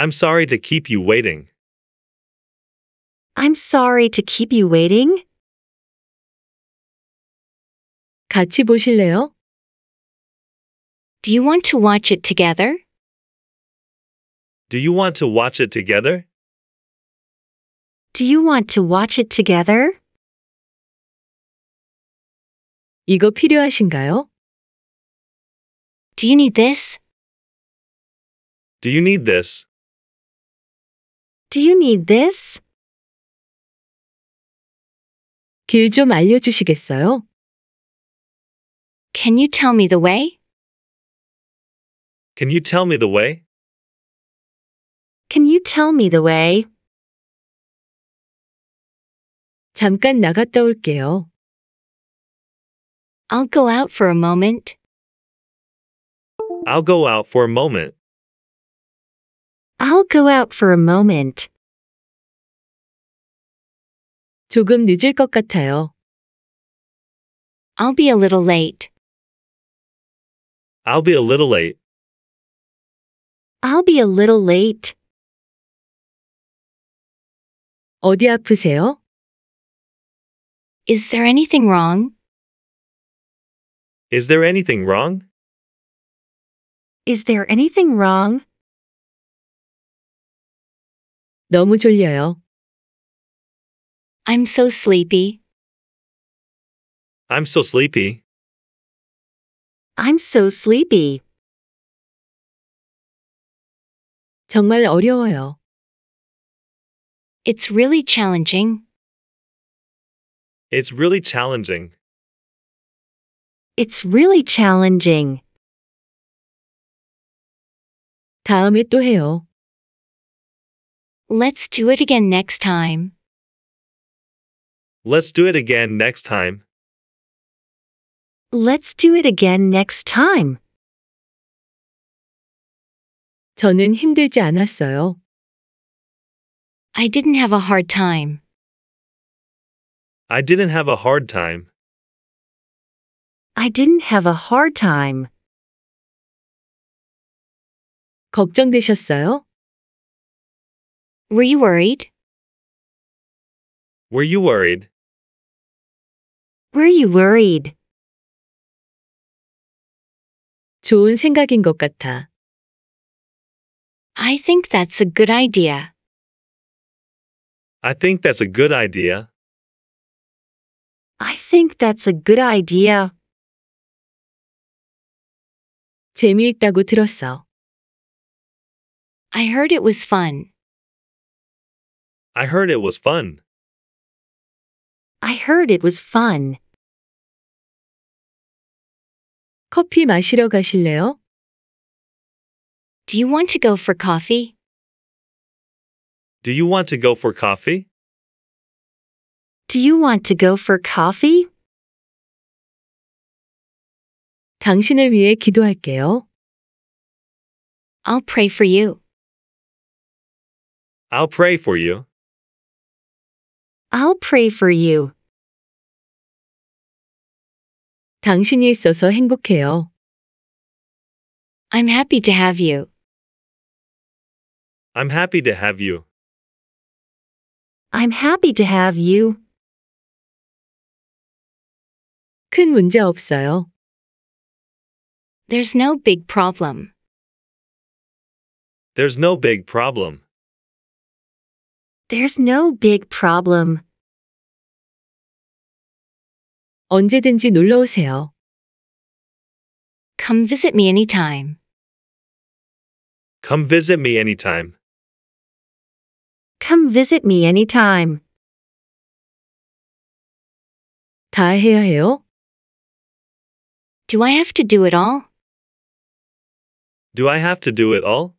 I'm sorry to keep you waiting. I'm sorry to keep you waiting. 같이 보실래요? Do you want to watch it together? Do you want to watch it together? Do you want to watch it together? 이거 필요하신가요? Do you need this? Do you need this? Do you need this? 알려주시겠어요? Can you tell me the way? Can you tell me the way? Can you tell me the way? 잠깐 나갔다 올게요. I'll go out for a moment. I'll go out for a moment. I'll go out for a moment. 조금 늦을 것 같아요. I'll be a little late. I'll be a little late. I'll be a little late. 어디 아프세요? Is there anything wrong? Is there anything wrong? Is there anything wrong? 너무 졸려요. I'm so sleepy. I'm so sleepy. I'm so sleepy. 정말 어려워요. It's really challenging. It's really challenging. It's really challenging. 다음에 또 해요. Let's do it again next time. Let's do it again next time. Let's do it again next time. 저는 힘들지 않았어요. I didn't have a hard time. I didn't have a hard time. I didn't have a hard time. 걱정되셨어요? Were you worried? Were you worried? Were you worried? 좋은 생각인 것 같아. I think that's a good idea. I think that's a good idea. I think that's a good idea. 재미있다고 들었어. I heard it was fun. I heard it was fun. I heard it was fun. 커피 마시러 가실래요? Do you want to go for coffee? Do you want to go for coffee? Do you want to go for coffee? 당신을 위해 기도할게요. I'll pray for you. I'll pray for you. I'll pray for you. 당신이 있어서 행복해요. I'm happy to have you. I'm happy to have you. I'm happy to have you. 큰 문제 없어요. There's no big problem. There's no big problem. There's no big problem. 언제든지 놀러 오세요. Come visit me anytime. Come visit me anytime. Come visit me anytime. 다 해야 해요? Do I have to do it all? Do I have to do it all?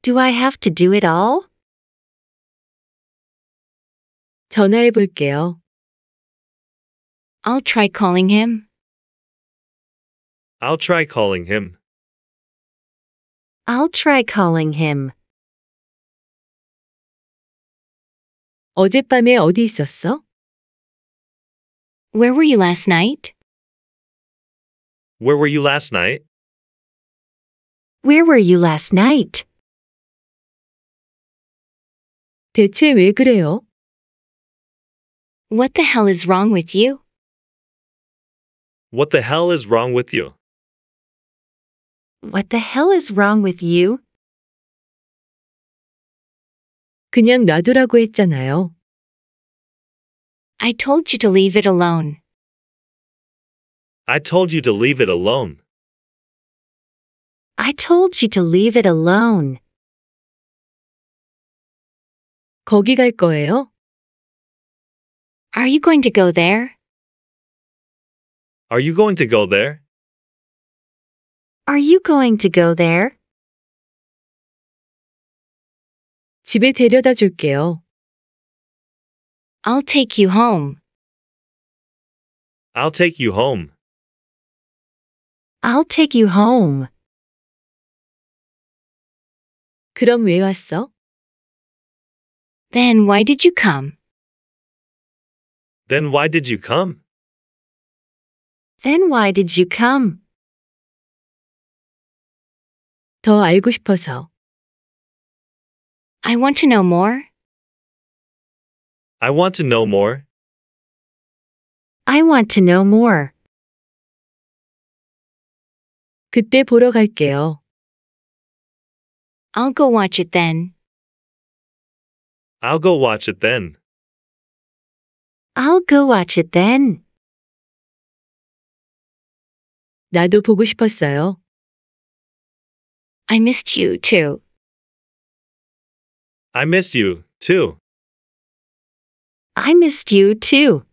Do I have to do it all? 전화해 볼게요. I'll try calling him. I'll try calling him. I'll try calling him. 어젯밤에 어디 있었어? Where were you last night? Where were you last night? Where were you last night? 대체 왜 그래요? What the hell is wrong with you? What the hell is wrong with you? What the hell is wrong with you? 그냥 놔두라고 했잖아요. I told you to leave it alone. I told you to leave it alone. I told you to leave it alone. 거기 갈 거예요? Are you going to go there? Are you going to go there? Are you going to go there? 집에 데려다 줄게요. I'll take you home. I'll take you home. I'll take you home. 그럼 왜 왔어? Then why did you come? Then why did you come? Then why did you come? 더 알고 싶어서. I want to know more. I want to know more. I want to know more. 그때 보러 갈게요. I'll go watch it then. I'll go watch it then. I'll go watch it then. 나도 보고 싶었어요. I missed you too. I missed you too. I missed you too.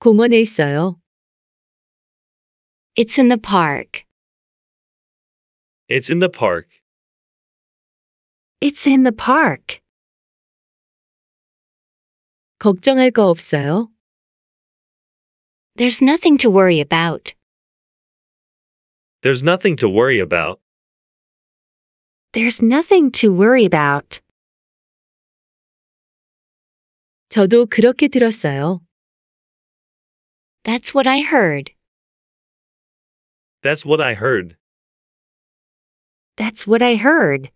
공원에 있어요. It's in the park. It's in the park. It's in the park. 걱정할 거 없어요? There's nothing to worry about. There's nothing to worry about. There's nothing to worry about. 저도 그렇게 들었어요. That's what I heard. That's what I heard. That's what I heard.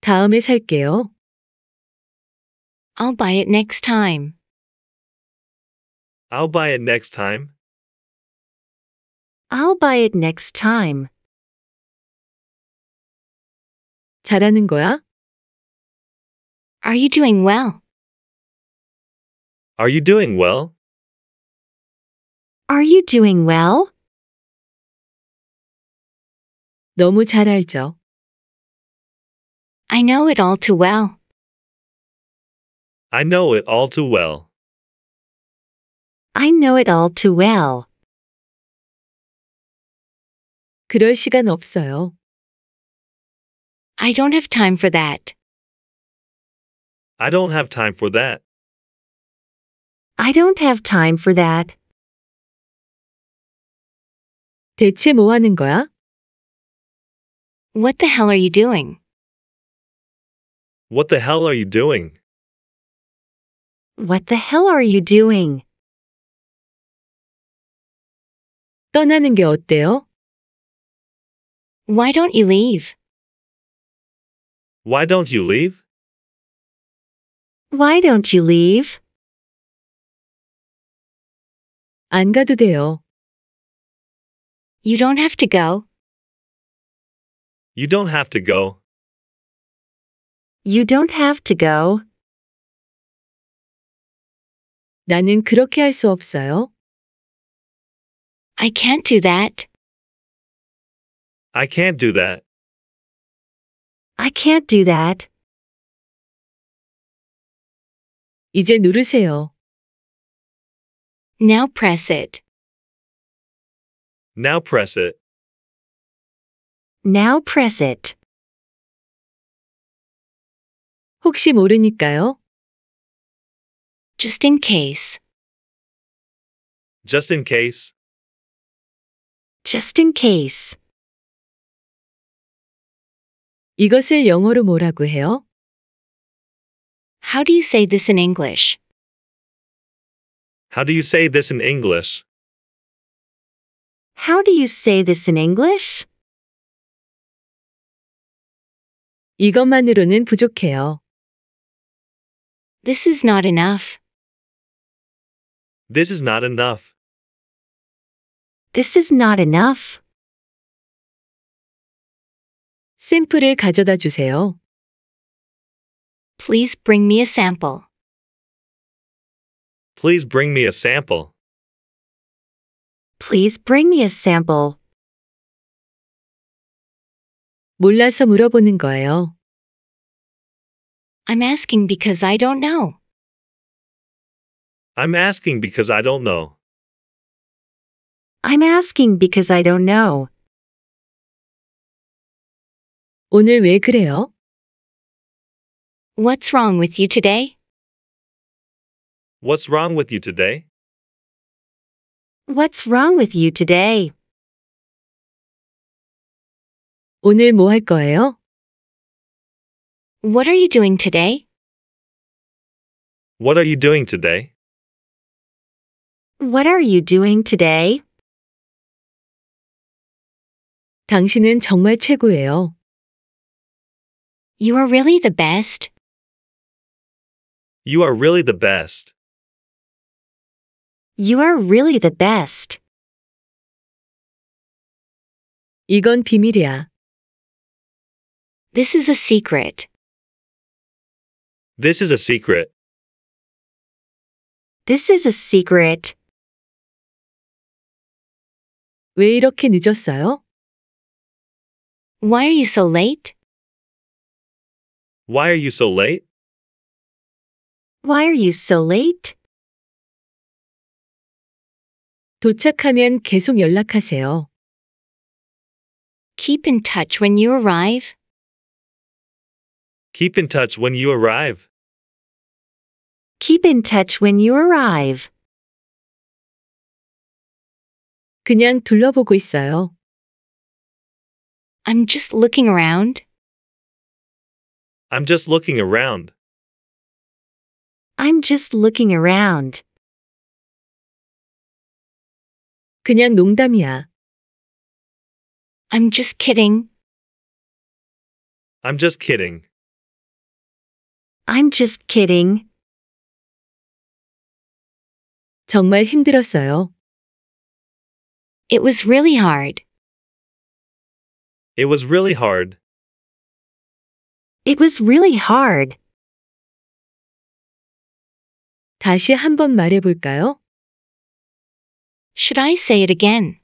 다음에 살게요. I'll buy it next time. I'll buy it next time. I'll buy it next time. 잘하는 거야? Are you doing well? Are you doing well? Are you doing well? 너무 잘 알죠. I know it all too well. I know it all too well. I know it all too well. 그럴 시간 없어요. I don't have time for that. I don't have time for that. I don't have time for that. 대체 뭐 하는 거야? What the hell are you doing? What the hell are you doing? What the hell are you doing? 떠나는 게 어때요? Why don't you leave? Why don't you leave? Why don't you leave? 안 가도 돼요. You don't have to go. You don't have to go. You don't have to go. 나는 그렇게 할 없어요. I can't do that. I can't do that. I can't do that. 이제 누르세요. Now press it. Now press it. Now press it. 혹시 모르니까요 just in case. Just in case. Just in case. 이것을 영어로 뭐라고 해요? How do you say this in English? How do you say this in English? How do you say this in English? 이것만으로는 부족해요. This is not enough. This is not enough. This is not enough. 샘플을 가져다 주세요. Please bring me a sample. Please bring me a sample. Please bring me a sample. 몰라서 물어보는 거예요. I'm asking because I don't know. I'm asking because I don't know. I'm asking because I don't know. 오늘 왜 그래요? What's wrong with you today? What's wrong with you today? What's wrong with you today? 오늘 거예요? What are you doing today? What are you doing today? What are you doing today? 당신은 정말 최고예요. You are really the best. You are really the best. You are really the best. 이건 비밀이야. This is a secret. This is a secret. This is a secret. 왜 이렇게 늦었어요? Why are you so late? Why are you so late? Why are you so late? 도착하면 계속 연락하세요. Keep in touch when you arrive. Keep in touch when you arrive. Keep in touch when you arrive. 그냥 둘러보고 있어요. I'm just looking around. I'm just looking around. I'm just looking around. 그냥 농담이야. I'm just kidding. I'm just kidding. I'm just kidding. 정말 힘들었어요. It was really hard. It was really hard. It was really hard. 다시 한 번 말해 볼까요? Should I say it again?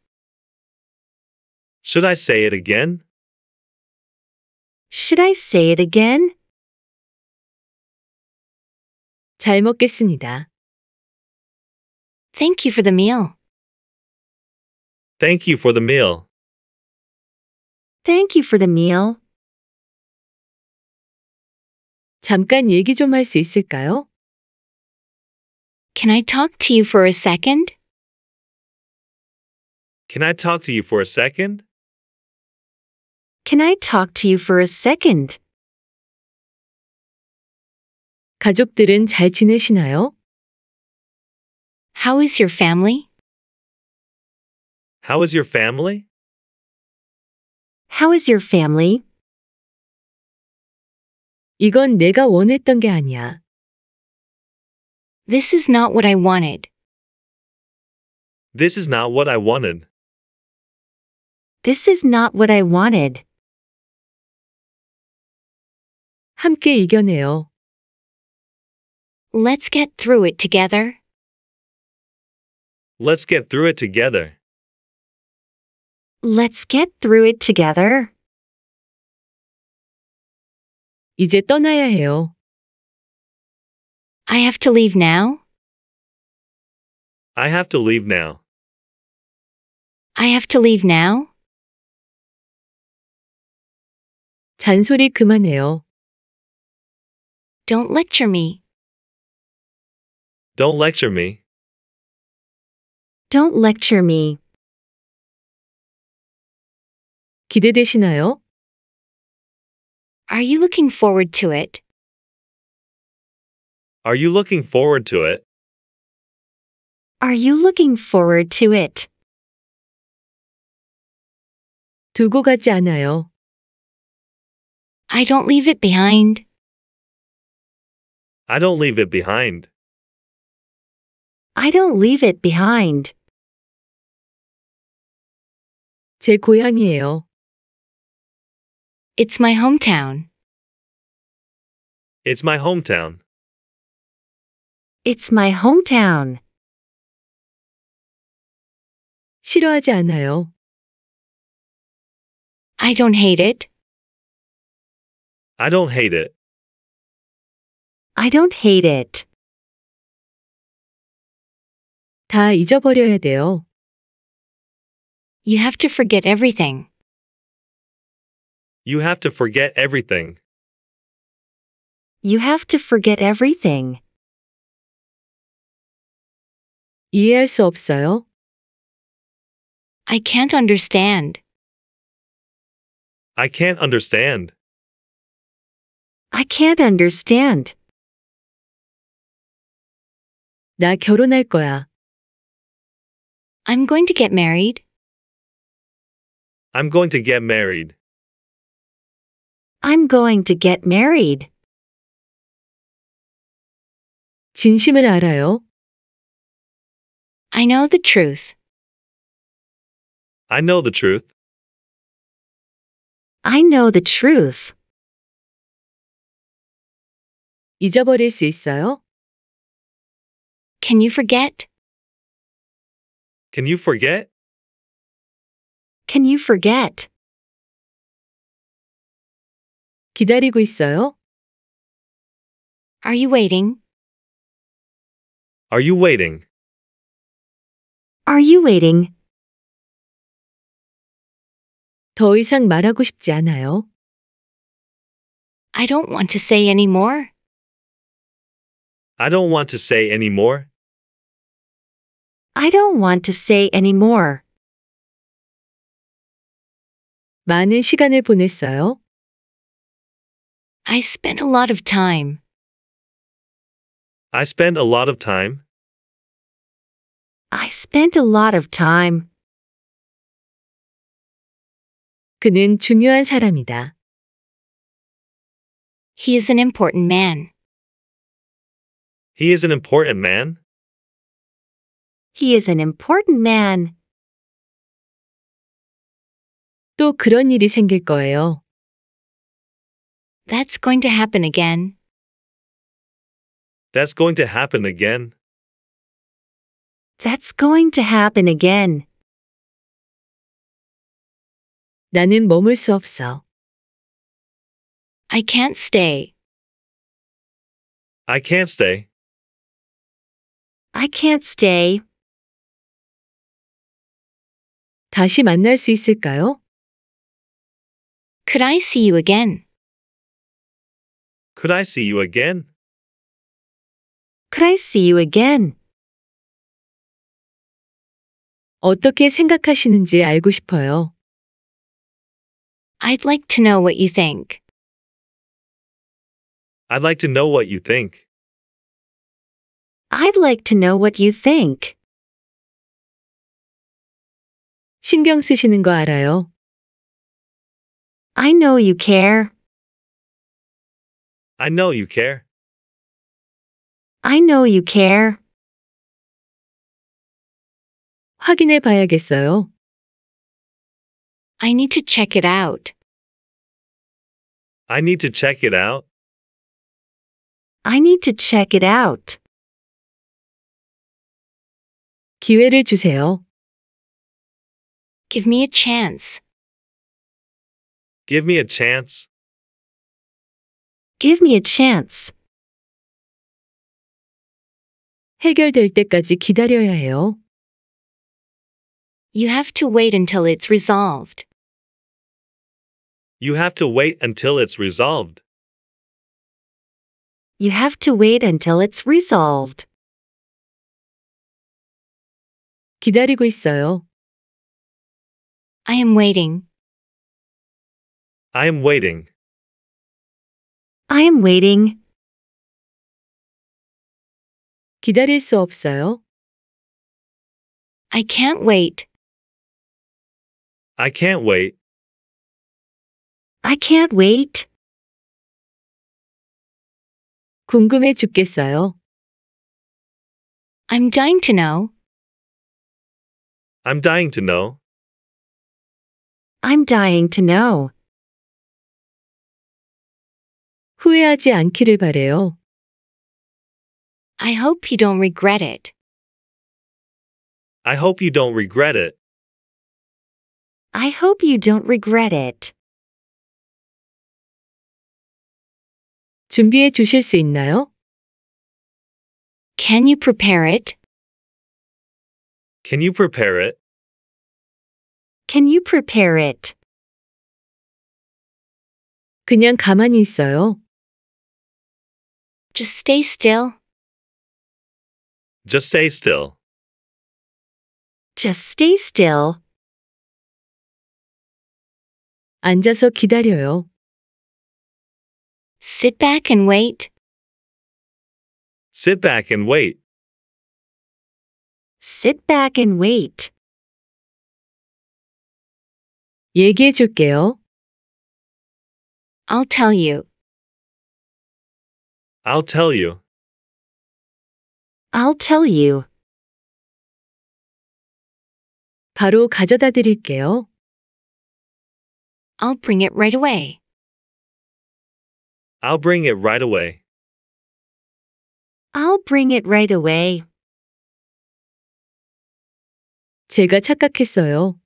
Should I say it again? Should I say it again? 잘 먹겠습니다. Thank you for the meal. Thank you for the meal. Thank you for the meal. 잠깐 얘기 좀 할 수 있을까요? Can I talk to you for a second? Can I talk to you for a second? Can I talk to you for a second? 가족들은 잘 지내시나요? How is your family? How is your family? How is your family? 이건 내가 원했던 게 아니야. This is not what I wanted. This is not what I wanted. This is not what I wanted. 함께 이겨내요. Let's get through it together. Let's get through it together. Let's get through it together. 이제 떠나야 해요. I have to leave now. I have to leave now. I have to leave now. 잔소리 그만해요. Don't lecture me. Don't lecture me. Don't lecture me. 기대되시나요? Are you looking forward to it? Are you looking forward to it? Are you looking forward to it? 두고 가지 않아요. I don't leave it behind. I don't leave it behind. I don't leave it behind. 제 고향이에요. It's my hometown. It's my hometown. It's my hometown. 싫어하지 않아요. I don't hate it. I don't hate it. I don't hate it. 다 잊어버려야 돼요. You have to forget everything. You have to forget everything. You have to forget everything. 이해할 수 없어요. I can't understand. I can't understand. I can't understand. 나 결혼할 거야. I'm going to get married. I'm going to get married. I'm going to get married. 진심을 알아요. I know the truth. I know the truth. I know the truth. 잊어버릴 수 있어요? Can you forget? Can you forget? Can you forget? 기다리고 있어요? Are you waiting? Are you waiting? Are you waiting? 더 이상 말하고 싶지 않아요. I don't want to say any more. I don't want to say any more. I don't want to say any more. 많은 시간을 보냈어요. I spend a lot of time. I spend a lot of time. I spend a lot of time. 그는 중요한 사람이다. He is an important man. He is an important man. He is an important man. 또 그런 일이 생길 거예요. That's going to happen again. That's going to happen again. That's going to happen again. 나는 머물 수 없어. I can't stay. I can't stay. I can't stay. 다시 만날 수 있을까요? Could I see you again? Could I see you again? Could I see you again? 어떻게 생각하시는지 알고 싶어요. I'd like to know what you think. I'd like to know what you think. I'd like to know what you think. 신경 쓰시는 거 알아요. I know you care. I know you care. I know you care. 확인해 봐야겠어요. I need to check it out. I need to check it out. I need to check it out. 기회를 주세요. Give me a chance. Give me a chance. Give me a chance. 해결될 때까지 기다려야 해요. You have to wait until it's resolved. You have to wait until it's resolved. You have to wait until it's resolved. 기다리고 있어요. I am waiting. I am waiting. I am waiting. 기다릴 수 없어요. I can't wait. I can't wait. I can't wait. 궁금해 죽겠어요. I'm dying to know. I'm dying to know. I'm dying to know. 후회하지 않기를 바래요. I hope you don't regret it. I hope you don't regret it. I hope you don't regret it. 준비해 주실 수 있나요? Can you prepare it? Can you prepare it? Can you prepare it? 그냥 가만히 있어요. Just stay still. Just stay still. Just stay still. 앉아서 기다려요. Sit back and wait. Sit back and wait. Sit back and wait. 얘기해 줄게요. I'll tell you. I'll tell you. I'll tell you. 바로 가져다 드릴게요. I'll bring it right away. I'll bring it right away. I'll bring it right away. 제가 착각했어요.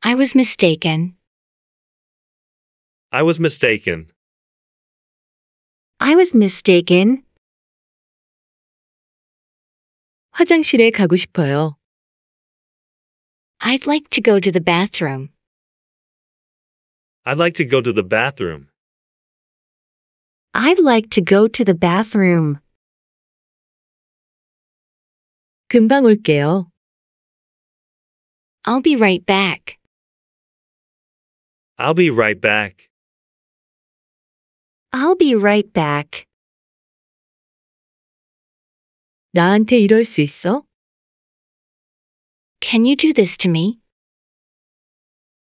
I was mistaken. I was mistaken. I was mistaken. 화장실에 가고 싶어요. I'd like to go to the bathroom. I'd like to go to the bathroom. I'd like to go to the bathroom. 금방 올게요. I'll be right back. I'll be right back. I'll be right back. 나한테 이럴 수 있어? Can you do this to me?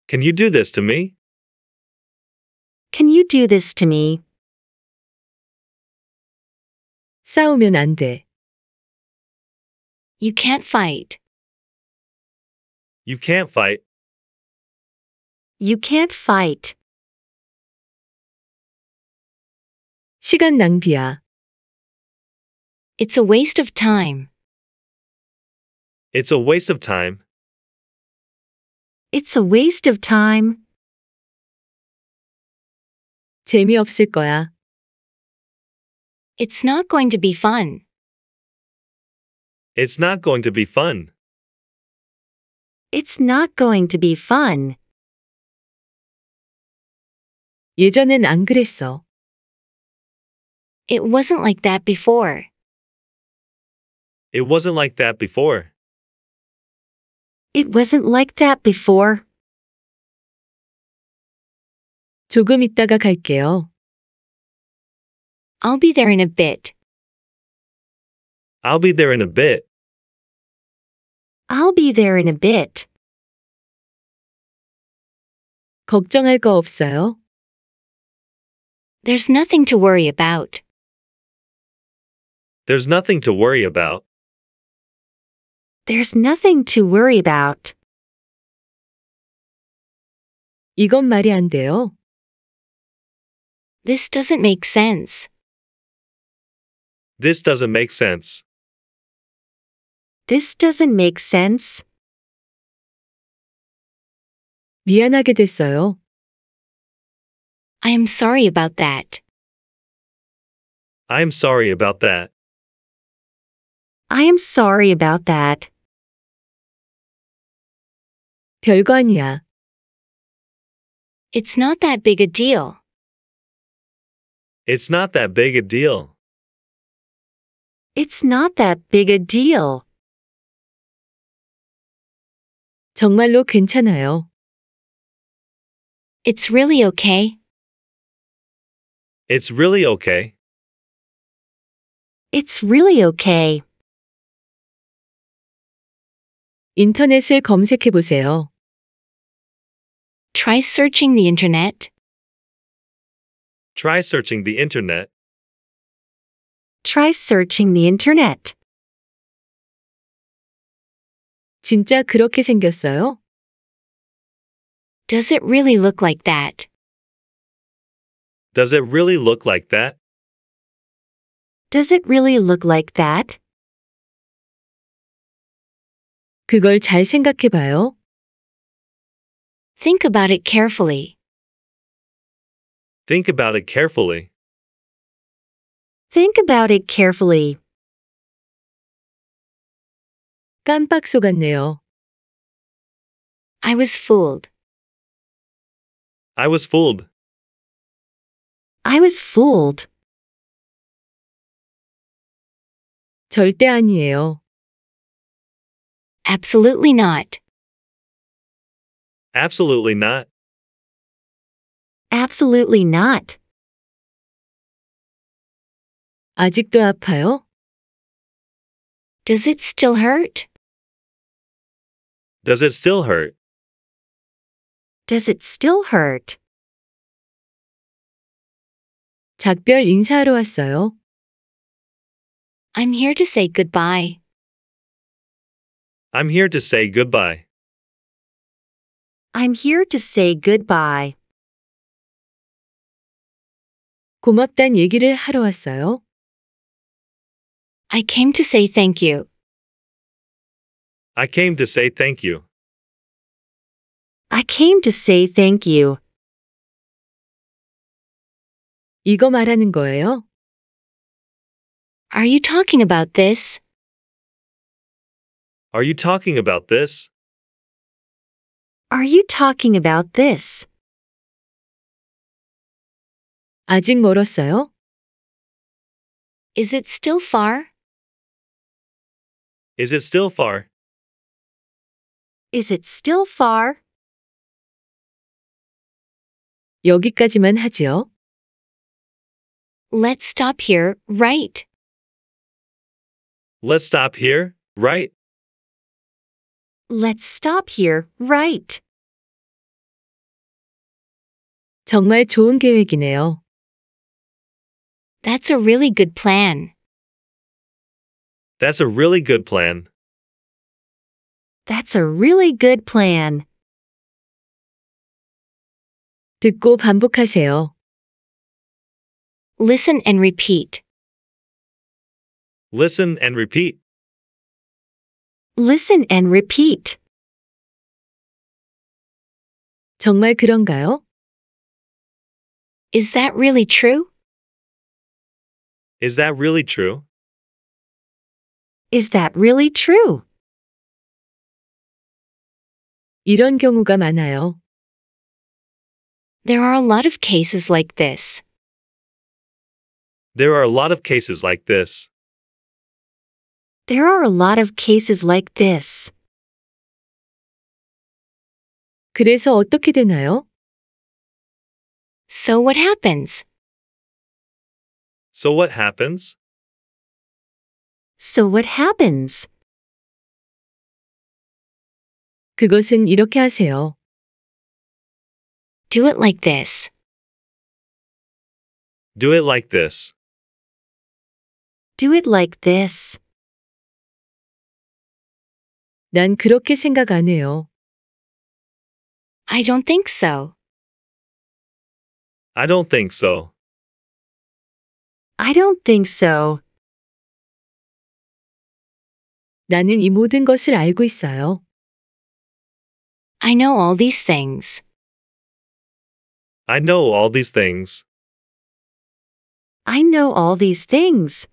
Can you do this to me? Can you do this to me? 싸우면 안 돼. You can't fight. You can't fight. You can't fight. 시간 낭비야. It's a waste of time. It's a waste of time. It's a waste of time. 재미없을 거야. It's not going to be fun. It's not going to be fun. It's not going to be fun. 예전엔 안 그랬어. It wasn't like that before. It wasn't like that before. It wasn't like that before. 조금 있다가 갈게요. I'll be there in a bit. I'll be there in a bit. I'll be there in a bit. 걱정할 거 없어요? There's nothing to worry about. There's nothing to worry about. There's nothing to worry about. 이건 말이 안 돼요. This doesn't make sense. This doesn't make sense. This doesn't make sense. 미안하게 됐어요. I am sorry about that. I'm sorry about that. I am sorry about that. 별건이야. It's not that big a deal. It's not that big a deal. It's not that big a deal. 정말로 괜찮아요. It's really okay. It's really okay. It's really okay. 인터넷을 검색해 보세요. Try searching the internet. Try searching the internet. Try searching the internet. 진짜 그렇게 생겼어요? Does it really look like that? Does it really look like that? Does it really look like that? 그걸 잘 생각해봐요. Think about it carefully. Think about it carefully. Think about it carefully. 깜빡 속았네요. I was fooled. I was fooled. I was fooled. 절대 아니에요. Absolutely not. Absolutely not. Absolutely not. 아직도 아파요? Does it still hurt? Does it still hurt? Does it still hurt? 작별 인사하러 왔어요. I'm here to say goodbye. I'm here to say goodbye. I'm here to say goodbye. 고맙단 얘기를 하러 왔어요. I came to say thank you. I came to say thank you. I came to say thank you. 이거 말하는 거예요? Are you talking about this? Are you talking about this? Are you talking about this? 아직 멀었어요? Is it still far? Is it still far? Is it still far? 여기까지만 하지요. Let's stop here, right? Let's stop here, right? Let's stop here right. 정말 좋은 계획이네요. That's a really good plan. That's a really good plan. That's a really good plan. 듣고 반복하세요. Listen and repeat. Listen and repeat. Listen and repeat. 정말 그런가요? Is that really true? Is that really true? Is that really true? 이런 경우가 많아요. There are a lot of cases like this. There are a lot of cases like this. There are a lot of cases like this. 그래서 어떻게 되나요? So what happens? So what happens? So what happens? 그것은 이렇게 하세요. Do it like this. Do it like this. Do it like this. 난 그렇게 생각 안 해요. I don't think so. I don't think so. I don't think so. 나는 이 모든 것을 알고 있어요. I know all these things. I know all these things. I know all these things.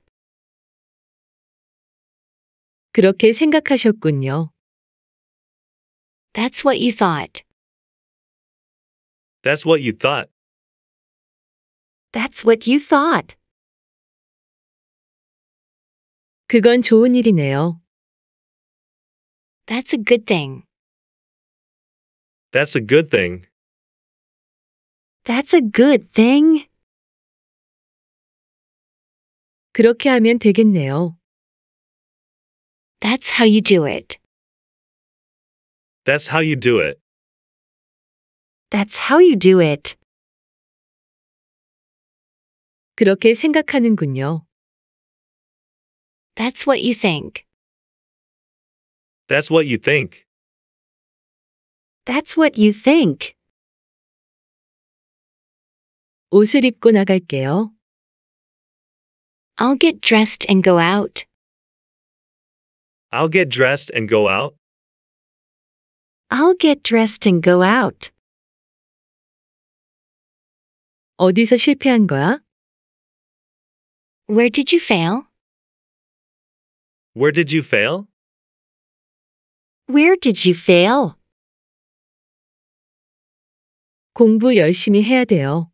그렇게 생각하셨군요. That's what you thought. That's what you thought. That's what you thought. 그건 좋은 일이네요. That's a good thing. That's a good thing. That's a good thing. 그렇게 하면 되겠네요. That's how you do it. That's how you do it. That's how you do it. 그렇게 생각하는군요. That's what you think. That's what you think. That's what you think. 옷을 입고 나갈게요. I'll get dressed and go out. I'll get dressed and go out. I'll get dressed and go out. 어디서 실패한 거야? Where did you fail? Where did you fail? Where did you fail? 공부 열심히 해야 돼요.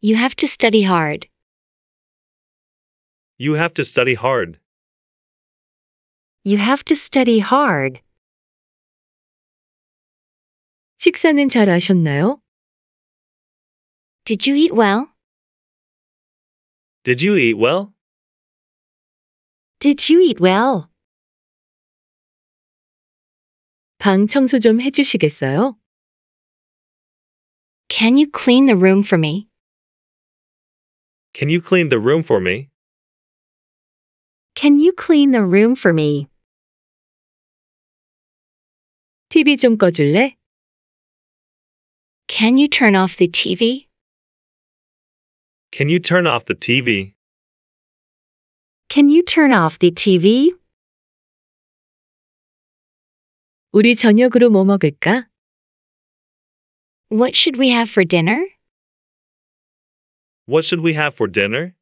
You have to study hard. You have to study hard. You have to study hard. 식사는 잘 하셨나요? Did you eat well? Did you eat well? Did you eat well? 방 청소 좀 해주시겠어요? Can you clean the room for me? Can you clean the room for me? Can you clean the room for me? TV 좀 꺼줄래? Can you turn off the TV? Can you turn off the TV? Can you turn off the TV? 우리 저녁으로 뭐 먹을까? What should we have for dinner? What should we have for dinner?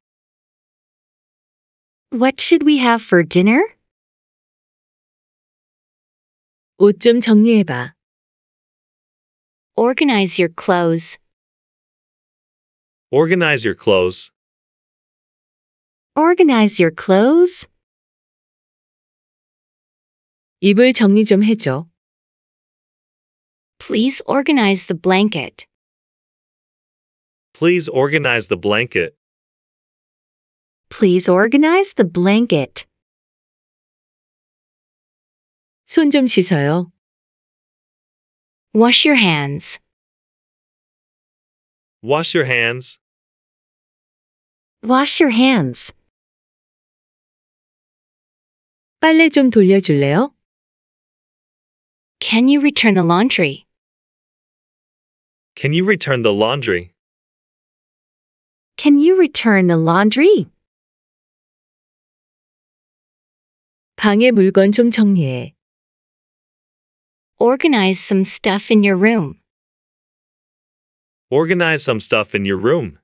What should we have for dinner? 정리해봐. Organize your clothes. Organize your clothes. Organize your clothes. 이불 정리 좀 해줘. Please organize the blanket. Please organize the blanket. Please organize the blanket. 씻어요. Wash your hands. Wash your hands. Wash your hands. 빨래 좀 돌려줄래요? Can you return the laundry? Can you return the laundry? Can you return the laundry? 방에 물건 좀 정리해. Organize some stuff in your room. Organize some stuff in your room.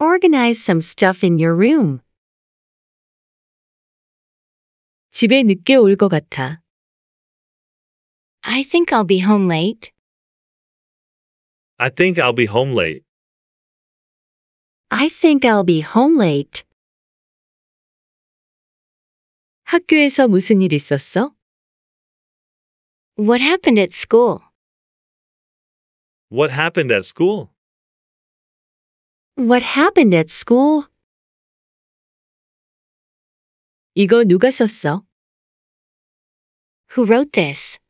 Organize some stuff in your room. 집에 늦게 같아. I think I'll be home late. I think I'll be home late. I think I'll be home late. 학교에서 무슨 일 있었어? What happened at school? What happened at school? What happened at school? 이거 누가 썼어? Who wrote this?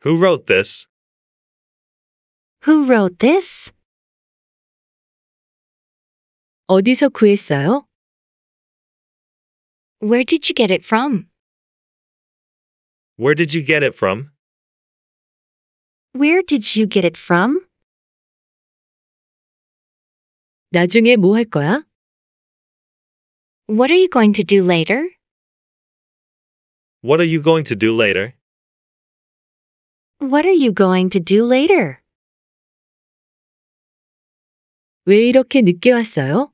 Who wrote this? Who wrote this? 어디서 구했어요? Where did you get it from? Where did you get it from? Where did you get it from? 나중에 뭐 할 거야? What are you going to do later? What are you going to do later? What are you going to do later? 왜 이렇게 늦게 왔어요?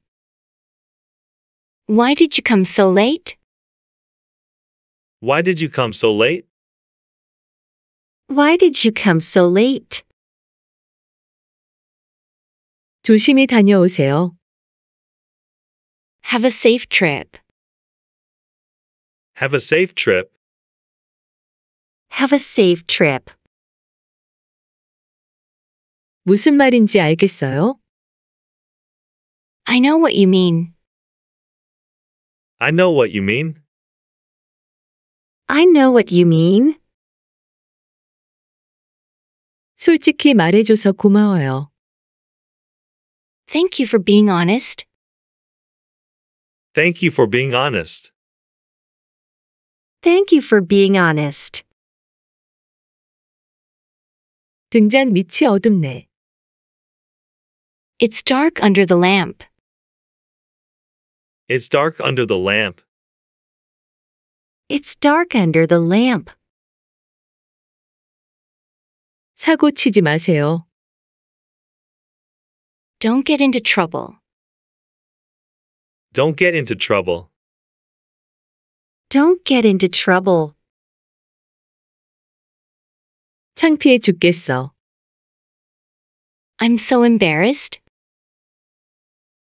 Why did you come so late? Why did you come so late? Why did you come so late? 조심히 다녀오세요. Have a safe trip. Have a safe trip. Have a safe trip. 무슨 말인지 알겠어요? I know what you mean. I know what you mean. I know what you mean. 솔직히 말해줘서 고마워요. Thank you for being honest. Thank you for being honest. Thank you for being honest. 등잔 밑이 어둡네. It's dark under the lamp. It's dark under the lamp. It's dark under the lamp. 사고 치지 마세요. Don't get into trouble. Don't get into trouble. Don't get into trouble. 창피해 죽겠어. I'm so embarrassed.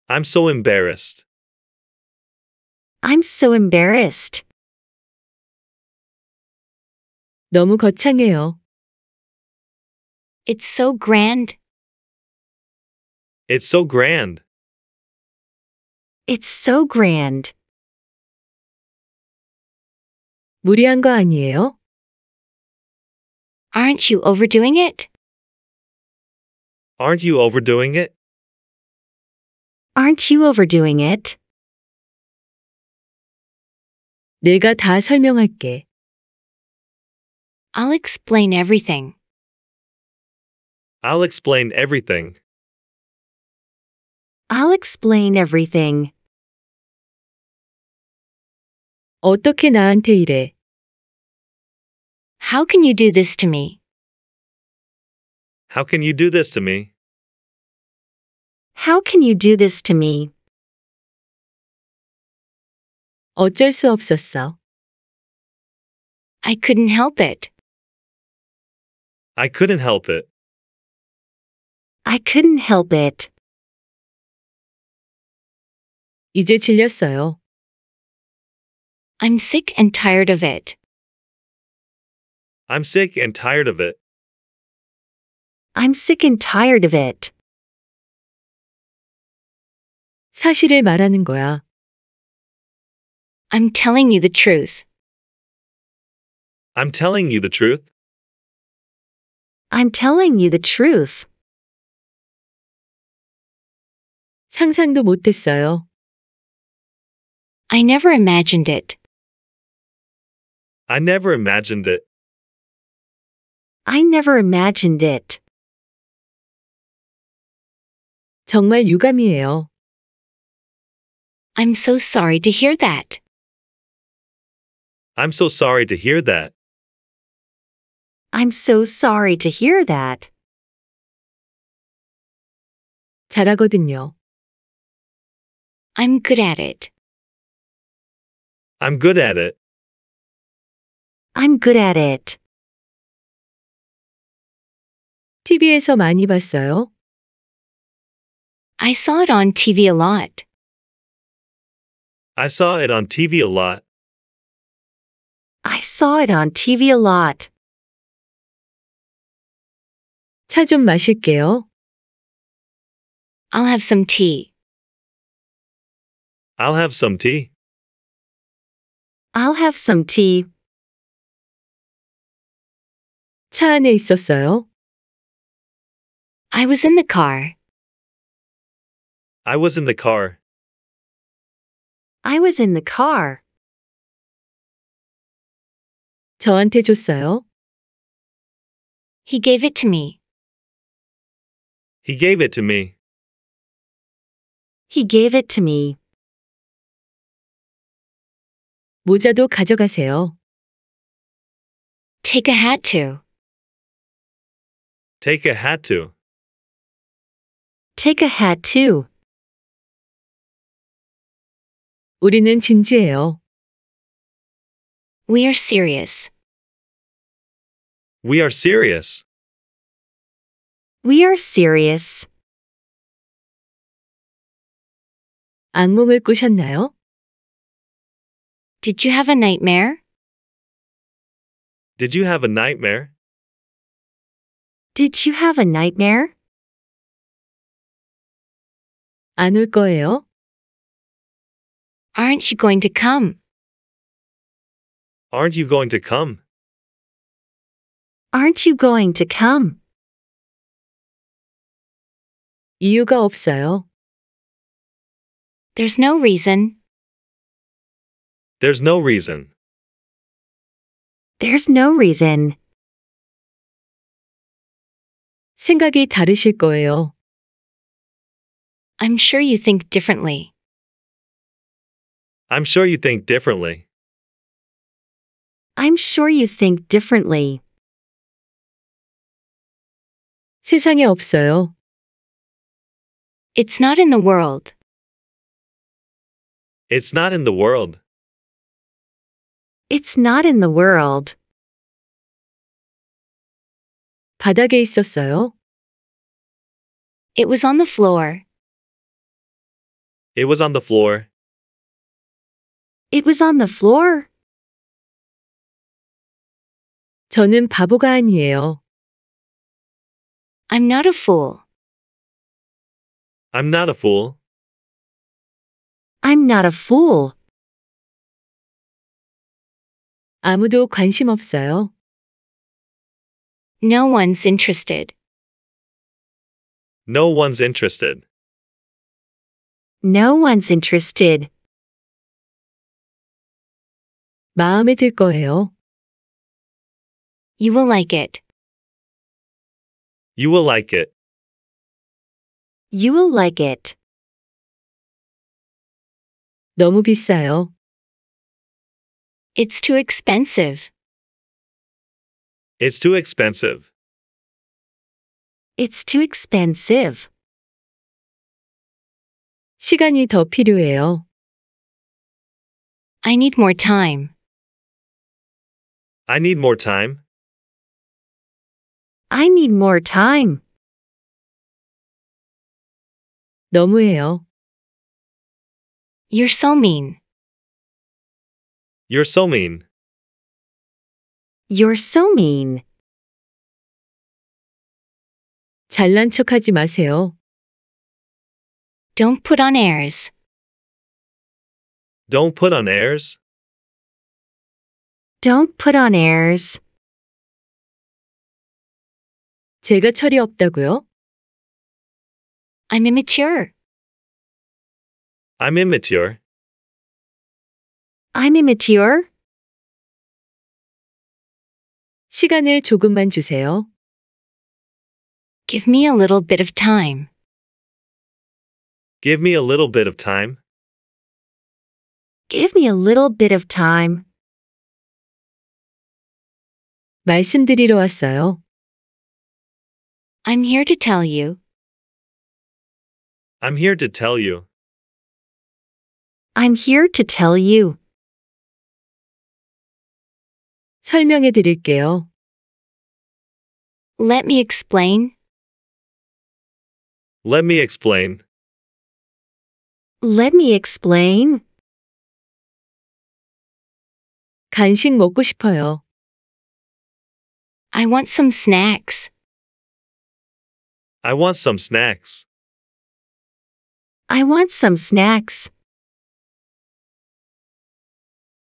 I'm so embarrassed. I'm so embarrassed. 너무 거창해요. It's so grand. It's so grand. It's so grand. 무리한 거 아니에요? Aren't you overdoing it? Aren't you overdoing it? Aren't you overdoing it? 내가 다 설명할게. I'll explain everything. I'll explain everything. I'll explain everything. 어떻게 나한테 이래? How can you do this to me? How can you do this to me? How can you do this to me? 어쩔 수 없었어. I couldn't help it. I couldn't help it. I couldn't help it. 이제 질렸어요. I'm sick and tired of it. I'm sick and tired of it. I'm sick and tired of it. 사실을 말하는 거야. I'm telling you the truth. I'm telling you the truth. I'm telling you the truth. 상상도 못했어요. I never imagined it. I never imagined it. I never imagined it. 정말 유감이에요. I'm so sorry to hear that. I'm so sorry to hear that. I'm so sorry to hear that. 잘하거든요. I'm good at it. I'm good at it. I'm good at it. TV에서 많이 봤어요? I saw it on TV a lot. I saw it on TV a lot. I saw it on TV a lot. 좀 마실게요. I'll have some tea. I'll have some tea. I'll have some tea. 차 안에 있었어요. I was in the car. I was in the car. I was in the car. 저한테 줬어요. He gave it to me. He gave it to me. He gave it to me. 모자도 가져가세요. Take a hat to. Take a hat to. Take a hat to. 우리는 진지해요. We are serious. We are serious. We are serious. 악몽을 꾸셨나요? Did you have a nightmare? Did you have a nightmare? Did you have a nightmare? 안 올 거예요? Aren't you going to come? Aren't you going to come? Aren't you going to come? 이유가 없어요. There's no reason. There's no reason. There's no reason. 생각이 다르실 거예요. I'm sure you think differently. I'm sure you think differently. I'm sure you think differently. 세상에 없어요. It's not in the world. It's not in the world. It's not in the world. 바닥에 있었어요. It was on the floor. It was on the floor. It was on the floor. 저는 바보가 아니에요. I'm not a fool. I'm not a fool. I'm not a fool. 아무도 관심 없어요. No one's interested. No one's interested. No one's interested. 마음에 들 거예요. You will like it. You will like it. You will like it. 너무 비싸요. It's too expensive. It's too expensive. It's too expensive. 시간이 더 필요해요. I need more time. I need more time. I need more time. 너무해요. You're so mean. You're so mean. You're so mean. 잘난 척하지 마세요. Don't put on airs. Don't put on airs. Don't put on airs. 제가 철이 없다고요? I'm immature. I'm immature. I'm immature. 시간을 조금만 주세요. Give me a little bit of time. Give me a little bit of time. Give me a little bit of time. 말씀드리러 왔어요. I'm here to tell you. I'm here to tell you. I'm here to tell you. 설명해 드릴게요. Let me explain. Let me explain. Let me explain. 간식 먹고 싶어요. I want some snacks. I want some snacks. I want some snacks.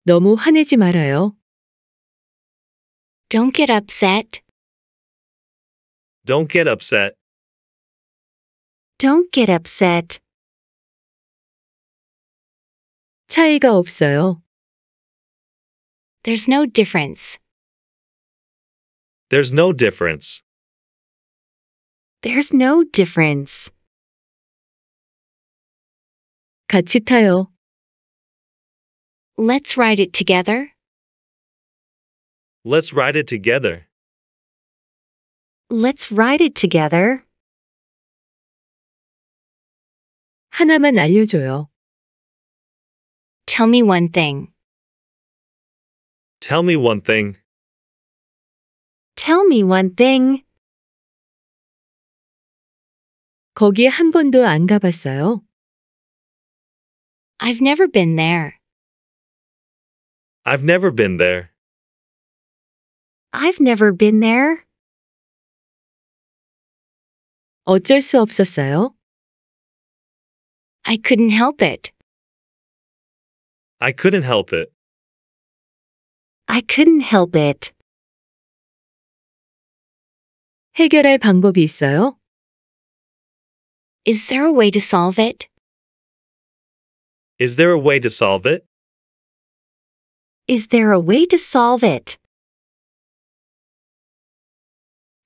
너무 화내지 말아요. Don't get upset. Don't get upset. Don't get upset. 차이가 없어요. There's no difference. There's no difference. There's no difference. 같이 타요. Let's ride it together. Let's ride it together. Let's ride it together. 하나만 알려줘요. Tell me one thing. Tell me one thing. Tell me one thing. 한 한 번도 안 가봤어요. I've never been there. I've never been there. I've never been there. 어쩔 수 없었어요. I couldn't help it. I couldn't help it. I couldn't help it. 해결할 방법이 있어요? Is there a way to solve it? Is there a way to solve it? Is there a way to solve it?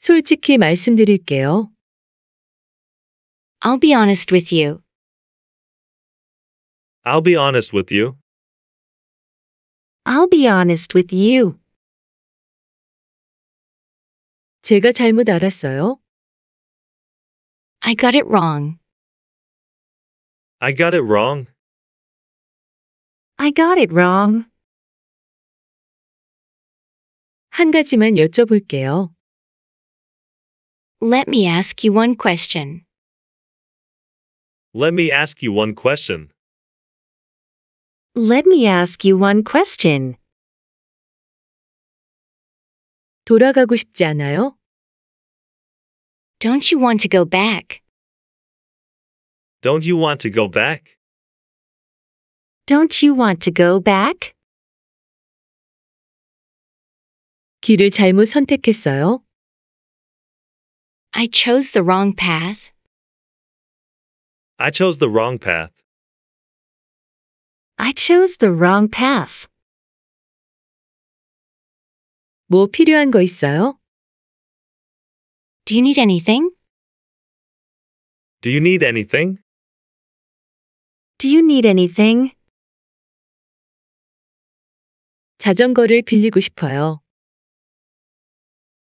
솔직히 말씀드릴게요. I'll be honest with you. I'll be honest with you. I'll be honest with you. 제가 잘못 알았어요. I got it wrong. I got it wrong. I got it wrong. 한 가지만 여쭤볼게요. Let me ask you one question. Let me ask you one question. Let me ask you one question. 돌아가고 싶지 않아요? Don't you want to go back? Don't you want to go back? Don't you want to go back? 길을 잘못 선택했어요? I chose the wrong path. I chose the wrong path. I chose the wrong path. 뭐 필요한 거 있어요? Do you need anything? Do you need anything? Do you need anything? 자전거를 빌리고 싶어요.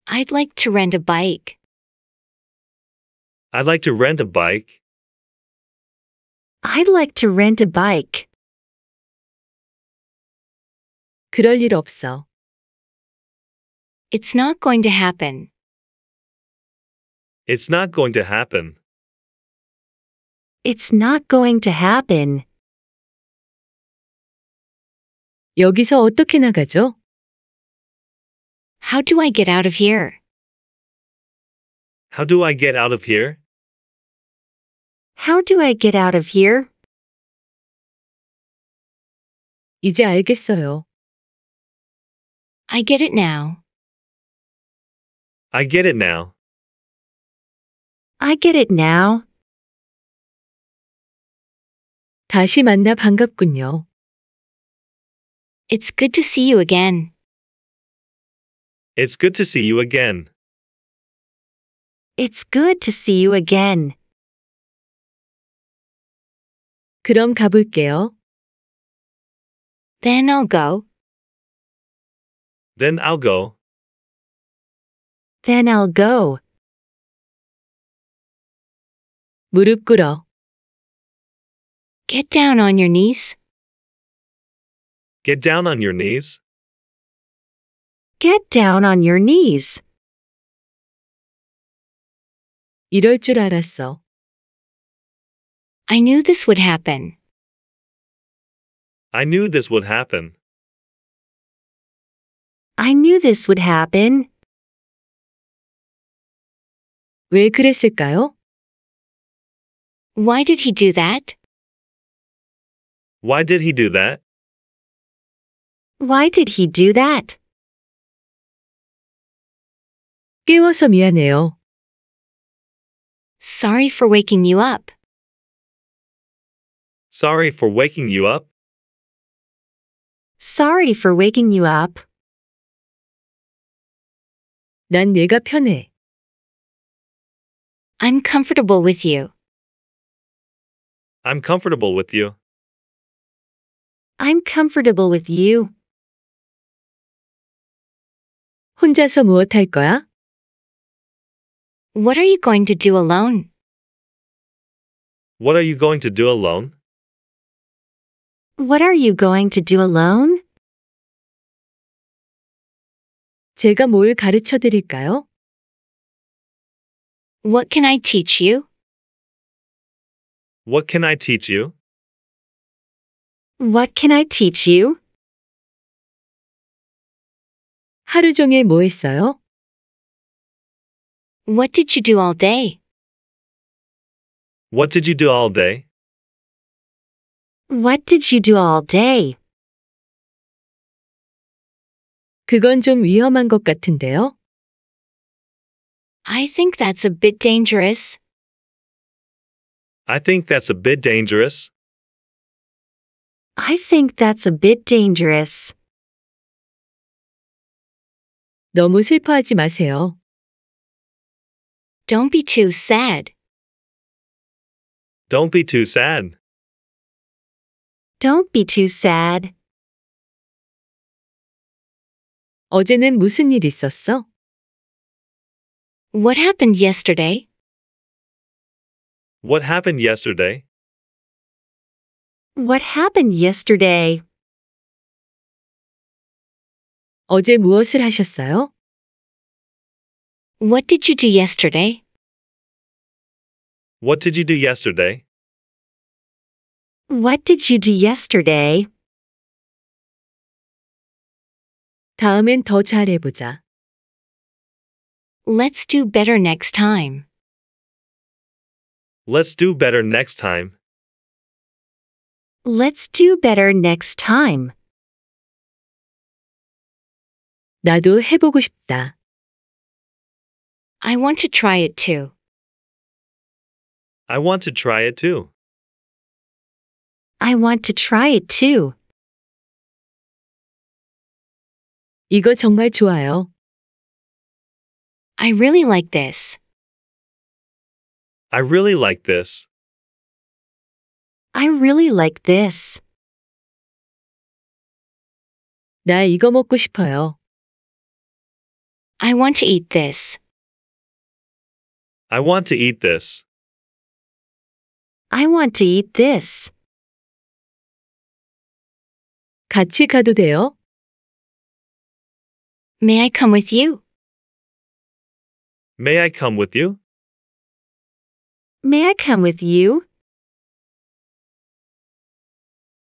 I'd like to rent a bike. I'd like to rent a bike. I'd like to rent a bike. 그럴 일 없어. It's not going to happen. It's not going to happen. It's not going to happen. 여기서 어떻게 나가죠? How do I get out of here? How do I get out of here? How do I get out of here? 이제 알겠어요. I get it now. I get it now. I get it now. 다시 만나 반갑군요. It's good to see you again. It's good to see you again. It's good to see you again. 그럼 가볼게요. Then I'll go. Then I'll go. Then I'll go. 무릎 꿇어. Get down on your knees. Get down on your knees. Get down on your knees. 이럴 줄 알았어. I knew this would happen. I knew this would happen. I knew this would happen. 왜 그랬을까요? Why did he do that? Why did he do that? Why did he do that? 깨워서 미안해요. Sorry for waking you up. Sorry for waking you up. Sorry for waking you up. 난 내가 얘가 편해. I'm comfortable with you. I'm comfortable with you. I'm comfortable with you. 혼자서 무엇 할 거야? What are you going to do alone? What are you going to do alone? What are you going to do alone? 제가 뭘 가르쳐 드릴까요? What can I teach you? What can I teach you? What can I teach you? 하루 종일 뭐 했어요? What did you do all day? What did you do all day? What did you do all day? 그건 좀 위험한 것 같은데요. I think that's a bit dangerous. I think that's a bit dangerous. I think that's a bit dangerous. 너무 슬퍼하지 마세요. Don't be too sad. Don't be too sad. Don't be too sad. 어제는 무슨 일 있었어? What happened yesterday? What happened yesterday? What happened yesterday? 어제 무엇을 하셨어요? What did you do yesterday? What did you do yesterday? What did you do yesterday? 다음엔 더 잘해보자. Let's do better next time. Let's do better next time. Let's do better next time. 나도 해보고 싶다. I want to try it too. I want to try it too. I want to try it too. 이거 정말 좋아요. I really like this. I really like this. I really like this. 나 이거 먹고 싶어요. I want to eat this. I want to eat this. I want to eat this. 같이 가도 돼요? May I come with you? May I come with you? May I come with you?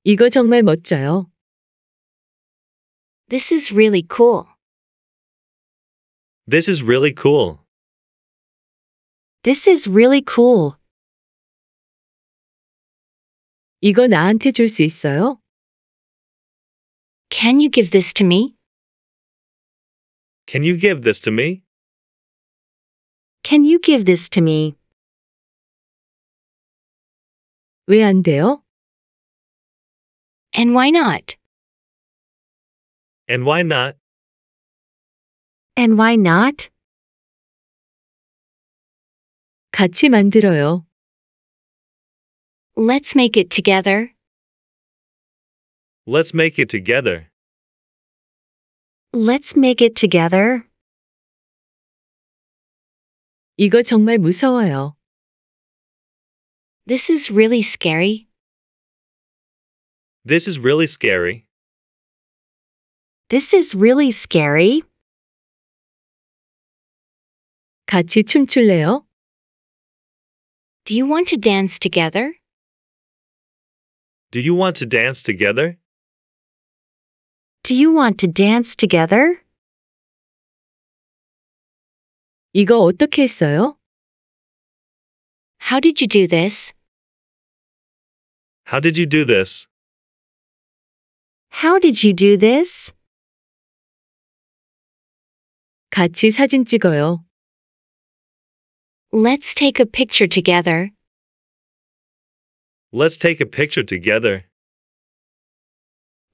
이거 정말 멋져요. This is really cool. This is really cool. This is really cool. 이거 나한테 줄 있어요? Can you give this to me? Can you give this to me? Can you give this to me? 돼요? And why not? And why not? And why not? 같이 만들어요. Let's make it together. Let's make it together. Let's make it together. 이거 정말 무서워요. This is really scary. This is really scary. This is really scary. 같이 춤출래요? Do you want to dance together? Do you want to dance together? Do you want to dance together? 이거 어떻게 했어요? How did you do this? How did you do this? How did you do this? 같이 사진 찍어요. Let's take a picture together. Let's take a picture together.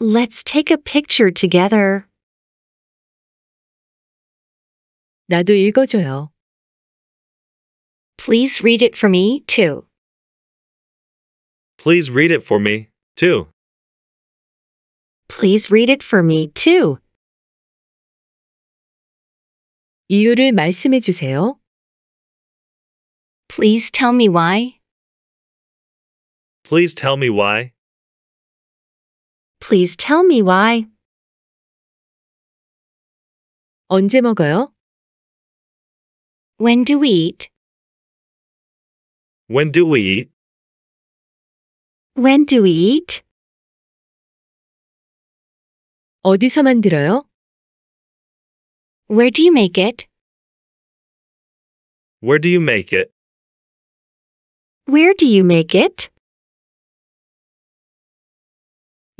Let's take a picture together. 나도 읽어줘요. Please read it for me, too. Please read it for me, too. Please read it for me, too. 이유를 말씀해 주세요. Please tell me why. Please tell me why. Please tell me why. 언제 먹어요? When do we eat? When do we eat? When do we eat? 어디서 만들어요? Where do you make it? Where do you make it? Where do you make it?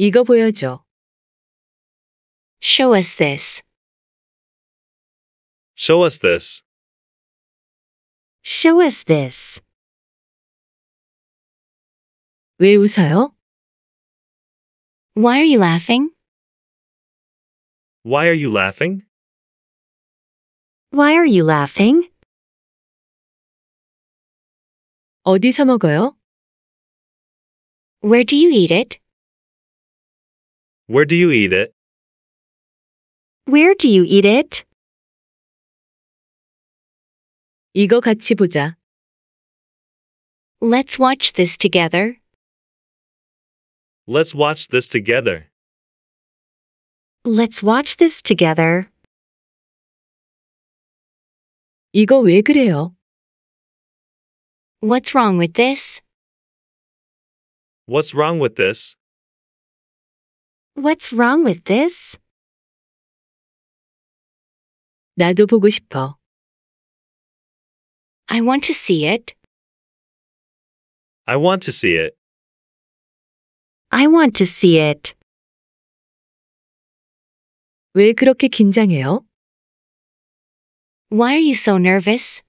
이거 보여줘. Show us this. Show us this. Show us this. 왜 웃어요? Why are you laughing? Why are you laughing? Why are you laughing? 어디서 먹어요? Where do you eat it? Where do you eat it? Where do you eat it? 이거 같이 보자. Let's watch this together. Let's watch this together. Let's watch this together. 이거 왜 그래요? What's wrong with this? What's wrong with this? What's wrong with this? 나도 보고 싶어. I want to see it. I want to see it. I want to see it. 왜 그렇게 긴장해요? Why are you so nervous?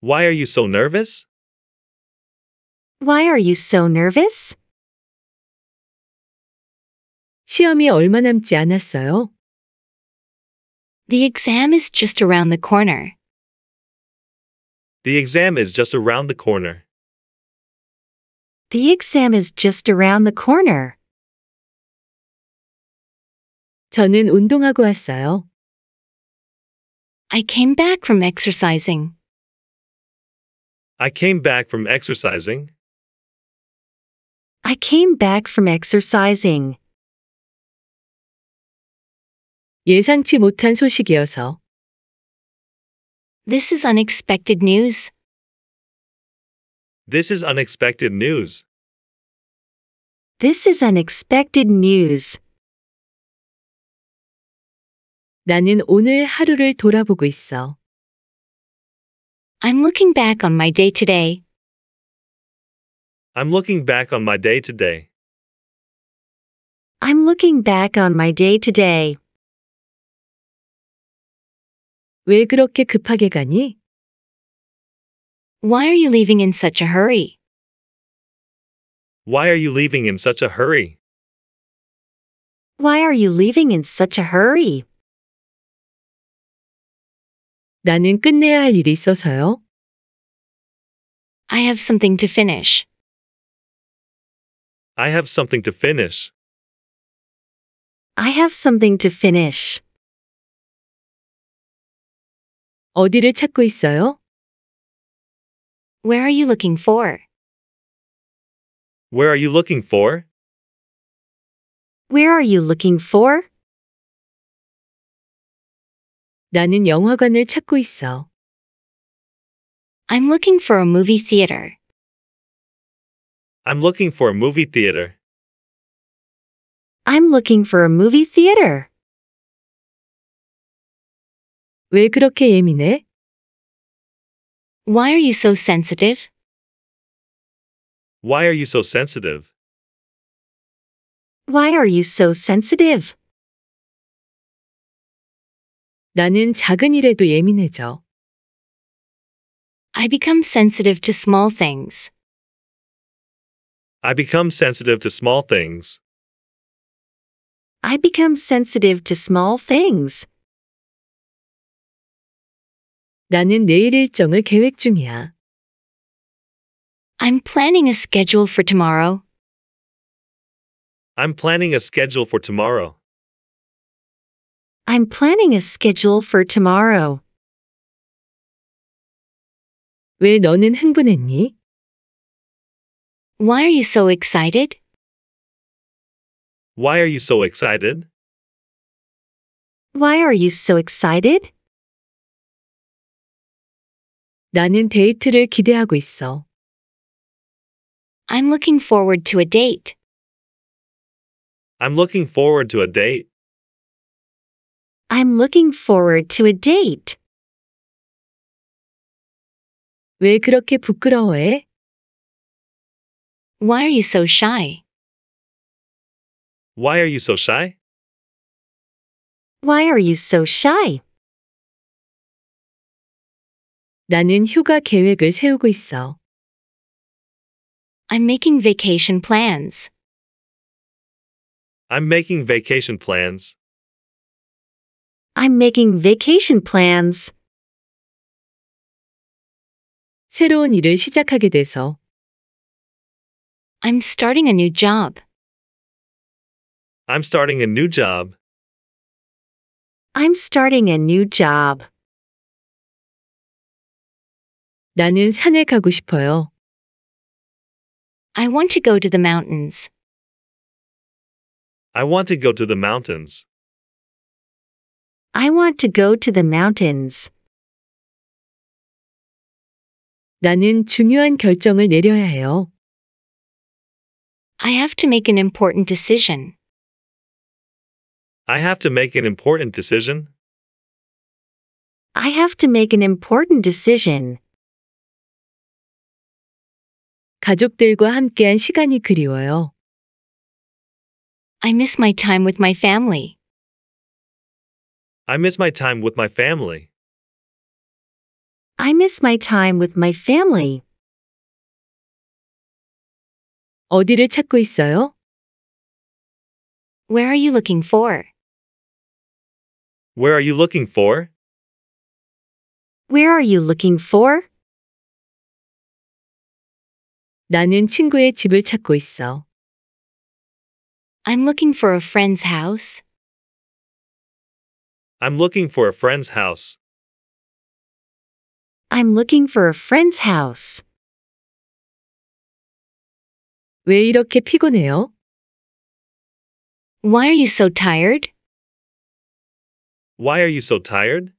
Why are you so nervous? Why are you so nervous? 시험이 얼마 남지 않았어요? The exam is just around the corner. The exam is just around the corner. The exam is just around the corner. 저는 운동하고 왔어요. I came back from exercising. I came back from exercising. I came back from exercising. 예상치 못한 소식이어서. This is unexpected news. This is unexpected news. This is unexpected news. 나는 오늘 하루를 돌아보고 있어. I'm looking back on my day today. I'm looking back on my day today. I'm looking back on my day today. 왜 그렇게 급하게 가니? Why are you leaving in such a hurry? Why are you leaving in such a hurry? Why are you leaving in such a hurry? 나는 끝내야 할 일이 있어서요. I have something to finish. I have something to finish. I have something to finish. 어디를 찾고 있어요? Where are you looking for? Where are you looking for? Where are you looking for? 나는 영화관을 찾고 있어. I'm looking for a movie theater. I'm looking for a movie theater. I'm looking for a movie theater. 왜 그렇게 예민해? Why are you so sensitive? Why are you so sensitive? Why are you so sensitive? 나는 작은 일에도 예민해져. I become sensitive to small things. I become sensitive to small things. I become sensitive to small things. 나는 내일 일정을 계획 중이야. I'm planning a schedule for tomorrow. I'm planning a schedule for tomorrow. I'm planning a schedule for tomorrow. 왜 너는 흥분했니? Why are you so excited? Why are you so excited? Why are you so excited? 나는 데이트를 기대하고 있어. I'm looking forward to a date. I'm looking forward to a date. I'm looking forward to a date. 왜 그렇게 부끄러워해? Why are you so shy? Why are you so shy? Why are you so shy? 나는 휴가 계획을 세우고 있어. I'm making vacation plans. I'm making vacation plans. I'm making vacation plans. 새로운 일을 시작하게 돼서. I'm starting a new job. I'm starting a new job. I'm starting a new job. 나는 산에 가고 싶어요. I want to go to the mountains. I want to go to the mountains. I want to go to the mountains. 나는 중요한 결정을 내려야 해요. I have to make an important decision. I have to make an important decision. I have to make an important decision. 가족들과 함께한 시간이 그리워요. I miss my time with my family. I miss my time with my family. I miss my time with my family. 어디를 찾고 있어요? Where are you looking for? Where are you looking for? Where are you looking for? 나는 친구의 집을 찾고 있어. I'm looking for a friend's house. I'm looking for a friend's house. I'm looking for a friend's house. 왜 이렇게 피곤해요? Why are you so tired? Why are you so tired?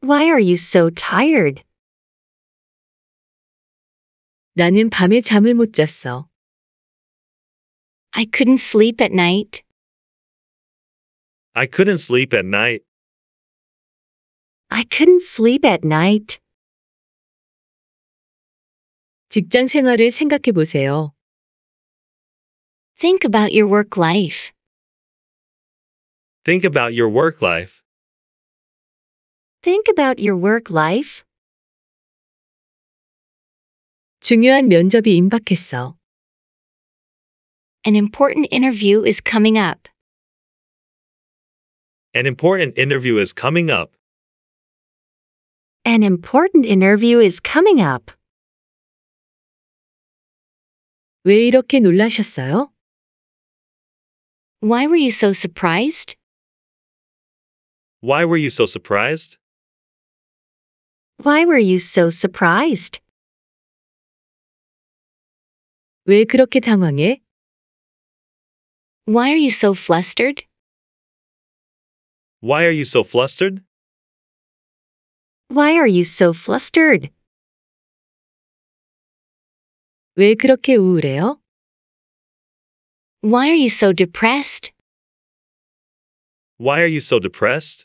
Why are you so tired? 나는 밤에 잠을 못 잤어. I couldn't sleep at night. I couldn't sleep at night. I couldn't sleep at night. 직장 생활을 생각해 보세요. Think about your work life. Think about your work life. Think about your work life. 중요한 면접이 임박했어. An important interview is coming up. An important interview is coming up. An important interview is coming up. 왜 이렇게 놀라셨어요? Why were you so surprised? Why were you so surprised? Why were you so surprised? 왜 그렇게 당황해? Why are you so flustered? Why are you so flustered? Why are you so flustered? 왜 그렇게 우울해요? Why are you so depressed? Why are you so depressed?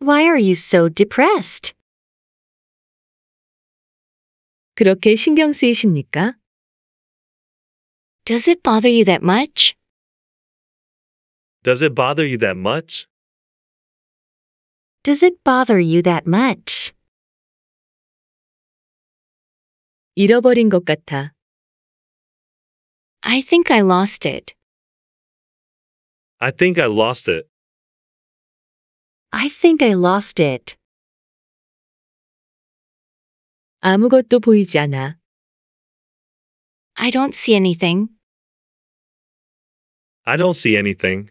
Why are you so depressed? 그렇게 신경 쓰이십니까? Does it bother you that much? Does it bother you that much? Does it bother you that much? 잃어버린 것 같아. I think I lost it. I think I lost it. I think I lost it. 아무것도 보이지 않아. I don't see anything. I don't see anything.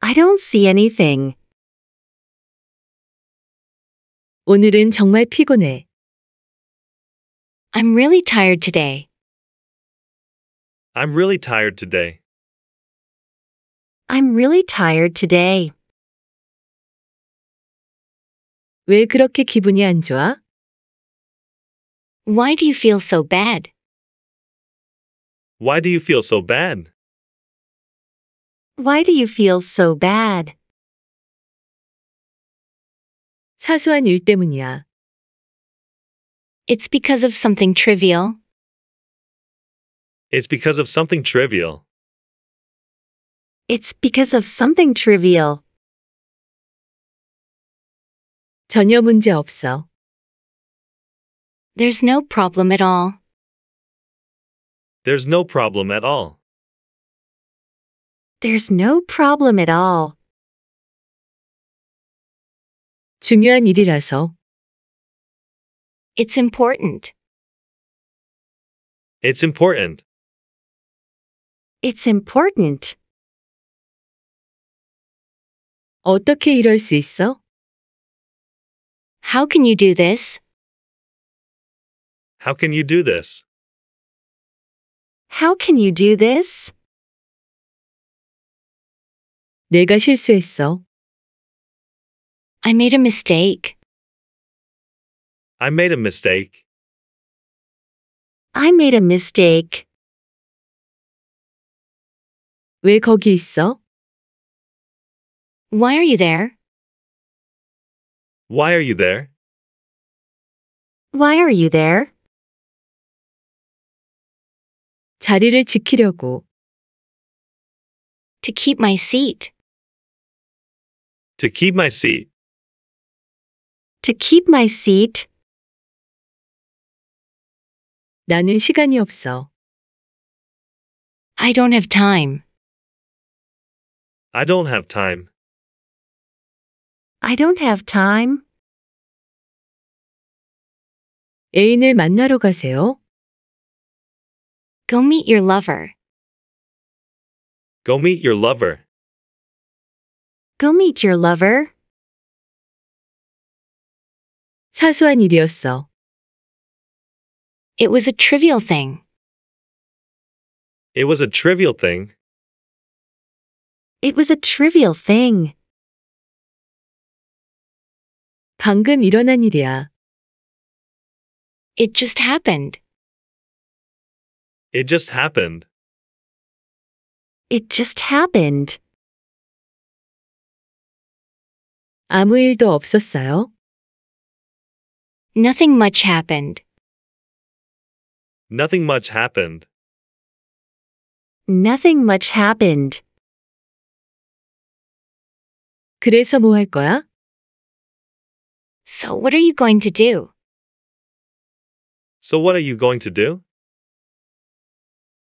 I don't see anything. 오늘은 정말 피곤해. I'm really tired today. I'm really tired today. I'm really tired today. 왜 그렇게 기분이 안 좋아? Why do you feel so bad? Why do you feel so bad? Why do you feel so bad? 사소한 일 때문이야. It's because of something trivial. It's because of something trivial. It's because of something trivial. 전혀 문제 없어. There's no problem at all. There's no problem at all. There's no problem at all. 중요한 일이라서. It's important. It's important. It's important. 어떻게 이럴 수 있어? How can you do this? How can you do this? How can you do this? 내가 실수했어. I made a mistake. I made a mistake. I made a mistake. 왜 거기 있어? Why are you there? Why are you there? Why are you there? 자리를 지키려고. To keep my seat. To keep my seat. To keep my seat. 나는 시간이 없어. I don't have time. I don't have time. I don't have time. 애인을 만나러 가세요. Go meet your lover. Go meet your lover. Go meet your lover. 사소한 일이었어. It was a trivial thing. It was a trivial thing. It was a trivial thing. 방금 일어난 일이야. It just happened. It just happened. It just happened. 아무 일도 없었어요. Nothing much happened. Nothing much happened. Nothing much happened. 그래서 뭐 할 거야? So what are you going to do? So what are you going to do?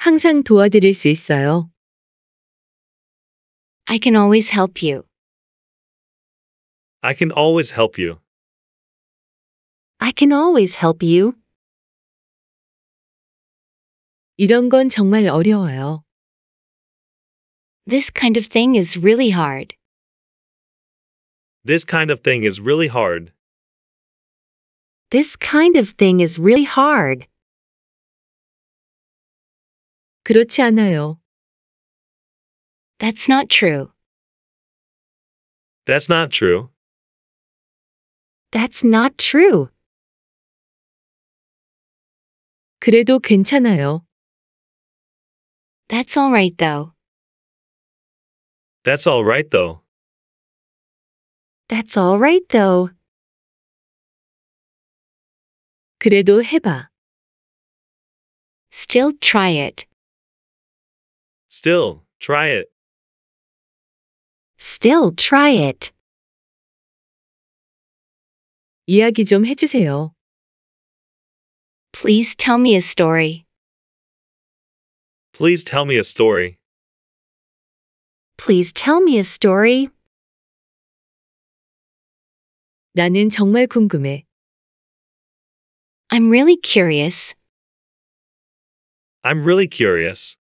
항상 도와드릴 수 있어요. I can always help you. I can always help you. I can always help you. 이런 건 정말 어려워요. This kind of thing is really hard. This kind of thing is really hard. This kind of thing is really hard. 그렇지 않아요. That's not true. That's not true. That's not true. 그래도 괜찮아요. That's all right though. That's all right though. That's all right though. 그래도 해봐. Still try it. Still, try it. Still try it. 이야기 좀 해주세요. Please tell me a story. Please tell me a story. Please tell me a story. 나는 정말 궁금해. I'm really curious. I'm really curious.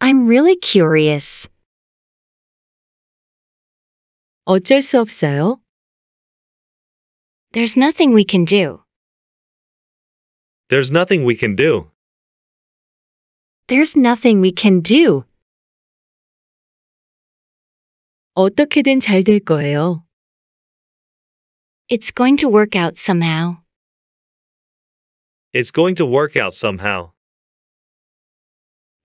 I'm really curious. 어쩔 수 없어요. There's nothing we can do. There's nothing we can do. There's nothing we can do. 어떻게든 거예요. It's going to work out somehow. It's going to work out somehow.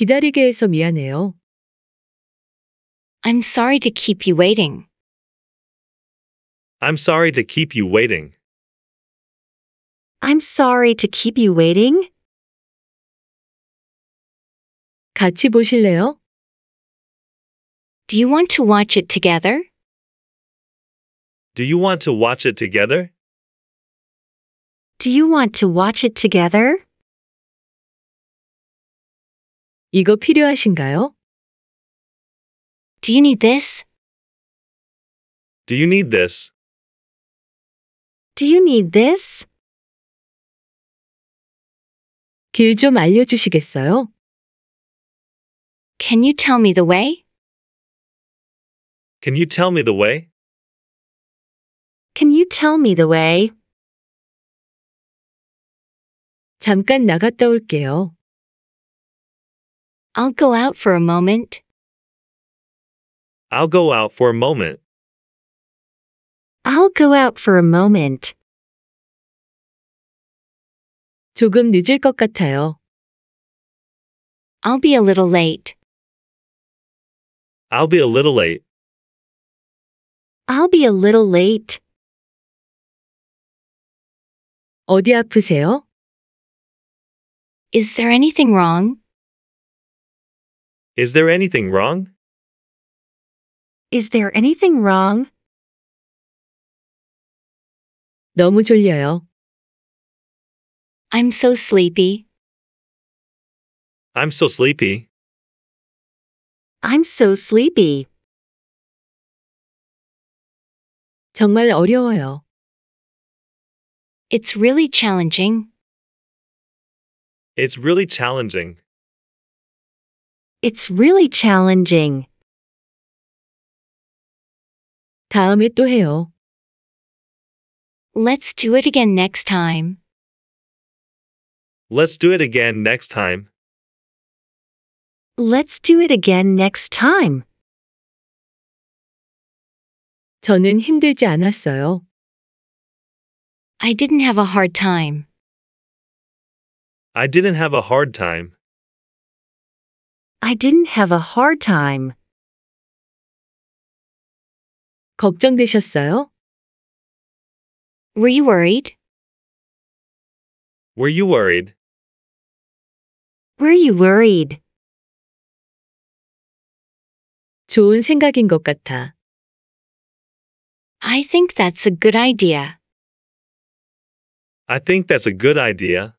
기다리게 해서 미안해요. I'm sorry to keep you waiting. I'm sorry to keep you waiting. I'm sorry to keep you waiting. 같이 보실래요? Do you want to watch it together? Do you want to watch it together? Do you want to watch it together? 이거 필요하신가요? Do you need this? Do you need this? Do you need this? 길 알려주시겠어요? Can you tell me the way? Can you tell me the way? Can you tell me the way? 잠깐 나갔다 올게요. I'll go out for a moment. I'll go out for a moment. I'll go out for a moment. 조금 늦을 것 같아요. I'll be a little late. I'll be a little late. I'll be a little late. 어디 아프세요? Is there anything wrong? Is there anything wrong? Is there anything wrong? 너무 졸려요. I'm so sleepy. I'm so sleepy. I'm so sleepy. 정말 어려워요. It's really challenging. It's really challenging. It's really challenging. 다음에 또 해요. Let's do it again next time. Let's do it again next time. Let's do it again next time. 저는 힘들지 않았어요. I didn't have a hard time. I didn't have a hard time. I didn't have a hard time. 걱정되셨어요? Were you worried? Were you worried? Were you worried? 좋은 생각인 것 같아. I think that's a good idea. I think that's a good idea.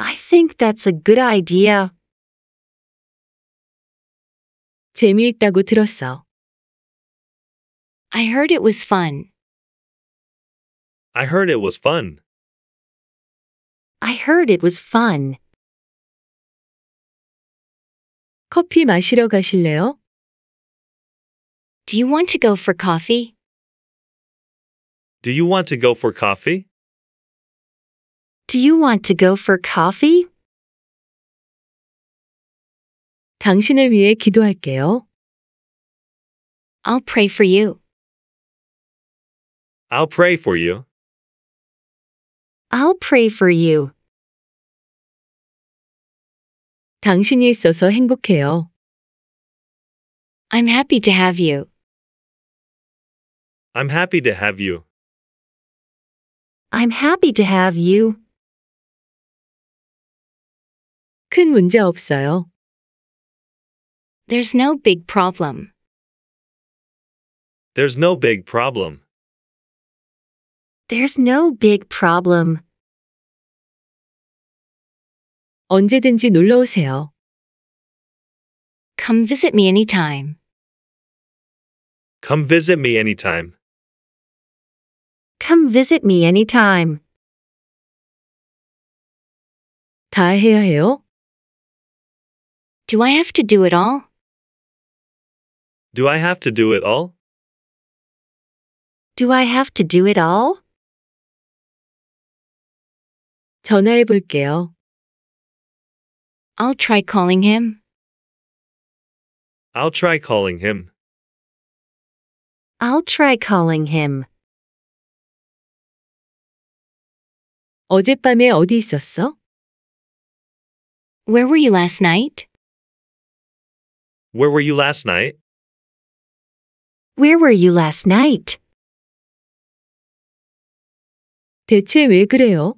I think that's a good idea. 재미있다고 들었어. I heard it was fun. I heard it was fun. I heard it was fun. 커피 마시러 가실래요? Do you want to go for coffee? Do you want to go for coffee? Do you want to go for coffee? 당신을 위해 기도할게요. I'll pray for you. I'll pray for you. I'll pray for you. 당신이 있어서 행복해요. I'm happy to have you. I'm happy to have you. I'm happy to have you. 큰 문제 없어요. There's no big problem. There's no big problem. There's no big problem. 언제든지 놀러 오세요. Come visit me anytime. Come visit me anytime. Come visit me anytime. 다 해야 해요? Do I have to do it all? Do I have to do it all? Do I have to do it all? 전화해 볼게요. I'll try calling him. I'll try calling him. I'll try calling him. 어젯밤에 어디 있었어? Where were you last night? Where were you last night? Where were you last night? 대체 왜 그래요?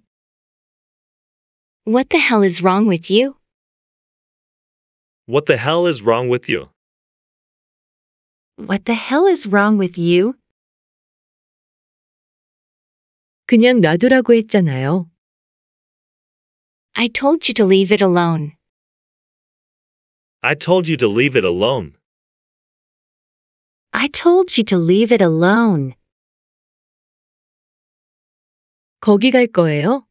What the hell is wrong with you? What the hell is wrong with you? What the hell is wrong with you? 그냥 놔두라고 했잖아요. I told you to leave it alone. I told you to leave it alone. I told you to leave it alone. 거기 갈 거예요?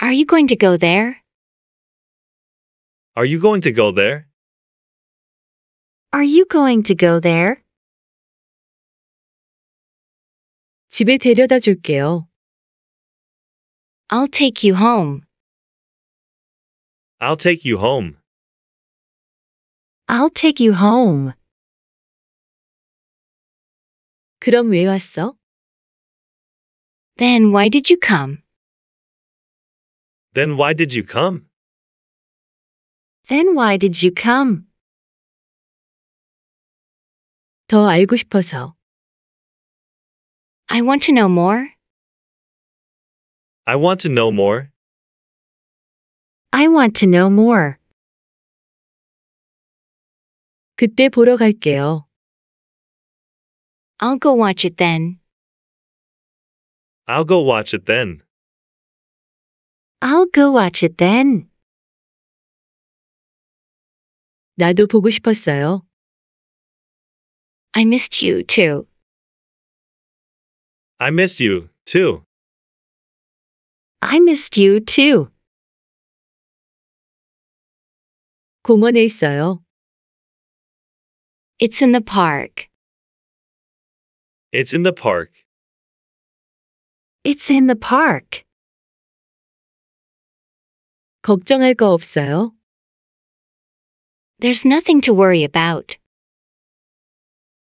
Are you going to go there? Are you going to go there? Are you going to go there? 집에 데려다 줄게요. I'll take you home. I'll take you home. I'll take you home. 그럼 왜 왔어? Then why did you come? Then why did you come? Then why did you come? 더 알고 싶어서. I want to know more. I want to know more. I want to know more. 그때 보러 갈게요. I'll go watch it then. I'll go watch it then. I'll go watch it then. 나도 보고 싶었어요. I missed you too. I missed you too. I missed you too. 공원에 있어요. It's in the park. It's in the park. It's in the park. 걱정할 거 없어요. There's nothing to worry about.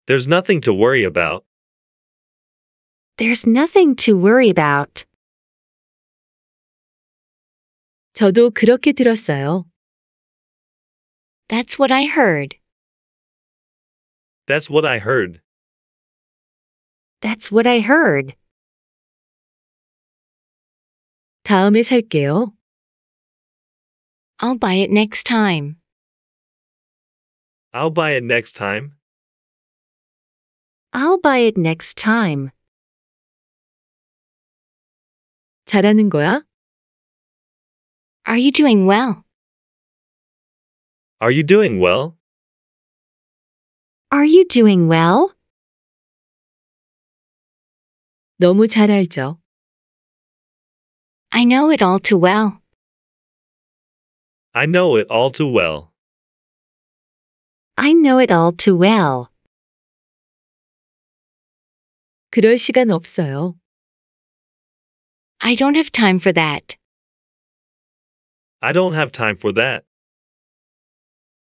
There's nothing to worry about. There's nothing to worry about. 저도 그렇게 들었어요. That's what I heard. That's what I heard. That's what I heard. 다음에 살게요. I'll buy it next time. I'll buy it next time. I'll buy it next time. 잘하는 거야? Are you doing well? Are you doing well? Are you doing well? 너무 잘 알죠. I know it all too well. I know it all too well. I know it all too well. 그럴 시간 없어요. I don't have time for that. I don't have time for that.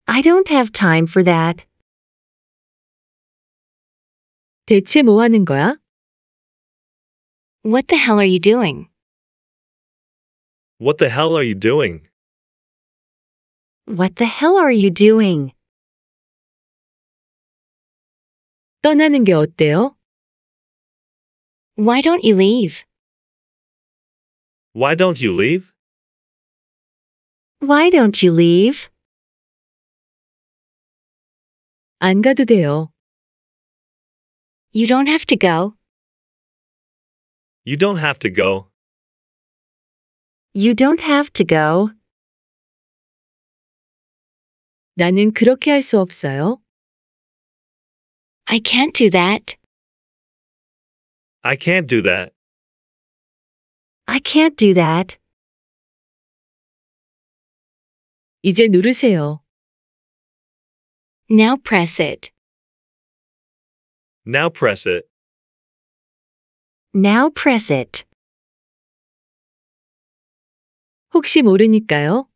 I don't have time for that. 대체 뭐 하는 거야? What the hell are you doing? What the hell are you doing? What the hell are you doing? 떠나는 게 어때요? Why don't you leave? Why don't you leave? Why don't you leave? 안 가도 돼요. You don't have to go. You don't have to go. You don't have to go. 나는 그렇게 할 수 없어요. I can't do that. I can't do that. I can't do that. 이제 누르세요. Now press it. Now press it. Now press it. 혹시 모르니까요.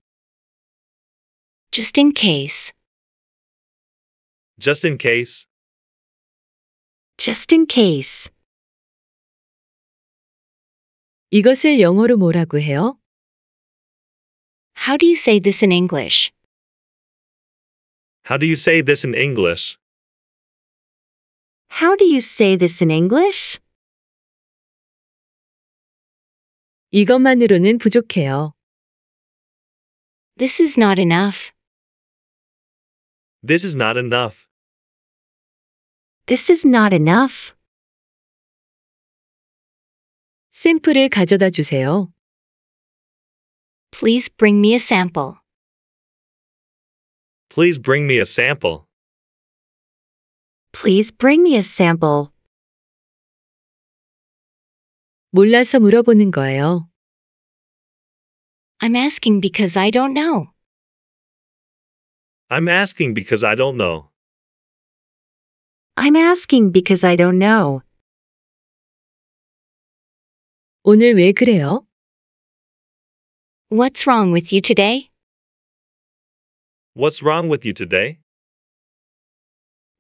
Just in case. Just in case. Just in case. 이것을 영어로 뭐라고 해요? How do you say this in English? How do you say this in English? How do you say this in English? 이것만으로는 부족해요. This is not enough. This is not enough. This is not enough. 샘플을 가져다 주세요. Please bring me a sample. Please bring me a sample. Please bring me a sample. 몰라서 물어보는 거예요. I'm asking because I don't know. I'm asking because I don't know. I'm asking because I don't know. 오늘 왜 그래요? What's wrong with you today? What's wrong with you today?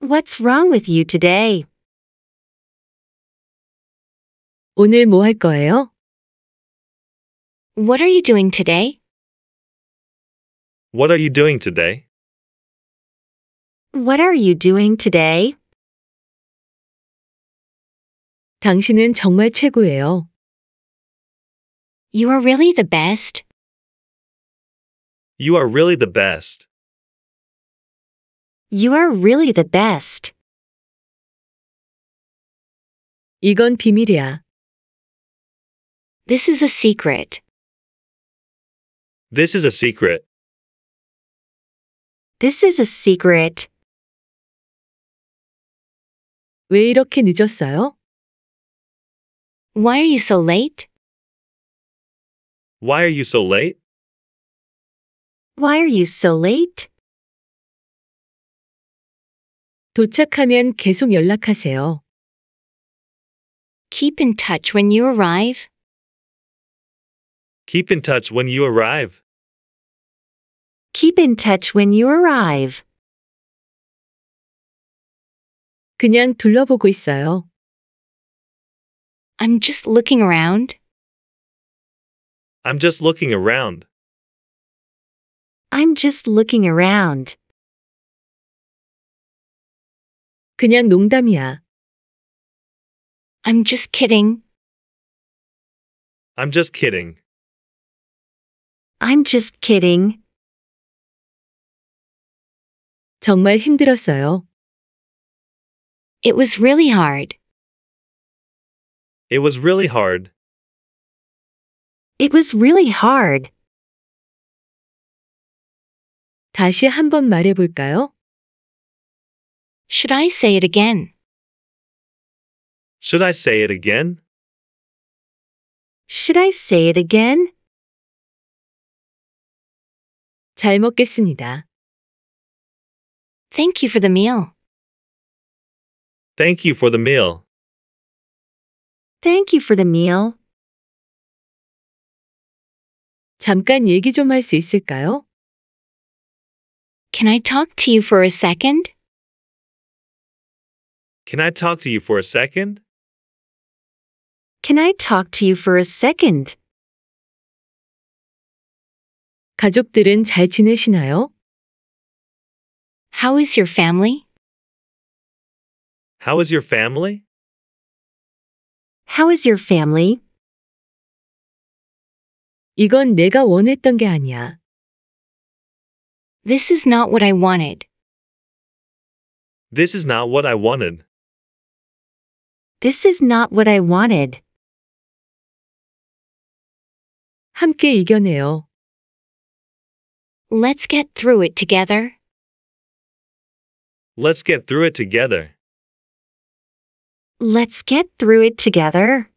What's wrong with you today? 오늘 거예요? What are you doing today? What are you doing today? What are you doing today? 당신은 정말 최고예요. You are really the best. You are really the best. You are really the best. 이건 비밀이야. This is a secret. This is a secret. This is a secret. 왜 이렇게 늦었어요? Why are you so late? Why are you so late? Why are you so late? 도착하면 계속 연락하세요. Keep in touch when you arrive. Keep in touch when you arrive. Keep in touch when you arrive. 그냥 둘러보고 있어요. I'm just looking around. I'm just looking around. I'm just looking around. 그냥 농담이야. I'm just kidding. I'm just kidding. I'm just kidding. 정말 힘들었어요. It was really hard. It was really hard. It was really hard. 다시 한 번 말해 볼까요? Should I say it again? Should I say it again? Should I say it again? 잘 먹겠습니다. Thank you for the meal. Thank you for the meal. Thank you for the meal. 잠깐 얘기 있을까요? Can I talk to you for a second? Can I talk to you for a second? Can I talk to you for a second? 가족들은 잘 지내시나요? How is your family? How is your family? How is your family? 이건 내가 원했던 게 아니야. This is not what I wanted. This is not what I wanted. This is not what I wanted. 함께 이겨내요. Let's get through it together. Let's get through it together. Let's get through it together.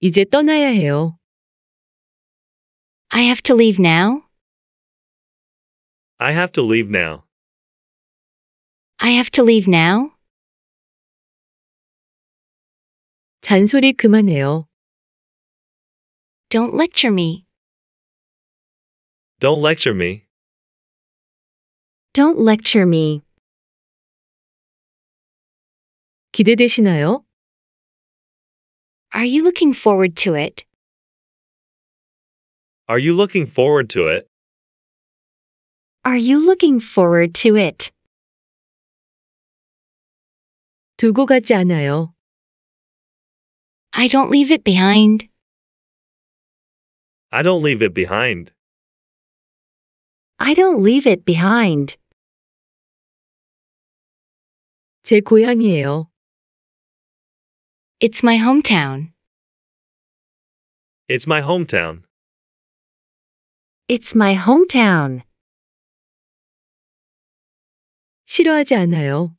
이제 떠나야 해요. I have to leave now. I have to leave now. I have to leave now. 잔소리 그만해요. Don't lecture me. Don't lecture me. Don't lecture me. 기대되시나요? Are you looking forward to it? Are you looking forward to it? Are you looking forward to it? 두고 가지 않아요. I don't leave it behind. I don't leave it behind. I don't leave it behind. 제 고향이에요. It's my hometown. It's my hometown. It's my hometown. 싫어하지 않아요.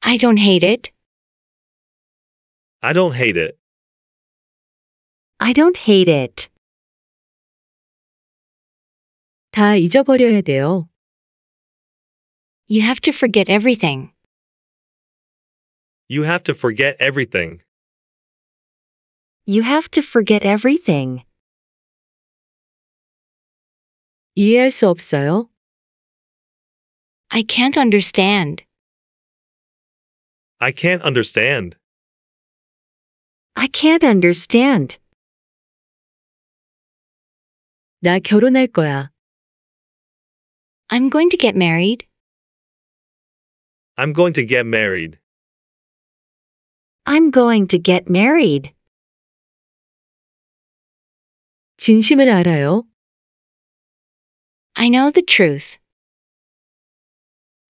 I don't hate it. I don't hate it. I don't hate it. 다 잊어버려야 돼요. You have to forget everything. You have to forget everything. You have to forget everything. 이해할 수 없어요. I can't understand. I can't understand. I can't understand. 나 결혼할 거야. I'm going to get married. I'm going to get married. I'm going to get married. 진심을 알아요. I know the truth.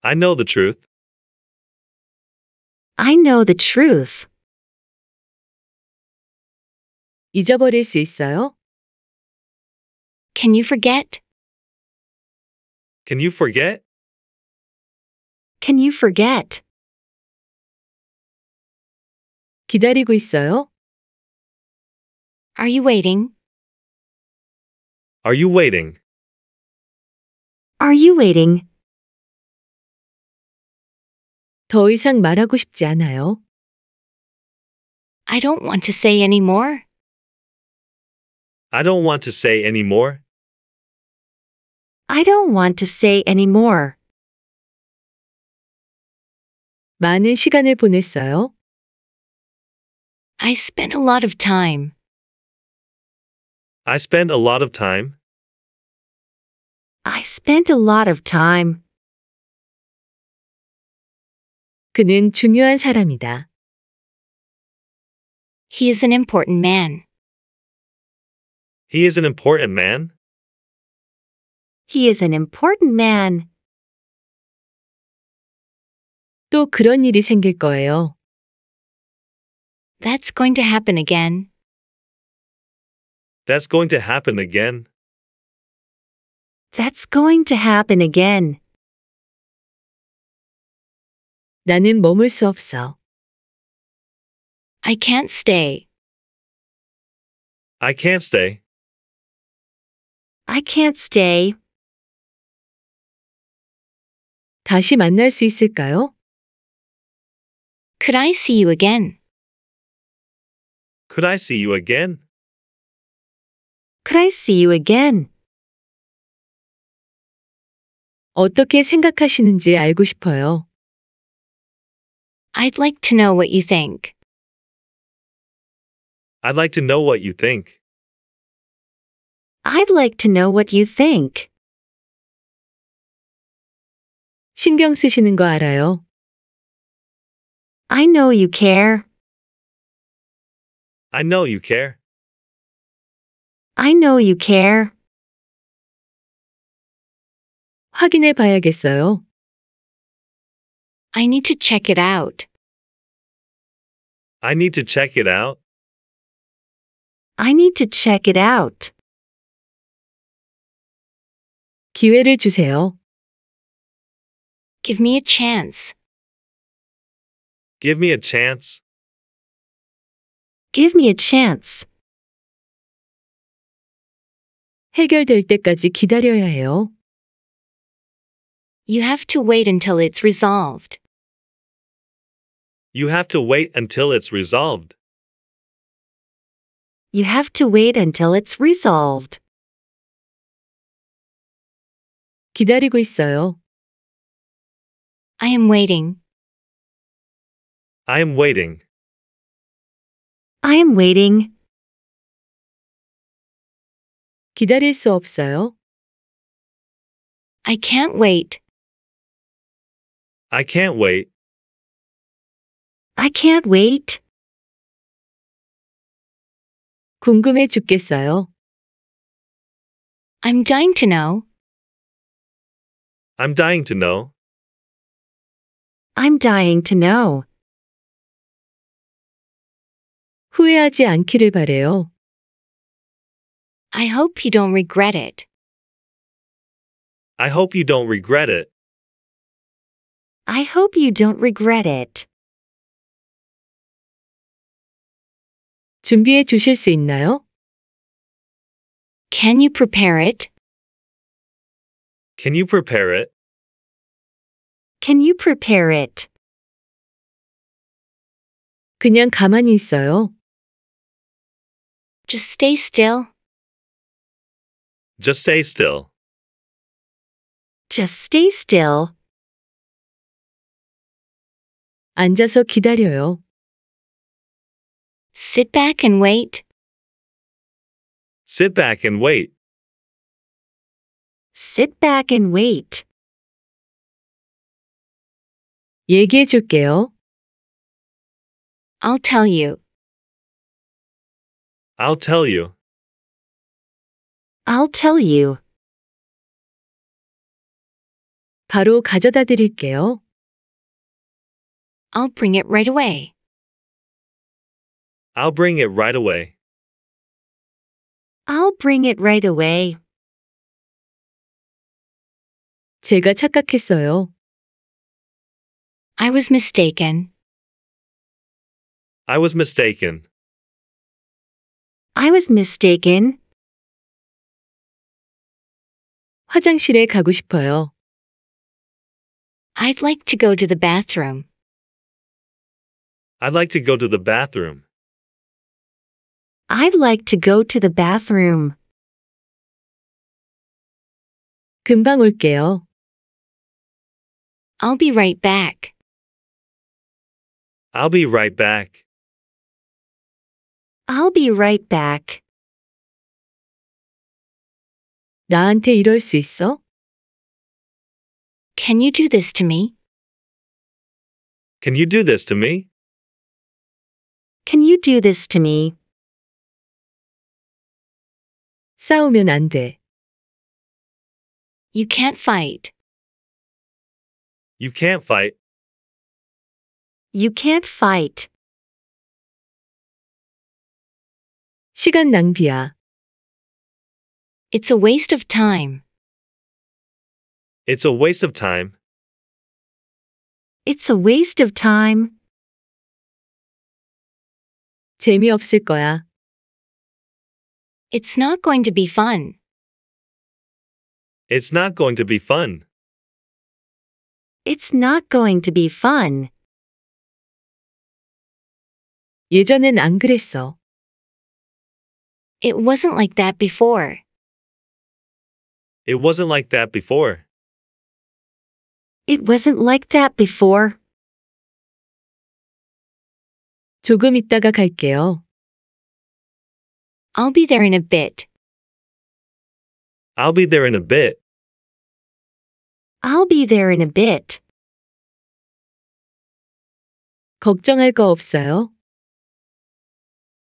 I know the truth. I know the truth. 잊어버릴 수 있어요? Can you forget? Can you forget? Can you forget? 기다리고 있어요? Are you waiting? Are you waiting? Are you waiting? 더 이상 말하고 싶지 않아요. I don't want to say any more. I don't want to say any more. I don't want to say any more. 많은 시간을 보냈어요. I spent a lot of time. I spent a lot of time. I spent a lot of time. 그는 중요한 사람이다. He is an important man. He is an important man. He is an important man. 또 그런 일이 생길 거예요. That's going to happen again. That's going to happen again. That's going to happen again. 나는 머물 수 없어. I can't stay. I can't stay. I can't stay. 다시 만날 수 있을까요? Could I see you again? Could I see you again? Could I see you again? 어떻게 생각하시는지 알고 싶어요. I'd like to know what you think. I'd like to know what you think. I'd like to know what you think. 신경 쓰시는 거 알아요. I know you care. I know you care. I know you care. 확인해 봐야겠어요. I need to check it out. I need to check it out. I need to check it out. 기회를 주세요. Give me a chance. Give me a chance. Give me a chance. 해결될 때까지 기다려야 해요. You have to wait until it's resolved. You have to wait until it's resolved. You have to wait until it's resolved. 기다리고 있어요. I am waiting. I am waiting. I am waiting. 기다릴 수 없어요. I can't wait. I can't wait. I can't wait. 궁금해 죽겠어요. I'm dying to know. I'm dying to know. I'm dying to know. 후회하지 않기를 바래요. I hope you don't regret it. I hope you don't regret it. I hope you don't regret it. 준비해 주실 수 있나요? Can you prepare it? Can you prepare it? Can you prepare it? 그냥 가만히 있어요. Just stay still. Just stay still. Just stay still. 앉아서 기다려요. Sit back and wait. Sit back and wait. Sit back and wait. 얘기해 줄게요. I'll tell you. I'll tell you. I'll tell you. 바로 가져다 드릴게요. I'll bring it right away. I'll bring it right away. I'll bring it right away. 제가 착각했어요. I was mistaken. I was mistaken. I was mistaken. 화장실에 가고 싶어요. I'd like to go to the bathroom. I'd like to go to the bathroom. I'd like to go to the bathroom. 금방 올게요. I'll be right back. I'll be right back. I'll be right back. 나한테 이럴 수 있어? Can you do this to me? Can you do this to me? Can you do this to me? 싸우면 안 돼. You can't fight. You can't fight. You can't fight. 시간 낭비야. It's a waste of time. It's a waste of time. It's a waste of time. 재미없을 거야. It's not going to be fun. It's not going to be fun. It's not going to be fun. 예전엔 안 그랬어. It wasn't like that before. It wasn't like that before. It wasn't like that before. 조금 있다가 갈게요. I'll be there in a bit. I'll be there in a bit. I'll be there in a bit. 걱정할 거 없어요?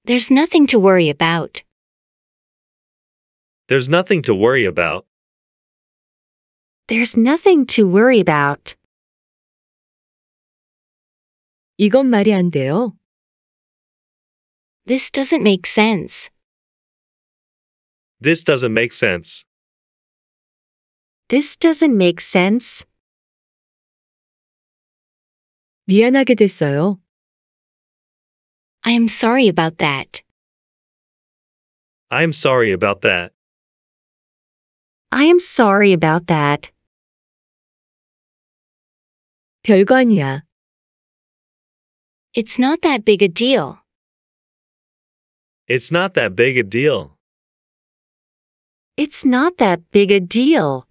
There's nothing to worry about. There's nothing to worry about. There's nothing to worry about. 이건 말이 안 돼요. This doesn't make sense. This doesn't make sense. This doesn't make sense. 미안하게 됐어요. I am sorry about that. I am sorry about that. I am sorry about that. It's not that big a deal. It's not that big a deal. It's not that big a deal.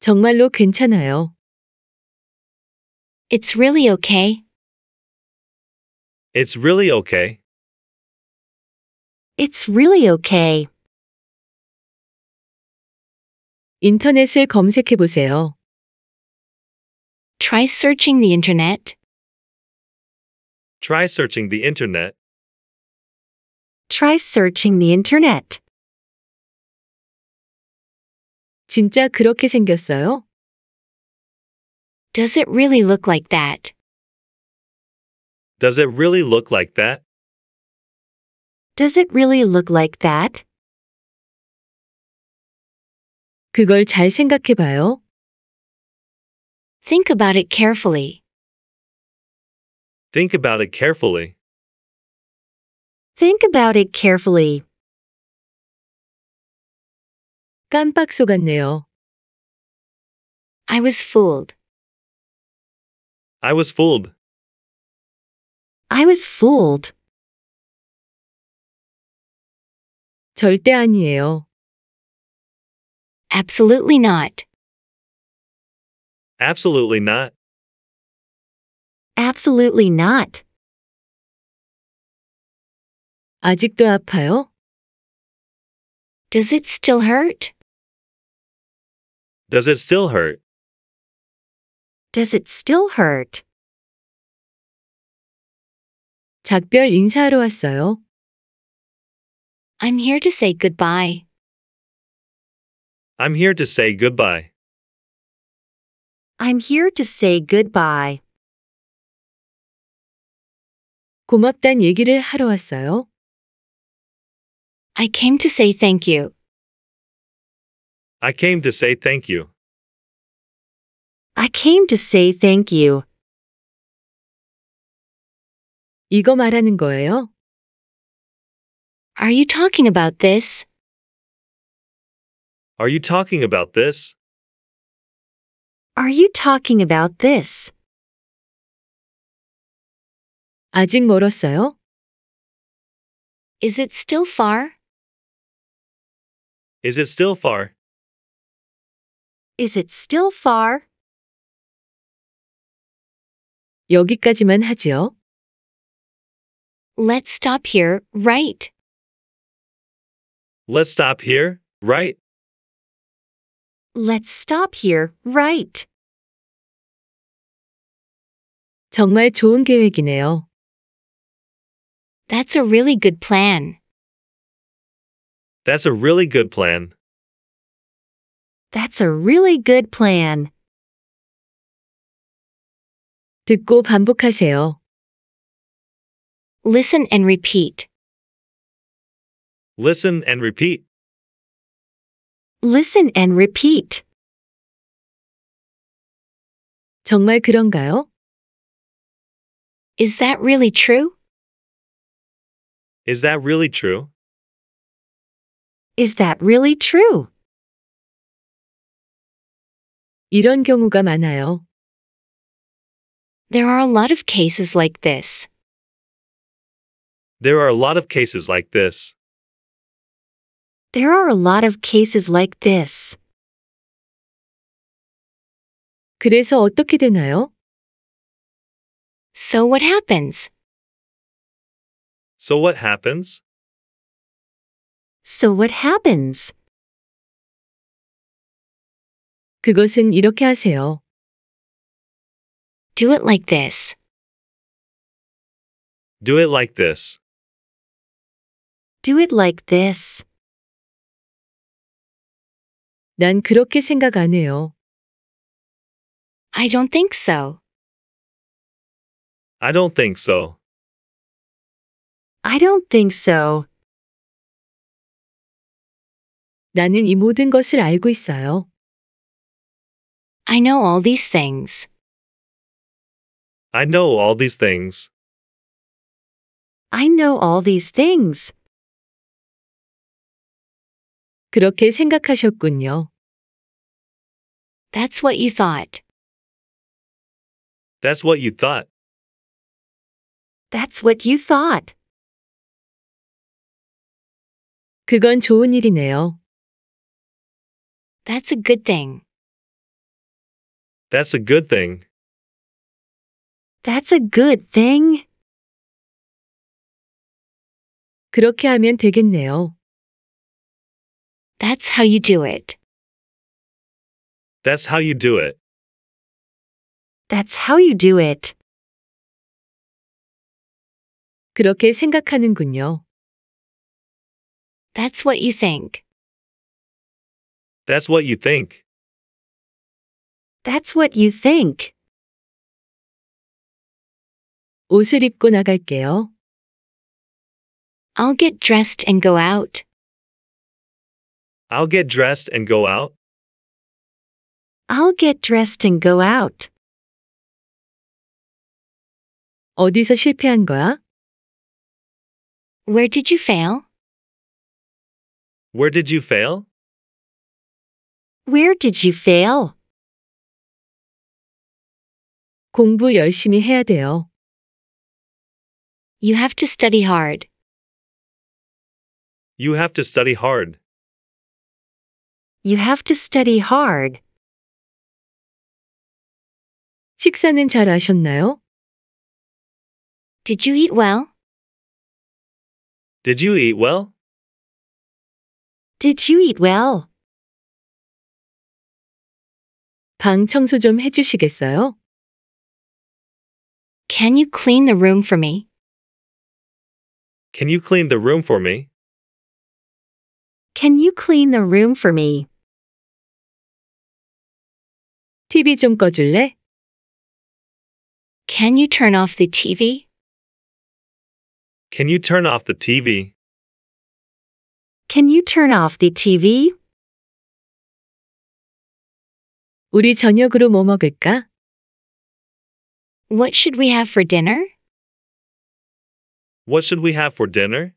정말로 괜찮아요. It's really okay. It's really okay. It's really okay. 인터넷을 검색해 보세요. Try searching the internet. Try searching the internet. Try searching the internet. 진짜 그렇게 생겼어요? Does it really look like that? Does it really look like that? Does it really look like that? 그걸 잘 생각해 봐요. Think about it carefully. Think about it carefully. Think about it carefully. 깜빡 속았네요. I was fooled. I was fooled. I was fooled. 절대 아니에요. Absolutely not. Absolutely not. Absolutely not. 아직도 아파요? Does it still hurt? Does it still hurt? Does it still hurt? 작별 인사하러 왔어요. I'm here to say goodbye. I'm here to say goodbye. I'm here to say goodbye. 고맙단 얘기를 하러 왔어요. I came to say thank you. I came to say thank you. I came to say thank you. 이거 말하는 거예요? Are you talking about this? Are you talking about this? Are you talking about this? 아직 멀었어요? Is it still far? Is it still far? Is it still far? 여기까지만 하지요. Let's stop here, right? Let's stop here, right? Let's stop here, right? 정말 좋은 계획이네요. That's a really good plan. That's a really good plan. That's a really good plan. 듣고 반복하세요. Listen and repeat. Listen and repeat. Listen and repeat. 정말 그런가요? Is that really true? Is that really true? Is that really true? 이런 경우가 많아요. There are a lot of cases like this. There are a lot of cases like this. There are a lot of cases like this. 그래서 어떻게 되나요? So what happens? So what happens? So what happens? 그것은 이렇게 하세요. Do it like this. Do it like this do it like this. 난 그렇게 생각 안 해요. I don't think so. I don't think so. I don't think so. 나는 이 모든 것을 알고 있어요. I know all these things. I know all these things. I know all these things. 그렇게 생각하셨군요. That's what you thought. That's what you thought. That's what you thought. 그건 좋은 일이네요. That's a good thing. That's a good thing. That's a good thing. 그렇게 하면 되겠네요. That's how you do it. That's how you do it. That's how you do it. 그렇게 생각하는군요. That's what you think. That's what you think. That's what you think. 옷을 입고 나갈게요. I'll get dressed and go out. I'll get dressed and go out. I'll get dressed and go out. 어디서 실패한 거야? Where did you fail? Where did you fail? Where did you fail? 공부 열심히 해야 돼요. You have to study hard. You have to study hard. You have to study hard. 식사는 잘 하셨나요? Did you eat well? Did you eat well? Did you eat well? 방 청소 좀 해주시겠어요? Can you clean the room for me? Can you clean the room for me? Can you clean the room for me? TV 좀 꺼줄래? Can you turn off the TV? Can you turn off the TV? Can you turn off the TV? 우리 저녁으로 뭐 먹을까? What should we have for dinner? What should we have for dinner?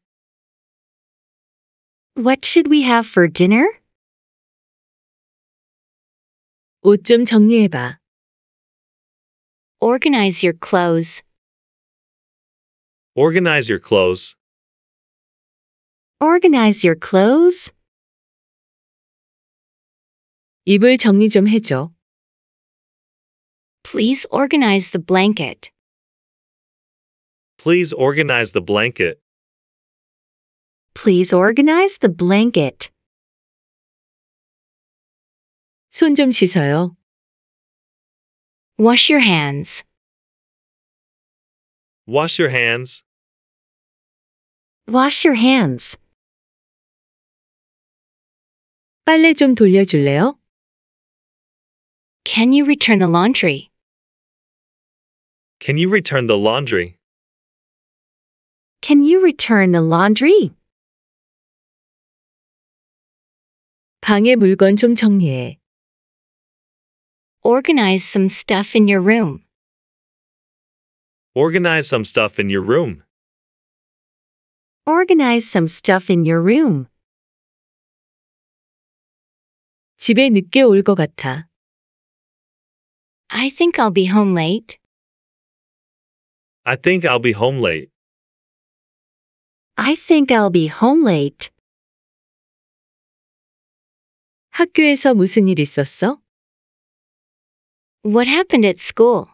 What should we have for dinner? 정리해봐. Organize your clothes. Organize your clothes. Organize your clothes. 이불 정리 좀 해줘. Please organize the blanket. Please organize the blanket. Please organize the blanket. 씻어요. Wash your hands. Wash your hands. Wash your hands. 빨래 좀 돌려줄래요? Can you return the laundry? Can you return the laundry? Can you return the laundry? 방에 물건 좀 정리해 organize some stuff in your room. Organize some stuff in your room. Organize some stuff in your room. 집에 늦게 같아. I think I'll be home late. I think I'll be home late. I think I'll be home late. 학교에서 무슨 일 있었어? What happened at school?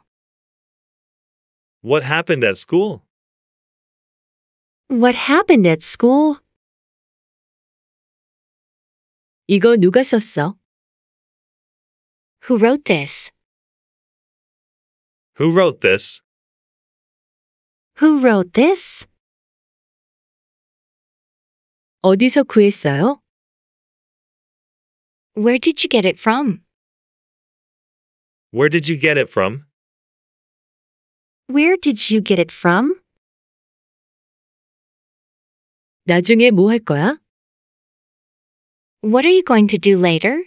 What happened at school? What happened at school? 이거 누가 썼어? Who wrote this? Who wrote this? Who wrote this? 어디서 구했어요? Where did you get it from? Where did you get it from? Where did you get it from? 나중에 뭐 할 거야? What are you going to do later?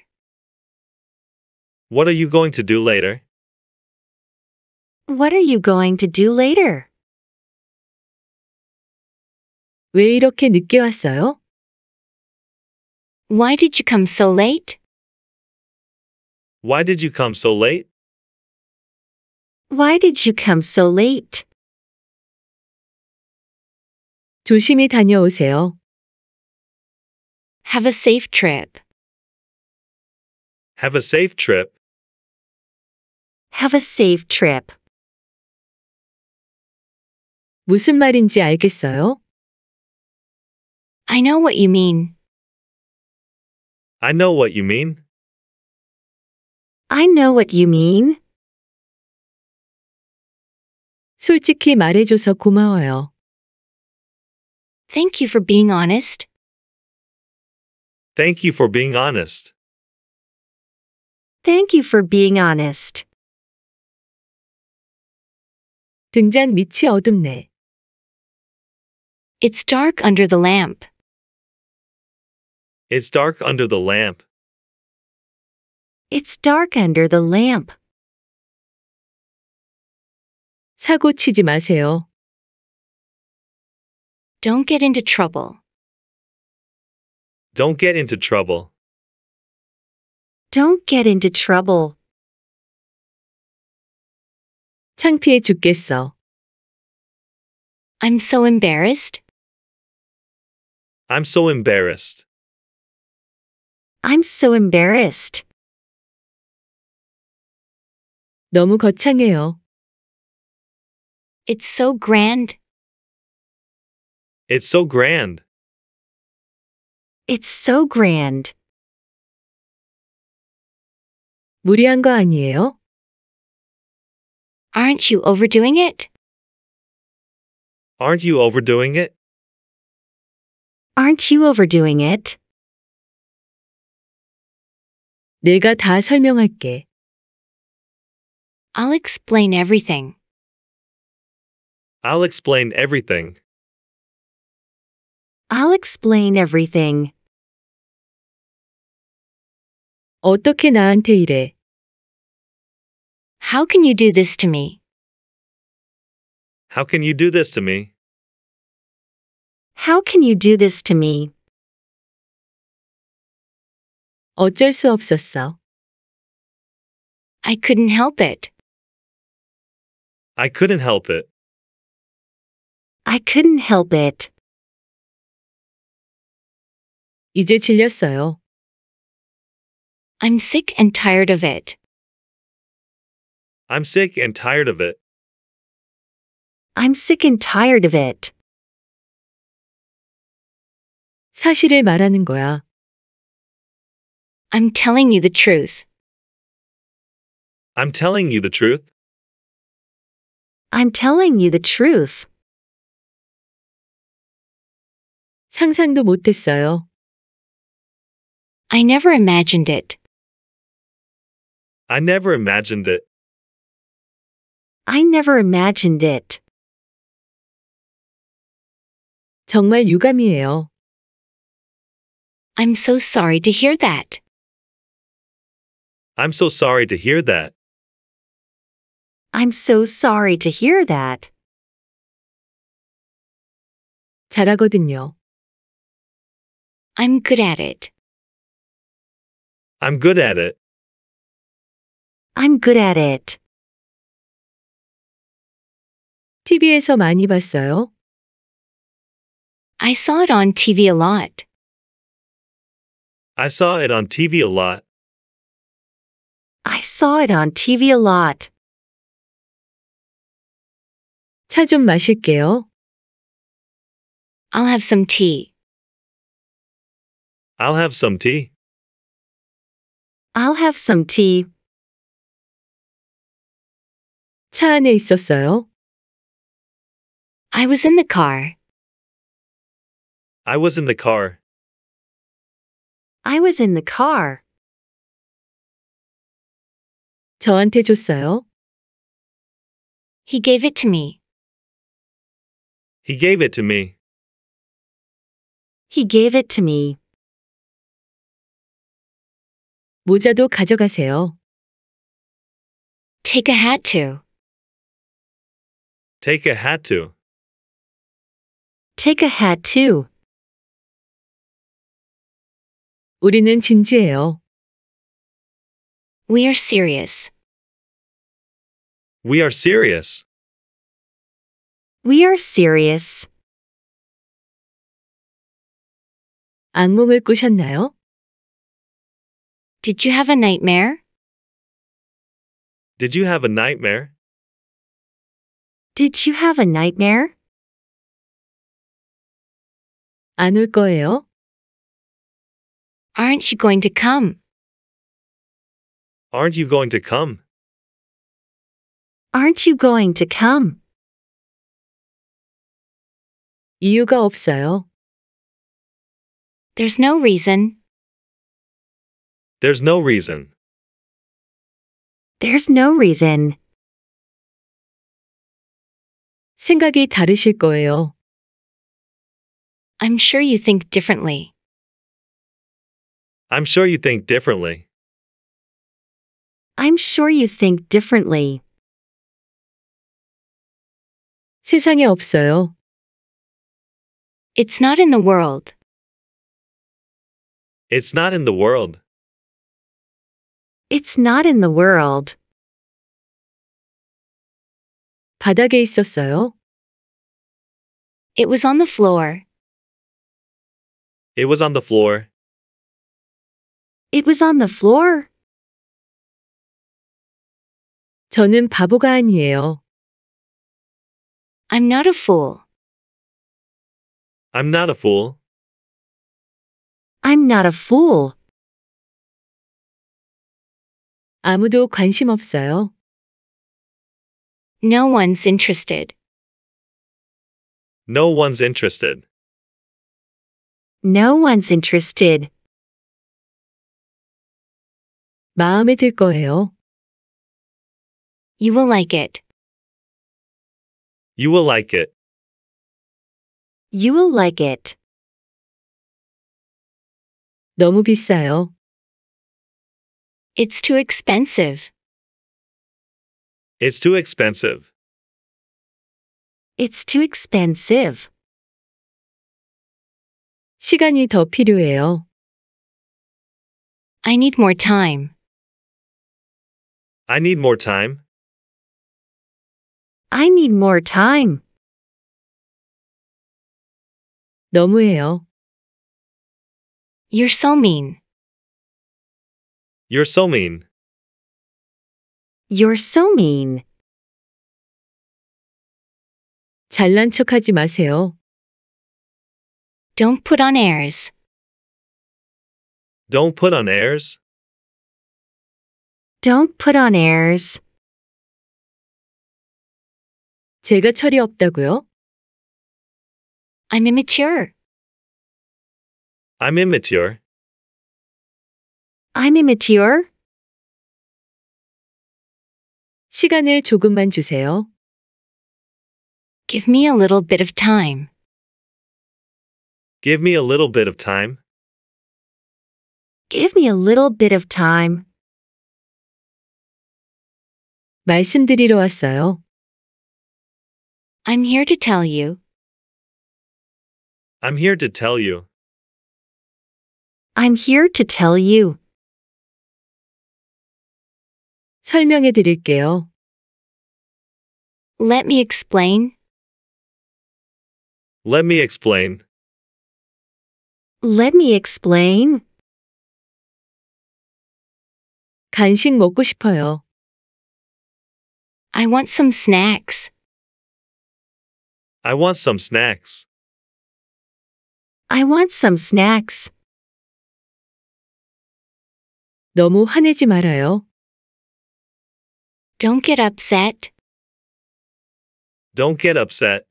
What are you going to do later? What are you going to do later? 왜 이렇게 늦게 왔어요? Why did you come so late? Why did you come so late? Why did you come so late? 조심히 다녀오세요. Have a safe trip. Have a safe trip. Have a safe trip. 무슨 말인지 알겠어요? I know what you mean. I know what you mean. I know what you mean. 솔직히 말해줘서 고마워요. Thank you for being honest. Thank you for being honest. Thank you for being honest. 등잔 밑이 어둡네. It's dark under the lamp. It's dark under the lamp. It's dark under the lamp. 사고 치지 마세요. Don't get into trouble. Don't get into trouble. Don't get into trouble. 창피해 죽겠어. I'm so embarrassed. I'm so embarrassed. I'm so embarrassed. 너무 거창해요. It's so grand. It's so grand. It's so grand. 무리한 거 아니에요? Aren't you overdoing it? Aren't you overdoing it? Aren't you overdoing it? 내가 다 설명할게. I'll explain everything. I'll explain everything. I'll explain everything. 어떻게 나한테 이래? How can you do this to me? How can you do this to me? How can you do this to me? 어쩔 수 없었어. I couldn't help it. I couldn't help it. I couldn't help it. 이제 질렸어요. I'm sick and tired of it. I'm sick and tired of it. I'm sick and tired of it. 사실을 말하는 거야. I'm telling you the truth. I'm telling you the truth. I'm telling you the truth. 상상도 못했어요. I never imagined it. I never imagined it. I never imagined it. 정말 유감이에요. I'm so sorry to hear that. I'm so sorry to hear that. I'm so sorry to hear that. 잘하거든요. I'm good at it. I'm good at it. I'm good at it. TV에서 많이 봤어요? I saw it on TV a lot. I saw it on TV a lot. I saw it on TV a lot. 좀 마실게요. I'll have some tea. I'll have some tea. I'll have some tea. 차 안에 있었어요? I was in the car. I was in the car. I was in the car. 저한테 줬어요? He gave it to me. He gave it to me. He gave it to me. 모자도 가져가세요. Take a hat too. Take a hat too. Take a hat too. 우리는 진지해요. We are serious. We are serious. We are serious. 악몽을 꾸셨나요? Did you have a nightmare? Did you have a nightmare? Did you have a nightmare? 안 올 거예요? Aren't you going to come? Aren't you going to come? Aren't you going to come? 이유가 없어요. There's no reason. There's no reason. There's no reason. 생각이 다르실 거예요. I'm sure you think differently. I'm sure you think differently. I'm sure you think differently. 세상에 없어요. It's not in the world. It's not in the world. It's not in the world. 바닥에 있었어요. It was on the floor. It was on the floor. It was on the floor. 저는 바보가 아니에요. I'm not a fool. I'm not a fool. I'm not a fool. 아무도 관심 없어요. No one's interested. No one's interested. No one's interested. 마음에 들 거예요. You will like it. You will like it. You will like it. 너무 비싸요. It's too expensive. It's too expensive. It's too expensive. 시간이 더 필요해요. I need more time. I need more time. I need more time. 너무해요. You're so mean. You're so mean. You're so mean. 잘난 척하지 마세요. Don't put on airs. Don't put on airs. Don't put on airs. 제가 철이 없다고요? I'm immature. I'm immature. I'm immature. 시간을 조금만 주세요. Give me a little bit of time. Give me a little bit of time. Give me a little bit of time. 말씀드리러 왔어요. I'm here to tell you. I'm here to tell you. I'm here to tell you. 설명해 드릴게요. Let me explain. Let me explain. Let me explain. 간식 먹고 싶어요. I want some snacks. I want some snacks. I want some snacks. 너무 화내지 말아요. Don't get upset. Don't get upset.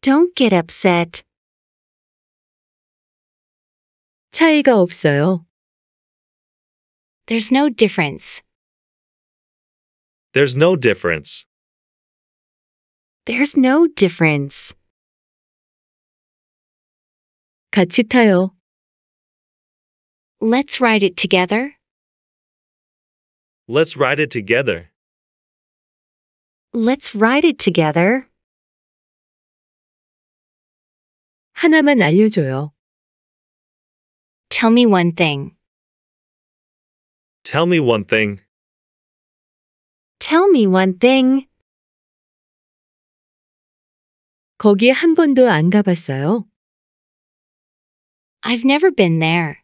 Don't get upset. 차이가 없어요. There's no difference. There's no difference. There's no difference. 같이 타요. Let's ride it together. Let's ride it together. Let's ride it together. 하나만 알려줘요. Tell me one thing. Tell me one thing. Tell me one thing. 거기에 한 번도 안 가봤어요. I've never been there.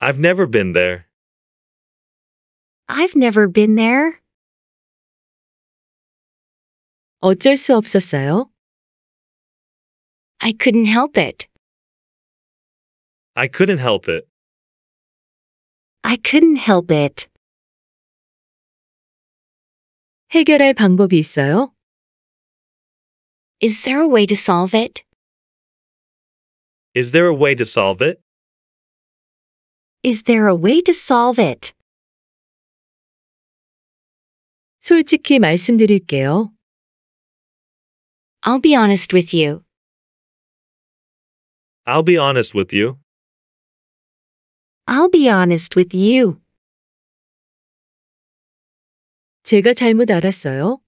I've never been there. I've never been there. 어쩔 수 없었어요. I couldn't help it. I couldn't help it. I couldn't help it. 해결할 방법이 있어요? Is there a way to solve it? Is there a way to solve it? Is there a way to solve it? 솔직히 말씀드릴게요. I'll be honest with you. I'll be honest with you. I'll be honest with you. 제가 잘못 알았어요.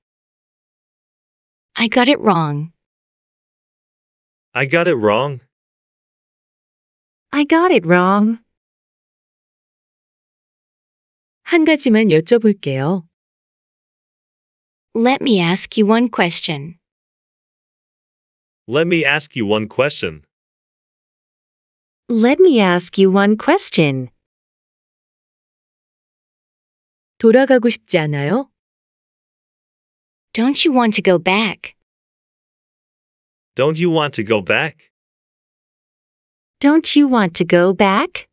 I got it wrong. I got it wrong. I got it wrong. 한 가지만 여쭤볼게요. Let me ask you one question. Let me ask you one question. Let me ask you one question. 돌아가고 싶지 않아요? Don't you want to go back? Don't you want to go back? Don't you want to go back?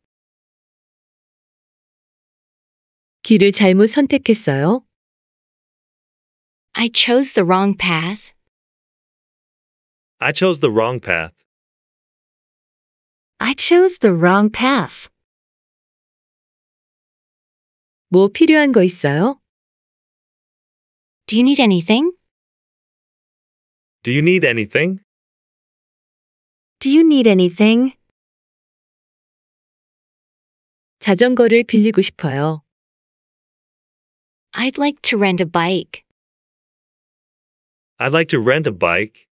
길을 잘못 선택했어요? I chose the wrong path. I chose the wrong path. I chose the wrong path. 뭐 필요한 거 있어요? Do you need anything? Do you need anything? Do you need anything? 자전거를 빌리고 싶어요. I'd like to rent a bike. I'd like to rent a bike.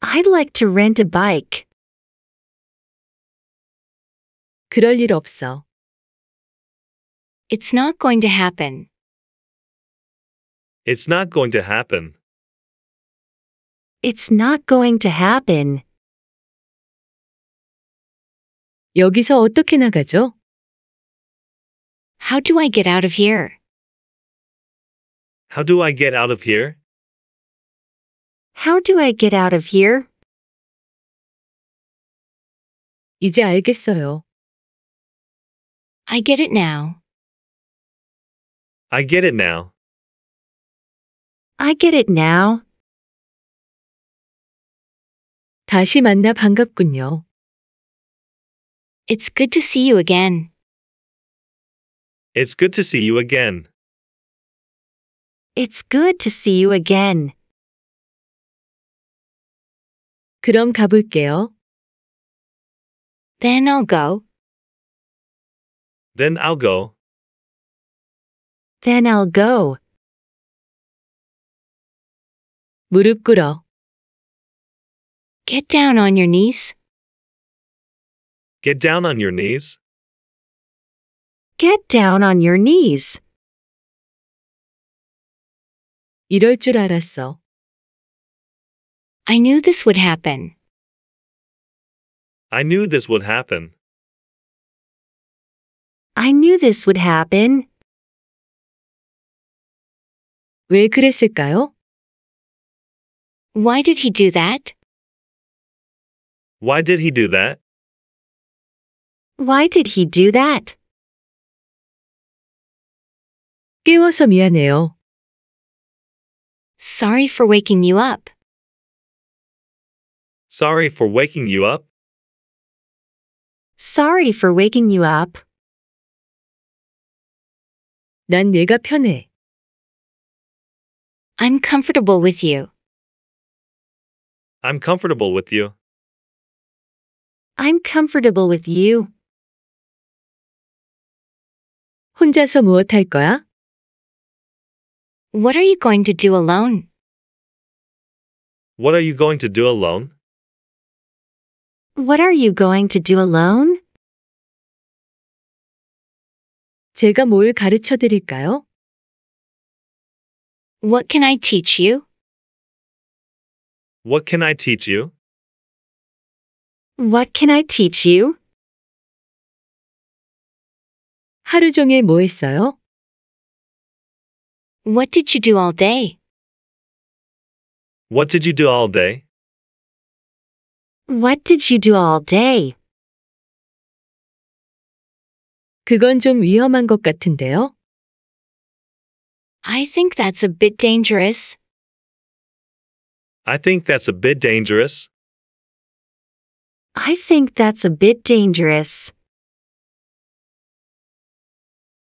I'd like to rent a bike. 그럴 일 없어. It's not going to happen. It's not going to happen. It's not going to happen. 여기서 어떻게 나가죠? How do I get out of here? How do I get out of here? How do I get out of here? 이제 알겠어요. I get it now. I get it now. I get it now. 다시 만나 반갑군요. It's good to see you again. It's good to see you again. It's good to see you again. 그럼 가볼게요. Then I'll go. Then I'll go. Then I'll go. 무릎 꿇어. Get down on your knees. Get down on your knees. Get down on your knees. 이럴 줄 알았어. I knew this would happen. I knew this would happen. I knew this would happen. 왜 그랬을까요? Why did he do that? Why did he do that? Why did he do that? 깨워서 미안해요. Sorry for waking you up. Sorry for waking you up. Sorry for waking you up. 난 네가 내가 편해. I'm comfortable with you. I'm comfortable with you. I'm comfortable with you. 혼자서 무엇 할 거야? What are you going to do alone? What are you going to do alone? What are you going to do alone? 제가 뭘 가르쳐 드릴까요? What can I teach you? What can I teach you? What can I teach you? 하루 종일 뭐 했어요? What did you do all day? What did you do all day? What did you do all day? 그건 좀 위험한 것 같은데요. I think that's a bit dangerous. I think that's a bit dangerous. I think that's a bit dangerous.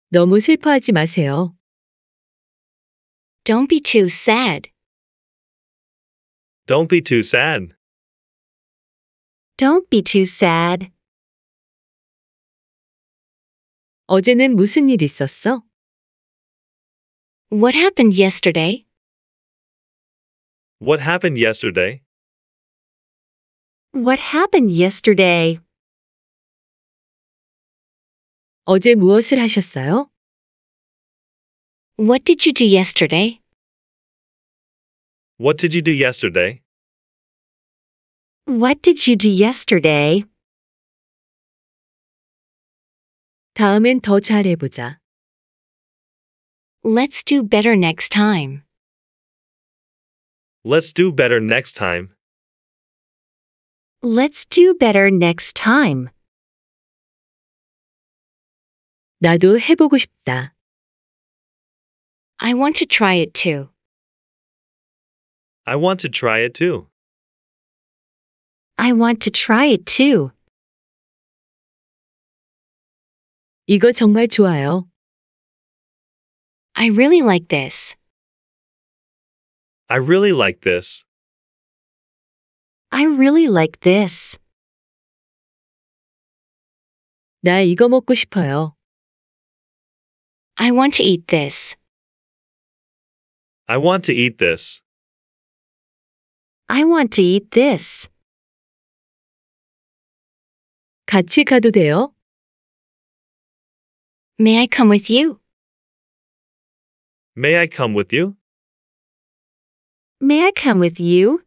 너무 슬퍼하지 마세요. Don't be too sad. Don't be too sad. Don't be too sad. 어제는 무슨 일 있었어? What happened yesterday? What happened yesterday? What happened yesterday? 어제 무엇을 하셨어요? What did you do yesterday? What did you do yesterday? What did you do yesterday? 다음엔 더 잘해보자. Let's do better next time. Let's do better next time. Let's do better next time. 나도 해보고 싶다. I want to try it too. I want to try it too. I want to try it too. 이거 정말 좋아요. I really like this. I really like this. I really like this. 나 이거 먹고 싶어요. I want to eat this. I want to eat this. I want to eat this. 같이 가도 돼요? May I come with you? May I come with you? May I come with you?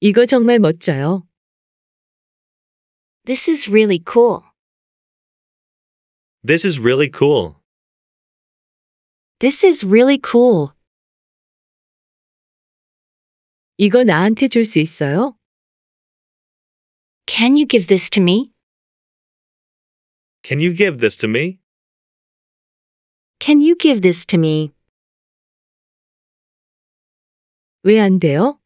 이거 정말 멋져요. This is really cool. This is really cool. This is really cool. 이거 나한테 줄 수 있어요? Can you give this to me? Can you give this to me? Can you give this to me? 돼요?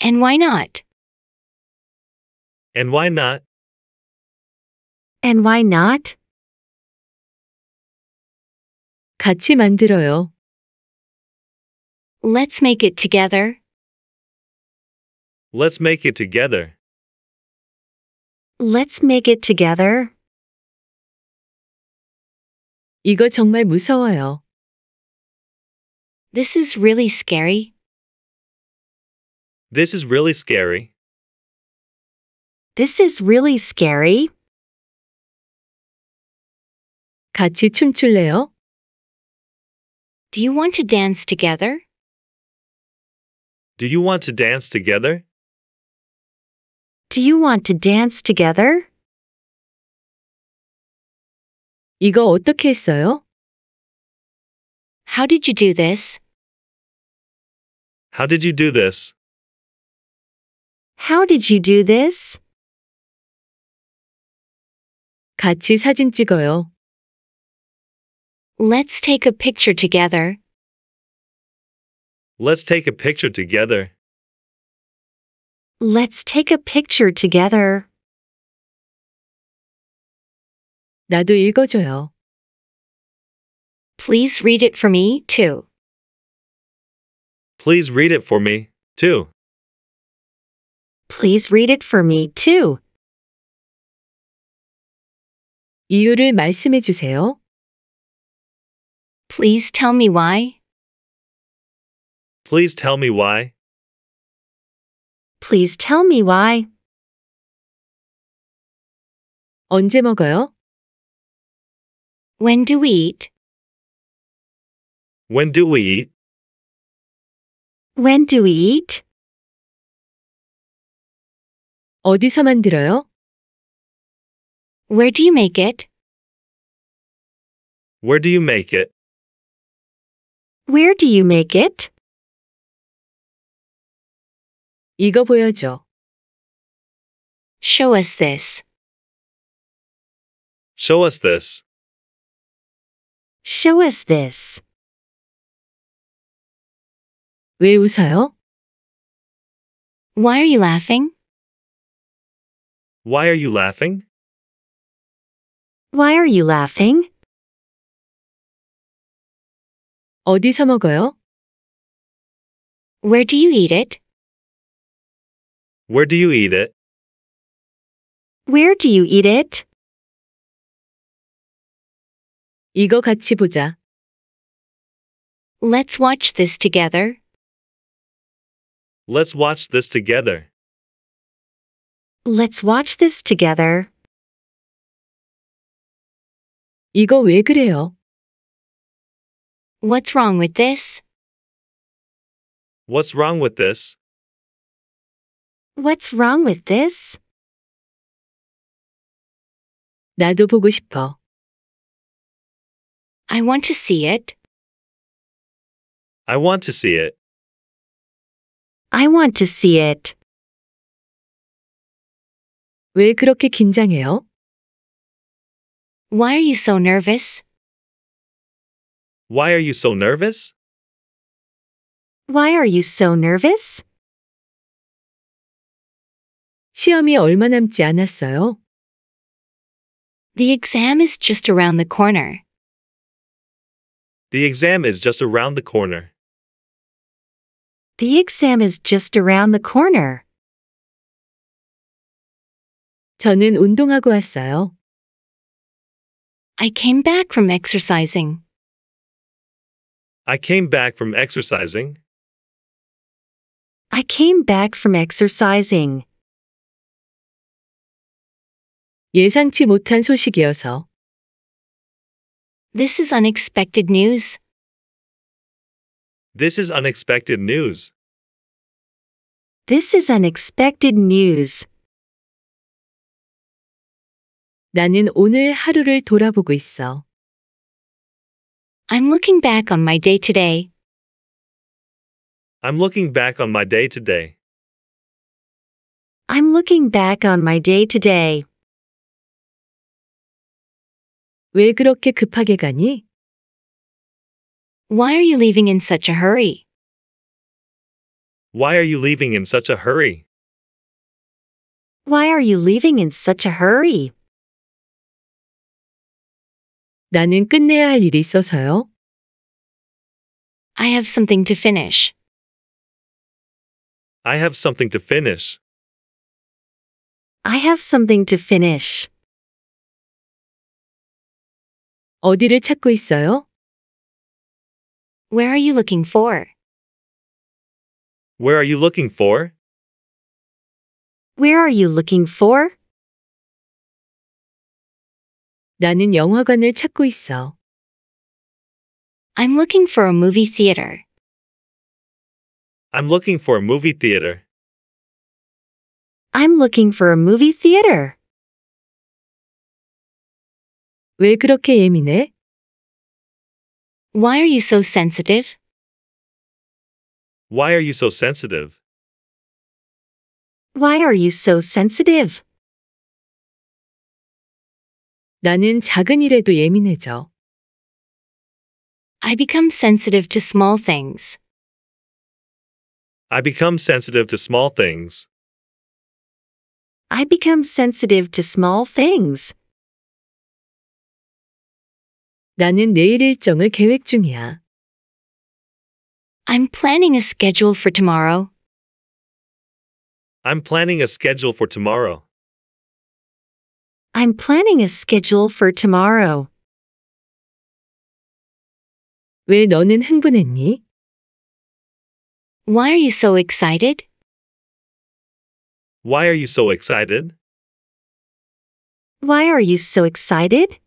And why not? And why not? And why not? 같이 만들어요. Let's make it together. Let's make it together. Let's make it together. 이거 정말 무서워요. This is really scary. This is really scary. This is really scary. 같이 춤출래요? Do you want to dance together? Do you want to dance together? Do you want to dance together? 이거 어떻게 했어요? How did you do this? How did you do this? How did you do this? 같이 사진 찍어요. Let's take a picture together. Let's take a picture together. Let's take a picture together. 나도 읽어줘요. Please read it for me, too. Please read it for me, too. Please read it for me, too. 이유를 말씀해 주세요. Please tell me why. Please tell me why. Please tell me why. 언제 먹어요? When do we eat? When do we eat? When do we eat? 어디서 만들어요? Where do you make it? Where do you make it? Where do you make it? 이거 보여줘. Show us this. Show us this. Show us this. 왜 웃어요? Why are you laughing? Why are you laughing? Why are you laughing? 어디서 먹어요? Where do you eat it? Where do you eat it? Where do you eat it? 이거 같이 보자. Let's watch this together. Let's watch this together. Let's watch this together. 이거 왜 그래요? What's wrong with this? What's wrong with this? What's wrong with this? 나도 보고 싶어. I want to see it. I want to see it. I want to see it. 왜 그렇게 긴장해요? Why are you so nervous? Why are you so nervous? Why are you so nervous? 시험이 얼마 남지 않았어요. The exam is just around the corner. The exam is just around the corner. The exam is just around the corner. 저는 운동하고 왔어요. I came back from exercising. I came back from exercising. I came back from exercising. 예상치 못한 소식이어서. This is unexpected news. This is unexpected news. This is unexpected news. 나는 오늘 하루를 돌아보고 있어. I'm looking back on my day today. I'm looking back on my day today. I'm looking back on my day today. 왜 그렇게 급하게 가니? Why are you leaving in such a hurry? Why are you leaving in such a hurry? Why are you leaving in such a hurry? 나는 끝내야 할 일이 있어서요. I have something to finish. I have something to finish. I have something to finish. 어디를 찾고 있어요? Where are you looking for? Where are you looking for? Where are you looking for? 나는 영화관을 찾고 있어. I'm looking for a movie theater. I'm looking for a movie theater. I'm looking for a movie theater. 왜 그렇게 예민해? Why are you so sensitive? Why are you so sensitive? Why are you so sensitive? 나는 작은 일에도 예민해져. I become sensitive to small things. I become sensitive to small things. I become sensitive to small things. 나는 내일 일정을 계획 중이야. I'm planning a schedule for tomorrow. I'm planning a schedule for tomorrow. I'm planning a schedule for tomorrow. 왜 너는 흥분했니? Why are you so excited? Why are you so excited? Why are you so excited?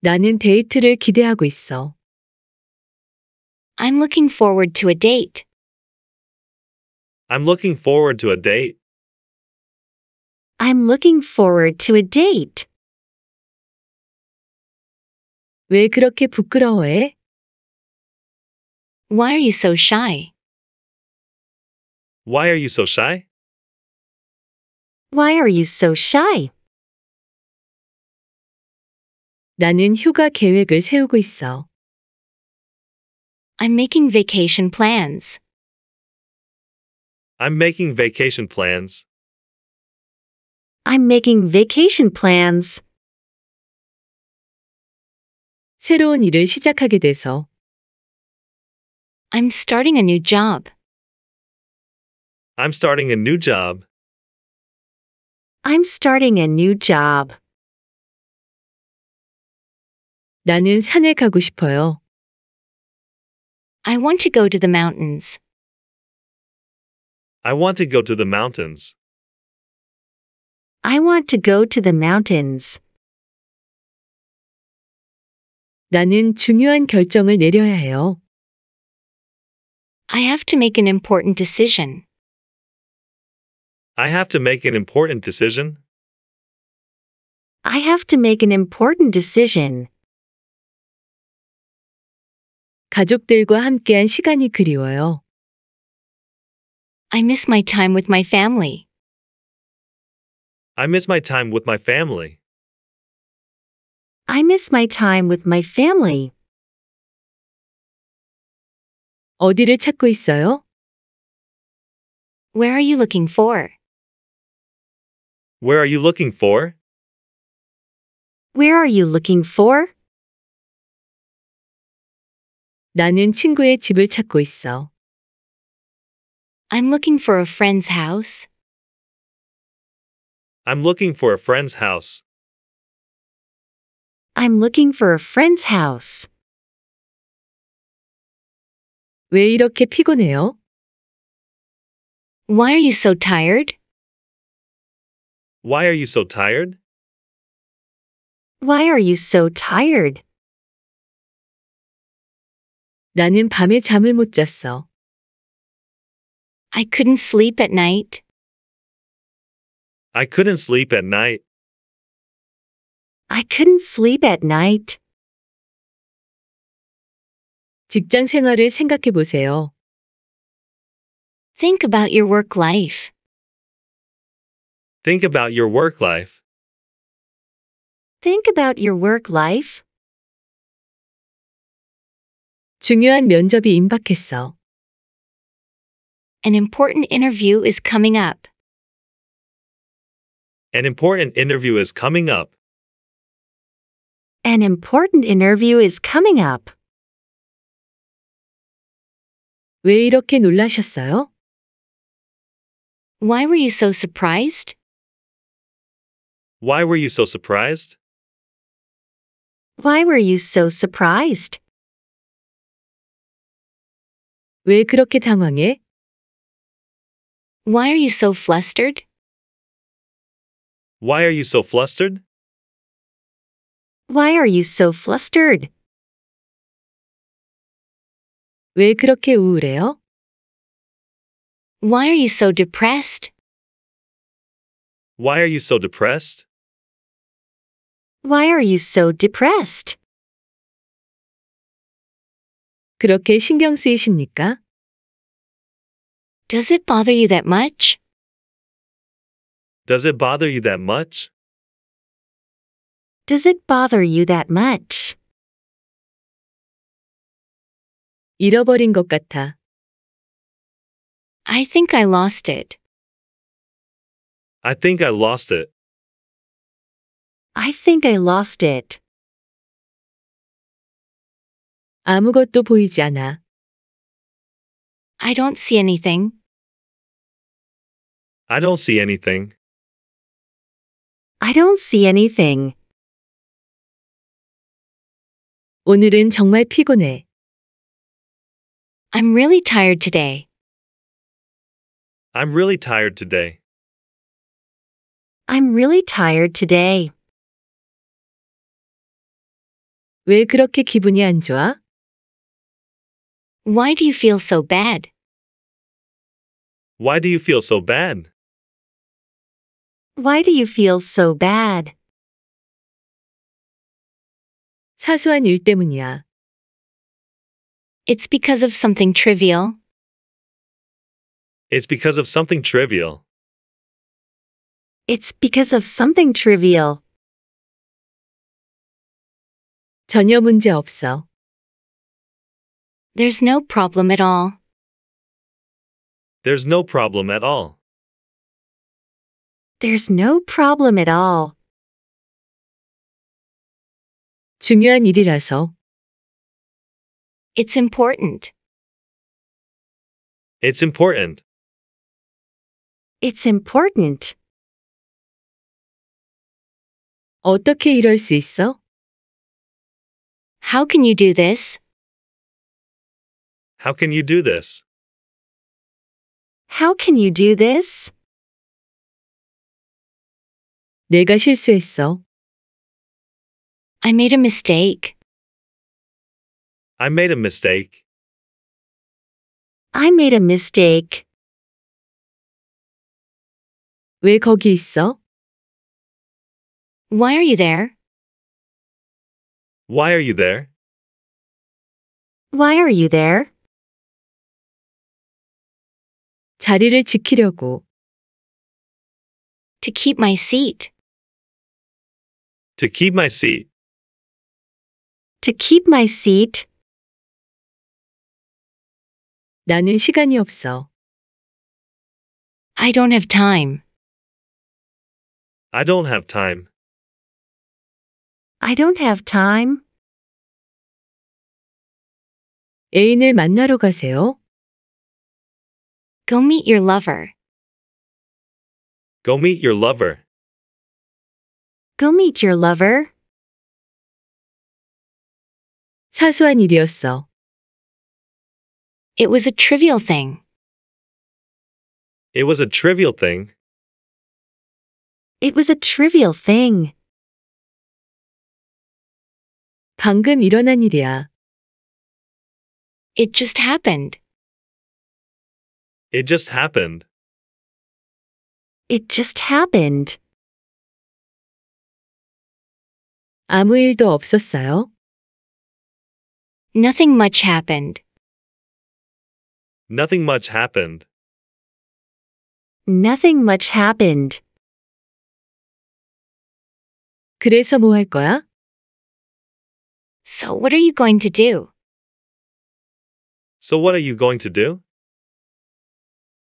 나는 데이트를 기대하고 있어. I'm looking forward to a date. I'm looking forward to a date. I'm looking forward to a date. 왜 그렇게 부끄러워해? Why are you so shy? Why are you so shy? Why are you so shy? 나는 휴가 계획을 세우고 있어. I'm making vacation plans. I'm making vacation plans. I'm making vacation plans. 새로운 일을 시작하게 돼서 I'm starting a new job. I'm starting a new job. I'm starting a new job. 나는 산에 가고 싶어요. I want to go to the mountains. I want to go to the mountains. I want to go to the mountains. 나는 중요한 결정을 내려야 해요. I have to make an important decision. I have to make an important decision. I have to make an important decision. 가족들과 함께한 시간이 그리워요. I miss my time with my family. I miss my time with my family. I miss my time with my family. 어디를 찾고 있어요? Where are you looking for? Where are you looking for? Where are you looking for? 나는 친구의 집을 찾고 있어. I'm looking for a friend's house. I'm looking for a friend's house. I'm looking for a friend's house. 왜 이렇게 피곤해요? Why are you so tired? Why are you so tired? Why are you so tired? 나는 밤에 잠을 못 잤어. I couldn't sleep at night. I couldn't sleep at night. I couldn't sleep at night. 직장 생활을 생각해 보세요. Think about your work life. Think about your work life. Think about your work life. 중요한 면접이 임박했어. An important interview is coming up. An important interview is coming up. An important interview is coming up. 왜 이렇게 놀라셨어요? Why were you so surprised? Why were you so surprised? Why were you so surprised? 왜 그렇게 당황해? Why are you so flustered? Why are you so flustered? Why are you so flustered? 왜 그렇게 우울해요? Why are you so depressed? Why are you so depressed? Why are you so depressed? 그렇게 신경 쓰이십니까? Does it bother you that much? Does it bother you that much? Does it bother you that much? 잃어버린 것 같아. I think I lost it. I think I lost it. I think I lost it. 아무것도 보이지 않아. I don't see anything. I don't see anything. I don't see anything. 오늘은 정말 피곤해. I'm really tired today. I'm really tired today. I'm really tired today. 왜 그렇게 기분이 안 좋아? Why do you feel so bad? Why do you feel so bad? Why do you feel so bad? 사소한 일 때문이야. It's because of something trivial. It's because of something trivial. It's because of something trivial. 전혀 문제 없어. There's no problem at all. There's no problem at all. There's no problem at all. 중요한 일이라서. It's important. It's important. It's important. 어떻게 이럴 수 있어? How can you do this? How can you do this? How can you do this? 내가 실수했어. I made a mistake. I made a mistake. I made a mistake. 왜 거기 있어? Why are you there? Why are you there? Why are you there? 자리를 지키려고. To keep my seat. To keep my seat. To keep my seat. 나는 시간이 없어. I don't have time. I don't have time. I don't have time. 애인을 만나러 가세요. Go meet your lover. Go meet your lover. Go meet your lover. 사소한 일이었어. It was a trivial thing. It was a trivial thing. It was a trivial thing. 방금 일어난 일이야. It just happened. It just happened. It just happened. 아무 일도 없었어요? Nothing much happened. Nothing much happened. Nothing much happened. 그래서 뭐 할 거야? So what are you going to do? So what are you going to do?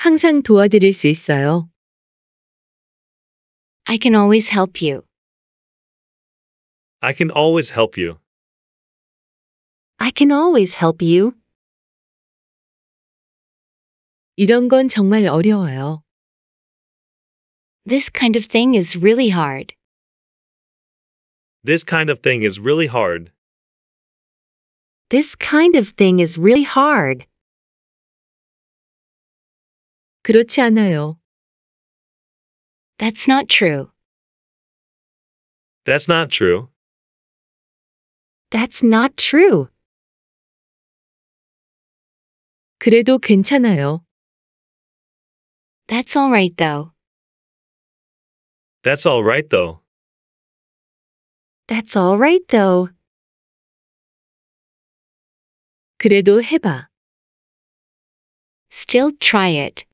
항상 도와드릴 수 있어요. I can always help you. I can always help you. I can always help you. 이런 건 정말 어려워요. This kind of thing is really hard. This kind of thing is really hard. This kind of thing is really hard. 그렇지 않아요. That's not true. That's not true. That's not true. 그래도 괜찮아요. That's all right though. That's all right though. That's all right though. 그래도 해봐. Still try it.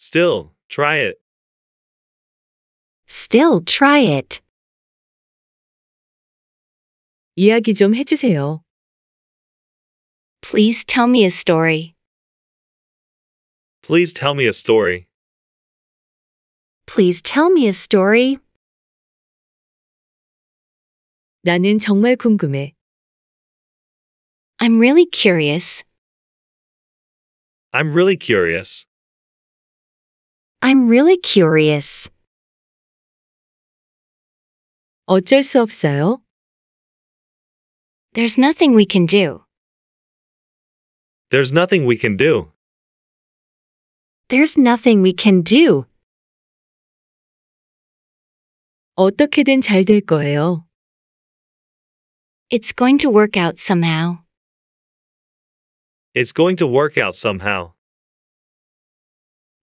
Still, try it. Still try it. 이야기 좀 해주세요. Please tell me a story. Please tell me a story. Please tell me a story. 나는 정말 궁금해. I'm really curious. I'm really curious. I'm really curious. 어쩔 수 없어요. There's nothing we can do. There's nothing we can do. There's nothing we can do. 어떻게든 거예요. It's going to work out somehow. It's going to work out somehow.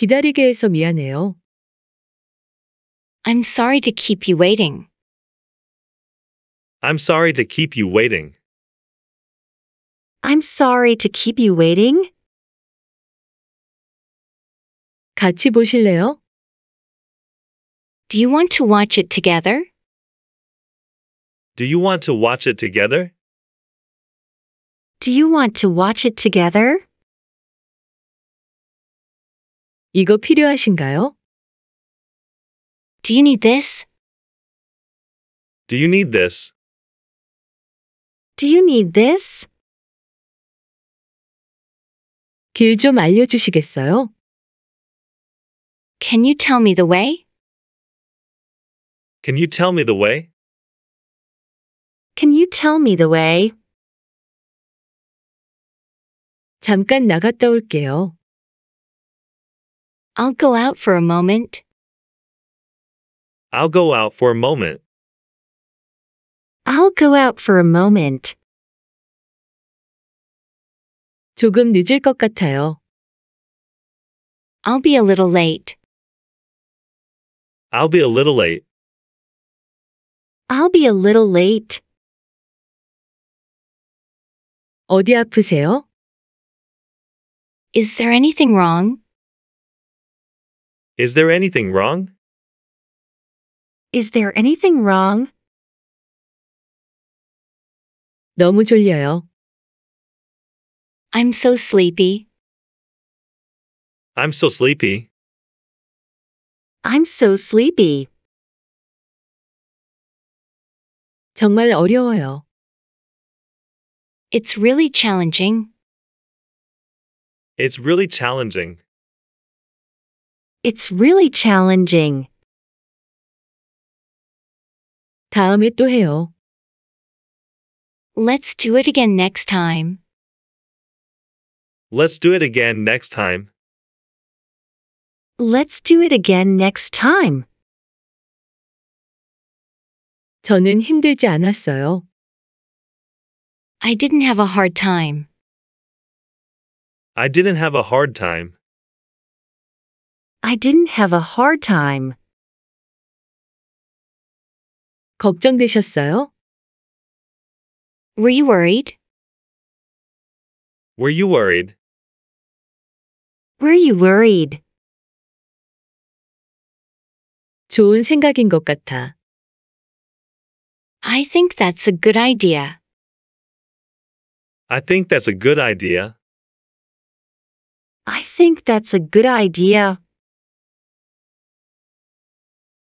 기다리게 해서 미안해요. I'm sorry to keep you waiting. I'm sorry to keep you waiting. I'm sorry to keep you waiting. 같이 보실래요? Do you want to watch it together? Do you want to watch it together? Do you want to watch it together? 이거 필요하신가요? Do you need this? Do you need this? Do you need this? 길 알려주시겠어요? Can you tell me the way? Can you tell me the way? Can you tell me the way? 잠깐 나갔다 올게요. I'll go out for a moment. I'll go out for a moment. I'll go out for a moment. 조금 늦을 것 같아요. I'll be a little late. I'll be a little late. I'll be a little late. 어디 아프세요? Is there anything wrong? Is there anything wrong? Is there anything wrong? 너무 졸려요. I'm so sleepy. I'm so sleepy. I'm so sleepy. 정말 어려워요. It's really challenging. It's really challenging. It's really challenging. 다음에 또 해요. Let's do it again next time. Let's do it again next time. Let's do it again next time. 저는 힘들지 않았어요. I didn't have a hard time. I didn't have a hard time. I didn't have a hard time. 걱정되셨어요? Were you worried? Were you worried? Were you worried? 좋은 생각인 것 같아. I think that's a good idea. I think that's a good idea. I think that's a good idea.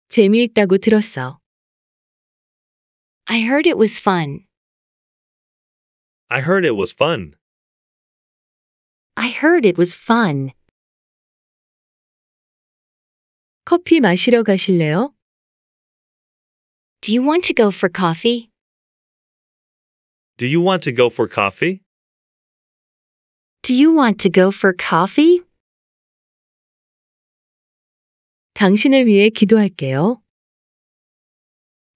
재미있다고 들었어. I heard it was fun. I heard it was fun. I heard it was fun. 커피 마시러 가실래요? Do you want to go for coffee? Do you want to go for coffee? Do you want to go for coffee? 당신을 위해 기도할게요.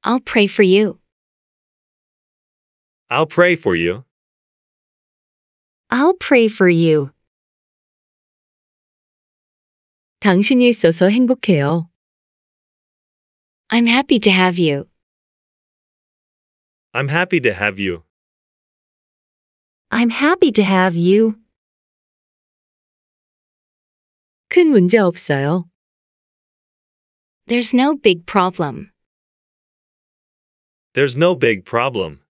I'll pray for you. I'll pray for you. I'll pray for you. 당신이 있어서 행복해요. I'm happy to have you. I'm happy to have you. I'm happy to have you. 큰 문제 없어요. There's no big problem. There's no big problem.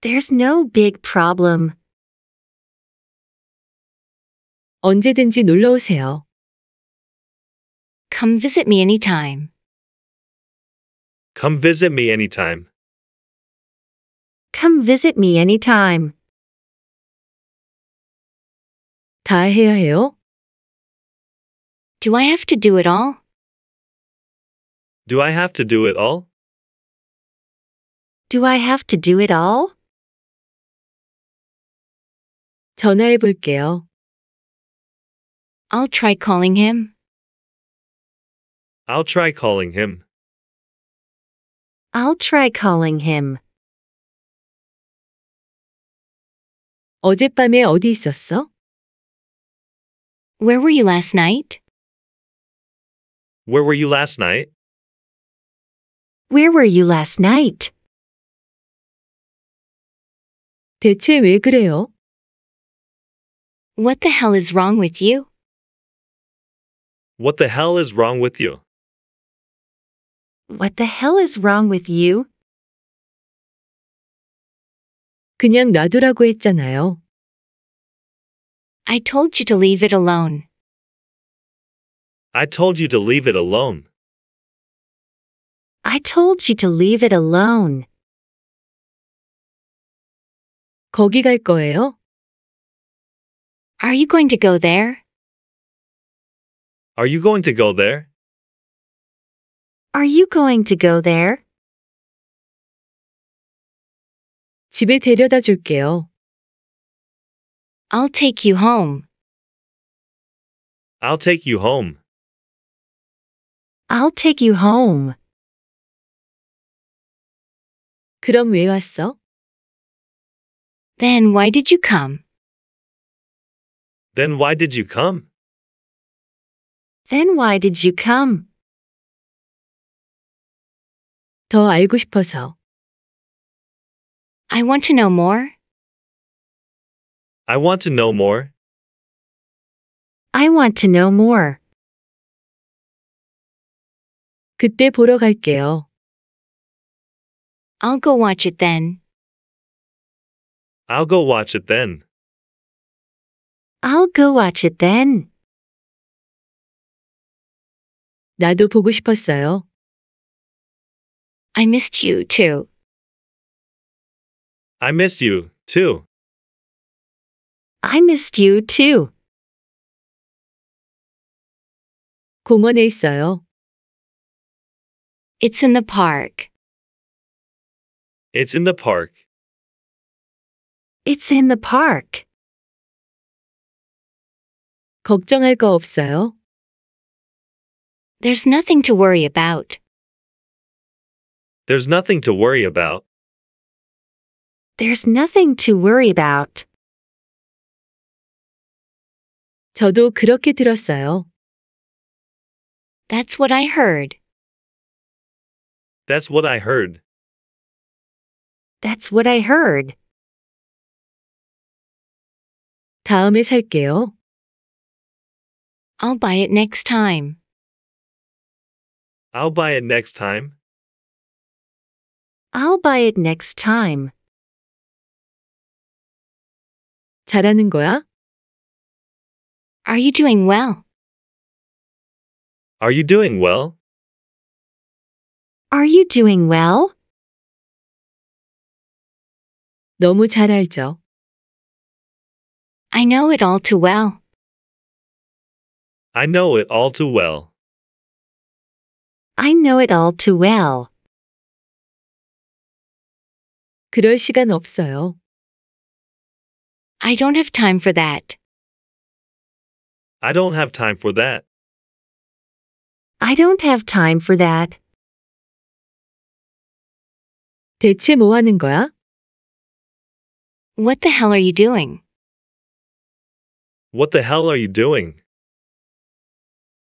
There's no big problem. 언제든지 놀러 오세요. Come visit me anytime. Come visit me anytime. Come visit me anytime. 다 해야 해요? Do I have to do it all? Do I have to do it all? Do I have to do it all? 전화해 볼게요. I'll try calling him. I'll try calling him. I'll try calling him. 어젯밤에 어디 있었어? Where were you last night? Where were you last night? Where were you last night? 대체 왜 그래요? What the hell is wrong with you? What the hell is wrong with you? What the hell is wrong with you? 그냥 놔두라고 했잖아요. I told you to leave it alone. I told you to leave it alone. I told you to leave it alone. 거기 갈 거예요? Are you going to go there? Are you going to go there? Are you going to go there? 집에 데려다 줄게요. I'll take you home. I'll take you home. I'll take you home. 그럼 왜 왔어? Then why did you come? Then why did you come? Then why did you come? 더 알고 싶어서. I want to know more. I want to know more. I want to know more. 그때 보러 갈게요. I'll go watch it then. I'll go watch it then. I'll go watch it then. 나도 보고 싶었어요. I missed you too. I missed you too. I missed you too. 공원에 있어요. It's in the park. It's in the park. It's in the park. 걱정할 거 없어요. There's nothing to worry about. There's nothing to worry about. There's nothing to worry about. 저도 그렇게 들었어요. That's what I heard. That's what I heard. That's what I heard. 다음에 살게요. I'll buy it next time. I'll buy it next time. I'll buy it next time. 잘하는 거야? Are you doing well? Are you doing well? Are you doing well? 너무 잘 알죠. I know it all too well. I know it all too well. I know it all too well. 그럴 시간 없어요. I don't have time for that. I don't have time for that. I don't have time for that. 대체 뭐 하는 거야? What the hell are you doing? What the hell are you doing?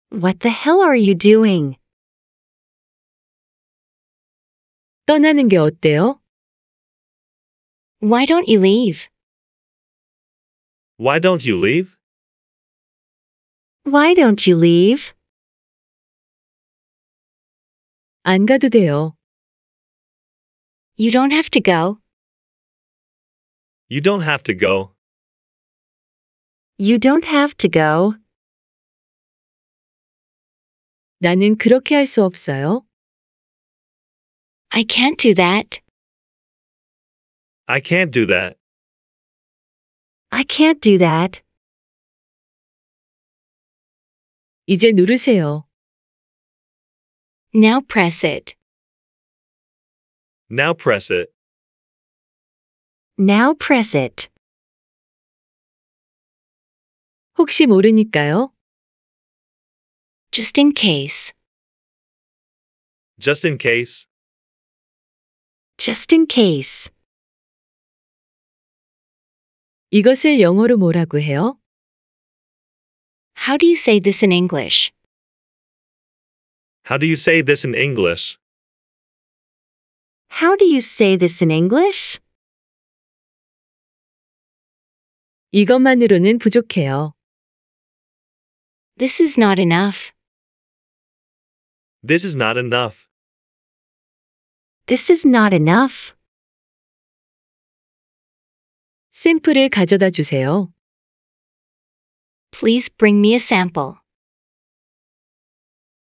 What the hell are you doing? 떠나는 게 어때요? Why don't you leave? Why don't you leave? Why don't you leave? 안 가도 돼요. You don't have to go. You don't have to go. You don't have to go. 나는 그렇게 할 수 없어요. I can't do that. I can't do that. I can't do that. 이제 누르세요. Now press it. Now press it. Now press it. 혹시 모르니까요. Just in case. Just in case. Just in case. 이것을 영어로 뭐라고 해요? How do you say this in English? How do you say this in English? How do you say this in English? 이것만으로는 부족해요. This is not enough. This is not enough. This is not enough. 샘플을 가져다 주세요. Please bring me a sample.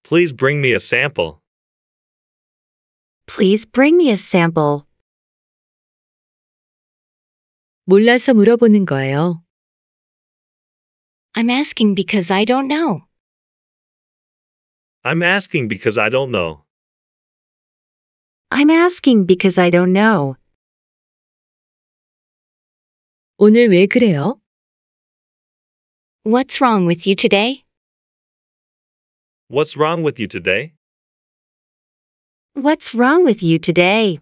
Please bring me a sample. Please bring me a sample. 몰라서 물어보는 거예요. I'm asking because I don't know. I'm asking because I don't know. I'm asking because I don't know. 오늘 왜 그래요? What's wrong with you today? What's wrong with you today? What's wrong with you today?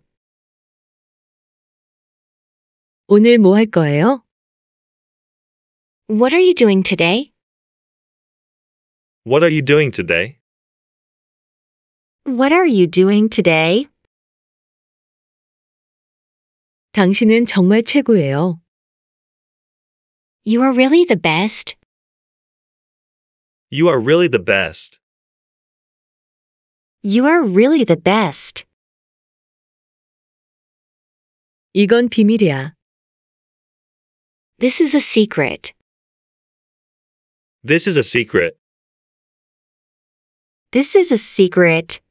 오늘 거예요? What are you doing today? What are you doing today? What are you doing today? 당신은 정말 최고예요. You are really the best. You are really the best. You are really the best. 이건 비밀이야. This is a secret. This is a secret. This is a secret.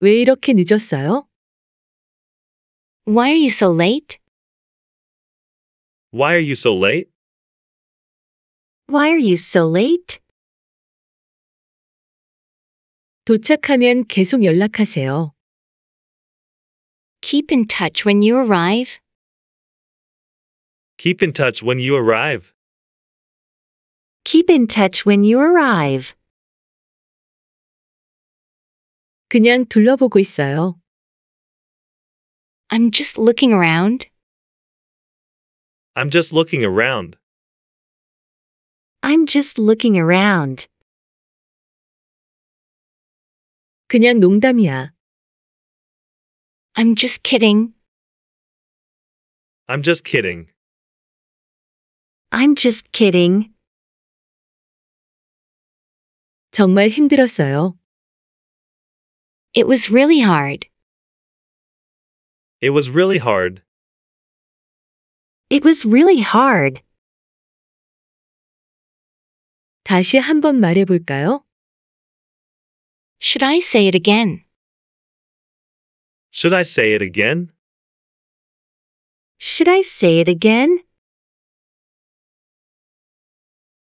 왜 이렇게 늦었어요? Why are you so late? Why are you so late? Why are you so late? 도착하면 계속 연락하세요. Keep in touch when you arrive. Keep in touch when you arrive. Keep in touch when you arrive. 그냥 둘러보고 있어요. I'm just looking around. I'm just looking around. I'm just looking around. 그냥 농담이야. I'm just kidding. I'm just kidding. I'm just kidding. 정말 힘들었어요. It was really hard. It was really hard. It was really hard. 다시 한번 Should I say it again? Should I say it again? Should I say it again?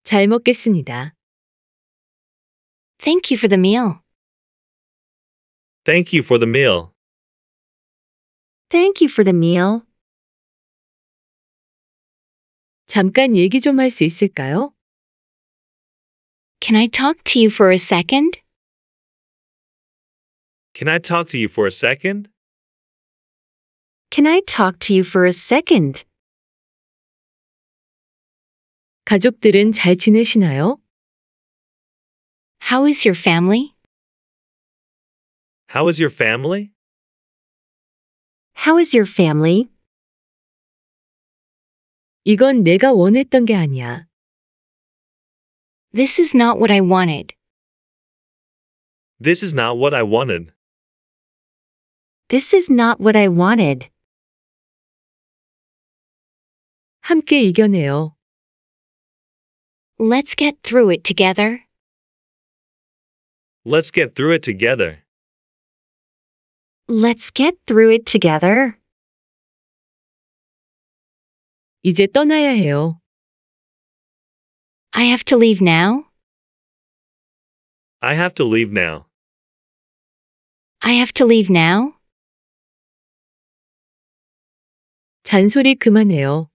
잘 먹겠습니다. Thank you for the meal. Thank you for the meal. Thank you for the meal. 잠깐 얘기 좀 할 수 있을까요? Can I talk to you for a second? Can I talk to you for a second? Can I talk to you for a second? 가족들은 잘 지내시나요? How is your family? How is your family? How is your family? 이건 내가 원했던 게 아니야. This is not what I wanted. This is not what I wanted. This is not what I wanted. 함께 이겨내요. Let's get through it together. Let's get through it together. Let's get through it together. 이제 떠나야 해요. I have to leave now. I have to leave now. I have to leave now. 잔소리 그만해요.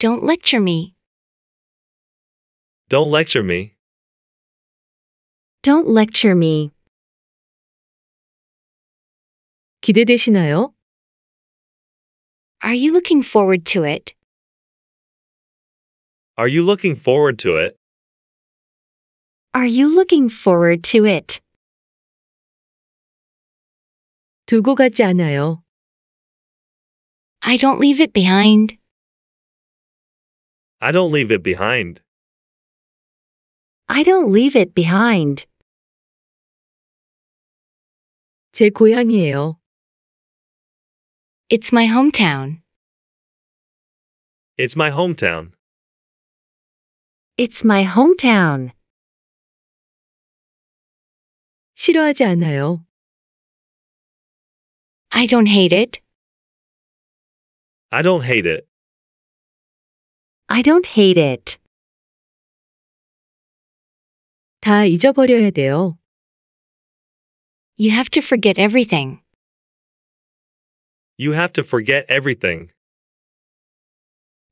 Don't lecture me. Don't lecture me. Don't lecture me. 기대되시나요? Are you looking forward to it? Are you looking forward to it? Are you looking forward to it? 두고 가지 않아요. I don't leave it behind. I don't leave it behind. I don't leave it behind. 제 고향이에요. It's my hometown. It's my hometown. It's my hometown. 싫어하지 않아요. I don't hate it. I don't hate it. I don't hate it. 다 잊어버려야 돼요. You have to forget everything. You have to forget everything.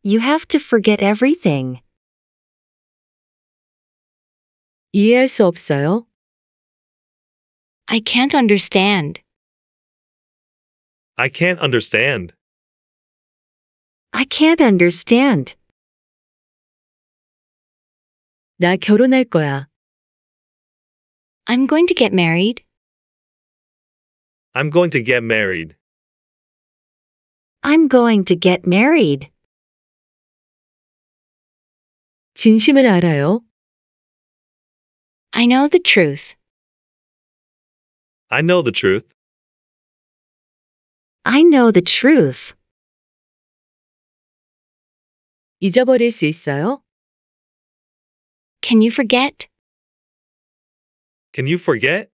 You have to forget everything. 이해할 수 없어요. I can't understand. I can't understand. I can't understand. 나 결혼할 거야. I'm going to get married. I'm going to get married. I'm going to get married. 진심을 알아요. I know the truth. I know the truth. I know the truth. 잊어버릴 수 있어요? Can you forget? Can you forget?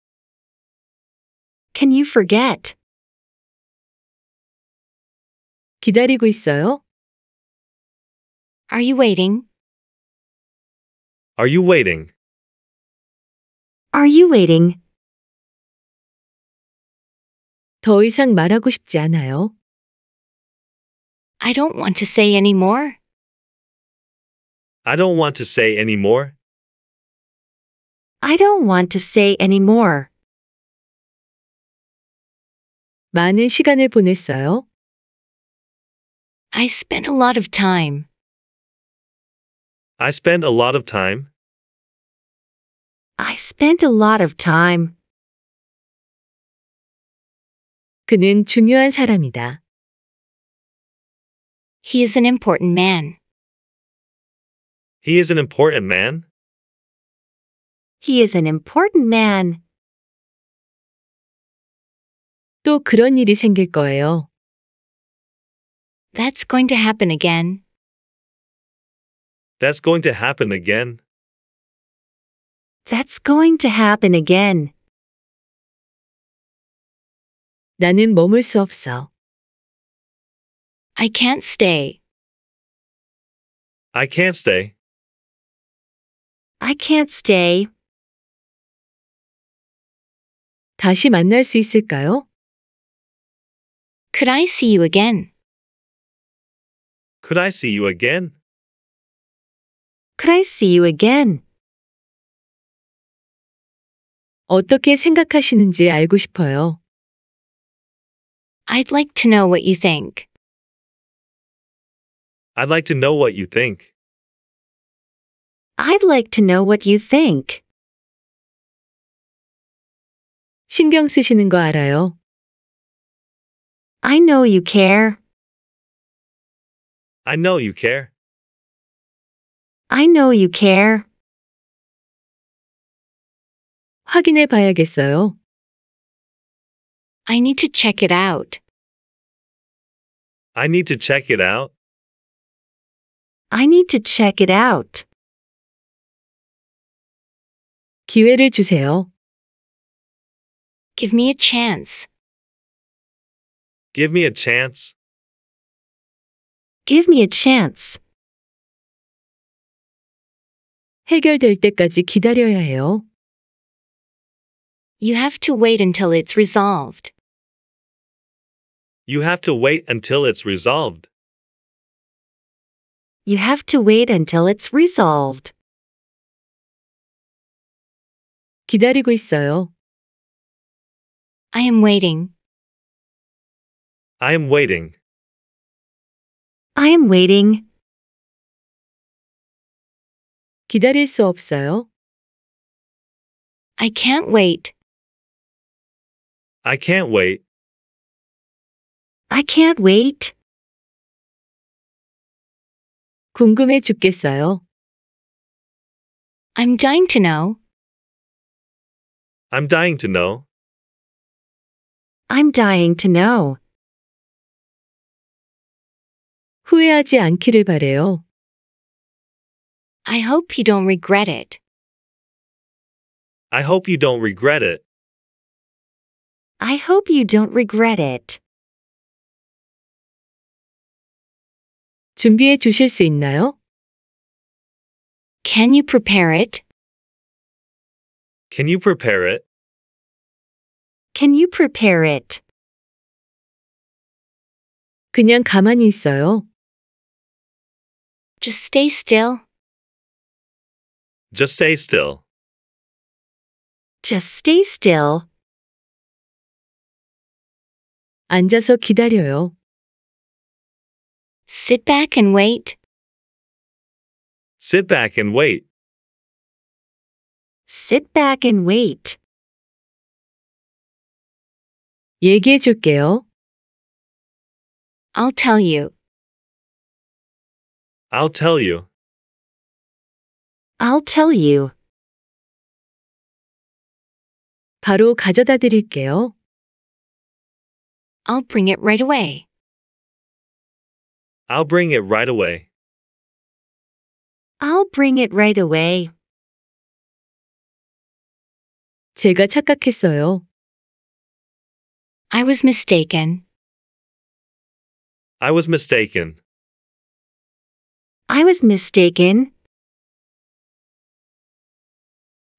Can you forget? 기다리고 있어요? Are you waiting? Are you waiting? Are you waiting? 더 이상 말하고 싶지 않아요. I don't want to say any more. I don't want to say any more. I don't want to say any more. 많은 시간을 보냈어요. I spent a lot of time. I spent a lot of time. I spent a lot of time. 그는 중요한 사람이다. He is an important man. He is an important man. He is an important man. 또 그런 일이 생길 거예요. That's going to happen again. That's going to happen again. That's going to happen again. 나는 머물 수 없어. I can't stay. I can't stay. I can't stay. 다시 만날 수 있을까요? Could I see you again? Could I see you again? Could I see you again? 어떻게 생각하시는지 알고 싶어요. I'd like to know what you think. I'd like to know what you think. I'd like to know what you think. 신경 쓰시는 거 알아요. I know you care. I know you care. I know you care. 확인해 봐야겠어요. I need to check it out. I need to check it out. I need to check it out. 기회를 주세요. Give me a chance. Give me a chance. Give me a chance. 해결될 때까지 기다려야 해요. You have to wait until it's resolved. You have to wait until it's resolved. You have to wait until it's resolved. 기다리고 있어요. I am waiting. I am waiting. I am waiting. 기다릴 수 없어요. I can't wait. I can't wait. I can't wait. 궁금해 죽겠어요. I'm dying to know. I'm dying to know. I'm dying to know. 후회하지 않기를 바래요. I hope you don't regret it. I hope you don't regret it. I hope you don't regret it. 준비해 주실 수 있나요? Can you prepare it? Can you prepare it? Can you prepare it? 그냥 가만히 있어요. Just stay still. Just stay still. Just stay still. 앉아서 기다려요. Sit back and wait. Sit back and wait. Sit back and wait. 얘기해 줄게요. I'll tell you. I'll tell you. I'll tell you. 바로 가져다 드릴게요. I'll bring it right away. I'll bring it right away. I'll bring it right away. 제가 착각했어요. I was mistaken. I was mistaken. I was mistaken.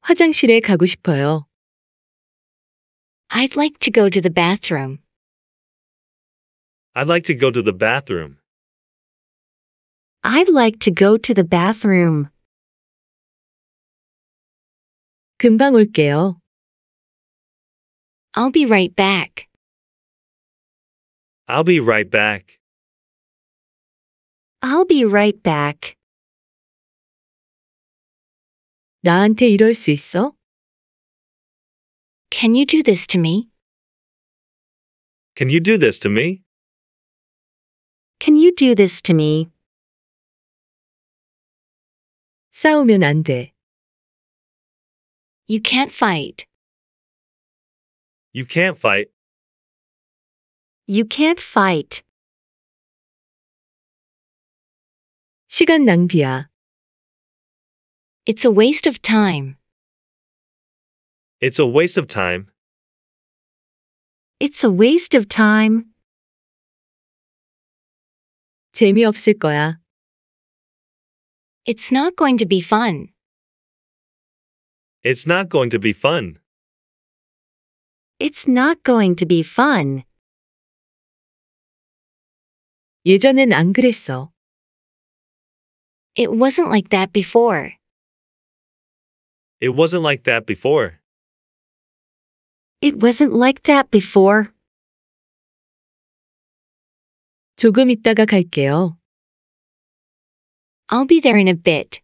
화장실에 가고 싶어요. I'd like to go to the bathroom. I'd like to go to the bathroom. I'd like to go to the bathroom. 금방 올게요. I'll be right back. I'll be right back. I'll be right back. 나한테 이럴 수 있어? Can you do this to me? Can you do this to me? Can you do this to me? 싸우면 안 돼. You can't fight. You can't fight. You can't fight. 시간 낭비야. It's a waste of time. It's a waste of time. It's a waste of time. 재미없을 거야. It's not going to be fun. It's not going to be fun. It's not going to be fun. 예전엔 안 그랬어. It wasn't like that before. It wasn't like that before. It wasn't like that before. 조금 있다가 갈게요. I'll be there in a bit.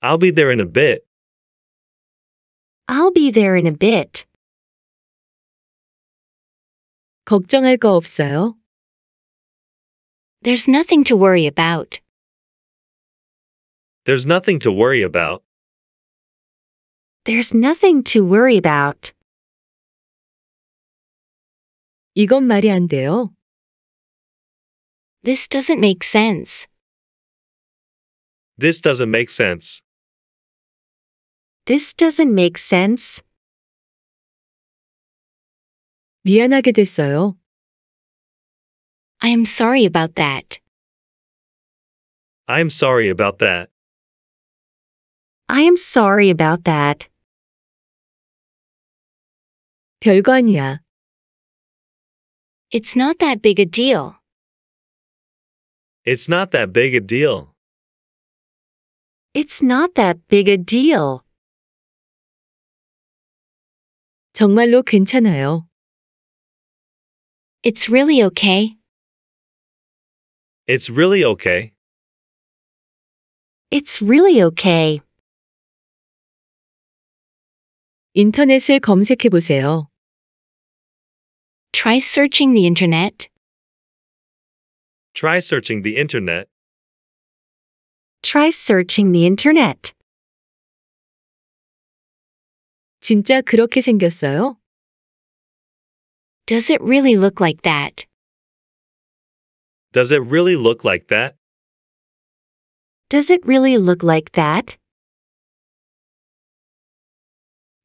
I'll be there in a bit. I'll be there in a bit. 걱정할 거 없어요? There's nothing to worry about. There's nothing to worry about. There's nothing to worry about. 이건 말이 안 돼요. This doesn't make sense. This doesn't make sense. This doesn't make sense. 미안하게 됐어요. I am sorry about that. I am sorry about that. I am sorry about that. It's not that big a deal. It's not that big a deal. It's not that big a deal. 정말로 괜찮아요. It's really okay. It's really okay. It's really okay. 인터넷을 검색해 보세요. Try searching the internet. Try searching the internet. Try searching the internet. 진짜 그렇게 생겼어요? Does it really look like that? Does it really look like that? Does it really look like that?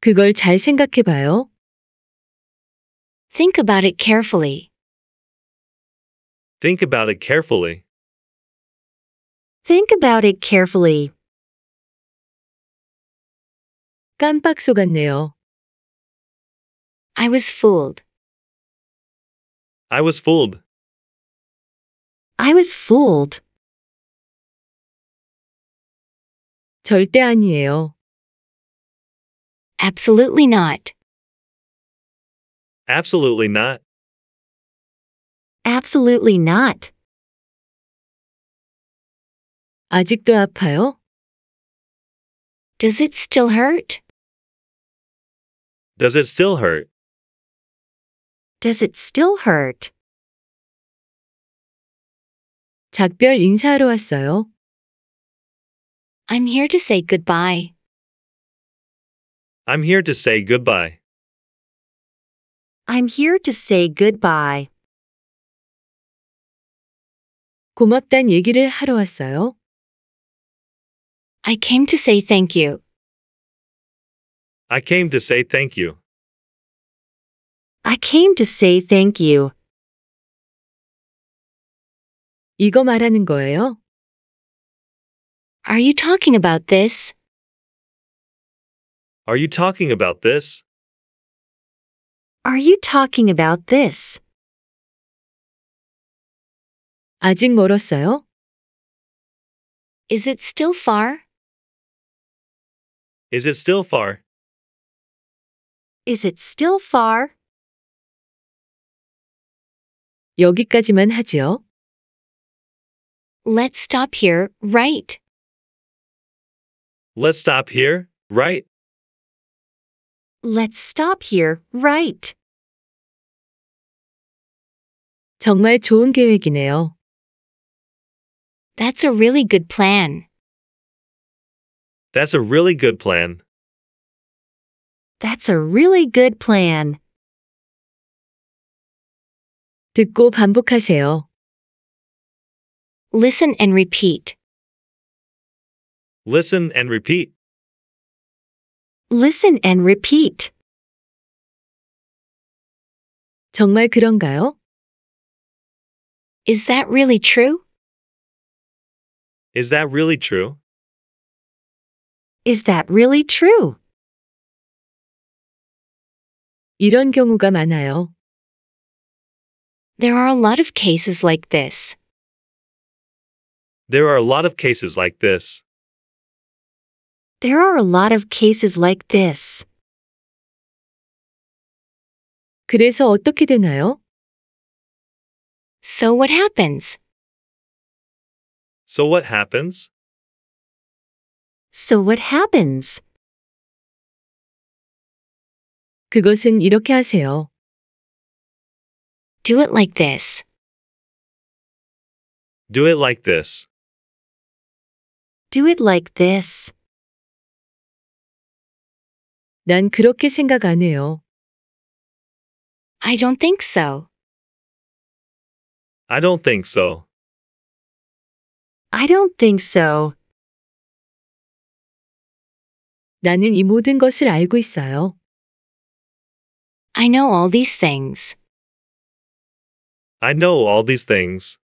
그걸 잘 생각해 봐요. Think about it carefully. Think about it carefully. Think about it carefully. 깜빡 속았네요. I was fooled. I was fooled. I was fooled. 절대 아니에요. Absolutely not. Absolutely not. Absolutely not. 아직도 아파요? Does it still hurt? Does it still hurt? Does it still hurt? 작별 인사하러 왔어요. I'm here to say goodbye. I'm here to say goodbye. I'm here to say goodbye. 고맙단 얘기를 하러 왔어요. I came to say thank you. I came to say thank you. I came to say thank you. 이거 말하는 거예요? Are you talking about this? Are you talking about this? Are you talking about this? 아직 멀었어요? Is it still far? Is it still far? Is it still far? 여기까지만 하지요. Let's stop here, right? Let's stop here, right? Let's stop here, right? 정말 좋은 계획이네요. That's a really good plan. That's a really good plan. That's a really good plan. 듣고 반복하세요. Listen and repeat. Listen and repeat. Listen and repeat. 정말 그런가요? Is that really true? Is that really true? Is that really true? 이런 경우가 많아요. There are a lot of cases like this. There are a lot of cases like this. There are a lot of cases like this. 그래서 어떻게 되나요? So what happens? So what happens? So what happens? 그것은 이렇게 하세요. Do it like this. Do it like this. Do it like this. 난 그렇게 생각 안 해요. I don't think so. I don't think so. I don't think so. 나는 이 모든 것을 알고 있어요. I know all these things. I know all these things.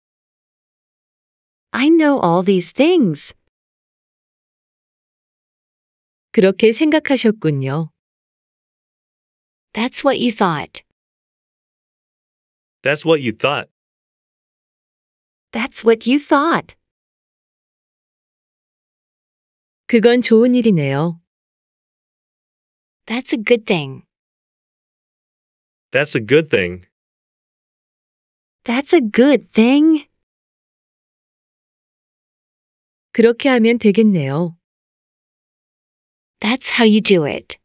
I know all these things. 그렇게 생각하셨군요. That's what you thought. That's what you thought. That's what you thought. 그건 좋은 일이네요. That's a good thing. That's a good thing. That's a good thing. 그렇게 하면 되겠네요. That's how you do it.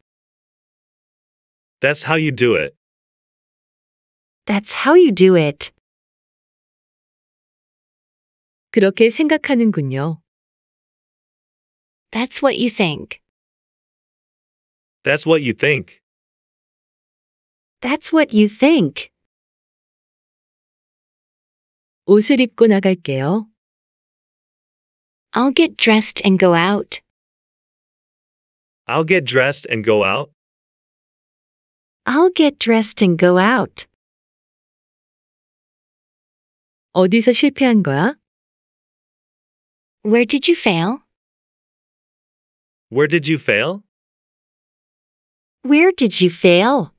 That's how you do it. That's how you do it. 그렇게 생각하는군요. That's what you think. That's what you think. That's what you think. 옷을 입고 나갈게요. I'll get dressed and go out. I'll get dressed and go out. I'll get dressed and go out. 어디서 실패한 거야? Where did you fail? Where did you fail? Where did you fail?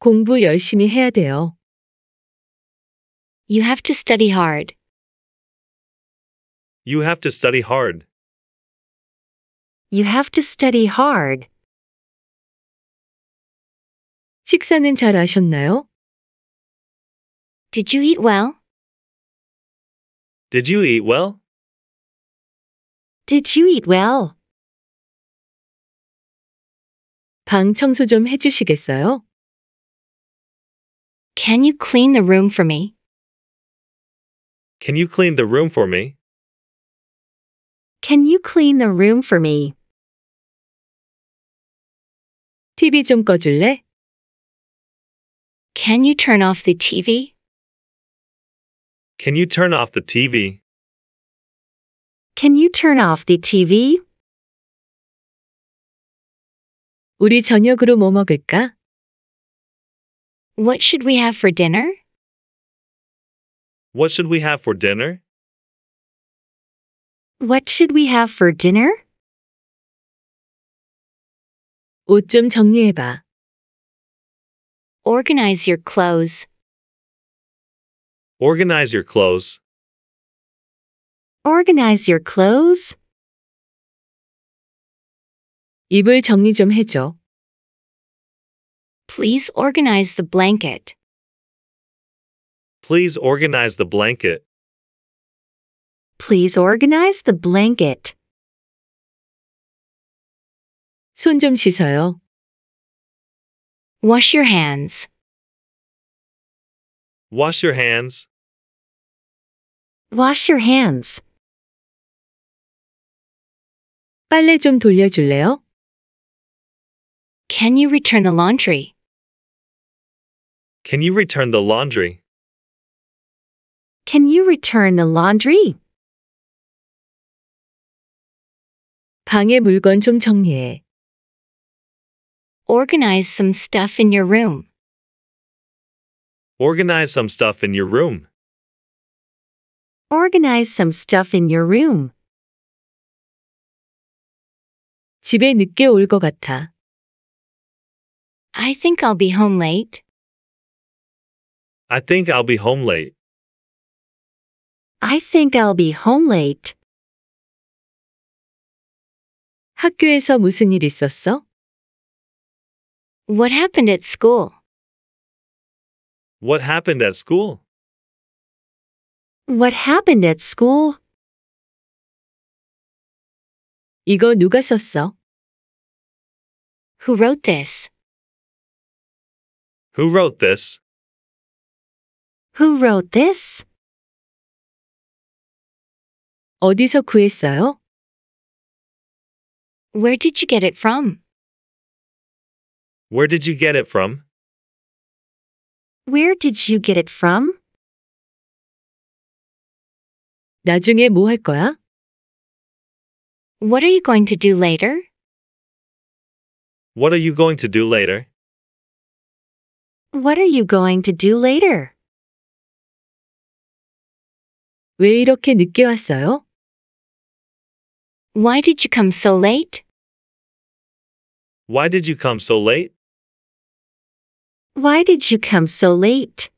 공부 열심히 해야 돼요. You have to study hard. You have to study hard. You have to study hard. 식사는 잘 하셨나요? Did you eat well? Did you eat well? Did you eat well? 방 청소 좀 해주시겠어요? Can you clean the room for me? Can you clean the room for me? Can you clean the room for me? TV 좀 꺼줄래? Can you turn off the TV? Can you turn off the TV? Can you turn off the TV? 우리 저녁으로 뭐 먹을까? What should we have for dinner? What should we have for dinner? What should we have for dinner? 정리해봐. Organize your clothes. Organize your clothes. Organize your clothes. 이불 정리 좀 해줘. Please organize the blanket. Please organize the blanket. Please organize the blanket. 씻어요. Wash your hands. Wash your hands. Wash your hands. 빨래 좀 돌려줄래요? Can you return the laundry? Can you return the laundry? Can you return the laundry? 방에 물건 좀 정리해 organize some stuff in your room. Organize some stuff in your room. Organize some stuff in your room. 집에 늦게 같아. I think I'll be home late. I think I'll be home late. I think I'll be home late. 학교에서 무슨 일 있었어? What happened at school? What happened at school? What happened at school? 이거 누가 썼어? Who wrote this? Who wrote this? Who wrote this? 어디서 구했어요? Where did you get it from? Where did you get it from? Where did you get it from? 나중에 거야? What are you going to do later? What are you going to do later? What are you going to do later? 왜 이렇게 늦게 왔어요? Why did you come so late? Why did you come so late? Why did you come so late?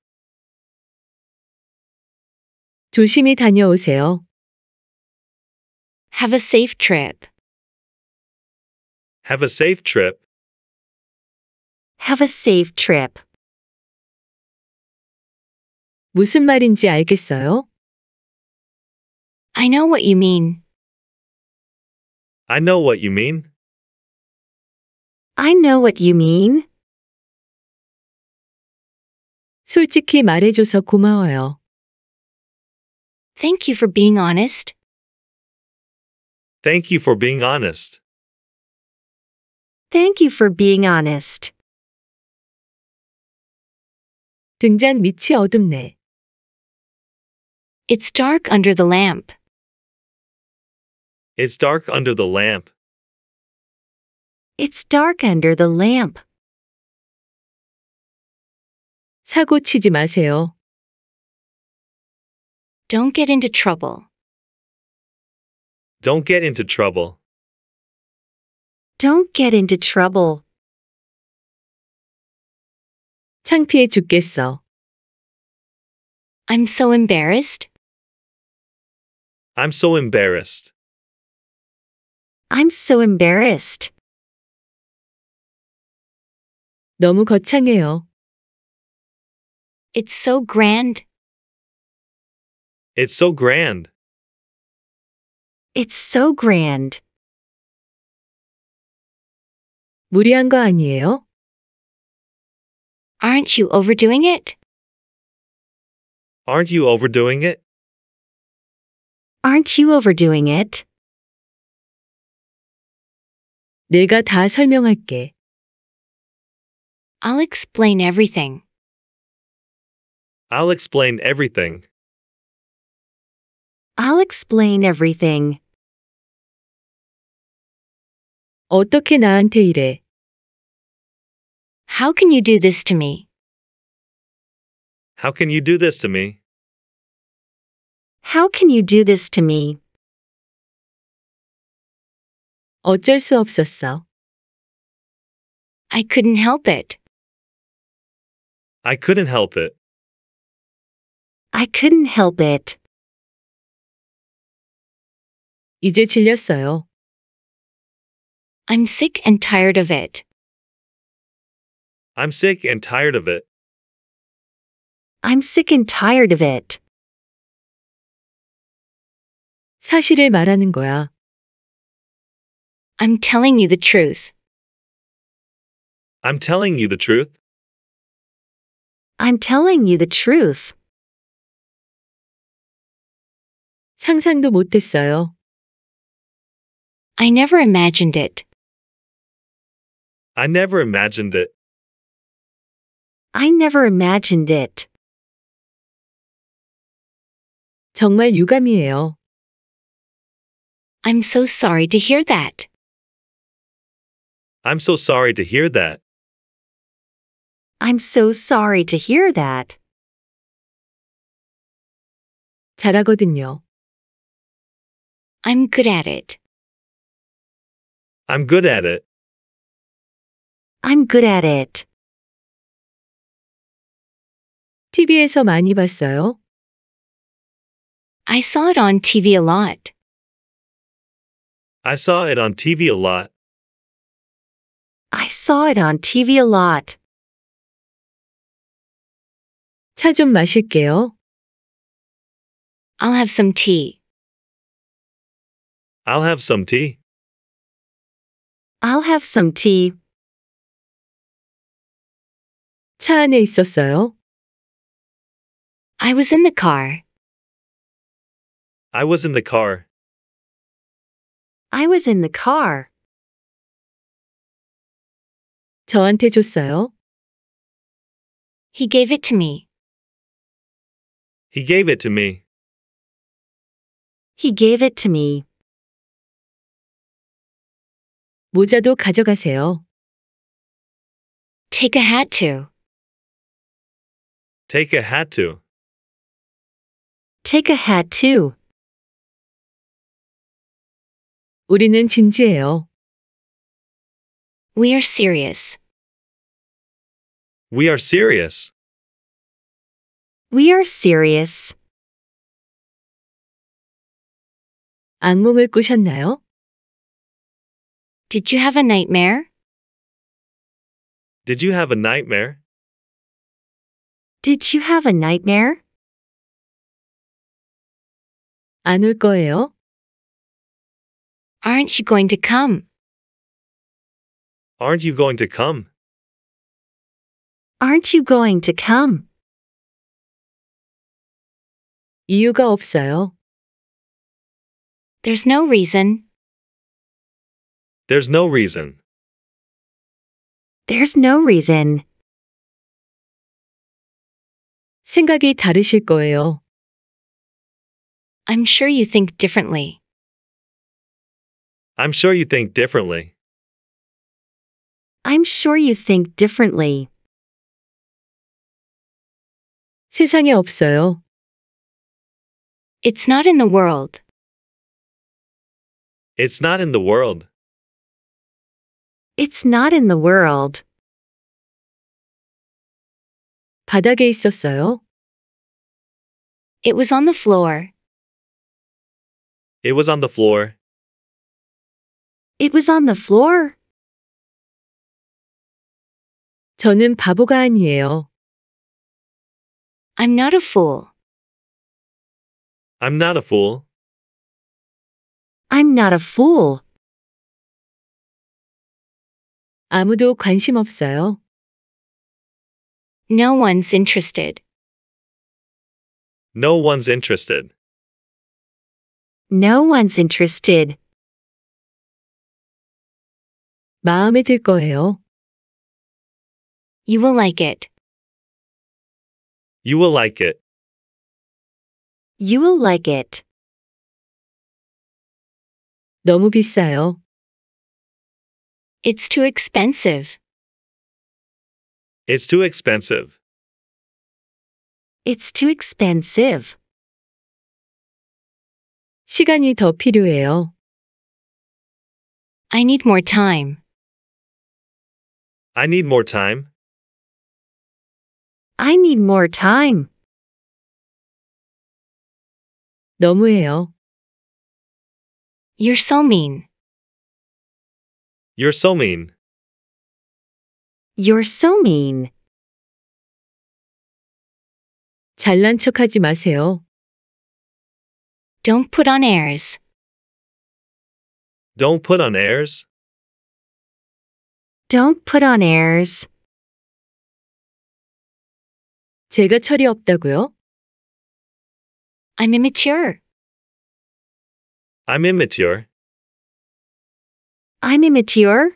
조심히 다녀오세요. Have a safe trip. Have a safe trip. Have a safe trip. 무슨 말인지 알겠어요? I know what you mean. I know what you mean. I know what you mean. 솔직히 말해줘서 고마워요. Thank you for being honest. Thank you for being honest. Thank you for being honest. 등잔 밑이 어둡네. It's dark under the lamp. It's dark under the lamp. It's dark under the lamp. 사고 치지 마세요. Don't get into trouble. Don't get into trouble. Don't get into trouble. 창피해 죽겠어. I'm so embarrassed. I'm so embarrassed. I'm so embarrassed. 너무 거창해요. It's so grand. It's so grand. It's so grand. 무리한 거 아니에요? Aren't you overdoing it? Aren't you overdoing it? Aren't you overdoing it? 내가 다 설명할게. I'll explain everything. I'll explain everything. I'll explain everything. 어떻게 나한테 이래? How can you do this to me? How can you do this to me? How can you do this to me? 어쩔 수 없었어. I couldn't help it. I couldn't help it. I couldn't help it. 이제 질렸어요. I'm sick and tired of it. I'm sick and tired of it. I'm sick and tired of it. 사실을 말하는 거야. I'm telling you the truth. I'm telling you the truth. I'm telling you the truth. 상상도 못했어요. I never imagined it. I never imagined it. I never imagined it. 정말 유감이에요. I'm so sorry to hear that. I'm so sorry to hear that. I'm so sorry to hear that. 잘하거든요. I'm good at it. I'm good at it. I'm good at it. TV에서 많이 봤어요? I saw it on TV a lot. I saw it on TV a lot. I saw it on TV a lot. 좀 마실게요. I'll have some tea. I'll have some tea. I'll have some tea. 차 안에 있었어요. I was in the car. I was in the car. I was in the car. 저한테 줬어요. He gave it to me. He gave it to me. He gave it to me. 모자도 가져가세요. Take a hat too. Take a hat too. Take a hat too. 우리는 진지해요. We are serious. We are serious. We are serious. 악몽을 꾸셨나요? Did you have a nightmare? Did you have a nightmare? Did you have a nightmare? 안 올 거예요? Aren't you going to come? Aren't you going to come? Aren't you going to come? 이유가 없어요. There's no reason. There's no reason. There's no reason. 생각이 다르실 거예요. I'm sure you think differently. I'm sure you think differently. I'm sure you think differently. 세상에 없어요. It's not in the world. It's not in the world. It's not in the world. 바닥에 있었어요. It was on the floor. It was on the floor. It was on the floor. 저는 바보가 아니에요. I'm not a fool. I'm not a fool. I'm not a fool. 아무도 관심 없어요. No one's interested. No one's interested. No one's interested. 마음에 들 거예요. You will like it. You will like it. You will like it. 너무 비싸요. It's too expensive. It's too expensive. It's too expensive. 시간이 더 필요해요. I need more time. I need more time. I need more time. 너무해요. You're so mean. You're so mean. You're so mean. 잘난 척하지 마세요. Don't put on airs. Don't put on airs. Don't put on airs. 제가 철이 없다고요? I'm immature. I'm immature. I'm immature.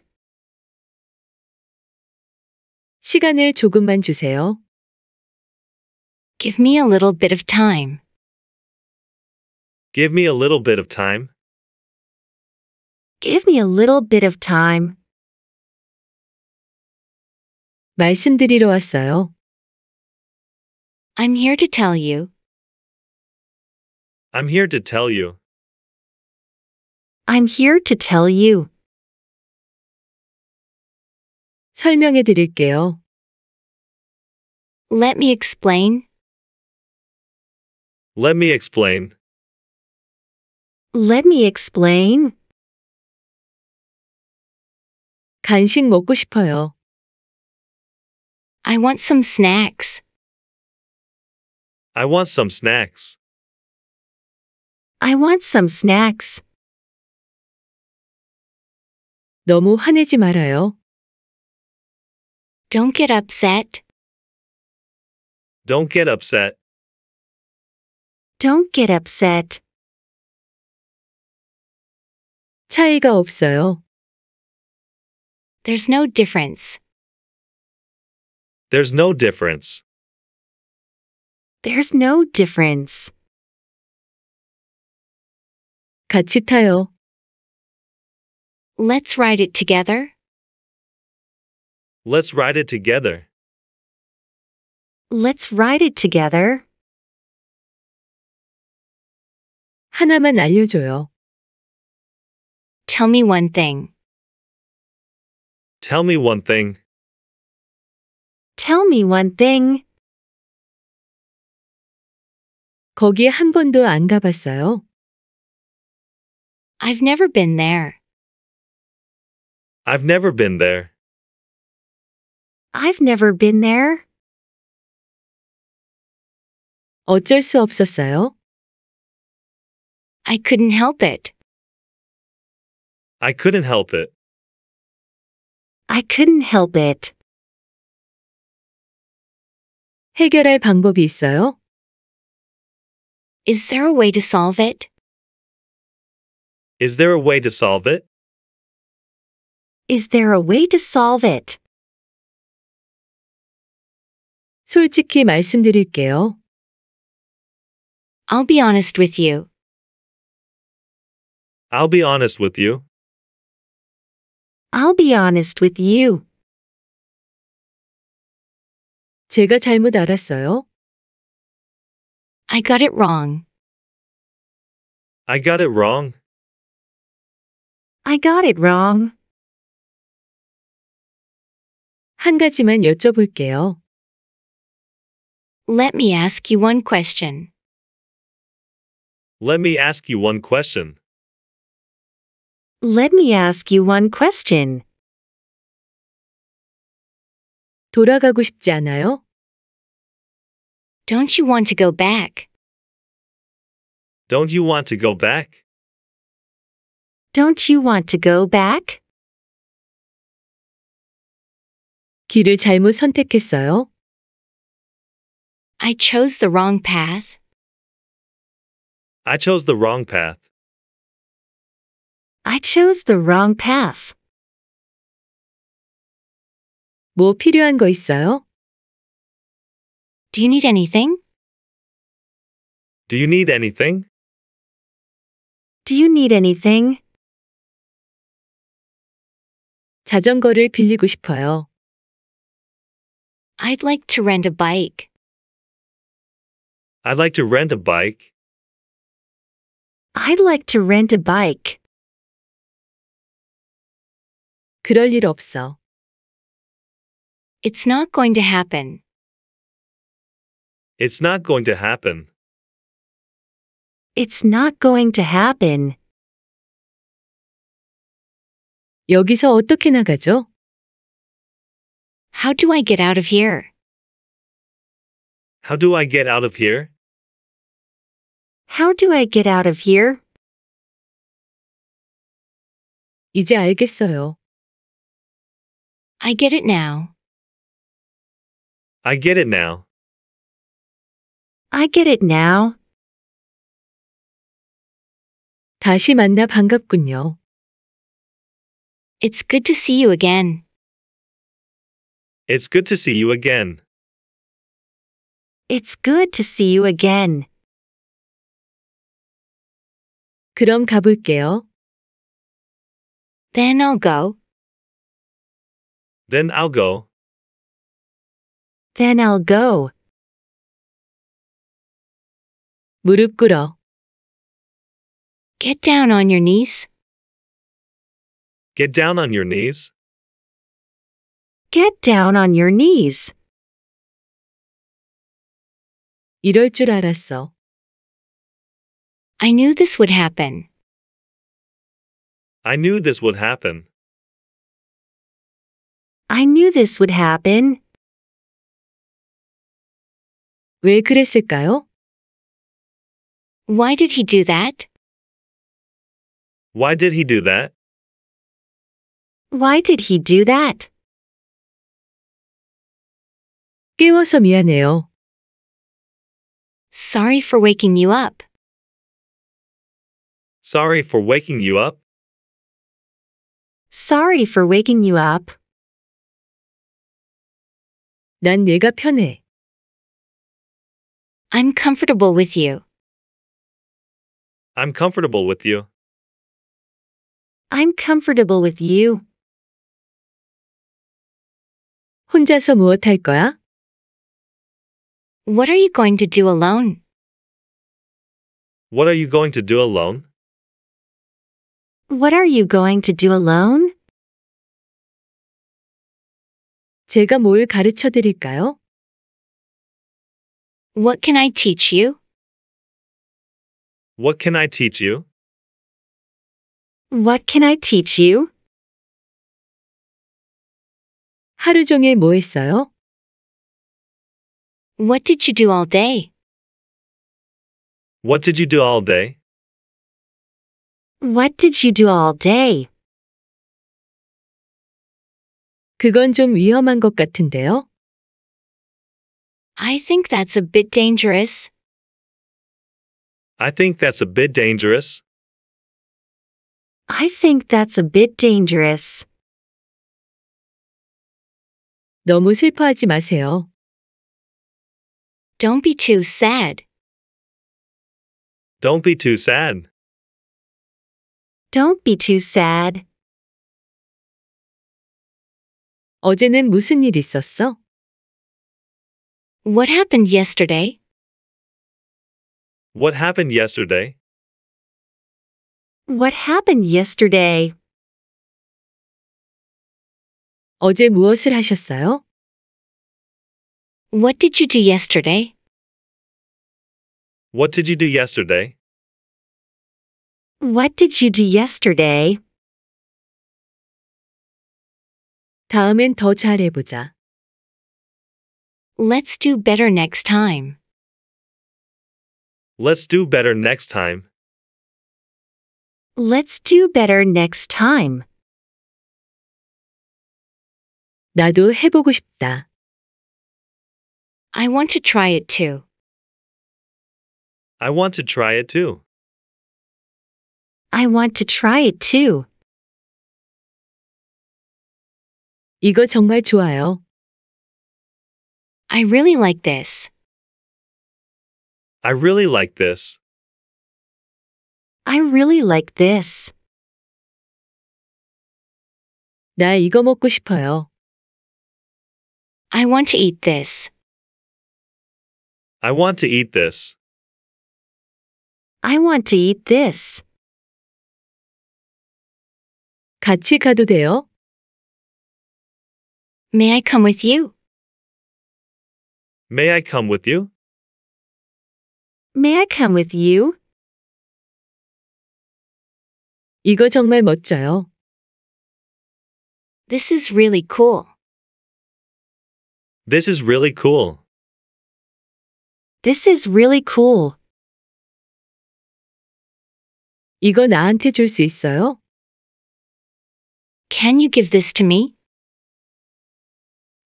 시간을 조금만 주세요. Give me a little bit of time. Give me a little bit of time. Give me a little bit of time. 말씀드리러 왔어요. I'm here to tell you. I'm here to tell you. I'm here to tell you. 설명해 드릴게요. Let me explain. Let me explain. Let me explain. 간식 먹고 싶어요. I want some snacks. I want some snacks. I want some snacks. 너무 화내지 말아요. Don't get upset. Don't get upset. Don't get upset. 차이가 없어요. There's no difference. There's no difference. There's no difference. 같이 타요. Let's ride it together. Let's ride it together. Let's ride it together. 하나만 알려줘요. Tell me one thing. Tell me one thing. Tell me one thing. 한 한 번도 안 가봤어요. I've never been there. I've never been there. I've never been there. 어쩔 수 없었어요. I couldn't help it. I couldn't help it. I couldn't help it. 해결할 방법이 있어요? Is there a way to solve it? Is there a way to solve it? Is there a way to solve it? 솔직히 말씀드릴게요. I'll be honest with you. I'll be honest with you. I'll be honest with you. 제가 잘못 알았어요. I got it wrong. I got it wrong. I got it wrong. 한 가지만 여쭤볼게요. Let me ask you one question. Let me ask you one question. Let me ask you one question. 돌아가고 싶지 않아요? Don't you want to go back? Don't you want to go back? Don't you want to go back? 길을 잘못 선택했어요? I chose the wrong path. I chose the wrong path. I chose the wrong path. 뭐 필요한 거 있어요? Do you need anything? Do you need anything? Do you need anything? 자전거를 빌리고 싶어요. I'd like to rent a bike. I'd like to rent a bike. I'd like to rent a bike. 그럴 일 없어. It's not going to happen. It's not going to happen. It's not going to happen. 여기서 어떻게 나가죠? How do I get out of here? How do I get out of here? How do I get out of here? 이제 알겠어요. I get it now. I get it now. I get it now. 다시 만나 반갑군요. It's good to see you again. It's good to see you again. It's good to see you again. 그럼 가볼게요. Then I'll go. Then I'll go. Then I'll go. 무릎 꿇어. Get down on your knees. Get down on your knees. Get down on your knees. 이럴 줄 알았어. I knew this would happen. I knew this would happen. I knew this would happen. 왜 그랬을까요? Why did he do that? Why did he do that? Why did he do that? 깨워서 미안해요. Sorry for waking you up. Sorry for waking you up. Sorry for waking you up. 난 네가 내가 편해. I'm comfortable with you. I'm comfortable with you. I'm comfortable with you. 혼자서 무엇 할 거야? What are you going to do alone? What are you going to do alone? What are you going to do alone? 제가 뭘 가르쳐 드릴까요? What can I teach you? What can I teach you? What can I teach you? 하루 종일 뭐 했어요? What did you do all day? What did you do all day? What did you do all day? 그건 좀 위험한 것 같은데요. I think that's a bit dangerous. I think that's a bit dangerous. I think that's a bit dangerous. 너무 슬퍼하지 마세요. Don't be too sad. Don't be too sad. Don't be too sad. 어제는 무슨 일 있었어? What happened yesterday? What happened yesterday? What happened yesterday? 어제 무엇을 하셨어요? What did you do yesterday? What did you do yesterday? What did you do yesterday? 다음엔 더 잘해보자. Let's do better next time. Let's do better next time. Let's do better next time. 나도 해보고 싶다. I want to try it too. I want to try it too. I want to try it too. 이거 정말 좋아요. I really like this. I really like this. I really like this. 나 이거 먹고 싶어요. I want to eat this. I want to eat this. I want to eat this. 같이 가도 돼요? May I come with you? May I come with you? May I come with you? 이거 정말 멋져요. This is really cool. This is really cool. This is really cool. 이거 나한테 줄 수 있어요? Can you give this to me?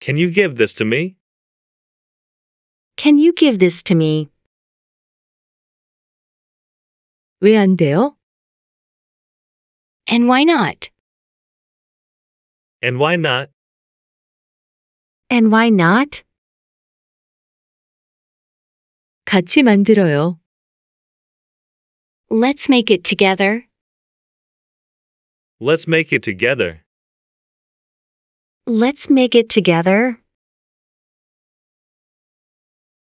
Can you give this to me? Can you give this to me? 돼요? And why not? And why not? And why not? 같이 만들어요. Let's make it together. Let's make it together. Let's make it together.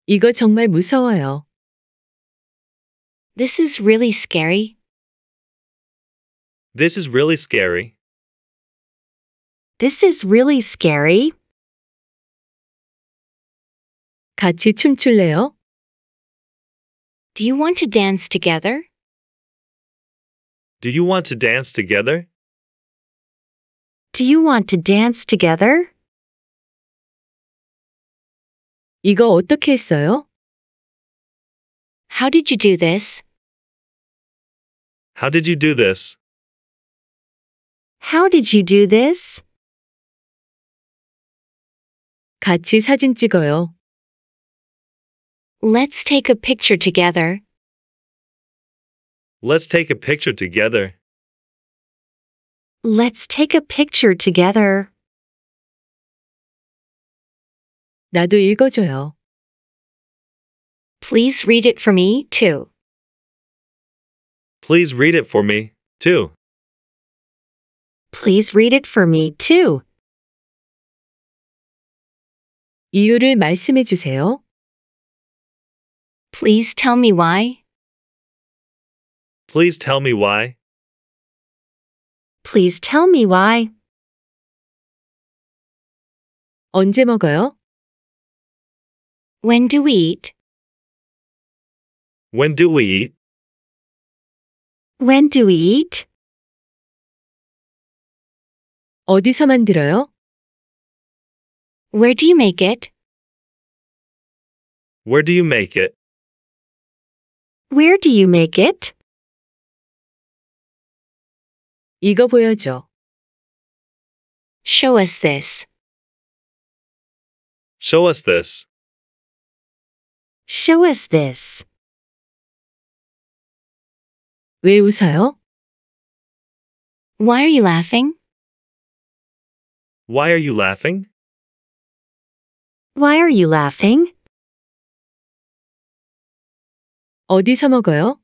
이거 정말 무서워요. This is really scary. This is really scary. This is really scary. 같이 춤출래요? Do you want to dance together? Do you want to dance together? Do you want to dance together? 이거 어떻게 했어요? How did you do this? How did you do this? How did you do this? 같이 사진 찍어요. Let's take a picture together. Let's take a picture together. Let's take a picture together. 나도 읽어줘요. Please read it for me, too. Please read it for me, too. Please read it for me, too. 이유를 말씀해 주세요. Please tell me why. Please tell me why. Please tell me why. 언제 먹어요? When do we eat? When do we eat? When do we eat? 어디서 만들어요? Where do you make it? Where do you make it? Where do you make it? 이거 보여줘. Show us this. Show us this. Show us this. 왜 웃어요? Why are you laughing? Why are you laughing? Why are you laughing? 어디서 먹어요?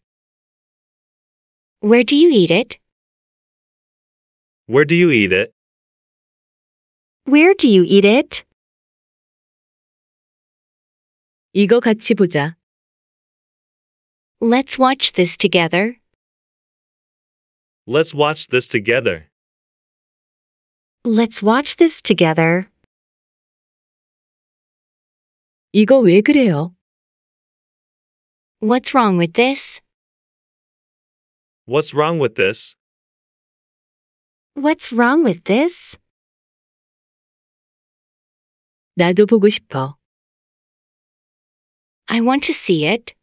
Where do you eat it? Where do you eat it? Where do you eat it? 이거 같이 보자. Let's watch this together. Let's watch this together. Let's watch this together. 이거 왜 그래요? What's wrong with this? What's wrong with this? What's wrong with this? 나도 보고 싶어. I want to see it.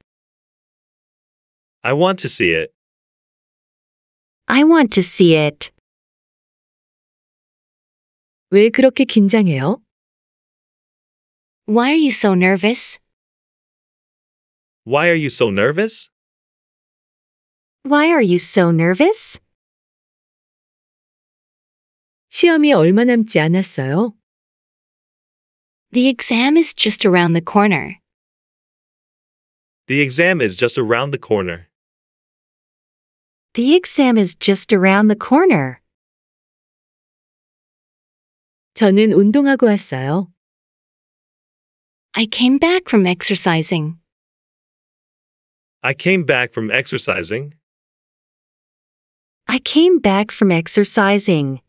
I want to see it. I want to see it. 왜 그렇게 긴장해요? Why are you so nervous? Why are you so nervous? Why are you so nervous? 시험이 얼마 남지 않았어요. The exam is just around the corner. The exam is just around the corner. The exam is just around the corner. 저는 운동하고 왔어요. I came back from exercising. I came back from exercising. I came back from exercising.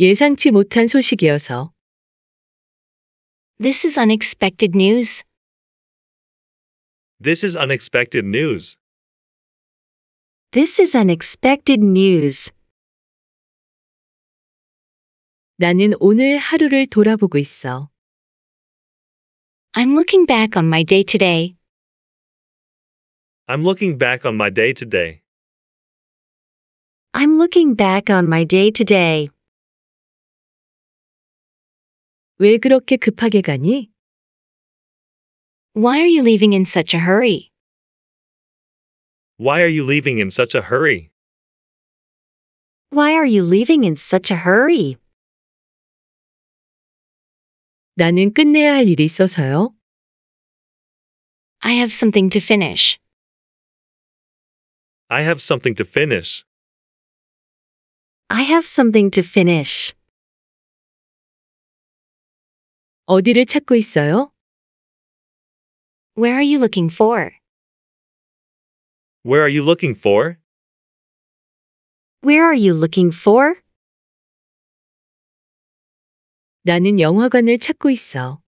예상치 못한 소식이어서. This is unexpected news. This is unexpected news. This is unexpected news. 나는 오늘 하루를 돌아보고 있어. I'm looking back on my day today. I'm looking back on my day today. I'm looking back on my day today. 왜 그렇게 급하게 가니? Why are you leaving in such a hurry? Why are you leaving in such a hurry? Why are you leaving in such a hurry? 나는 끝내야 할 일이 있어서요. I have something to finish. I have something to finish. I have something to finish. 어디를 찾고 있어요? Where are you looking for? Where are you looking for? Where are you looking for? 나는 영화관을 찾고 있어.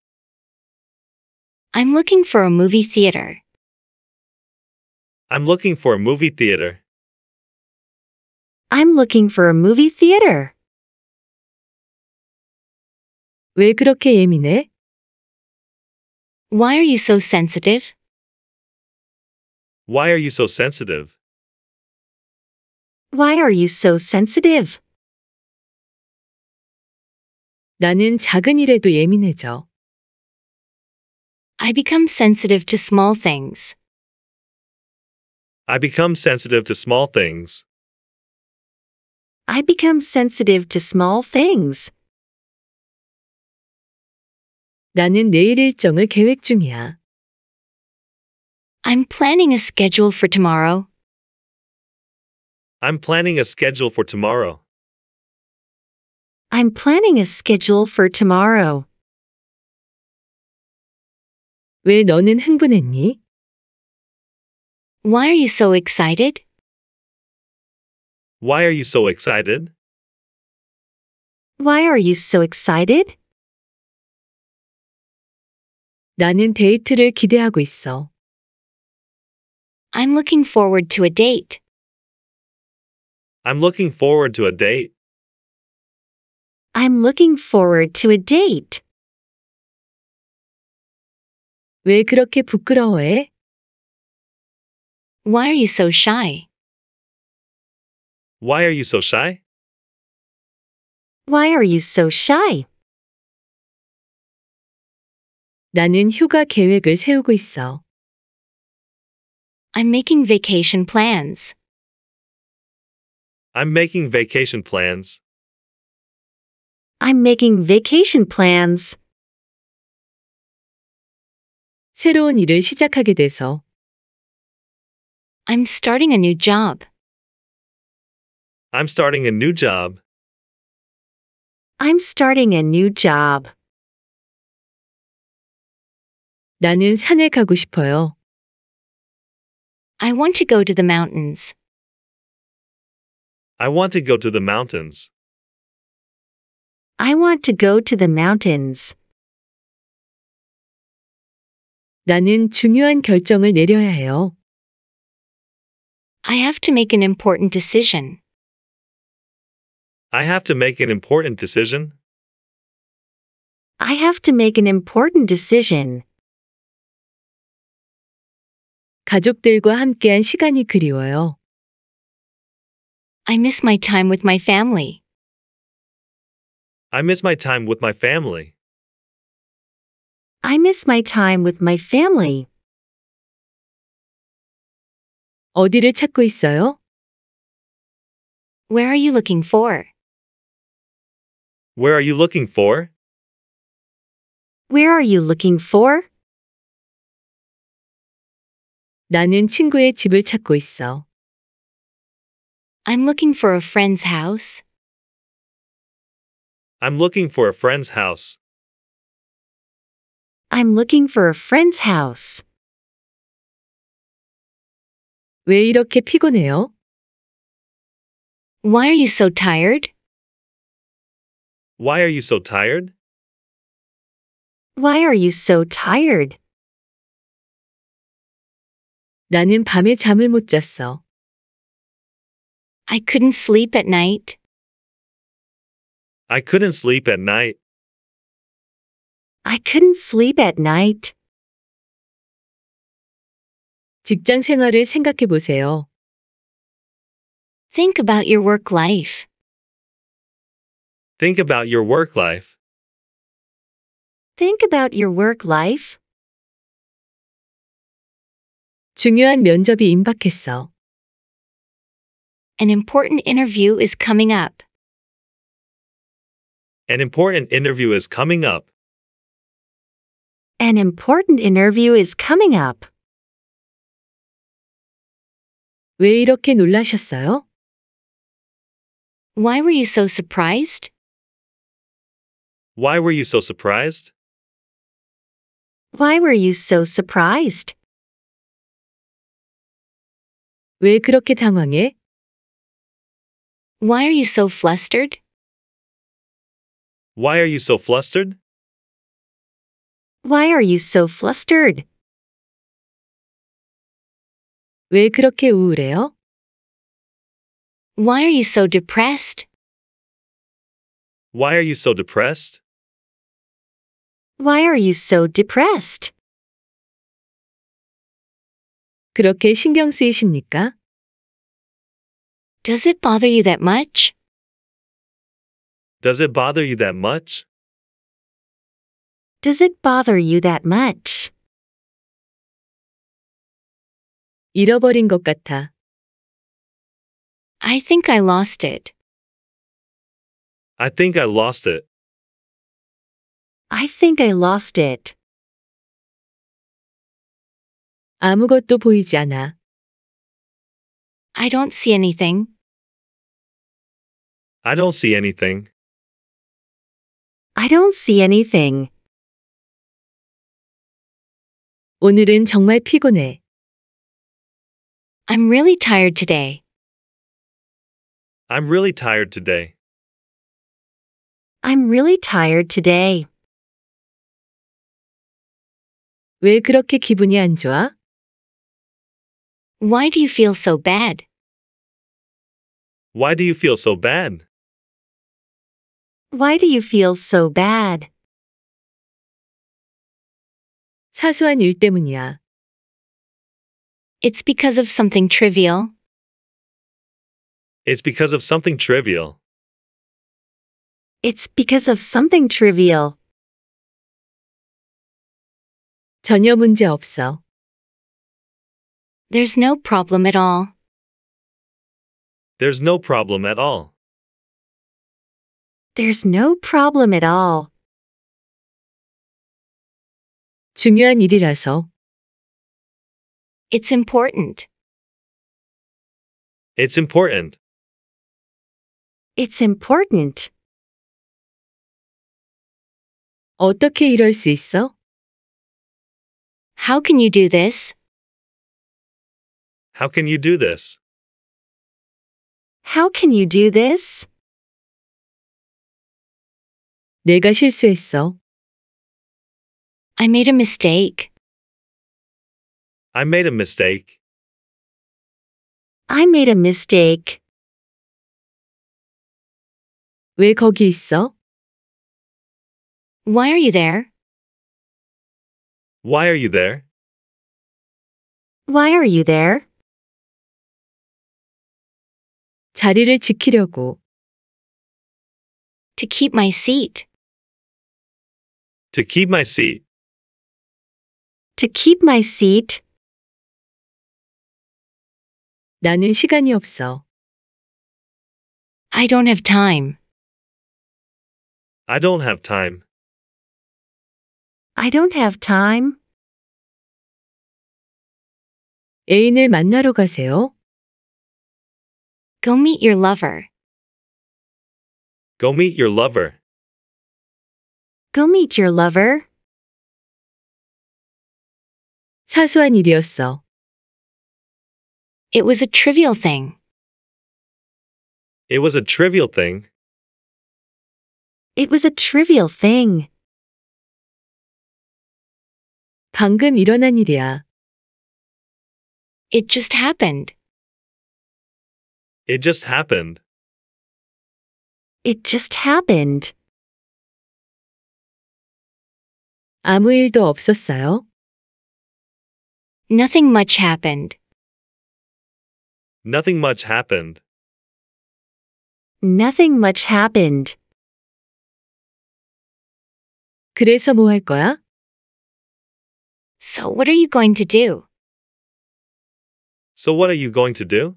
I'm looking for a movie theater. I'm looking for a movie theater. I'm looking for a movie theater. 왜 그렇게 예민해? Why are you so sensitive? Why are you so sensitive? Why are you so sensitive? 나는 작은 일에도 예민해져. I become sensitive to small things. I become sensitive to small things. I become sensitive to small things. 나는 내일 일정을 계획 중이야. I'm planning a schedule for tomorrow. I'm planning a schedule for tomorrow. I'm planning a schedule for tomorrow. 왜 너는 흥분했니? Why are you so excited? Why are you so excited? Why are you so excited? 나는 데이트를 기대하고 있어. I'm looking forward to a date. I'm looking forward to a date. I'm looking forward to a date. 왜 그렇게 부끄러워해? Why are you so shy? Why are you so shy? Why are you so shy? 나는 휴가 계획을 세우고 있어. I'm making vacation plans. I'm making vacation plans. I'm making vacation plans. 새로운 일을 시작하게 돼서. I'm starting a new job. I'm starting a new job. I'm starting a new job. 나는 산에 가고 싶어요. I want to go to the mountains. I want to go to the mountains. I want to go to the mountains. 나는 중요한 결정을 내려야 해요. I have to make an important decision. I have to make an important decision. I have to make an important decision. 가족들과 함께한 시간이 그리워요. I miss my time with my family. I miss my time with my family. I miss my time with my family. 어디를 찾고 있어요? Where are you looking for? Where are you looking for? Where are you looking for? 나는 친구의 집을 찾고 있어. I'm looking for a friend's house. I'm looking for a friend's house. I'm looking for a friend's house. 왜 이렇게 피곤해요? Why are you so tired? Why are you so tired? Why are you so tired? 나는 밤에 잠을 못 잤어. I couldn't sleep at night. I couldn't sleep at night. I couldn't sleep at night. 직장 생활을 생각해 보세요. Think about your work life. Think about your work life. Think about your work life. 중요한 면접이 임박했어. An important interview is coming up. An important interview is coming up. An important interview is coming up. 왜 이렇게 놀라셨어요? Why were you so surprised? Why were you so surprised? Why were you so surprised? 왜 그렇게 당황해? Why are you so flustered? Why are you so flustered? Why are you so flustered? 왜 그렇게 우울해요? Why are you so depressed? Why are you so depressed? Why are you so depressed? 그렇게 신경 쓰이십니까? Does it bother you that much? Does it bother you that much? Does it bother you that much? 잃어버린 것 같아. I think I lost it. I think I lost it. I think I lost it. 아무것도 보이지 않아. I don't see anything. I don't see anything. I don't see anything. 오늘은 정말 피곤해. I'm really tired today. I'm really tired today. I'm really tired today. 왜 그렇게 기분이 안 좋아? Why do you feel so bad? Why do you feel so bad? Why do you feel so bad? 사소한 일 때문이야. It's because of something trivial. It's because of something trivial. It's because of something trivial. 전혀 문제 없어. There's no problem at all. There's no problem at all. There's no problem at all. 중요한 일이라서. It's important. It's important. It's important. 어떻게 이럴 수 있어? How can you do this? How can you do this? How can you do this? 내가 실수했어. I made a mistake. I made a mistake. I made a mistake. 왜 거기 있어? Why are you there? Why are you there? Why are you there? 자리를 지키려고. To keep my seat. To keep my seat. To keep my seat. 나는 시간이 없어. I don't have time. I don't have time. I don't have time. 애인을 만나러 가세요. Go meet your lover. Go meet your lover. Go meet your lover. 사소한 일이었어. It was a trivial thing. It was a trivial thing. It was a trivial thing. 방금 일어난 일이야. It just happened. It just happened. It just happened. 아무 일도 없었어요? Nothing much happened. Nothing much happened. Nothing much happened. 그래서 뭐 할 거야? So what are you going to do? So what are you going to do?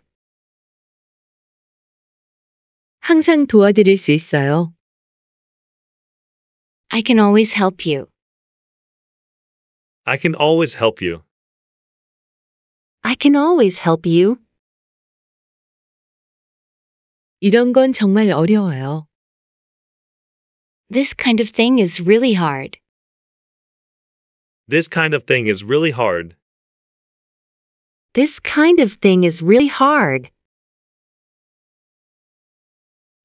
항상 도와드릴 수 있어요. I can always help you. I can always help you. I can always help you. 이런 건 정말 어려워요. This kind of thing is really hard. This kind of thing is really hard. This kind of thing is really hard.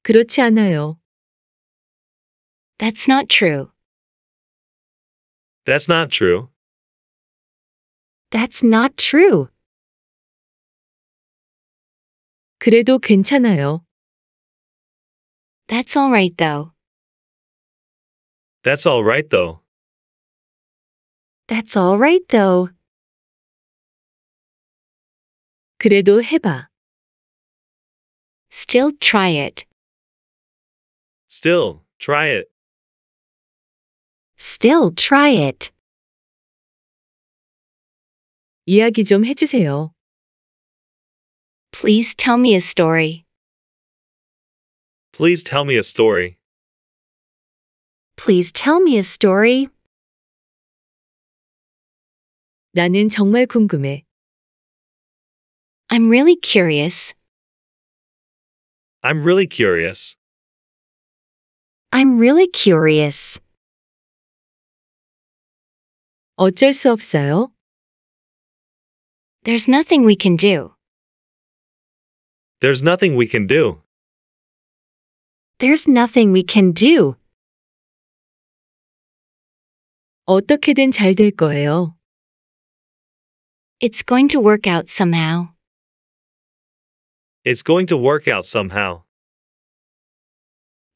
그렇지 않아요. That's not true. That's not true. That's not true. 그래도 괜찮아요. That's all right though. That's all right though. That's all right though. 그래도 해봐. Still try it. Still, try it. Still try it. 이야기 좀 해주세요. Please tell me a story. Please tell me a story. Please tell me a story. 나는 정말 궁금해. I'm really curious. I'm really curious. I'm really curious. 어쩔 수 없어요. There's nothing we can do. There's nothing we can do. There's nothing we can do. 어떻게든 거예요. It's going to work out somehow. It's going to work out somehow.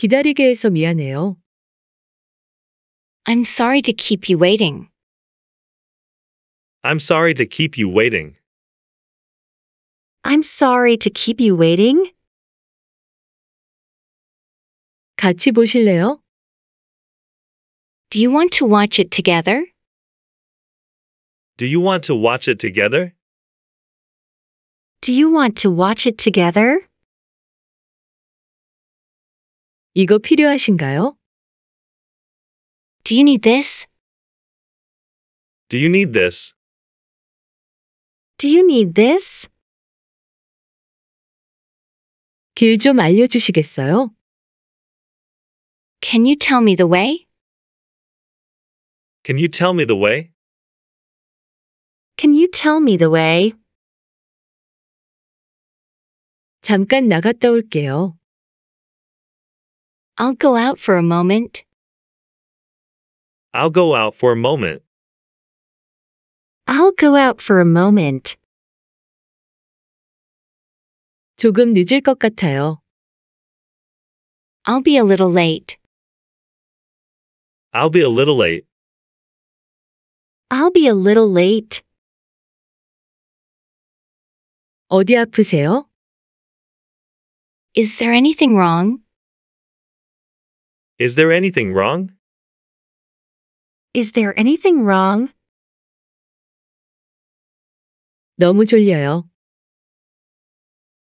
기다리게 해서 미안해요. I'm sorry to keep you waiting. I'm sorry to keep you waiting. I'm sorry to keep you waiting. 같이 보실래요? Do you want to watch it together? Do you want to watch it together? Do you want to watch it together? 이거 필요하신가요? Do you need this? Do you need this? Do you need this? 길 알려주시겠어요? Can you tell me the way? Can you tell me the way? Can you tell me the way? 잠깐 나갔다 올게요. I'll go out for a moment. I'll go out for a moment. I'll go out for a moment. 조금 늦을 것 같아요. I'll be a little late. I'll be a little late. I'll be a little late. 어디 아프세요? Is there anything wrong? Is there anything wrong? Is there anything wrong? 너무 졸려요.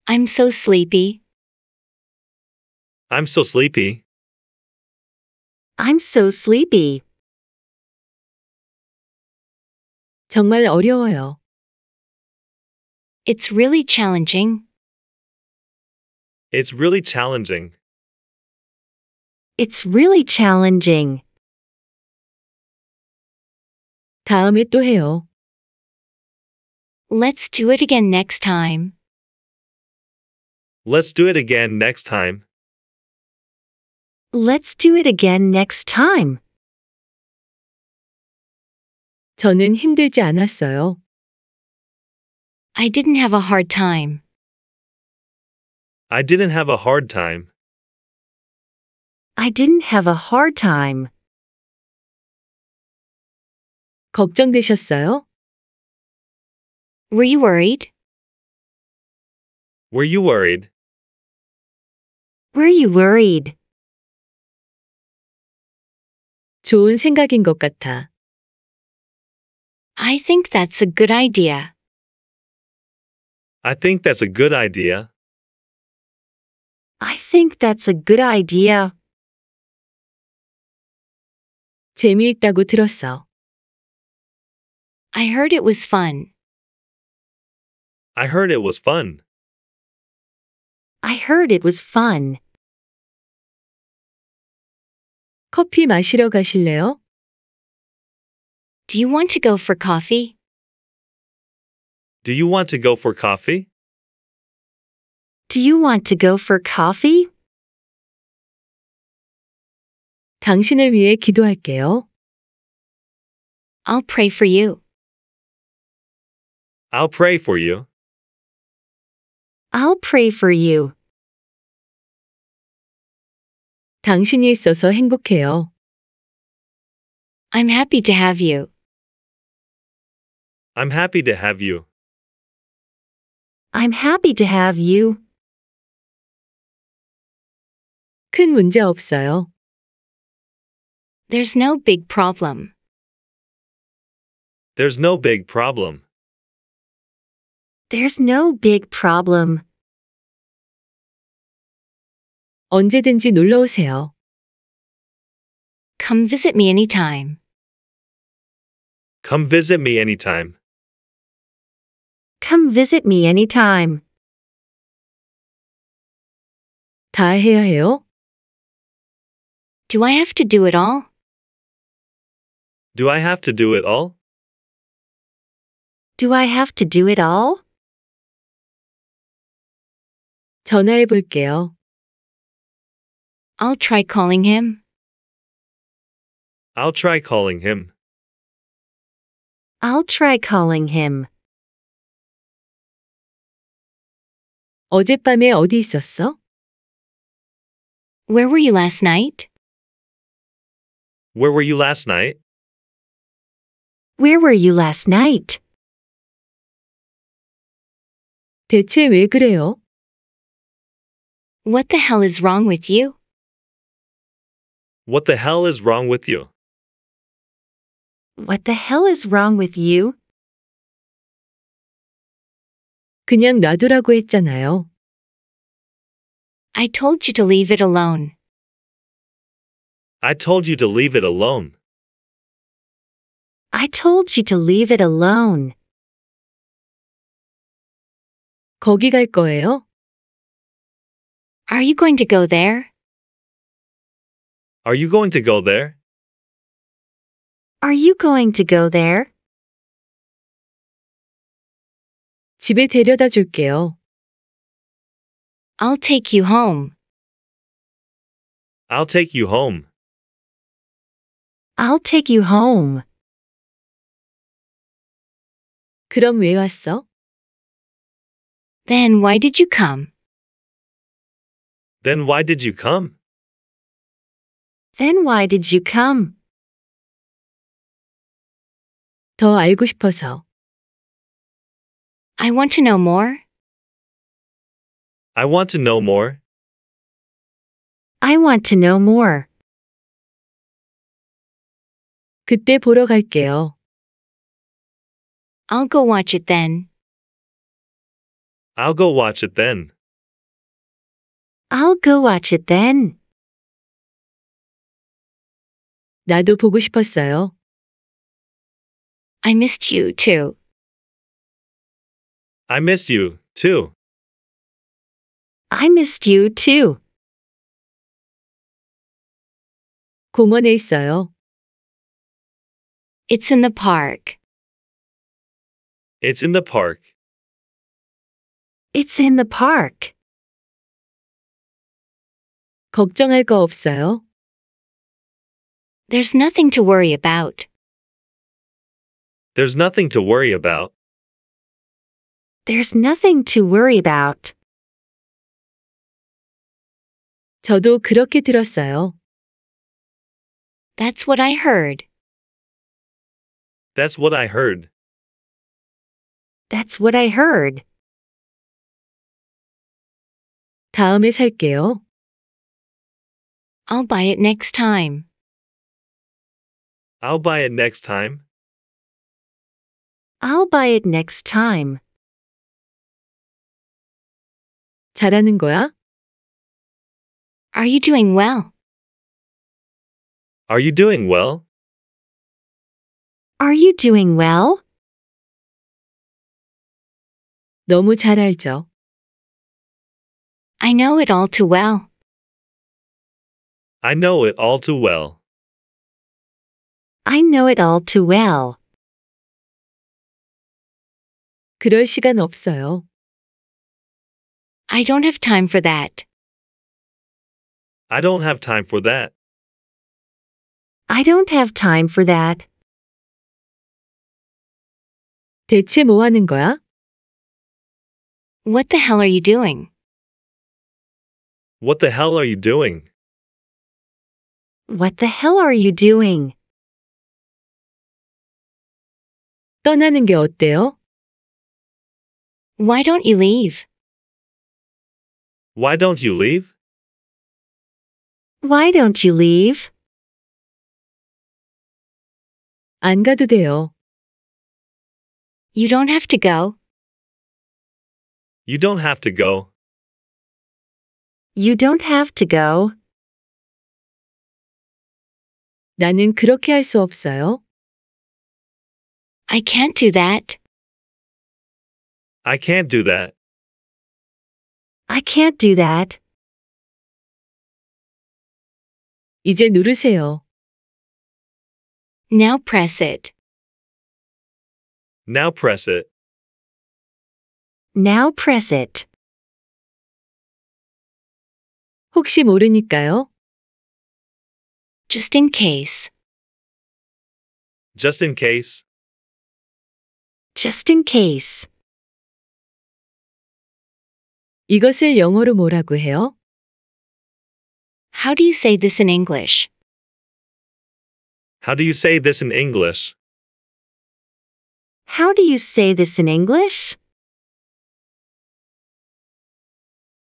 I'm so sleepy. I'm so sleepy. I'm so sleepy. 정말 어려워요. It's really challenging. It's really challenging. It's really challenging. 다음에 또 해요. Let's do it again next time. Let's do it again next time. Let's do it again next time. 저는 힘들지 않았어요. I didn't have a hard time. I didn't have a hard time. I didn't have a hard time. 걱정되셨어요? Were you worried? Were you worried? Were you worried? 좋은 생각인 것 같아. I think that's a good idea. I think that's a good idea. I think that's a good idea. 재미있다고 들었어. I heard it was fun. I heard it was fun. I heard it was fun. 커피 마시러 가실래요? Do you want to go for coffee? Do you want to go for coffee? Do you want to go for coffee? 당신을 위해 기도할게요. I'll pray for you. I'll pray for you. I'll pray for you. 당신이 있어서 행복해요. I'm happy to have you. I'm happy to have you. I'm happy to have you. 큰 문제 없어요. There's no big problem. There's no big problem. There's no big problem. 언제든지 놀러 오세요. Come visit me anytime. Come visit me anytime. Come visit me anytime. 다 해야 해요? Do I have to do it all? Do I have to do it all? Do I have to do it all? 전화해 볼게요. I'll try calling him. I'll try calling him. I'll try calling him. 어젯밤에 어디 있었어? Where were you last night? Where were you last night? Where were you last night? 대체 왜 그래요? What the hell is wrong with you? What the hell is wrong with you? What the hell is wrong with you? 그냥 놔두라고 했잖아요. I told you to leave it alone. I told you to leave it alone. I told you to leave it alone. 거기 갈 거예요? Are you going to go there? Are you going to go there? Are you going to go there? 집에 데려다 줄게요. I'll take you home. I'll take you home. I'll take you home. 그럼 왜 왔어? Then why did you come? Then why did you come? Then why did you come? 더 알고 싶어서. I want to know more. I want to know more. I want to know more. 그때 보러 갈게요. I'll go watch it then. I'll go watch it then. I'll go watch it then. 나도 보고 싶었어요. I missed you too. I missed you too. I missed you too. 공원에 있어요. It's in the park. It's in the park. It's in the park. 걱정할 거 없어요. There's nothing to worry about. There's nothing to worry about. There's nothing to worry about. 저도 그렇게 들었어요. That's what I heard. That's what I heard. That's what I heard. 다음에 살게요. I'll buy it next time. I'll buy it next time. I'll buy it next time. 잘하는 거야? Are you doing well? Are you doing well? Are you doing well? 너무 잘 알죠. I know it all too well. I know it all too well. I know it all too well. 그럴 시간 없어요. I don't have time for that. I don't have time for that. I don't have time for that. 대체 뭐 하는 거야? What the hell are you doing? What the hell are you doing? What the hell are you doing? 떠나는 게 어때요? Why don't you leave? Why don't you leave? Why don't you leave? 안 가도 돼요. You don't have to go. You don't have to go. You don't have to go. 나는 그렇게 할 수 없어요. I can't do that. I can't do that. I can't do that. 이제 누르세요. Now press it. Now press it. Now press it. 혹시 모르니까요. Just in case. Just in case. Just in case. 이것을 영어로 뭐라고 해요? How do you say this in English? How do you say this in English? How do you say this in English?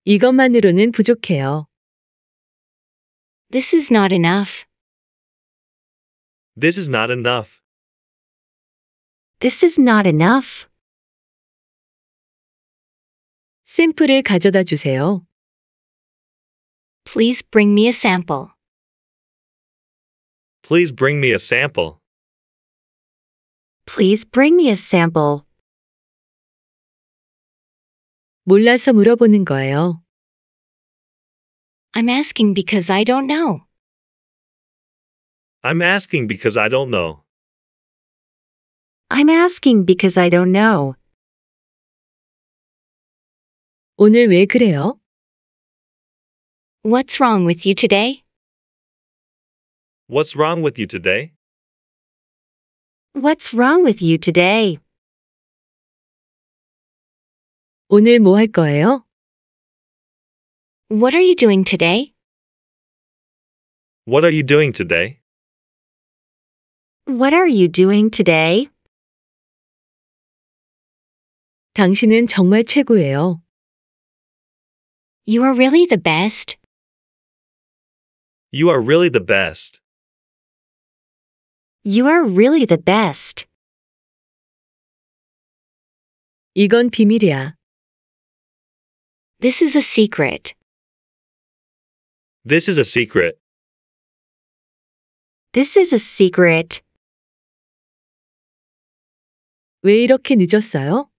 이것만으로는 부족해요. This is not enough. This is not enough. This is not enough. 샘플을 가져다 주세요. Please bring me a sample. Please bring me a sample. Please bring me a sample. 몰라서 물어보는 거예요. I'm asking because I don't know. I'm asking because I don't know. I'm asking because I don't know. 오늘 왜 그래요? What's wrong with you today? What's wrong with you today? What's wrong with you today? 오늘 뭐 할 거예요? What are you doing today? What are you doing today? What are you doing today? 당신은 정말 최고예요. You are really the best. You are really the best. You are really the best. 이건 비밀이야. This is a secret. This is a secret. This is a secret. 왜 이렇게 늦었어요?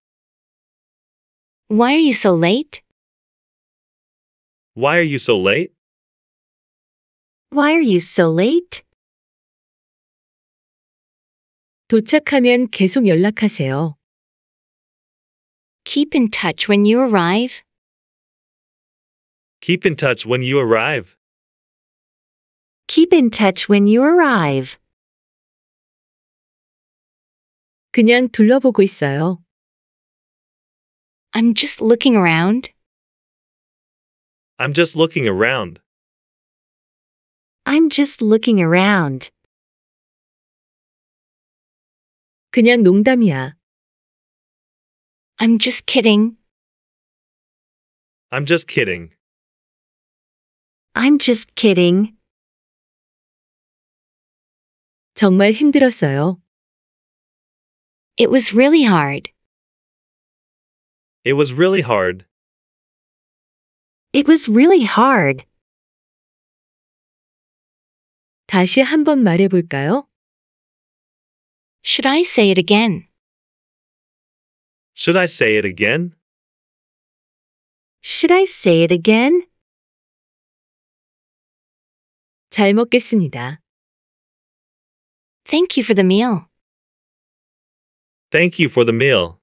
Why are you so late? Why are you so late? Why are you so late? 도착하면 계속 연락하세요. Keep in touch when you arrive. Keep in touch when you arrive. Keep in touch when you arrive. 그냥 둘러보고 있어요. I'm just looking around. I'm just looking around. I'm just looking around. 그냥 농담이야. I'm just kidding. I'm just kidding. I'm just kidding. 정말 힘들었어요. It was really hard. It was really hard. It was really hard. 다시 한 번 말해볼까요? Should I say it again? Should I say it again? Should I say it again? 잘 먹겠습니다. Thank you for the meal. Thank you for the meal.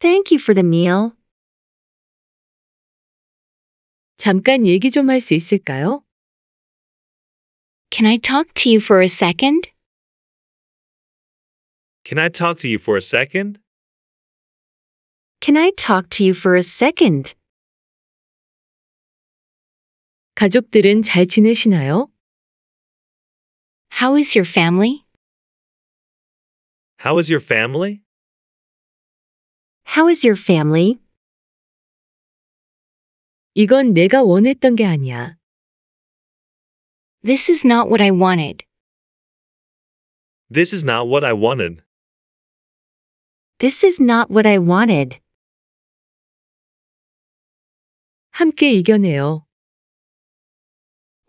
Thank you for the meal. 잠깐 얘기 좀 할 수 있을까요? Can I talk to you for a second? Can I talk to you for a second? Can I talk to you for a second? 가족들은 잘 지내시나요? How is your family? How is your family? How is your family? 이건 내가 원했던 게 아니야. This is not what I wanted. This is not what I wanted. This is not what I wanted. 함께 이겨내요.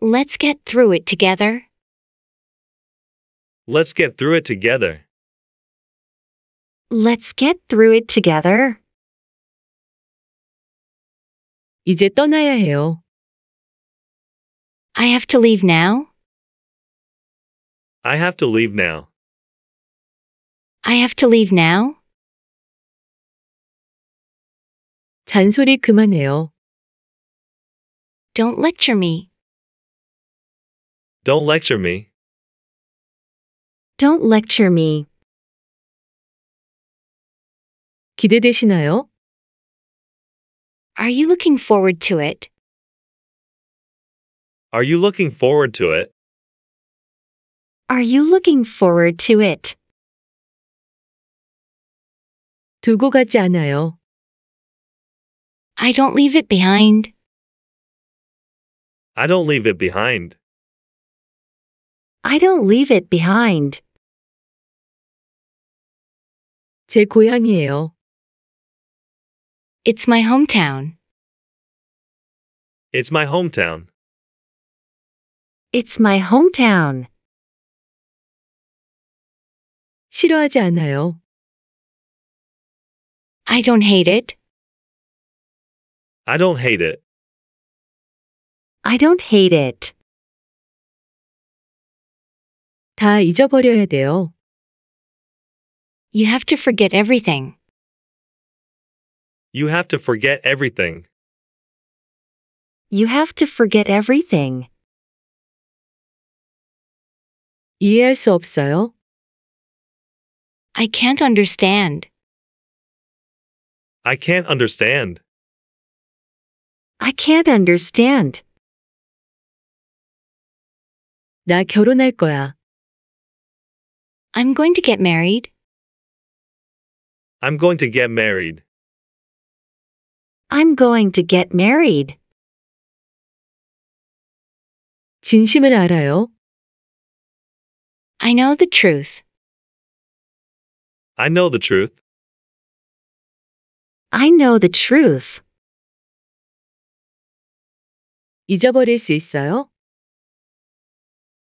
Let's get through it together. Let's get through it together. Let's get through it together. 이제 떠나야 해요. I have to leave now. I have to leave now. I have to leave now. 잔소리 그만해요. Don't lecture me. Don't lecture me. Don't lecture me. 기대되시나요? Are you looking forward to it? Are you looking forward to it? Are you looking forward to it? 두고 가지 않아요. I don't leave it behind. I don't leave it behind. I don't leave it behind. 제 고향이에요. It's my hometown. It's my hometown. It's my hometown. 싫어하지 않아요. I don't hate it. I don't hate it. I don't hate it. 다 잊어버려야 돼요. You have to forget everything. You have to forget everything. You have to forget everything. 이해할 수 없어요. I can't understand. I can't understand. I can't understand. 나 결혼할 거야. I'm going to get married. I'm going to get married. I'm going to get married. 진심을 알아요. I know the truth. I know the truth. I know the truth. 잊어버릴 수 있어요?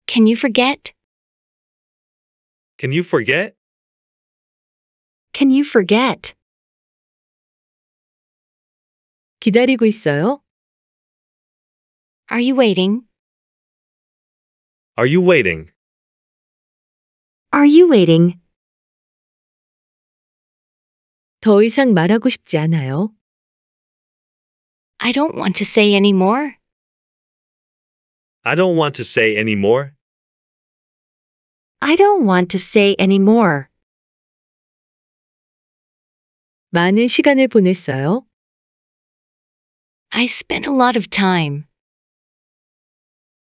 Can you forget? Can you forget? Can you forget? 기다리고 있어요? Are you waiting? Are you waiting? Are you waiting? 더 이상 말하고 싶지 않아요. I don't want to say any more. I don't want to say any more. I don't want to say anymore. 많은 시간을 보냈어요. I spent a lot of time.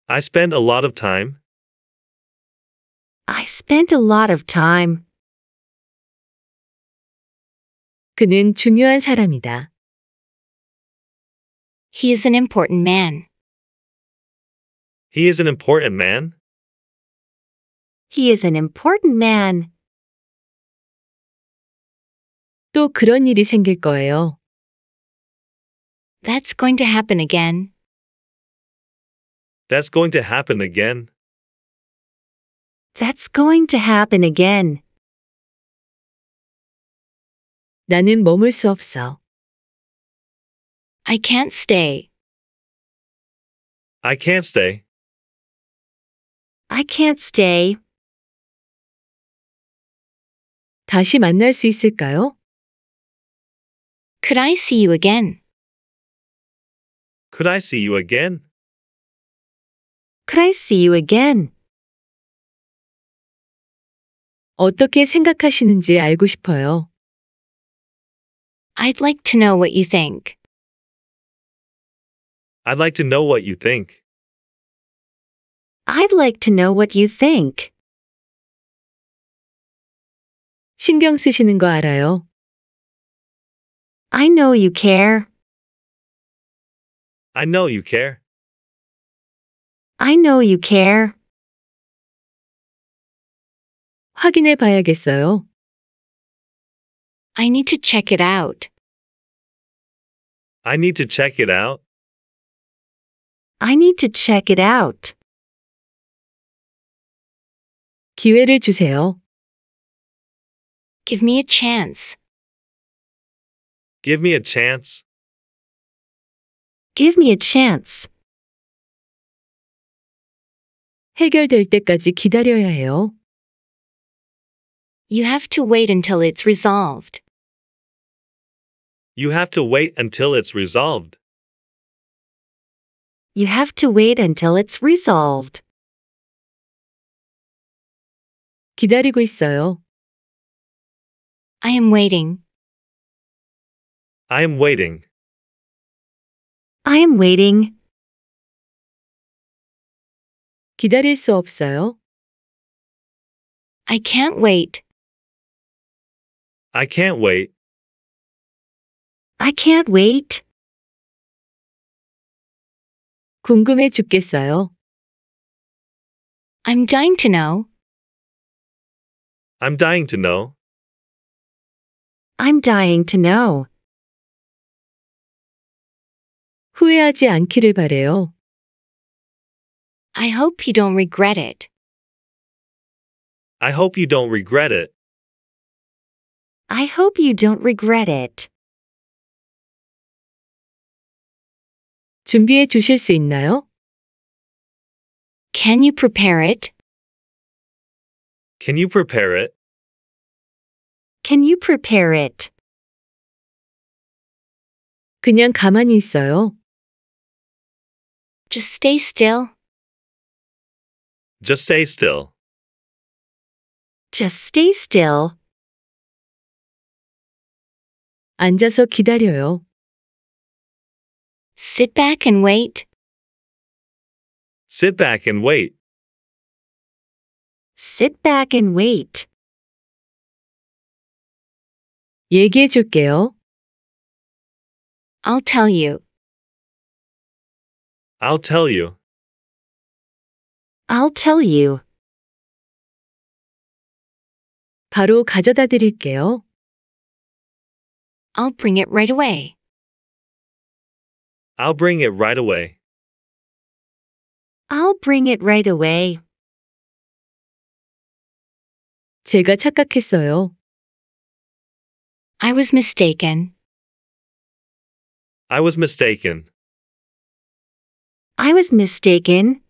I spent a lot of time. I spent a lot of time. 그는 중요한 사람이다. He is an important man. He is an important man. He is an important man. 또 그런 일이 생길 거예요. That's going to happen again. That's going to happen again. That's going to happen again. 나는 머물 수 없어. I can't stay. I can't stay. I can't stay. 다시 만날 수 있을까요? Could I see you again? Could I see you again? Could I see you again? 어떻게 생각하시는지 알고 싶어요. I'd like to know what you think. I'd like to know what you think. I'd like to know what you think. 신경 쓰시는 거 알아요. I know you care. I know you care. I know you care. 확인해 봐야겠어요. I need to check it out. I need to check it out. I need to check it out. 기회를 주세요. Give me a chance. Give me a chance. Give me a chance. 해결될 때까지 기다려야 해요. You have to wait until it's resolved. You have to wait until it's resolved. You have to wait until it's resolved. 기다리고 있어요. I am waiting. I am waiting. I am waiting. 기다릴 수 없어요. I can't wait. I can't wait. I can't wait. 궁금해 죽겠어요. I'm dying to know. I'm dying to know. I'm dying to know. 후회하지 않기를 바래요. I hope you don't regret it. I hope you don't regret it. I hope you don't regret it. 준비해 주실 수 있나요? Can you prepare it? Can you prepare it? Can you prepare it? 그냥 가만히 있어요. Just stay still. Just stay still. Just stay still. 앉아서 기다려요. Sit back and wait. Sit back and wait. Sit back and wait. 얘기해 줄게요. I'll tell you. I'll tell you. I'll tell you. 바로 가져다 드릴게요. I'll bring it right away. I'll bring it right away. I'll bring it right away. 제가 착각했어요. I was mistaken. I was mistaken. I was mistaken.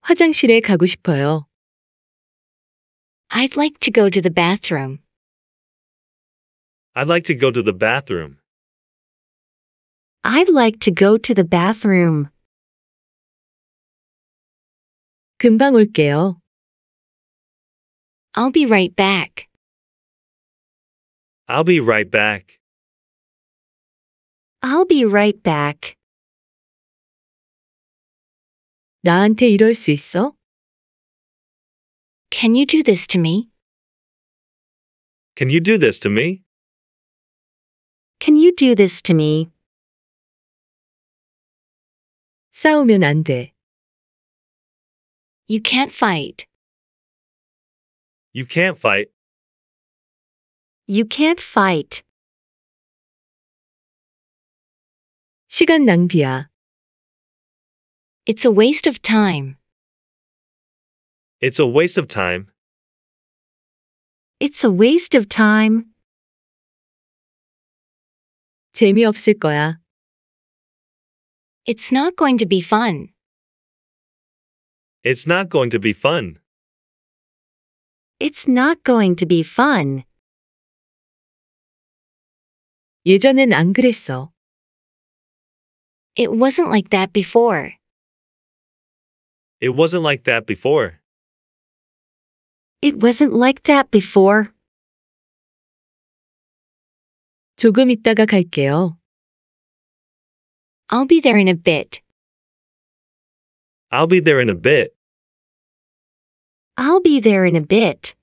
화장실에 가고 싶어요. I'd like to go to the bathroom. I'd like to go to the bathroom. I'd like to go to the bathroom. 금방 올게요. I'll be right back. I'll be right back. I'll be right back. 나한테 이럴 수 있어? Can you do this to me? Can you do this to me? Can you do this to me? 싸우면 안 돼. You can't fight. You can't fight. You can't fight. 시간 낭비야. It's a waste of time. It's a waste of time. It's a waste of time. 재미없을 거야. It's not going to be fun. It's not going to be fun. It's not going to be fun. 예전엔 안 그랬어. It wasn't like that before. It wasn't like that before. It wasn't like that before. 조금 있다가 갈게요. I'll be there in a bit. I'll be there in a bit. I'll be there in a bit.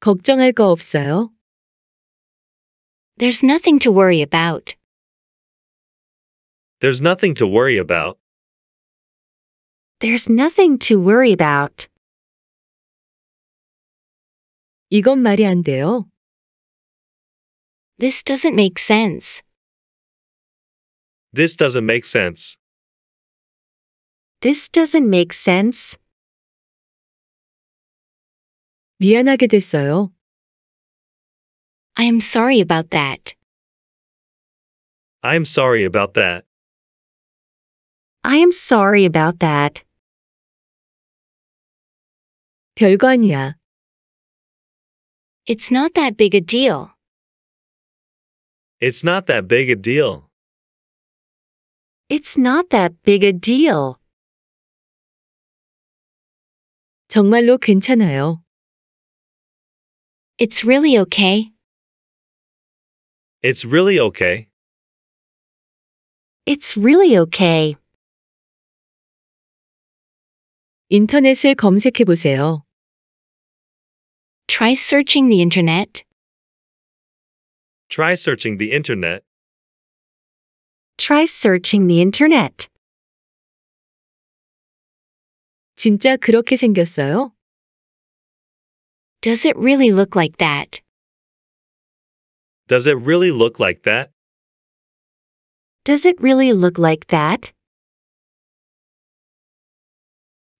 걱정할 거 없어요. There's nothing to worry about. There's nothing to worry about. There's nothing to worry about. 이건 말이 안 돼요. This doesn't make sense. This doesn't make sense. This doesn't make sense. 미안하게 됐어요. I am sorry about that. I am sorry about that. I am sorry about that. It's not that big a deal. It's not that big a deal. It's not that big a deal. 정말로 괜찮아요. It's really okay. It's really okay. It's really okay. 인터넷을 검색해 보세요. Try searching the internet. Try searching the internet. Try searching the internet. 진짜 그렇게 생겼어요? Does it really look like that? Does it really look like that? Does it really look like that?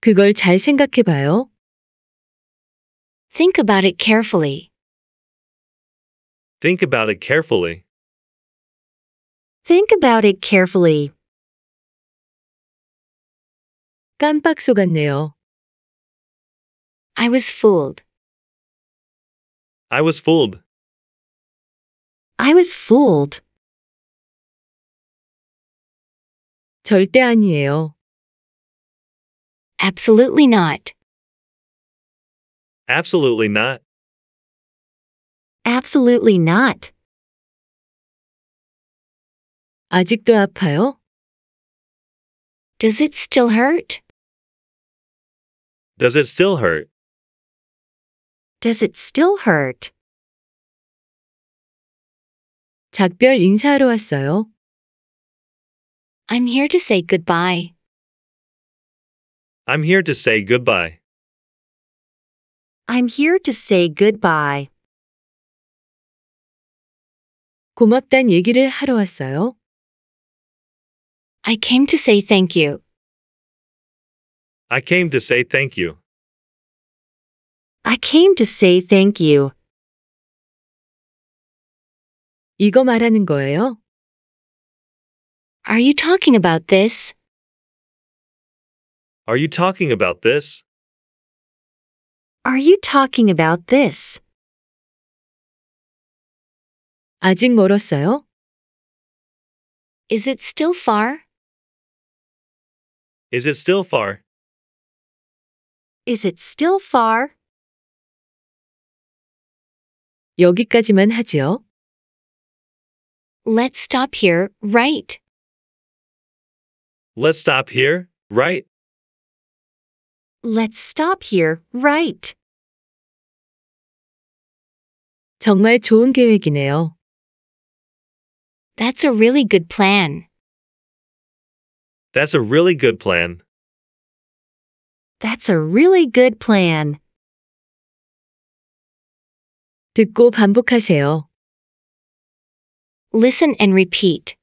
그걸 잘 생각해 봐요. Think about it carefully. Think about it carefully. Think about it carefully. 깜빡 속았네요. I was fooled. I was fooled. I was fooled. 절대 아니에요. Absolutely not. Absolutely not. Absolutely not. 아직도 아파요? Does it still hurt? Does it still hurt? Does it still hurt? 작별 인사하러 왔어요. I'm here to say goodbye. I'm here to say goodbye. I'm here to say goodbye. 고맙단 얘기를 하러 왔어요. I came to say thank you. I came to say thank you. I came to say thank you. 이거 말하는 거예요? Are you talking about this? Are you talking about this? Are you talking about this? 아직 멀었어요? Is it still far? Is it still far? Is it still far? 여기까지만 하지요. Let's stop here, right? Let's stop here, right? Let's stop here, right? 정말 좋은 계획이네요. That's a really good plan. That's a really good plan. That's a really good plan. 듣고 반복하세요. Listen and repeat.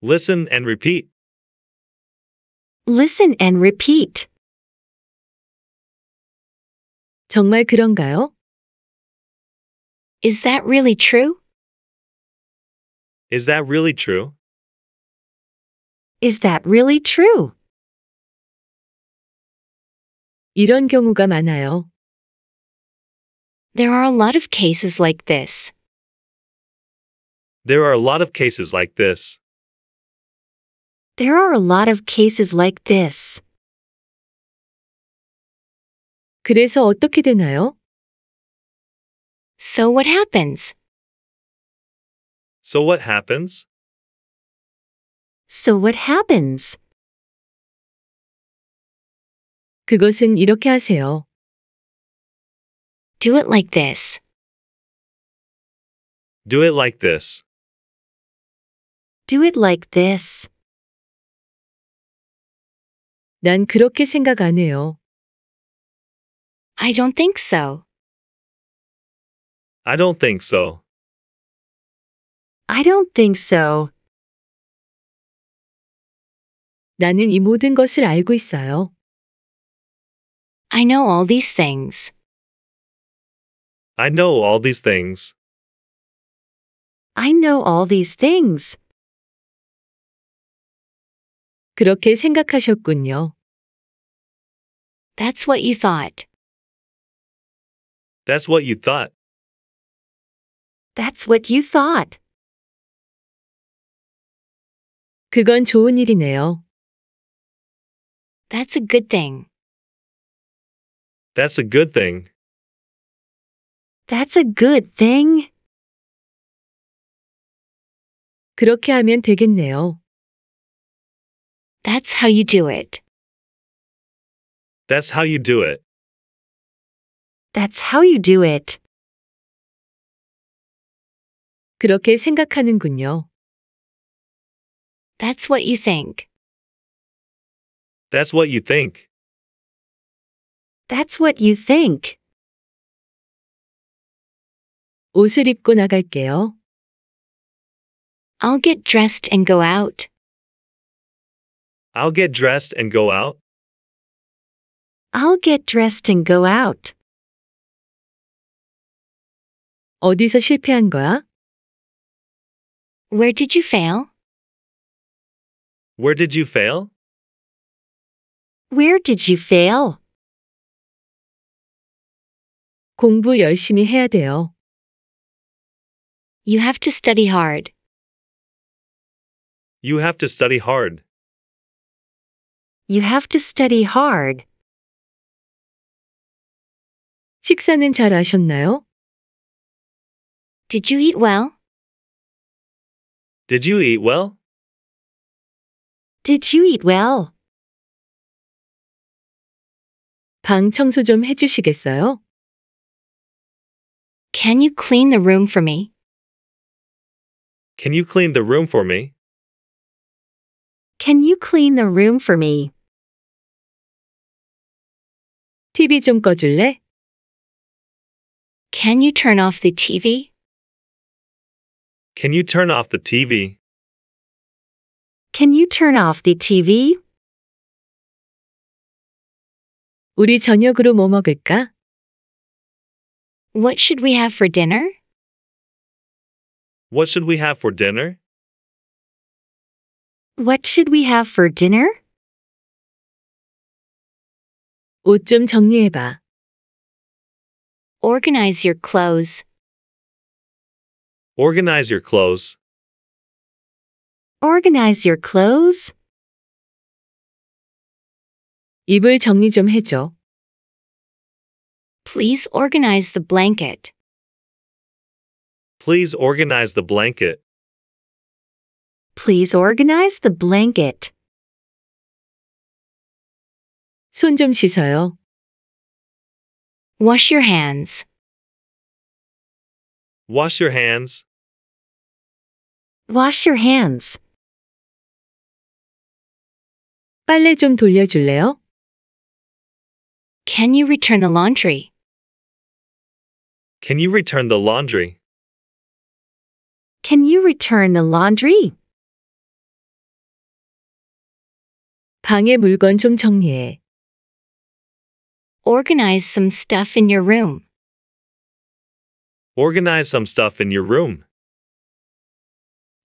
Listen and repeat. Listen and repeat. 정말 그런가요? Is that really true? Is that really true? Is that really true? 이런 경우가 많아요. There are a lot of cases like this. There are a lot of cases like this. There are a lot of cases like this. 그래서 어떻게 되나요? So what happens? So what happens? So what happens? 그것은 이렇게 하세요. Do it like this. Do it like this. Do it like this. 난 그렇게 생각 안 해요. I don't think so. I don't think so. I don't think so. 나는 이 모든 것을 알고 있어요. I know all these things. I know all these things. I know all these things. 그렇게 생각하셨군요. That's what you thought. That's what you thought. That's what you thought. 그건 좋은 일이네요. That's a good thing. That's a good thing. That's a good thing. 그렇게 하면 되겠네요. That's how you do it. That's how you do it. That's how you do it. 그렇게 생각하는군요. That's what you think. That's what you think. That's what you think. 옷을 입고 나갈게요. I'll get dressed and go out. I'll get dressed and go out. I'll get dressed and go out. 어디서 실패한 거야? Where did you fail? Where did you fail? Where did you fail? 공부 열심히 해야 돼요. You have to study hard. You have to study hard. You have to study hard. 식사는 잘 하셨나요? Did you eat well? Did you eat well? Did you eat well? 방 청소 좀 해주시겠어요? Can you clean the room for me? Can you clean the room for me? Can you clean the room for me? TV 좀 꺼줄래? Can you turn off the TV? Can you turn off the TV? Can you turn off the TV? 우리 저녁으로 뭐 먹을까? What should we have for dinner? What should we have for dinner? What should we have for dinner? 정리해봐. Organize your clothes. Organize your clothes. Organize your clothes. 이불 정리 좀 해줘. Please organize the blanket. Please organize the blanket. Please organize the blanket. 씻어요. Wash your hands. Wash your hands. Wash your hands. 빨래 좀 돌려줄래요? Can you return the laundry? Can you return the laundry? Can you return the laundry? 방에 물건 좀 정리해. Organize some stuff in your room. Organize some stuff in your room.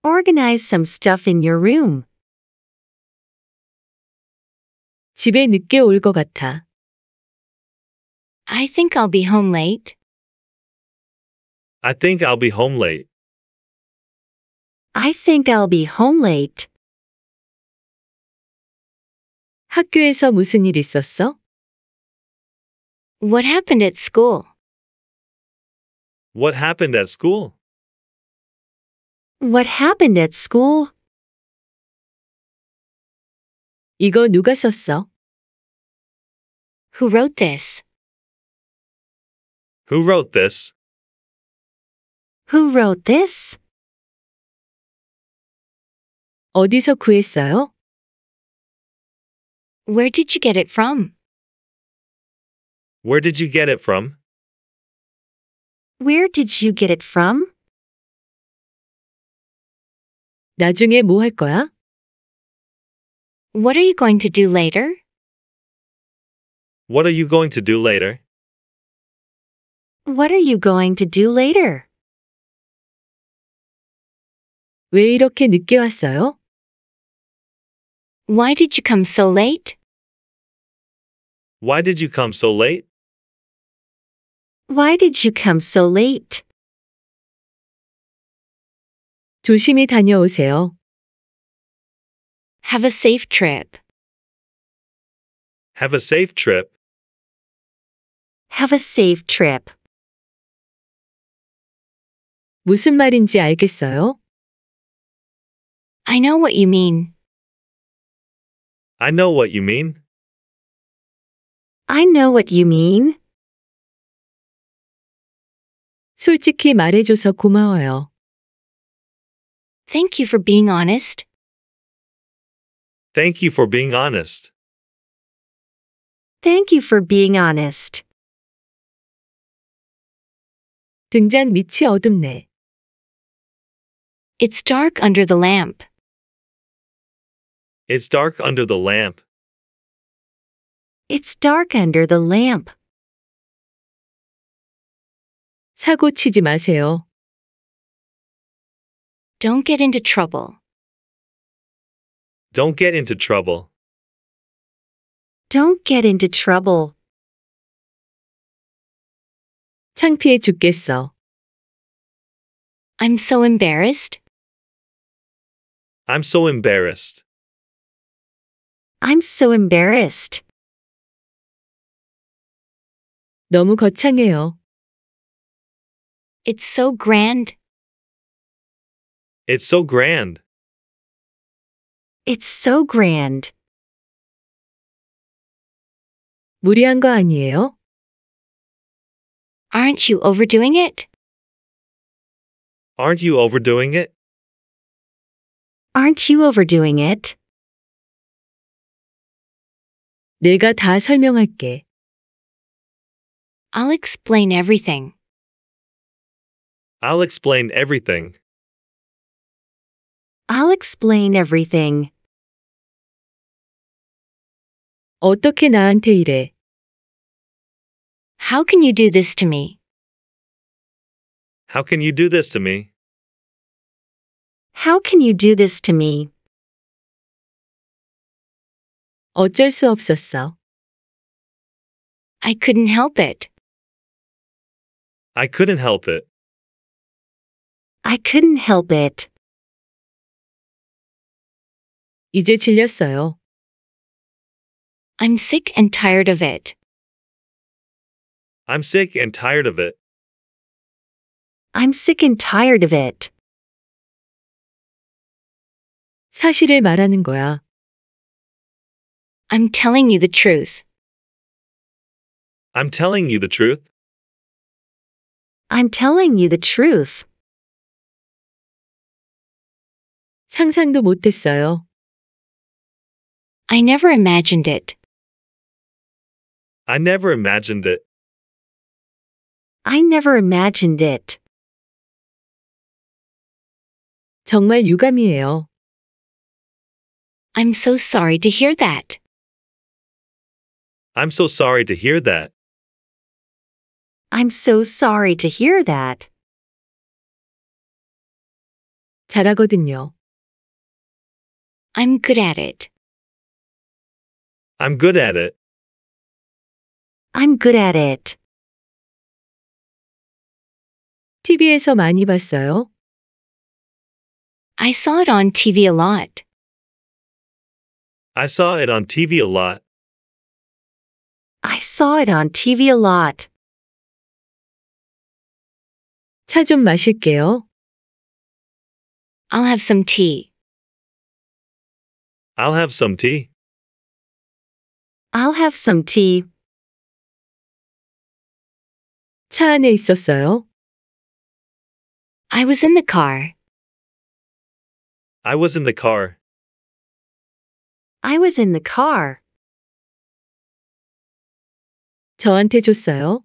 Organize some stuff in your room. 집에 늦게 같아. I think I'll be home late. I think I'll be home late. I think I'll be home late. 학교에서 무슨 일 있었어? What happened at school? What happened at school? What happened at school? 이거 누가 썼어? Who wrote this? Who wrote this? Who wrote this? 어디서 구했어요? Where did you get it from? Where did you get it from? Where did you get it from? 나중에 뭐 할 거야? What are you going to do later? What are you going to do later? What are you going to do later? 왜 이렇게 늦게 왔어요? Why did you come so late? Why did you come so late? Why did you come so late? 조심히 다녀오세요. Have a safe trip. Have a safe trip. Have a safe trip. 무슨 말인지 알겠어요? I know what you mean. I know what you mean. I know what you mean. 솔직히 말해줘서 고마워요. Thank you for being honest. Thank you for being honest. Thank you for being honest. 등잔 밑이 어둡네. It's dark under the lamp. It's dark under the lamp. It's dark under the lamp. 사고 치지 마세요. Don't get into trouble. Don't get into trouble. Don't get into trouble. 창피해 죽겠어. I'm so embarrassed. I'm so embarrassed. I'm so embarrassed. 너무 거창해요. It's so grand. It's so grand. It's so grand. 무리한 거 아니에요? Aren't you overdoing it? Aren't you overdoing it? Aren't you overdoing it? 내가 다 설명할게. I'll explain everything. I'll explain everything. I'll explain everything. 어떻게 나한테 이래? How can you do this to me? How can you do this to me? How can you do this to me? 어쩔 수 없었어. I couldn't help it. I couldn't help it. I couldn't help it. 이제 질렸어요. I'm sick and tired of it. I'm sick and tired of it. I'm sick and tired of it. 사실을 말하는 거야. I'm telling you the truth. I'm telling you the truth. I'm telling you the truth. 상상도 못했어요. I never imagined it. I never imagined it. I never imagined it. 정말 유감이에요. I'm so sorry to hear that. I'm so sorry to hear that. I'm so sorry to hear that. 잘하거든요. I'm good at it. I'm good at it. I'm good at it. TV에서 많이 봤어요? I saw it on TV a lot. I saw it on TV a lot. I saw it on TV a lot. 좀 마실게요. I'll have some tea. I'll have some tea. I'll have some tea. 차 안에 있었어요. I was in the car. I was in the car. I was in the car. 저한테 줬어요.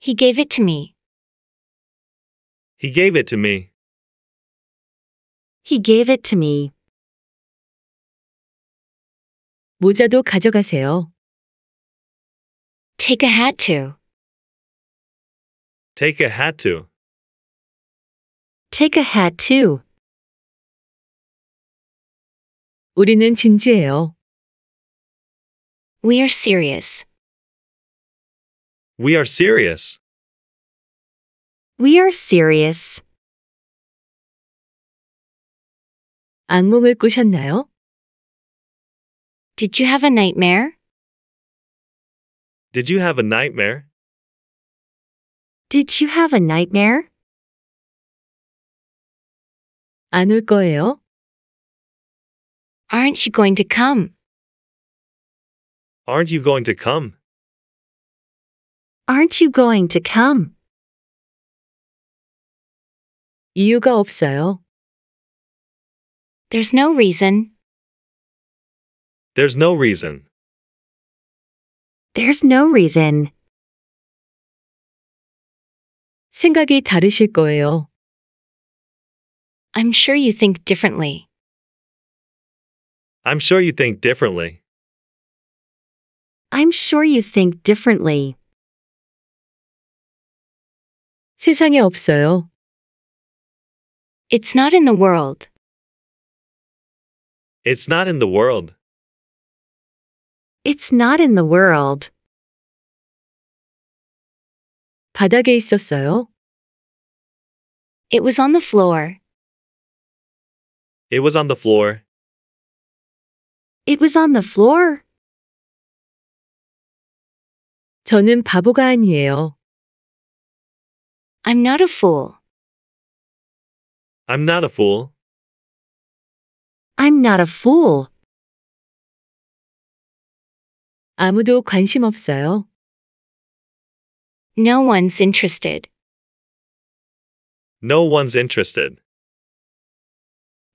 He gave it to me. He gave it to me. He gave it to me. 모자도 가져가세요. Take a hat too. Take a hat too. Take a hat too. 우리는 진지해요. We are serious. We are serious. We are serious. 악몽을 꾸셨나요? Did you have a nightmare? Did you have a nightmare? Did you have a nightmare? 안 올 거예요? Aren't you going to come? Aren't you going to come? Aren't you going to come? 이유가 없어요. There's no reason. There's no reason. There's no reason. 생각이 다르실 거예요. I'm sure you think differently. I'm sure you think differently. I'm sure you think differently. 세상에 없어요. It's not in the world. It's not in the world. It's not in the world. 바닥에 있었어요. It was on the floor. It was on the floor. It was on the floor. 저는 바보가 아니에요. I'm not a fool. I'm not a fool. I'm not a fool. 아무도 관심 없어요. No one's interested. No one's interested.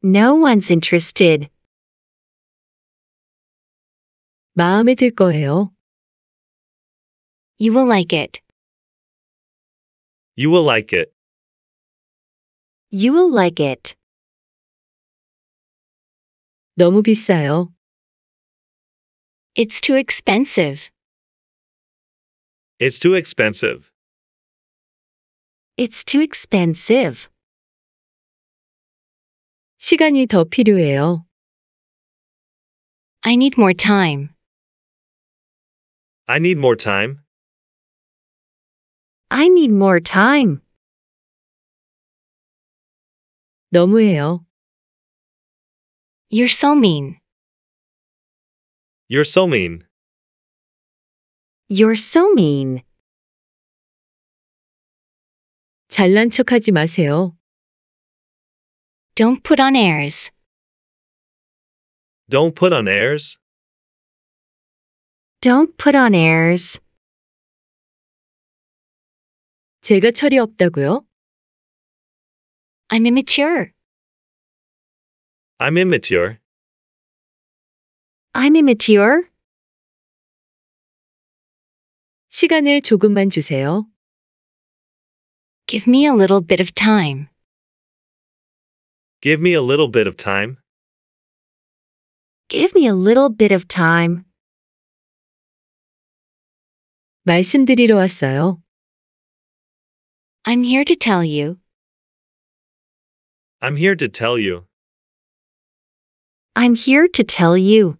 No one's interested. 마음에 들 거예요. You will like it. You will like it. You will like it. 너무 비싸요. It's too expensive. It's too expensive. It's too expensive. 시간이 더 필요해요. I need more time. I need more time. I need more time. 너무해요. You're so mean. You're so mean. You're so mean. 잘난 척하지 마세요. Don't put on airs. Don't put on airs. Don't put on airs. 제가 철이 없다고요? I'm immature. I'm immature. I'm immature. 시간을 조금만 주세요. Give me a little bit of time. Give me a little bit of time. Give me a little bit of time. 말씀드리러 왔어요. I'm here to tell you. I'm here to tell you. I'm here to tell you.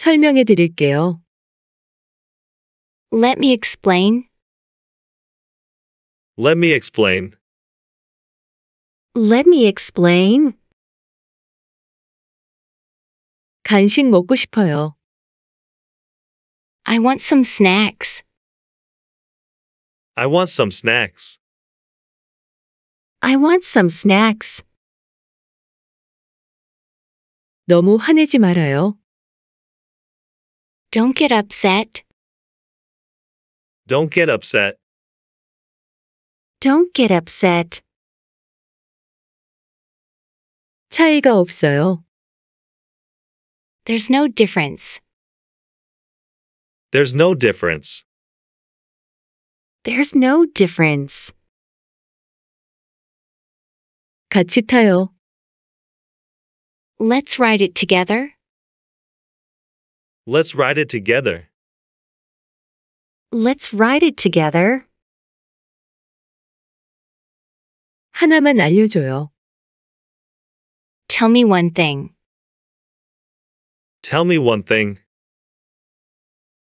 설명해 드릴게요. Let me explain. Let me explain. Let me explain. 간식 먹고 싶어요. I want some snacks. I want some snacks. I want some snacks. 너무 화내지 말아요. Don't get upset. Don't get upset. Don't get upset. 차이가 없어요. There's no difference. There's no difference. There's no difference. 같이 타요. Let's ride it together. Let's ride it together. Let's ride it together. 하나만 알려줘요. Tell me one thing. Tell me one thing.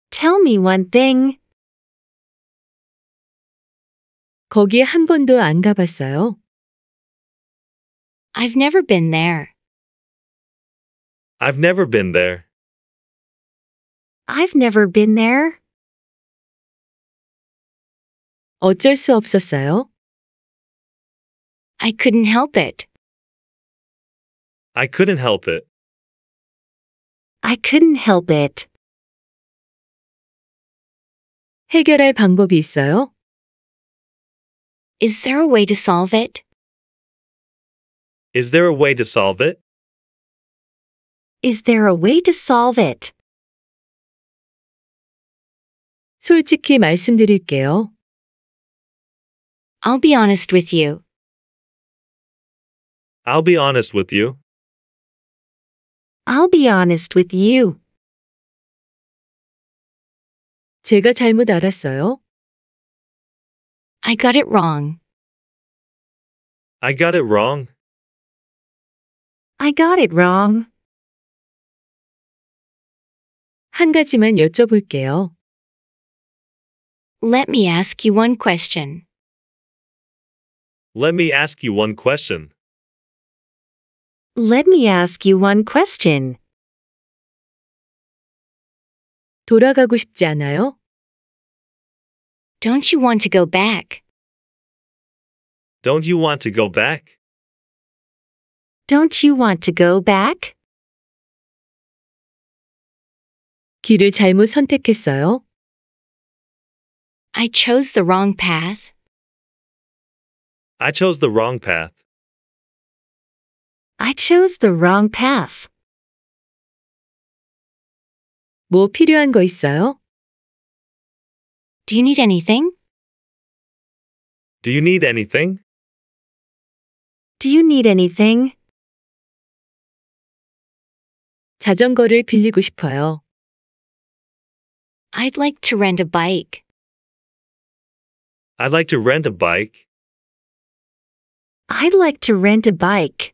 Tell me one thing. 거기에 한 번도 안 가봤어요. I've never been there. I've never been there. I've never been there. 어쩔 수 없었어요. I couldn't help it. I couldn't help it. I couldn't help it. 해결할 방법이 있어요? Is there a way to solve it? Is there a way to solve it? Is there a way to solve it? 솔직히 말씀드릴게요. I'll be honest with you. I'll be honest with you. I'll be honest with you. 제가 잘못 알았어요. I got it wrong. I got it wrong. I got it wrong. 한 가지만 여쭤볼게요. Let me ask you one question. Let me ask you one question. Let me ask you one question. 돌아가고 싶지 않아요? Don't you want to go back? Don't you want to go back? Don't you want to go back? 길을 잘못 선택했어요? I chose the wrong path. I chose the wrong path. I chose the wrong path. 뭐 필요한 거 있어요? Do you need anything? Do you need anything? Do you need anything? 자전거를 빌리고 싶어요. I'd like to rent a bike. I'd like to rent a bike. I'd like to rent a bike.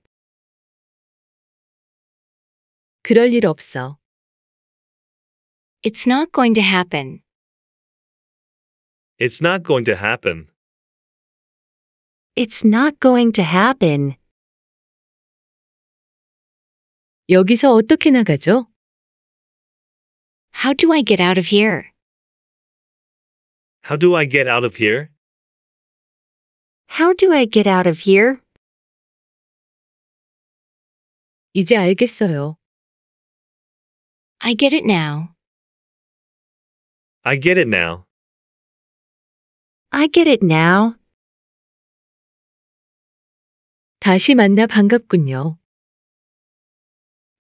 그럴 일 없어. It's not going to happen. It's not going to happen. It's not going to happen. 여기서 어떻게 나가죠? How do I get out of here? How do I get out of here? How do I get out of here? 이제 알겠어요. I get it now. I get it now. I get it now. 다시 만나 반갑군요.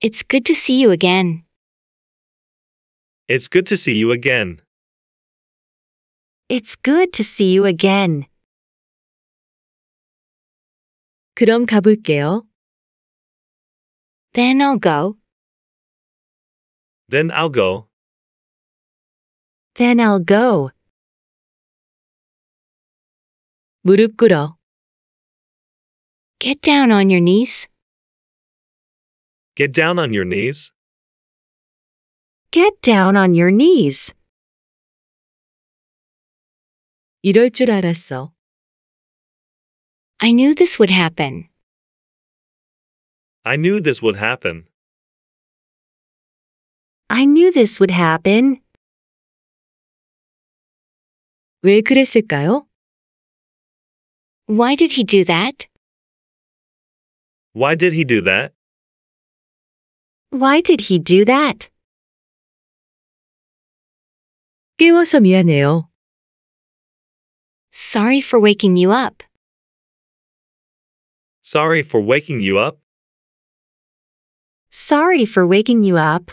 It's good to see you again. It's good to see you again. It's good to see you again. 그럼 가볼게요. Then I'll go. Then I'll go. Then I'll go. 무릎 꿇어. Get down on your knees. Get down on your knees. Get down on your knees. 이럴 줄 알았어. I knew this would happen. I knew this would happen. I knew this would happen. 왜 그랬을까요? Why did he do that? Why did he do that? Why did he do that? 깨워서 미안해요. Sorry for waking you up. Sorry for waking you up. Sorry for waking you up.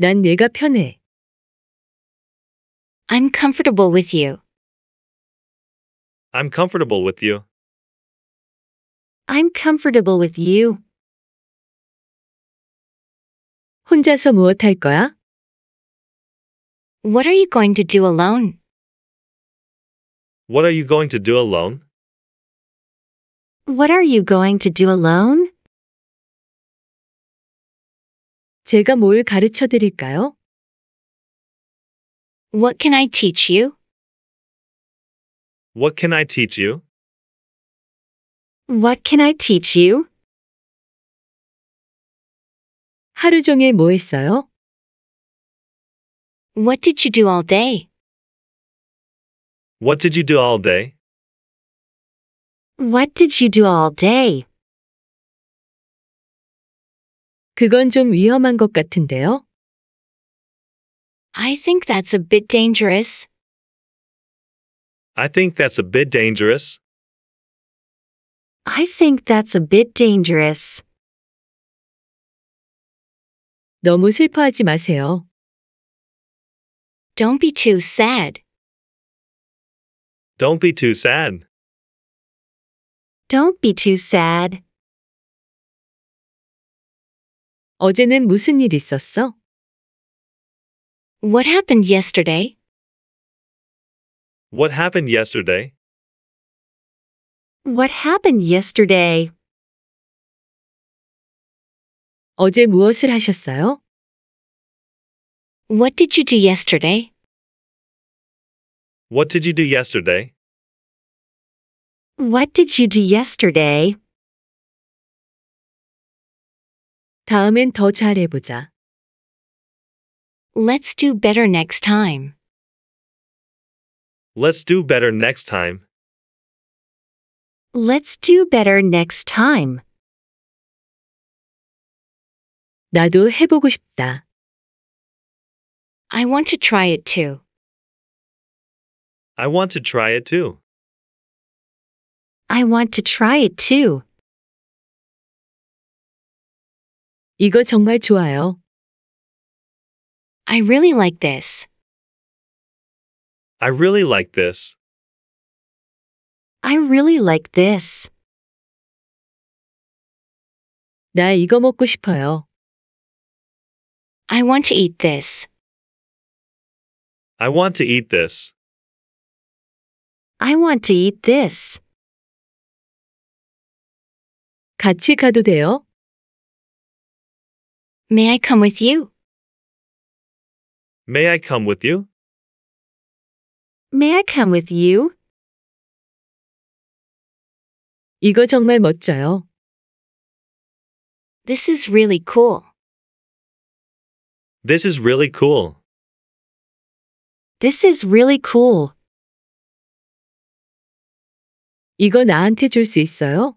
난 내가 편해. I'm comfortable with you. I'm comfortable with you. I'm comfortable with you. 혼자서 무엇 할 거야? What are you going to do alone? What are you going to do alone? What are you going to do alone? 제가 뭘 가르쳐 드릴까요? What can I teach you? What can I teach you? What can I teach you? 하루 종일 뭐 했어요? What did you do all day? What did you do all day? What did you do all day? 그건 좀 위험한 것 같은데요. I think that's a bit dangerous. I think that's a bit dangerous. I think that's a bit dangerous. 너무 슬퍼하지 마세요. Don't be too sad. Don't be too sad. Don't be too sad. 어제는 무슨 일 있었어? What happened yesterday? What happened yesterday? What happened yesterday? 어제 무엇을 하셨어요? What did you do yesterday? What did you do yesterday? What did you do yesterday? 다음엔 더 잘해보자. Let's do better next time. Let's do better next time. Let's do better next time. 나도 해보고 싶다. I want to try it too. I want to try it too. I want to try it too. 이거 정말 좋아요. I really like this. I really like this. I really like this. 나 이거 먹고 싶어요. I want to eat this. I want to eat this. I want to eat this. 같이 가도 돼요? May I come with you? May I come with you? May I come with you? 이거 정말 멋져요. This is really cool. This is really cool. This is really cool. 이거 나한테 줄 있어요?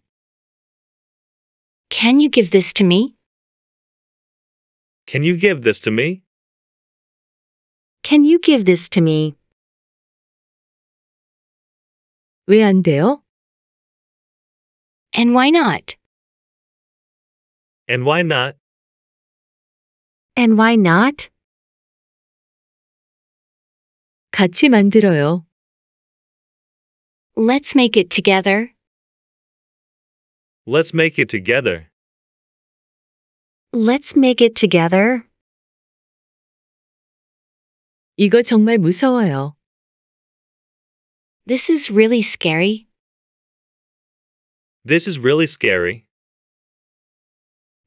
Can you give this to me? Can you give this to me? Can you give this to me? 돼요? And why not? And why not? And why not? 같이 만들어요. Let's make it together. Let's make it together. Let's make it together. 이거 정말 무서워요. This is really scary. This is really scary.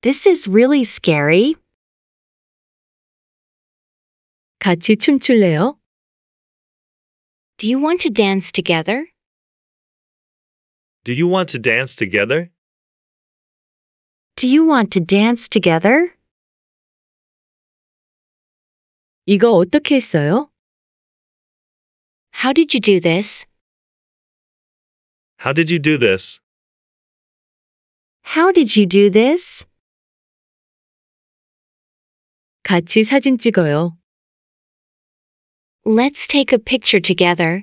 This is really scary. 같이 춤출래요? Do you want to dance together? Do you want to dance together? Do you want to dance together? 이거 어떻게 했어요? How did you do this? How did you do this? How did you do this? 같이 사진 찍어요. Let's take a picture together.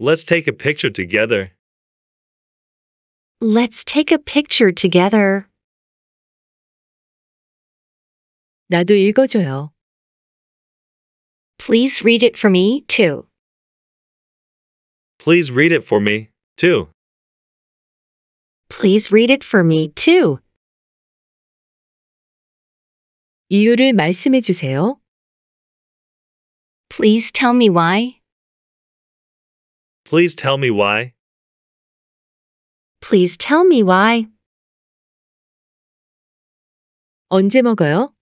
Let's take a picture together. Let's take a picture together. 나도 읽어줘요. Please read it for me, too. Please read it for me, too. Please read it for me, too. 이유를 말씀해 주세요. Please tell me why. Please tell me why. Please tell me why. 언제 먹어요?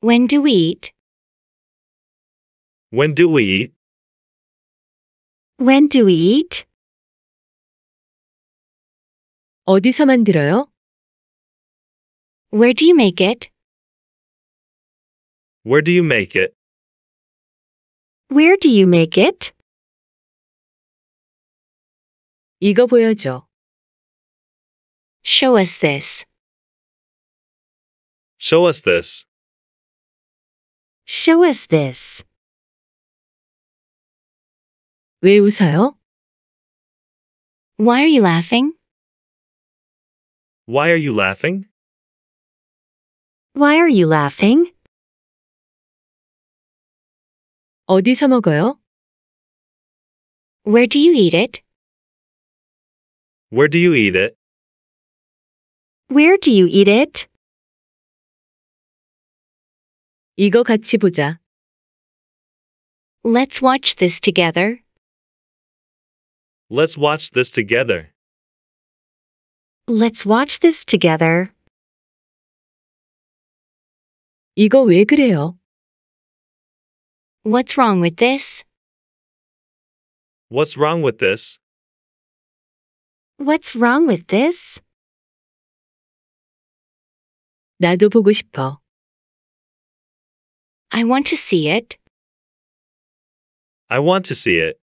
When do we eat? When do we eat? When do we eat? 어디서 만들어요? Where do you make it? Where do you make it? Where do you make it? 이거 보여줘. Show us this. Show us this. Show us this. 왜 웃어요? Why are you laughing? Why are you laughing? Why are you laughing? 어디서 먹어요? Where do you eat it? Where do you eat it? Where do you eat it? 이거 같이 보자. Let's watch this together. Let's watch this together. Let's watch this together. 이거 왜 그래요? What's wrong with this? What's wrong with this? What's wrong with this? 나도 보고 싶어. I want to see it. I want to see it.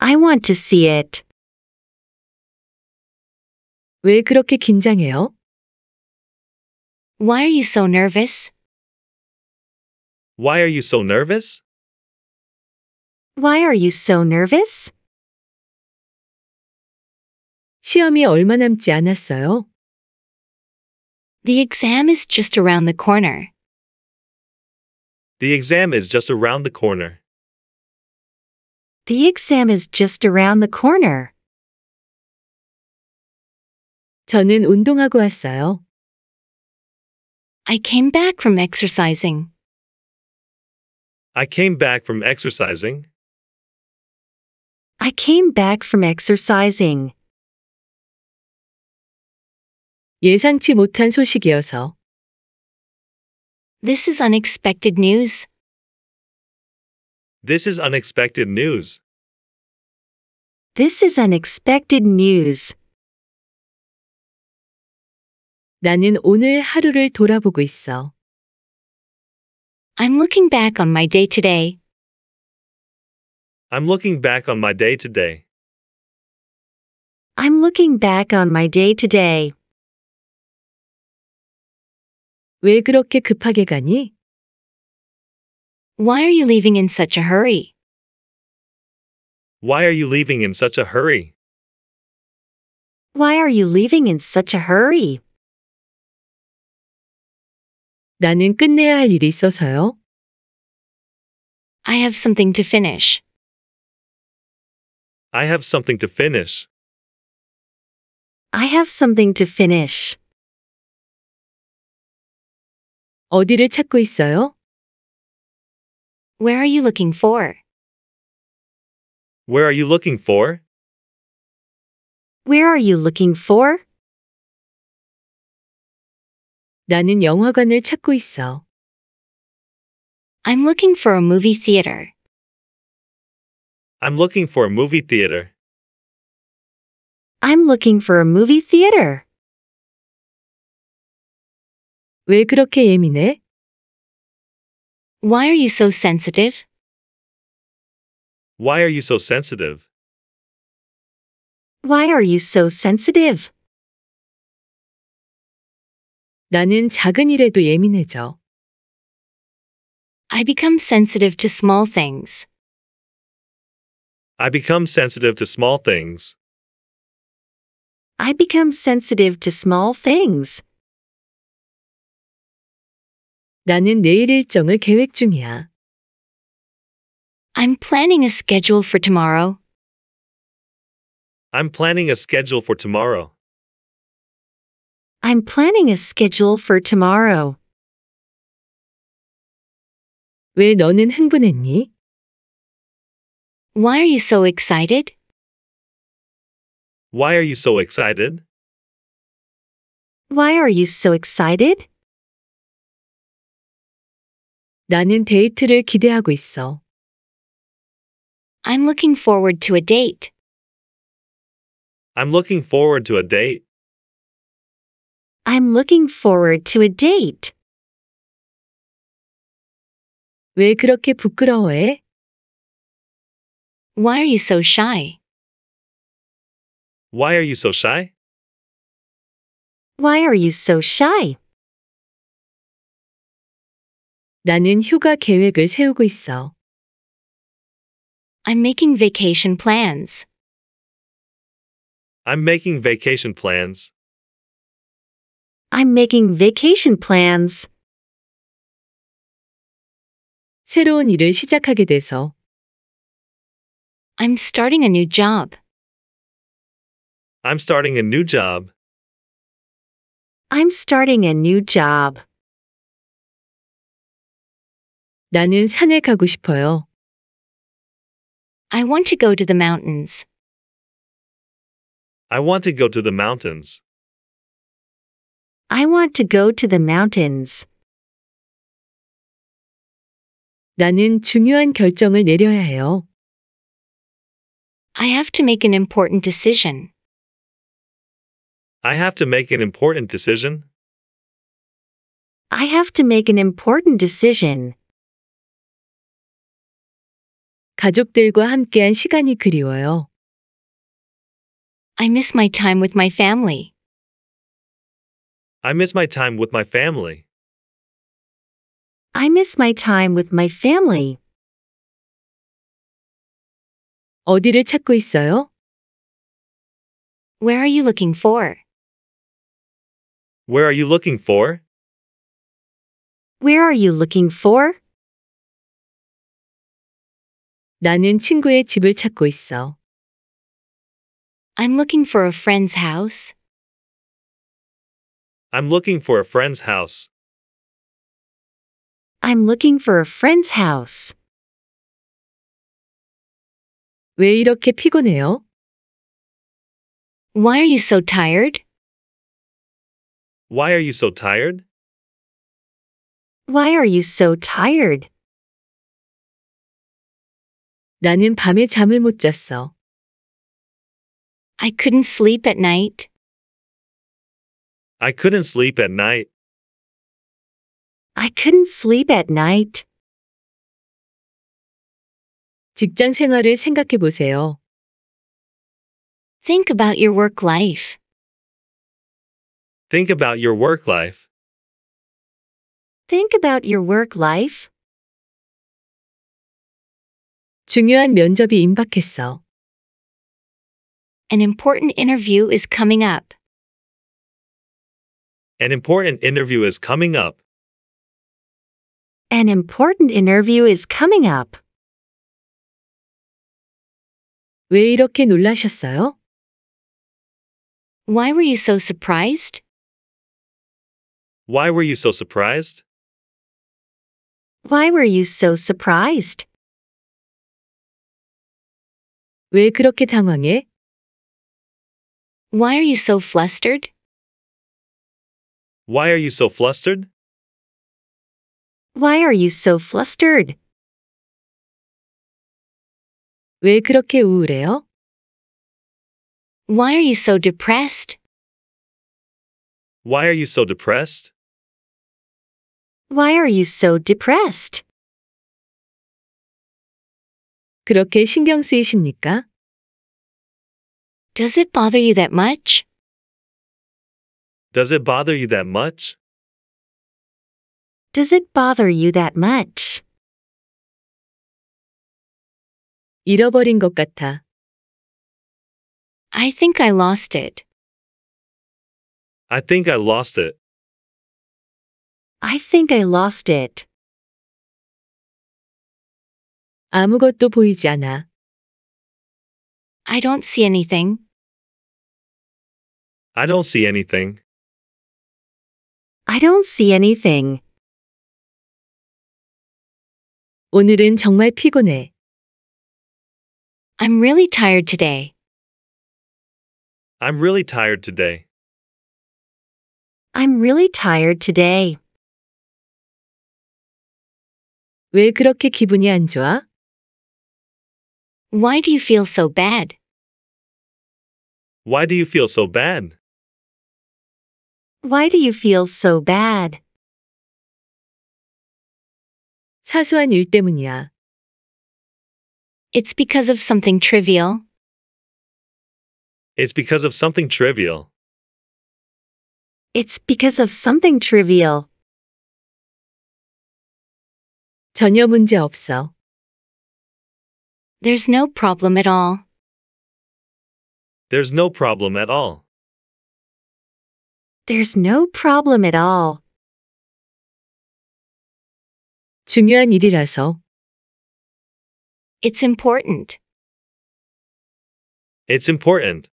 I want to see it. 왜 그렇게 긴장해요? Why are you so nervous? Why are you so nervous? Why are you so nervous? 시험이 얼마 남지 않았어요. The exam is just around the corner. The exam is just around the corner. The exam is just around the corner. 저는 운동하고 왔어요. I came back from exercising. I came back from exercising. I came back from exercising. 예상치 못한 소식이어서. This is unexpected news. This is unexpected news. This is unexpected news. 나는 오늘 하루를 돌아보고 있어. I'm looking back on my day today. I'm looking back on my day today. I'm looking back on my day today. 왜 그렇게 급하게 가니? Why are you leaving in such a hurry? Why are you leaving in such a hurry? Why are you leaving in such a hurry? 나는 끝내야 할 일이 있어서요. I have something to finish. I have something to finish. I have something to finish. 어디를 찾고 있어요? Where are you looking for? Where are you looking for? Where are you looking for? 나는 영화관을 찾고 있어. I'm looking for a movie theater. I'm looking for a movie theater. I'm looking for a movie theater. 왜 그렇게 예민해? Why are you so sensitive? Why are you so sensitive? Why are you so sensitive? 나는 작은 일에도 예민해져. I become sensitive to small things. I become sensitive to small things. I become sensitive to small things. 나는 내일 일정을 계획 중이야. I'm planning a schedule for tomorrow. I'm planning a schedule for tomorrow. I'm planning a schedule for tomorrow. 왜 너는 흥분했니? Why are you so excited? Why are you so excited? Why are you so excited? 나는 데이트를 기대하고 있어. I'm looking forward to a date. I'm looking forward to a date. I'm looking forward to a date. 왜 그렇게 부끄러워해? Why are you so shy? Why are you so shy? Why are you so shy? 나는 휴가 계획을 세우고 있어. I'm making vacation plans. I'm making vacation plans. I'm making vacation plans. 새로운 일을 시작하게 돼서. I'm starting a new job. I'm starting a new job. I'm starting a new job. 나는 산에 가고 싶어요. I want to go to the mountains. I want to go to the mountains. I want to go to the mountains. 나는 중요한 결정을 내려야 해요. I have to make an important decision. I have to make an important decision. I have to make an important decision. 가족들과 함께한 시간이 그리워요. I miss my time with my family. I miss my time with my family. I miss my time with my family. 어디를 찾고 있어요? Where are you looking for? Where are you looking for? Where are you looking for? 나는 친구의 집을 찾고 있어. I'm looking for a friend's house. I'm looking for a friend's house. I'm looking for a friend's house. 왜 이렇게 피곤해요? Why are you so tired? Why are you so tired? Why are you so tired? 나는 밤에 잠을 못 잤어. I couldn't sleep at night. I couldn't sleep at night. I couldn't sleep at night. 직장 생활을 생각해 보세요. Think about your work life. Think about your work life. Think about your work life. 중요한 면접이 임박했어. An important interview is coming up. An important interview is coming up. An important interview is coming up. 왜 이렇게 놀라셨어요? Why were you so surprised? Why were you so surprised? Why were you so surprised? 왜 그렇게 당황해? Why are you so flustered? Why are you so flustered? Why are you so flustered? 왜 그렇게 우울해요? Why are you so depressed? Why are you so depressed? Why are you so depressed? 그렇게 신경 쓰이십니까? Does it bother you that much? Does it bother you that much? Does it bother you that much? 잃어버린 것 같아. I think I lost it. I think I lost it. I think I lost it. 아무것도 보이지 않아. I don't see anything. I don't see anything. I don't see anything. 오늘은 정말 피곤해. I'm really tired today. I'm really tired today. I'm really tired today. 왜 그렇게 기분이 안 좋아? Why do you feel so bad? Why do you feel so bad? Why do you feel so bad? 사소한 일 때문이야. It's because of something trivial. It's because of something trivial. It's because of something trivial. 전혀 문제 없어. There's no problem at all. There's no problem at all. There's no problem at all. 중요한 일이라서. It's important. It's important.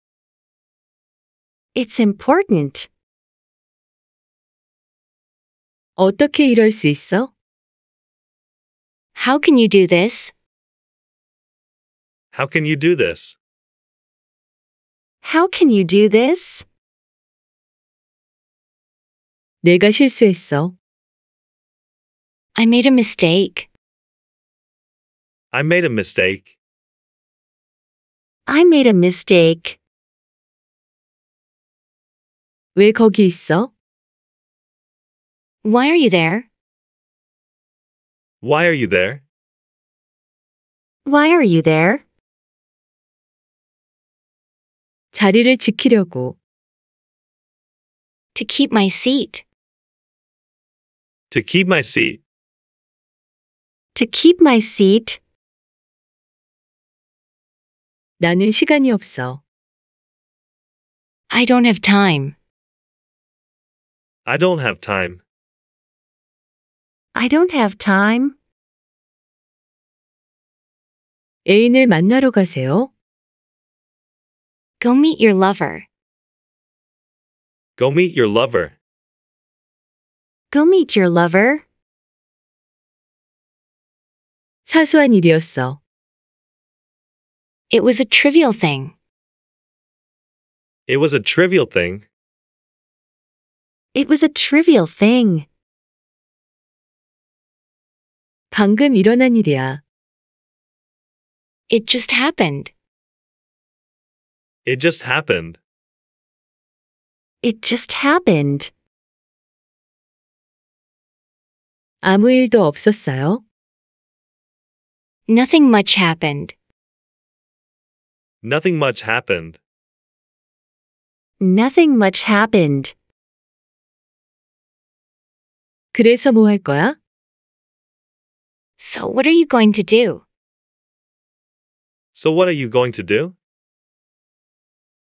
It's important. 어떻게 이럴 수 있어? How can you do this? How can you do this? How can you do this? 내가 실수했어. I made a mistake. I made a mistake. I made a mistake. 왜 거기 있어? Why are you there? Why are you there? Why are you there? 자리를 지키려고. To keep my seat. To keep my seat. To keep my seat. 나는 시간이 없어. I don't have time. I don't have time. I don't have time. 애인을 만나러 가세요. Go meet your lover. Go meet your lover. Go meet your lover. 사소한 일이었어. It was a trivial thing. It was a trivial thing. It was a trivial thing. 방금 일어난 일이야. It just happened. It just happened. It just happened. 아무 일도 없었어요. Nothing much happened. Nothing much happened. Nothing much happened. 그래서 뭐 할 거야? So what are you going to do? So what are you going to do?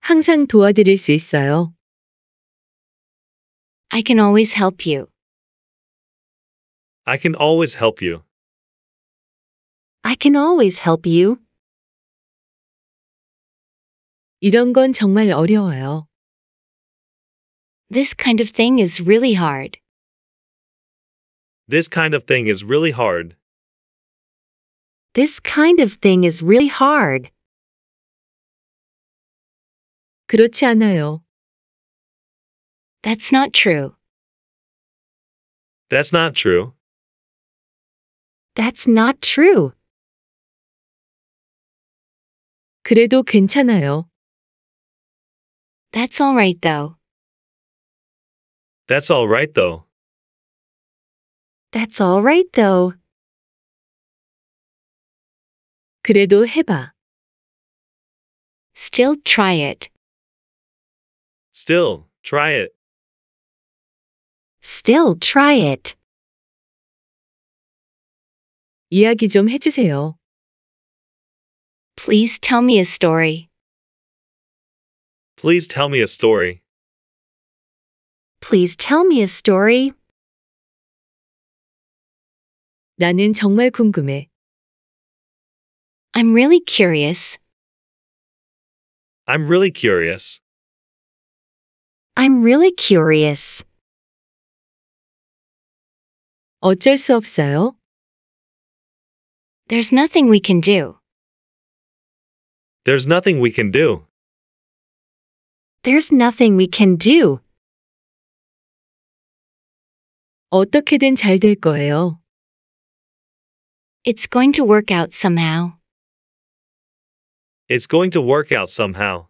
항상 도와드릴 수 있어요. I can always help you. I can always help you. I can always help you. 이런 건 정말 어려워요. This kind of thing is really hard. This kind of thing is really hard. This kind of thing is really hard. 그렇지 않아요. That's not true. That's not true. That's not true. 그래도 괜찮아요. That's all right though. That's all right though. That's all right though. 그래도 해봐. Still try it. Still, try it. Still try it. 이야기 좀 해주세요. Please tell me a story. Please tell me a story. Please tell me a story. 나는 정말 궁금해. I'm really curious. I'm really curious. I'm really curious. 어쩔 수 없어요. There's nothing we can do. There's nothing we can do. There's nothing we can do. 어떻게든 거예요. It's going to work out somehow. It's going to work out somehow.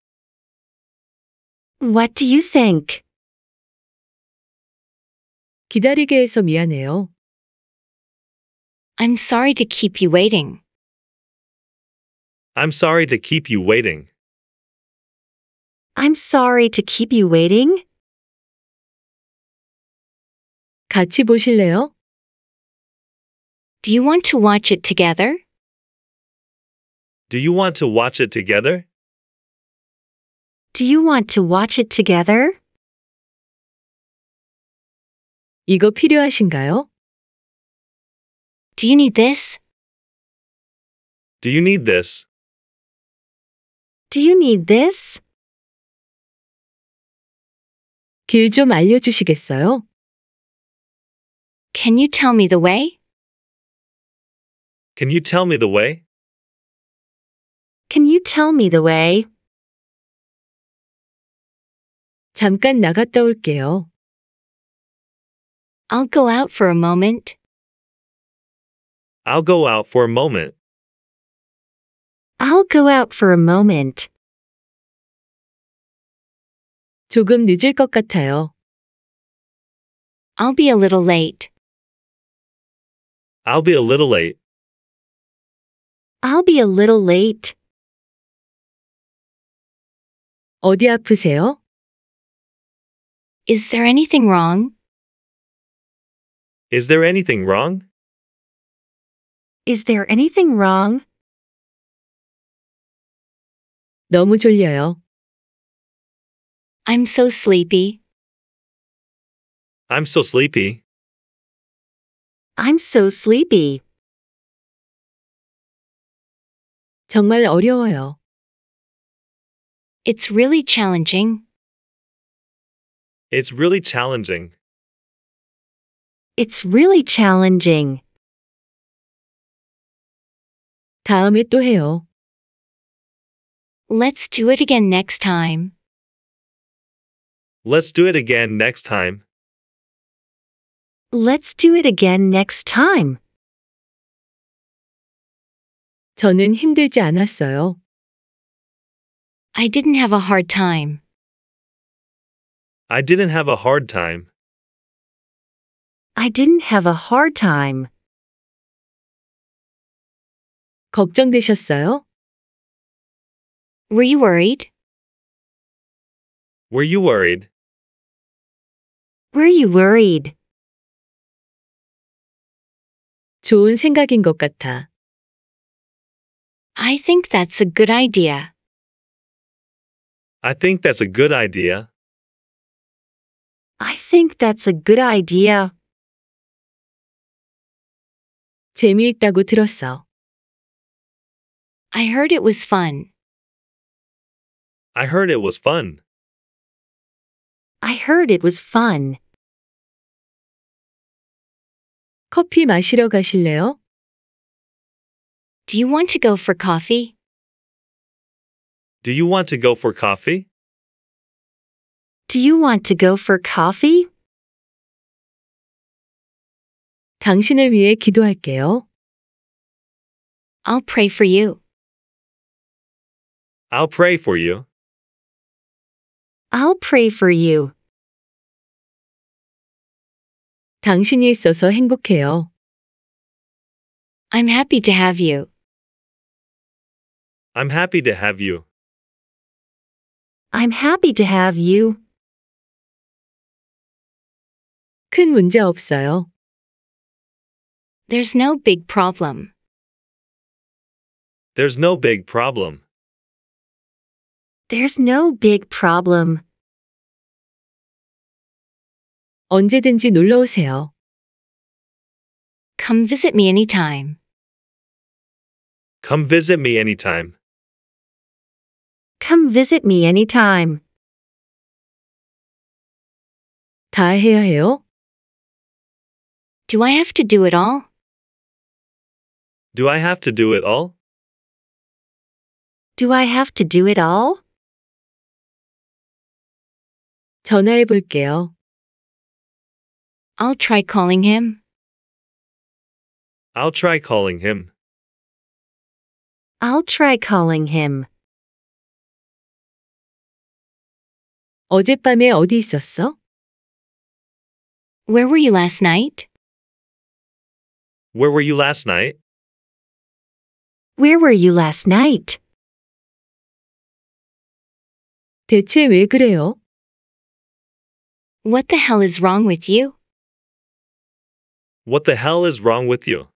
What do you think? 기다리게 해서 미안해요. I'm sorry to keep you waiting. I'm sorry to keep you waiting. I'm sorry to keep you waiting. 같이 보실래요? Do you want to watch it together? Do you want to watch it together? Do you want to watch it together? 이거 필요하신가요? Do you need this? Do you need this? Do you need this? 알려주시겠어요? Can you tell me the way? Can you tell me the way? Can you tell me the way? 잠깐 나갔다 올게요. I'll go out for a moment. I'll go out for a moment. I'll go out for a moment. 조금 늦을 것 같아요. I'll be a little late. I'll be a little late. I'll be a little late. 어디 아프세요? Is there anything wrong? Is there anything wrong? Is there anything wrong? 너무 졸려요. I'm so sleepy. I'm so sleepy. I'm so sleepy. 정말 어려워요. It's really challenging. It's really challenging. It's really challenging. 다음에 또 해요. Let's do it again next time. Let's do it again next time. Let's do it again next time. 저는 힘들지 않았어요. I didn't have a hard time. I didn't have a hard time. I didn't have a hard time. 걱정되셨어요? Were you worried? Were you worried? Were you worried? 좋은 생각인 것 같아. I think that's a good idea. I think that's a good idea. I think that's a good idea. 재미있다고 들었어. I heard it was fun. I heard it was fun. I heard it was fun. 커피 마시러 가실래요? Do you want to go for coffee? Do you want to go for coffee? Do you want to go for coffee? 당신을 위해 기도할게요. I'll pray for you. I'll pray for you. I'll pray for you. 당신이 있어서 행복해요. I'm happy to have you. I'm happy to have you. I'm happy to have you. 큰 문제 없어요. There's no big problem. There's no big problem. There's no big problem. 언제든지 놀러 오세요. Come visit me anytime. Come visit me anytime. Come visit me anytime. 다 해야 해요? Do I have to do it all? Do I have to do it all? Do I have to do it all? 전화해 볼게요. I'll try calling him. I'll try calling him. I'll try calling him. 어젯밤에 어디 있었어? Where were you last night? Where were you last night? Where were you last night? 대체 왜 그래요? What the hell is wrong with you? What the hell is wrong with you?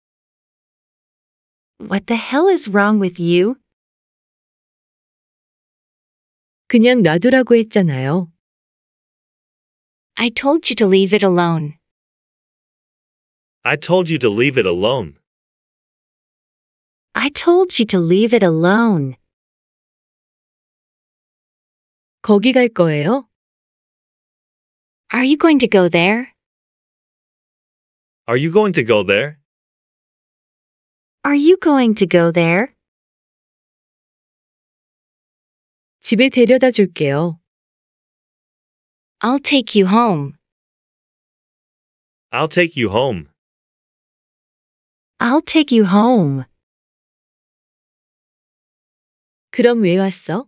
What the hell is wrong with you? 그냥 놔두라고 했잖아요. I told you to leave it alone. I told you to leave it alone. I told you to leave it alone. 거기 갈 거예요? Are you going to go there? Are you going to go there? Are you going to go there? 집에 데려다 줄게요. I'll take you home. I'll take you home. I'll take you home. 그럼 왜 왔어?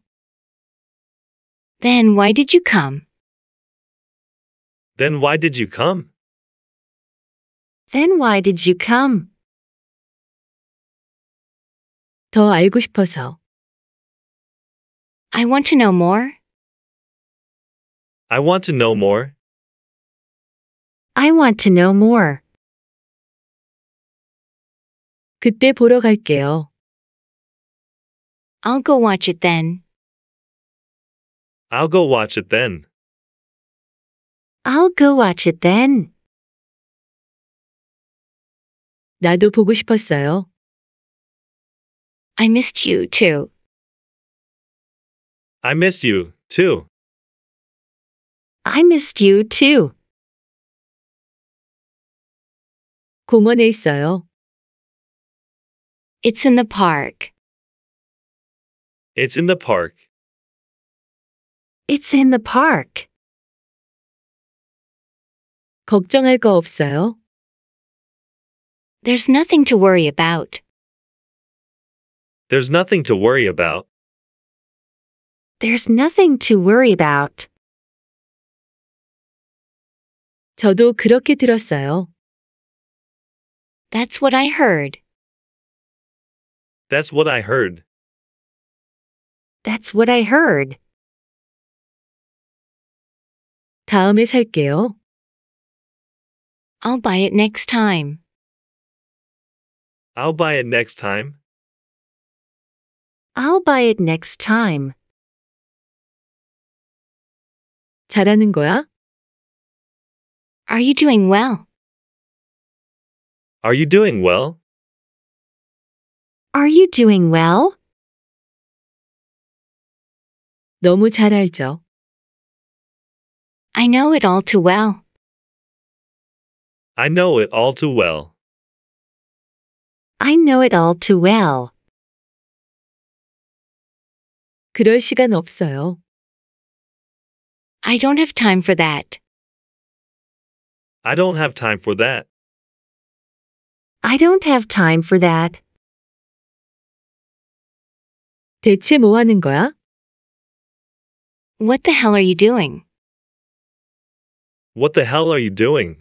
Then why did you come? Then why did you come? Then why did you come? 더 알고 싶어서. I want to know more. I want to know more. I want to know more. 그때 보러 갈게요. I'll go watch it then. I'll go watch it then. I'll go watch it then. 나도 보고 싶었어요. I missed you too. I miss e d you too. I missed you too. 공원에 있어요. It's in the park. It's in the park. It's in the park. 걱정할 거 없어요. There's nothing to worry about. There's nothing to worry about. There's nothing to worry about. 저도 그렇게 들었어요. That's what I heard. That's what I heard. That's what I heard. 다음에 살게요. I'll buy it next time. I'll buy it next time. I'll buy it next time. 잘하는 거야? Are you doing well? Are you doing well? Are you doing well? 너무 잘 알죠. I know it all too well. I know it all too well. I know it all too well. 그럴 시간 없어요. I don't have time for that. I don't have time for that. I don't have time for that. 대체 뭐 하는 거야? What the hell are you doing? What the hell are you doing?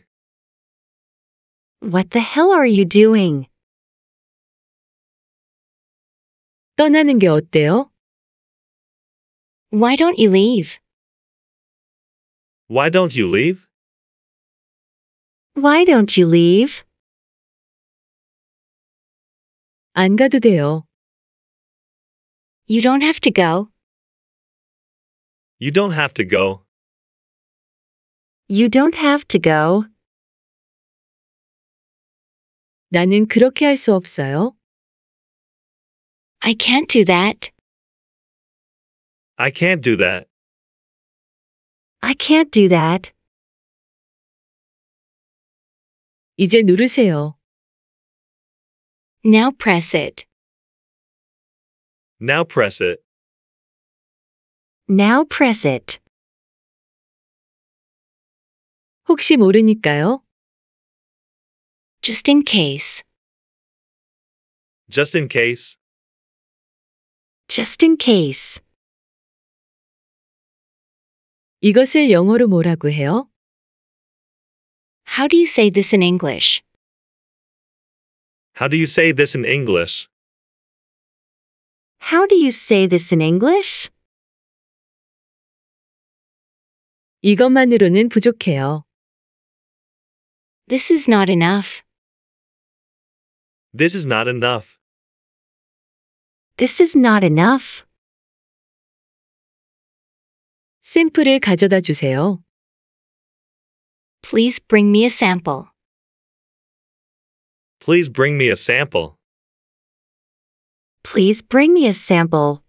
What the hell are you doing? 떠나는 게 어때요? Why don't you leave? Why don't you leave? Why don't you leave? 안 가도 돼요. You don't have to go. You don't have to go. You don't have to go. 나는 그렇게 없어요. I can't do that. I can't do that. I can't do that. 이제 누르세요. Now press it. Now press it. Now press it. 혹시 모르니까요. Just in case. Just in case. Just in case. 이것을 영어로 뭐라고 해요? How do you say this in English? How do you say this in English? How do you say this in English? 이것만으로는 부족해요. This is not enough. This is not enough. This is not enough. 샘플을 가져다 주세요. Please bring me a sample. Please bring me a sample. Please bring me a sample.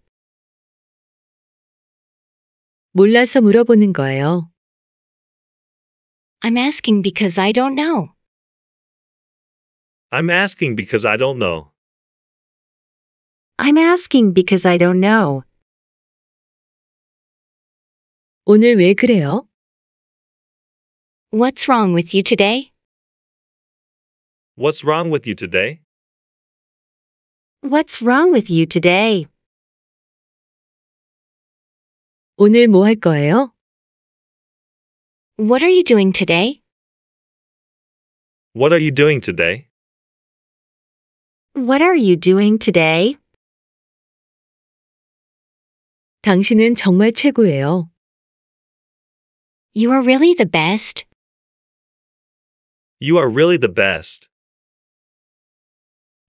몰라서 물어보는 거예요. I'm asking because I don't know. I'm asking because I don't know. I'm asking because I don't know. 오늘 왜 그래요? What's wrong with you today? What's wrong with you today? What's wrong with you today? 오늘 뭐 할 거예요? What are you doing today? What are you doing today? What are you doing today? 당신은 정말 최고예요. You are really the best. You are really the best.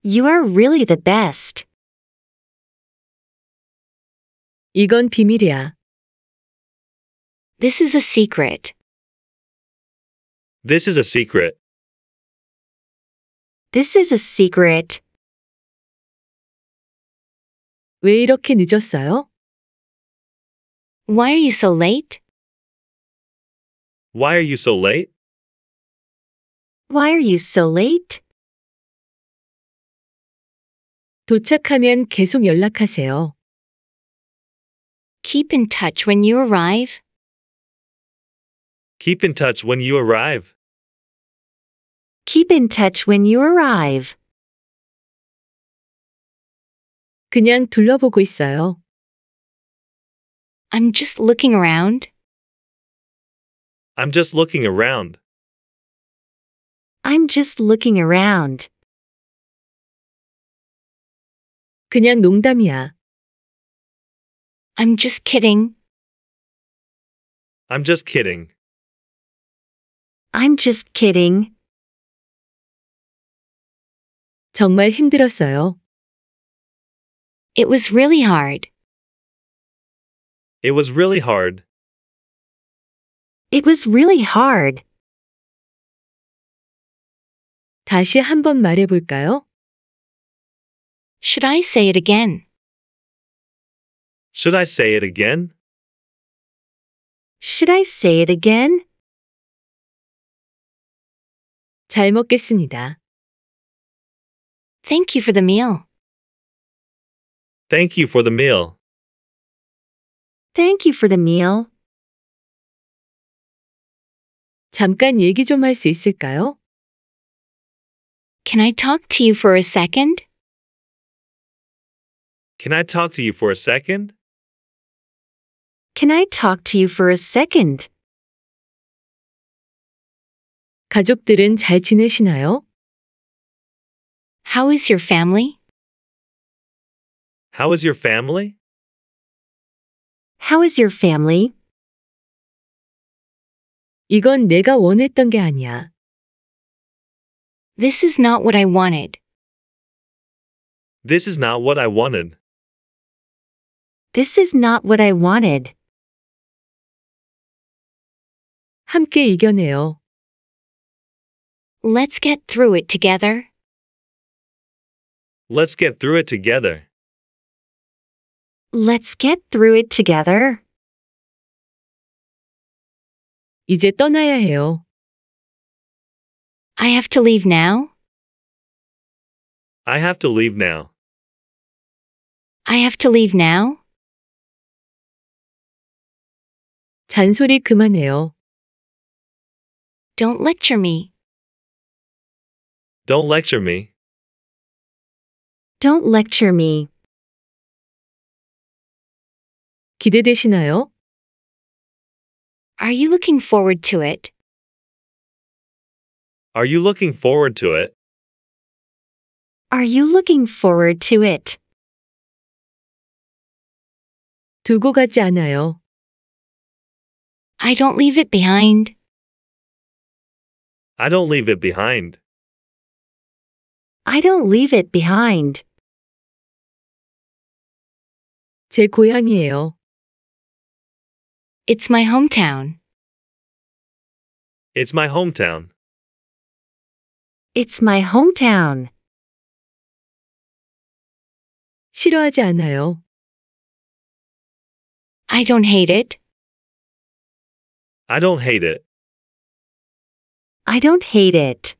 You are really the best. 이건 비밀이야. This is a secret. This is a secret. This is a secret. 왜 이렇게 늦었어요? Why are you so late? Why are you so late? Why are you so late? 도착하면 계속 연락하세요. Keep in touch when you arrive. Keep in touch when you arrive. Keep in touch when you arrive. 그냥 둘러보고 있어요. I'm just looking around. I'm just looking around. I'm just looking around. 그냥 농담이야. I'm just kidding. I'm just kidding. I'm just kidding. 정말 힘들었어요. It was really hard. It was really hard. It was really hard. 다시 한번 말해볼까요? Should I say it again? Should I say it again? Should I say it again? 잘 먹겠습니다. Thank you for the meal. Thank you for the meal. Thank you for the meal. 잠깐 얘기 좀 할 수 있을까요? Can I talk to you for a second? Can I talk to you for a second? Can I talk to you for a second? 가족들은 잘 지내시나요? How is your family? How is your family? How is your family? 이건 내가 원했던 게 아니야. This is not what I wanted. This is not what I wanted. This is not what I wanted. 함께 이겨내요. Let's get through it together. Let's get through it together. Let's get through it together. 이제 떠나야 해요. I have to leave now. I have to leave now. I have to leave now. 잔소리 그만해요. Don't lecture me. Don't lecture me. Don't lecture me. 기대되시나요? Are you looking forward to it? Are you looking forward to it? Are you looking forward to it? 두고 가지 않아요. I don't leave it behind. I don't leave it behind. I don't leave it behind. 제 고향이에요. It's my hometown. It's my hometown. It's my hometown. 싫어하지 않아요. I don't hate it. I don't hate it. I don't hate it.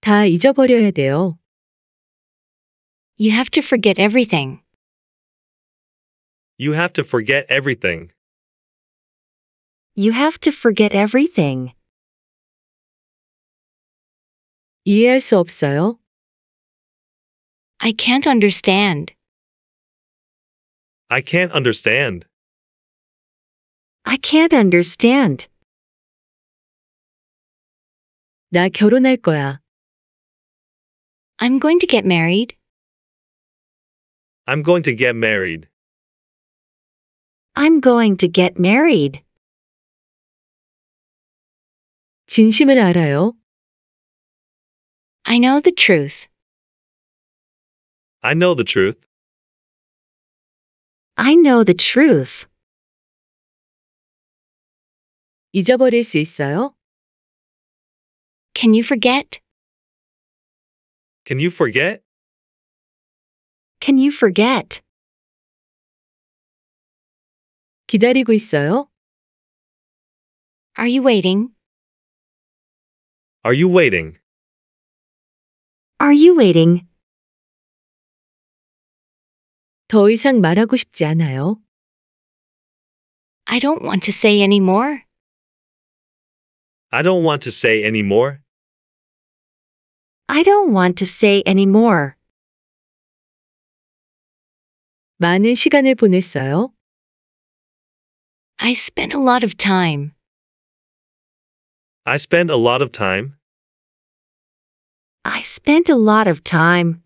다 잊어버려야 돼요. You have to forget everything. You have to forget everything. You have to forget everything. 이해할 수 없어요. I can't understand. I can't understand. I can't understand. 나 결혼할 거야. I'm going to get married. I'm going to get married. I'm going to get married. 진심을 알아요. I know the truth. I know the truth. I know the truth. 잊어버릴 수 있어요? Can you forget? Can you forget? Can you forget? 기다리고 있어요? Are you waiting? Are you waiting? Are you waiting? 더 이상 말하고 싶지 않아요. I don't want to say any more. I don't want to say any more. I don't want to say any more. 많은 시간을 보냈어요. I spent a lot of time. I spent a lot of time. I spent a lot of time.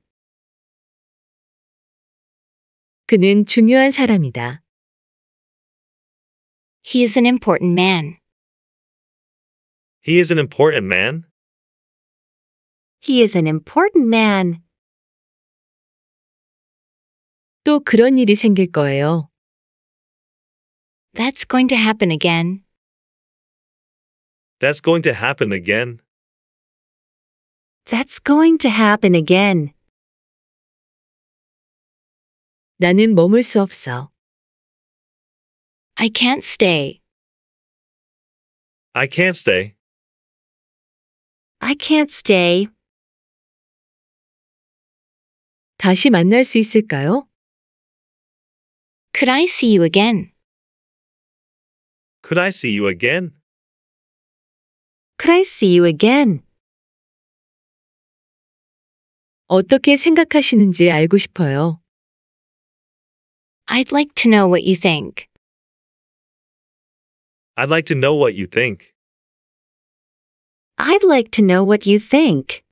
그는 중요한 사람이다. He is an important man. He is an important man. He is an important man. 또 그런 일이 생길 거예요. That's going to happen again. That's going to happen again. That's going to happen again. 나는 머물 수 없어. I can't stay. I can't stay. I can't stay. 다시 만날 수 있을까요? Could I see you again? Could I see you again? Could I see you again? 어떻게 생각하시는지 알고 싶어요. I'd like to know what you think. I'd like to know what you think. I'd like to know what you think.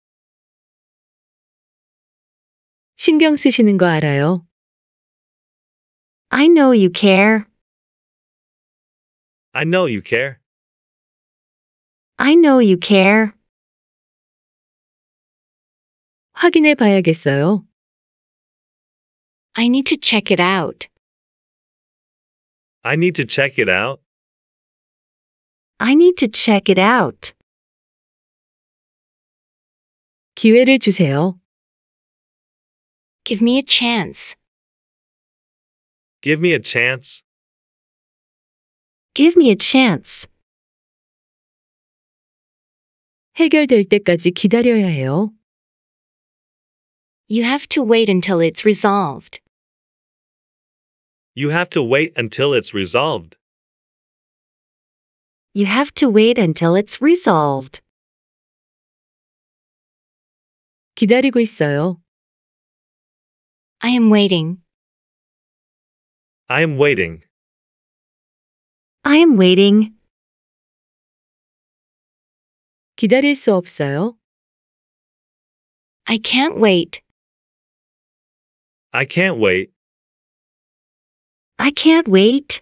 신경 쓰시는 거 알아요. I know you care. I know you care. I know you care. 확인해 봐야겠어요. I need to check it out. I need to check it out. I need to check it out. 기회를 주세요. Give me a chance. Give me a chance. Give me a chance. 해결될 때까지 기다려야 해요. You have to wait until it's resolved. You have to wait until it's resolved. You have to wait until it's resolved. 기다리고 있어요. I am waiting. I am waiting. I am waiting. 기다릴 수 없어요. I can't wait. I can't wait. I can't wait.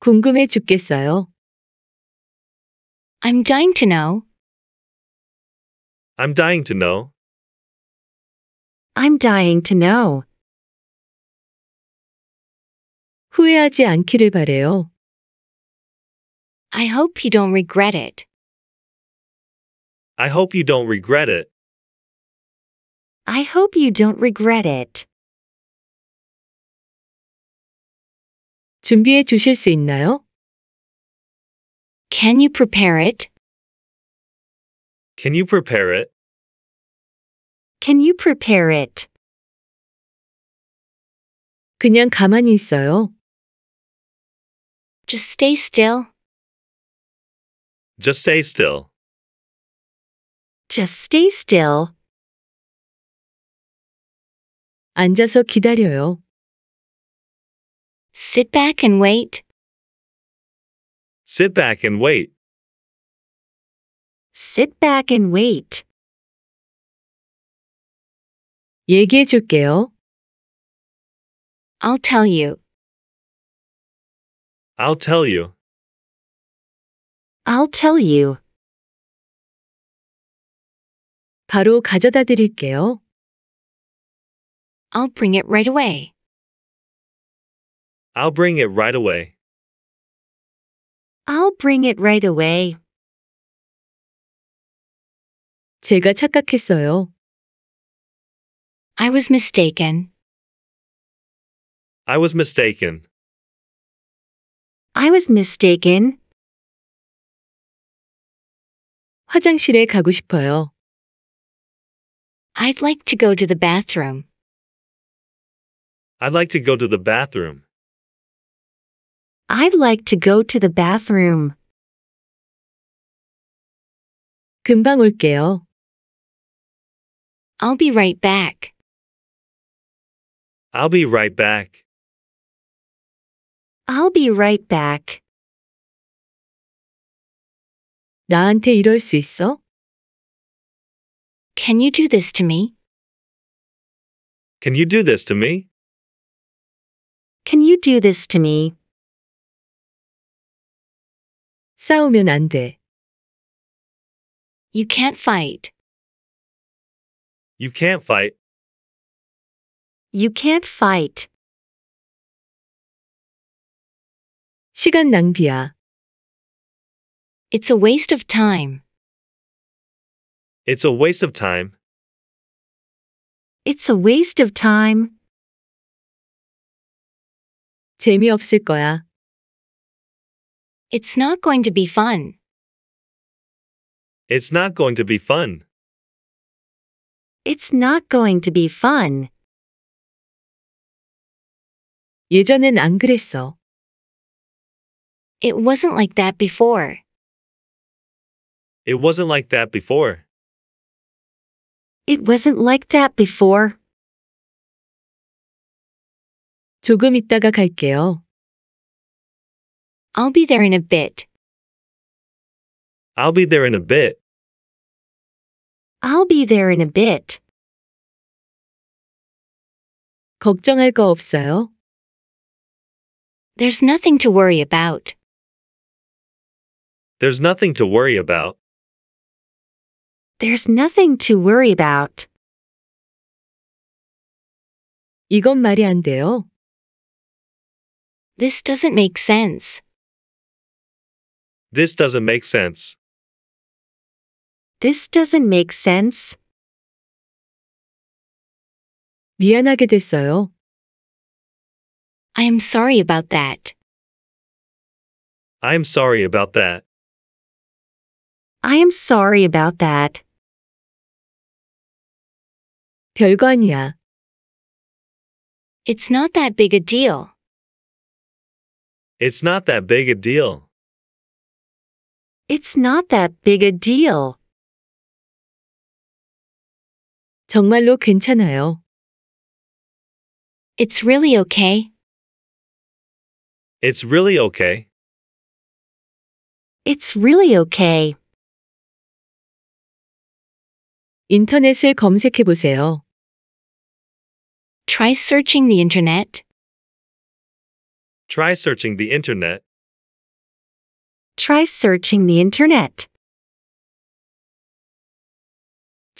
궁금해 죽겠어요. I'm dying to know. I'm dying to know. I'm dying to know. 후회하지 않기를 바래요. I hope you don't regret it. I hope you don't regret it. I hope you don't regret it. 준비해 주실 수 있나요? Can you prepare it? Can you prepare it? Can you prepare it? 그냥 가만히 있어요. Just stay still. Just stay still. Just stay still. 앉아서 기다려요. Sit back and wait. Sit back and wait. Sit back and wait. 얘기해 줄게요. I'll tell you. I'll tell you. I'll tell you. 바로 가져다 드릴게요. I'll bring it right away. I'll bring it right away. I'll bring it right away. 제가 착각했어요. I was mistaken. I was mistaken. I was mistaken. 화장실에 가고 싶어요. I'd like to go to the bathroom. I'd like to go to the bathroom. I'd like to go to the bathroom. 금방 올게요. I'll be right back. I'll be right back. I'll be right back. 나한테 이럴 수 있어? Can you do this to me? Can you do this to me? Can you do this to me? 싸우면 안 돼. You can't fight. You can't fight. You can't fight. 시간 낭비야. It's a waste of time. It's a waste of time. It's a waste of time. 재미없을 거야. It's not going to be fun. It's not going to be fun. It's not going to be fun. 예전엔 안 그랬어. It wasn't like that before. It wasn't like that before. It wasn't like that before. 조금 있다가 갈게요. I'll be there in a bit. I'll be there in a bit. I'll be there in a bit. 걱정할 거 없어요. There's nothing to worry about. There's nothing to worry about. There's nothing to worry about. 이건 말이 안 돼요. This doesn't make sense. This doesn't make sense. This doesn't make sense. 미안하게 됐어요. I am sorry about that. I am sorry about that. I am sorry about that. 별거 아니야. It's not that big a deal. It's not that big a deal. It's not that big a deal. 정말로 괜찮아요. It's really okay. It's really okay. It's really okay. 인터넷을 검색해 보세요. Try searching the internet. Try searching the internet. Try searching the internet.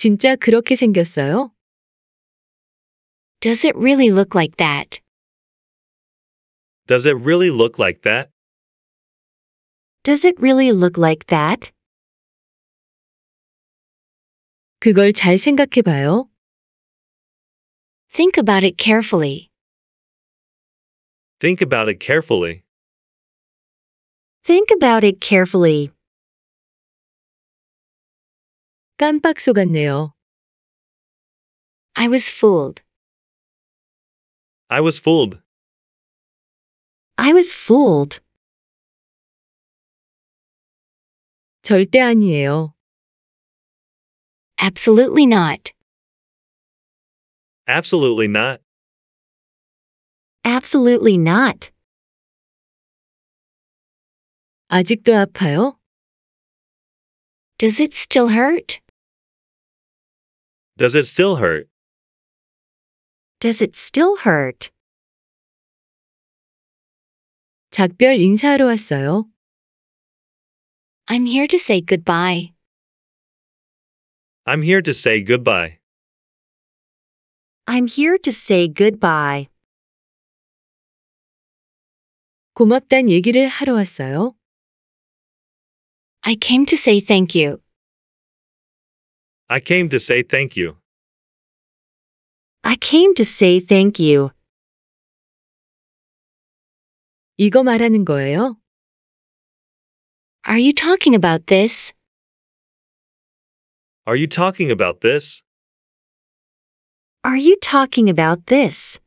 진짜 그렇게 생겼어요? Does it really look like that? Does it really look like that? Does it really look like that? 그걸 잘 Think about it carefully. Think about it carefully. Think about it carefully. 깜빡 속았네요. I was fooled. I was fooled. I was fooled. 절대 아니에요. Absolutely not. Absolutely not. Absolutely not. 아직도 아파요? Does it still hurt? Does it still hurt? Does it still hurt? 작별 인사하러 왔어요. I'm here to say goodbye. I'm here to say goodbye. I'm here to say goodbye. 고맙단 얘기를 하러 왔어요. I came to say thank you. I came to say thank you. I came to say thank you. 이거 말하는 거예요? Are you talking about this? Are you talking about this? Are you talking about this?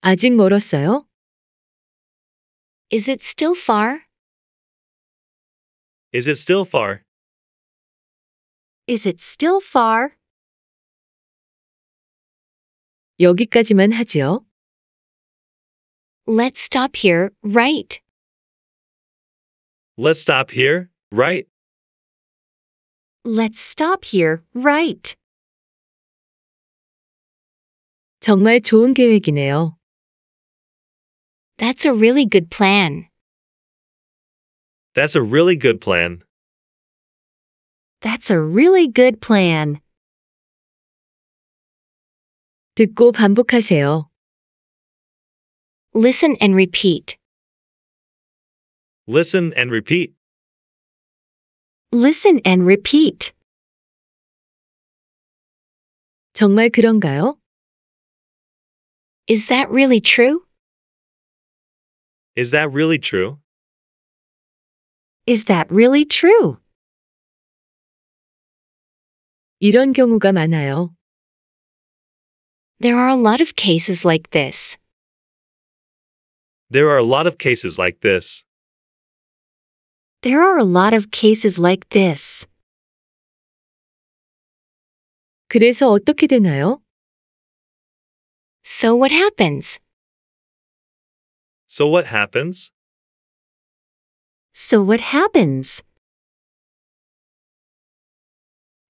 아직 멀었어요? Is it still far? Is it still far? Is it still far? 여기까지만 하지요. Let's stop here, right? Let's stop here, right? Let's stop here, right? 정말 좋은 계획이네요. That's a really good plan. That's a really good plan. That's a really good plan. 듣고 반복하세요. Listen and repeat. Listen and repeat. Listen and repeat. 정말 그런가요? Is that really true? Is that really true? Is that really true? 이런 경우가 많아요. There are a lot of cases like this. There are a lot of cases like this. There are a lot of cases like this. 그래서 어떻게 되나요? So what happens? So what happens? So what happens?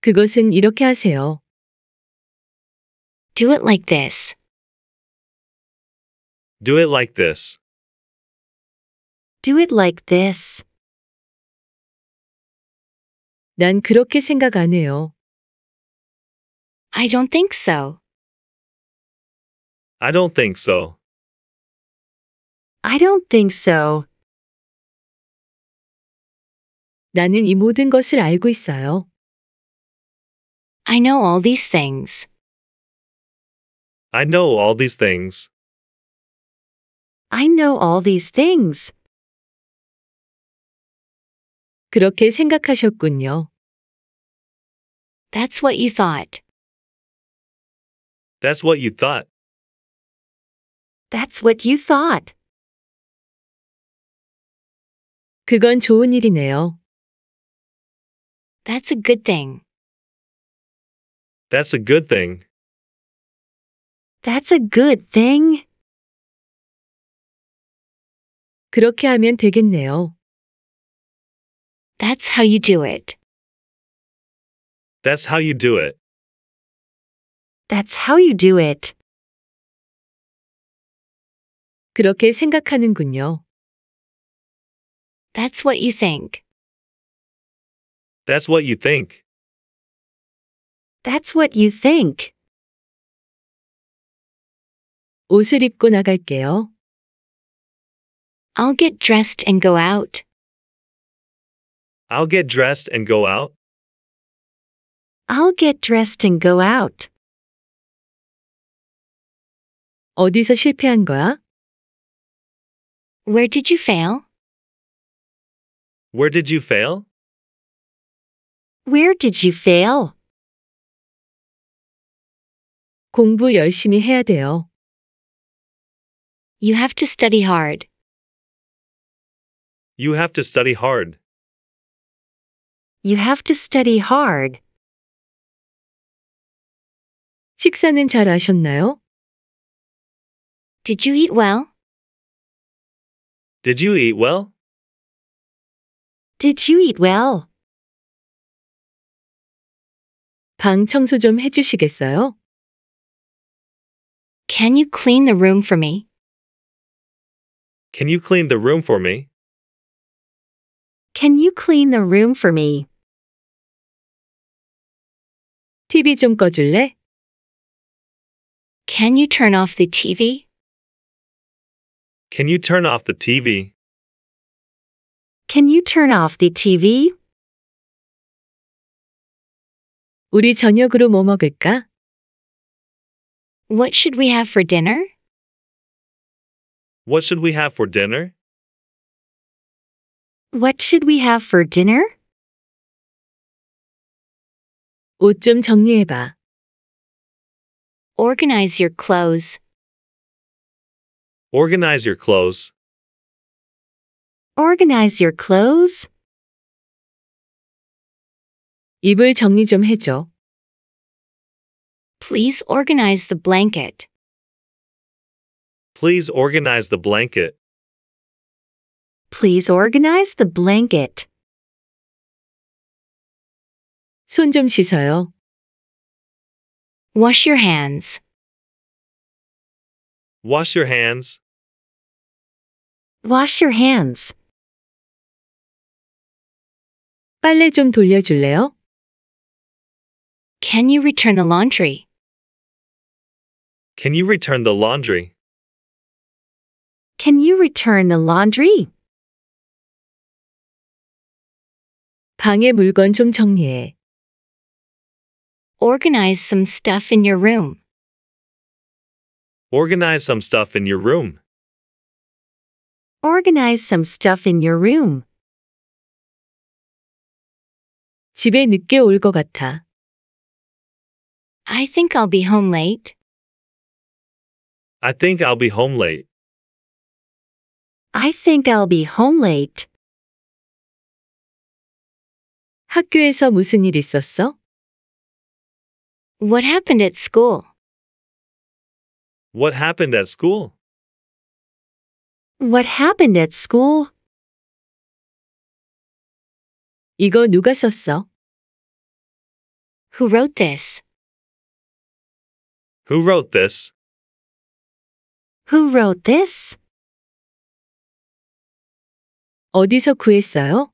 그것은 이렇게 하세요. Do it like this. Do it like this. Do it like this. 난 그렇게 생각 안 해요. I don't think so. I don't think so. I don't think so. 나는 이 모든 것을 알고 있어요. I know all these things. I know all these things. I know all these things. 그렇게 생각하셨군요. That's what you thought. That's what you thought. That's what you thought. 그건 좋은 일이네요. That's a good thing. That's a good thing. That's a good thing. 그렇게 하면 되겠네요. That's how you do it. That's how you do it. That's how you do it. 그렇게 생각하는군요. That's what you think. That's what you think. That's what you think. 옷을 입고 나갈게요. I'll get dressed and go out. I'll get dressed and go out. I'll get dressed and go out. 어디서 실패한 거야? Where did you fail? Where did you fail? Where did you fail? 공부 열심히 해야 돼요. You have to study hard. You have to study hard. You have to study hard. 식사는 잘 하셨나요? Did you eat well? Did you eat well? Did you eat well? 방 청소 좀 해주시겠어요? Can you clean the room for me? Can you clean the room for me? Can you clean the room for me? TV 좀 꺼줄래? Can you turn off the TV? Can you turn off the TV? Can you turn off the TV? 우리 저녁으로 뭐 먹을까? What should we have for dinner? What should we have for dinner? What should we have for dinner? 정리해봐. Organize your clothes. Organize your clothes. Organize your clothes. 입을 정리 좀 해줘. Please organize the blanket. Please organize the blanket. Please organize the blanket. 손 좀 씻어요. Wash your hands. Wash your hands. Wash your hands. 빨래 좀 돌려줄래요? Can you return the laundry? Can you return the laundry? Can you return the laundry? 방에 물건 좀 정리해. Organize some stuff in your room. Organize some stuff in your room. Organize some stuff in your room. 집에 늦게 같아. I think I'll be home late. I think I'll be home late. I think I'll be home late. 학교에서 무슨 일 있었어? What happened at school? What happened at school? What happened at school? 이거 누가 썼어? Who wrote this? Who wrote this? Who wrote this? 어디서 구했어요?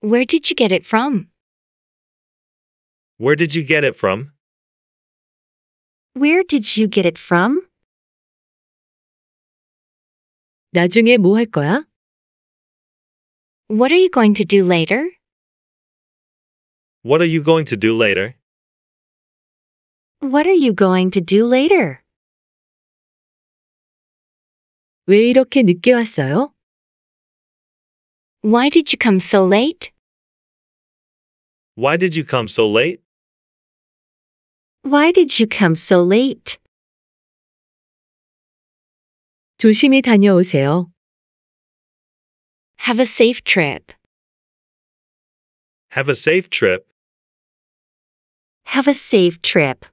Where did you get it from? Where did you get it from? Where did you get it from? 나중에 거야? What are you going to do later? What are you going to do later? What are you going to do later? 왜 이렇게 늦게 왔어요? Why did you come so late? Why did you come so late? Why did you come so late? 조심히 다녀오세요. Have a safe trip. Have a safe trip. Have a safe trip.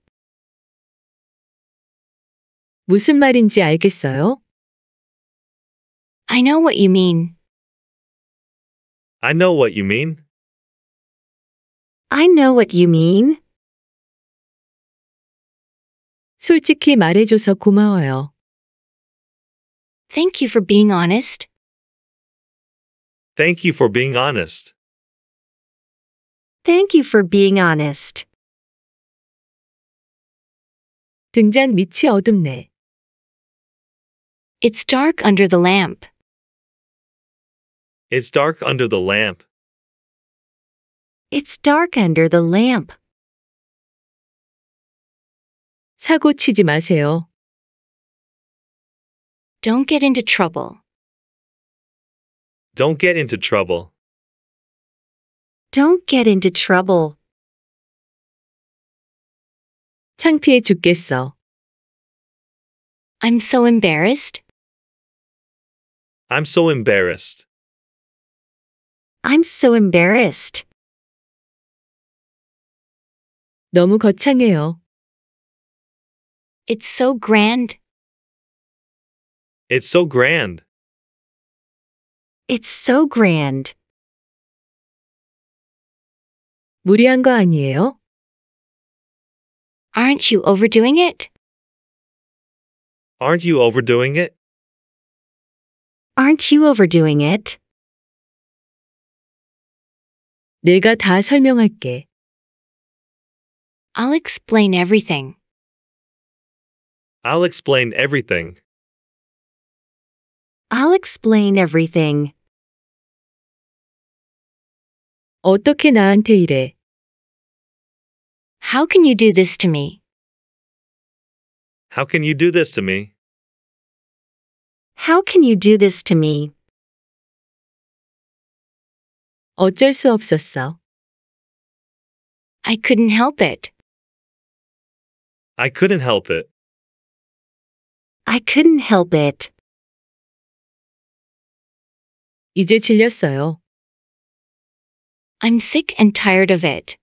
무슨 말인지 알겠어요? I know what you mean. I know what you mean. I know what you mean. 솔직히 말해줘서 고마워요. Thank you for being honest. Thank you for being honest. Thank you for being honest. 등잔 밑이 어둡네. It's dark under the lamp. It's dark under the lamp. It's dark under the lamp. 사고 치지 마세요. Don't get into trouble. Don't get into trouble. Don't get into trouble. 창피해 죽겠어. I'm so embarrassed. I'm so embarrassed. I'm so embarrassed. 너무 거창해요. It's so grand. It's so grand. It's so grand. 무리한 거 아니에요? Aren't you overdoing it? Aren't you overdoing it? Aren't you overdoing it? 내가 다 설명할게. I'll explain everything. I'll explain everything. I'll explain everything. 어떻게 나한테 이래? How can you do this to me? How can you do this to me? How can you do this to me? 어쩔 수 없었어. I couldn't help it. I couldn't help it. I couldn't help it. 이제 질렸어요. I'm sick and tired of it.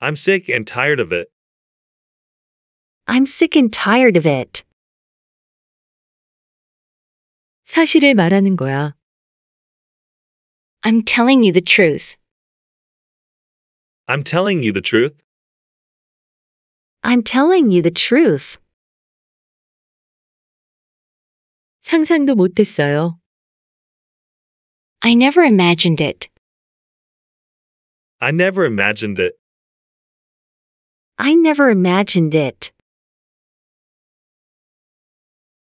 I'm sick and tired of it. I'm sick and tired of it. 사실을 말하는 거야. I'm telling you the truth. I'm telling you the truth. I'm telling you the truth. 상상도 못했어요. I never imagined it. I never imagined it. I never imagined it.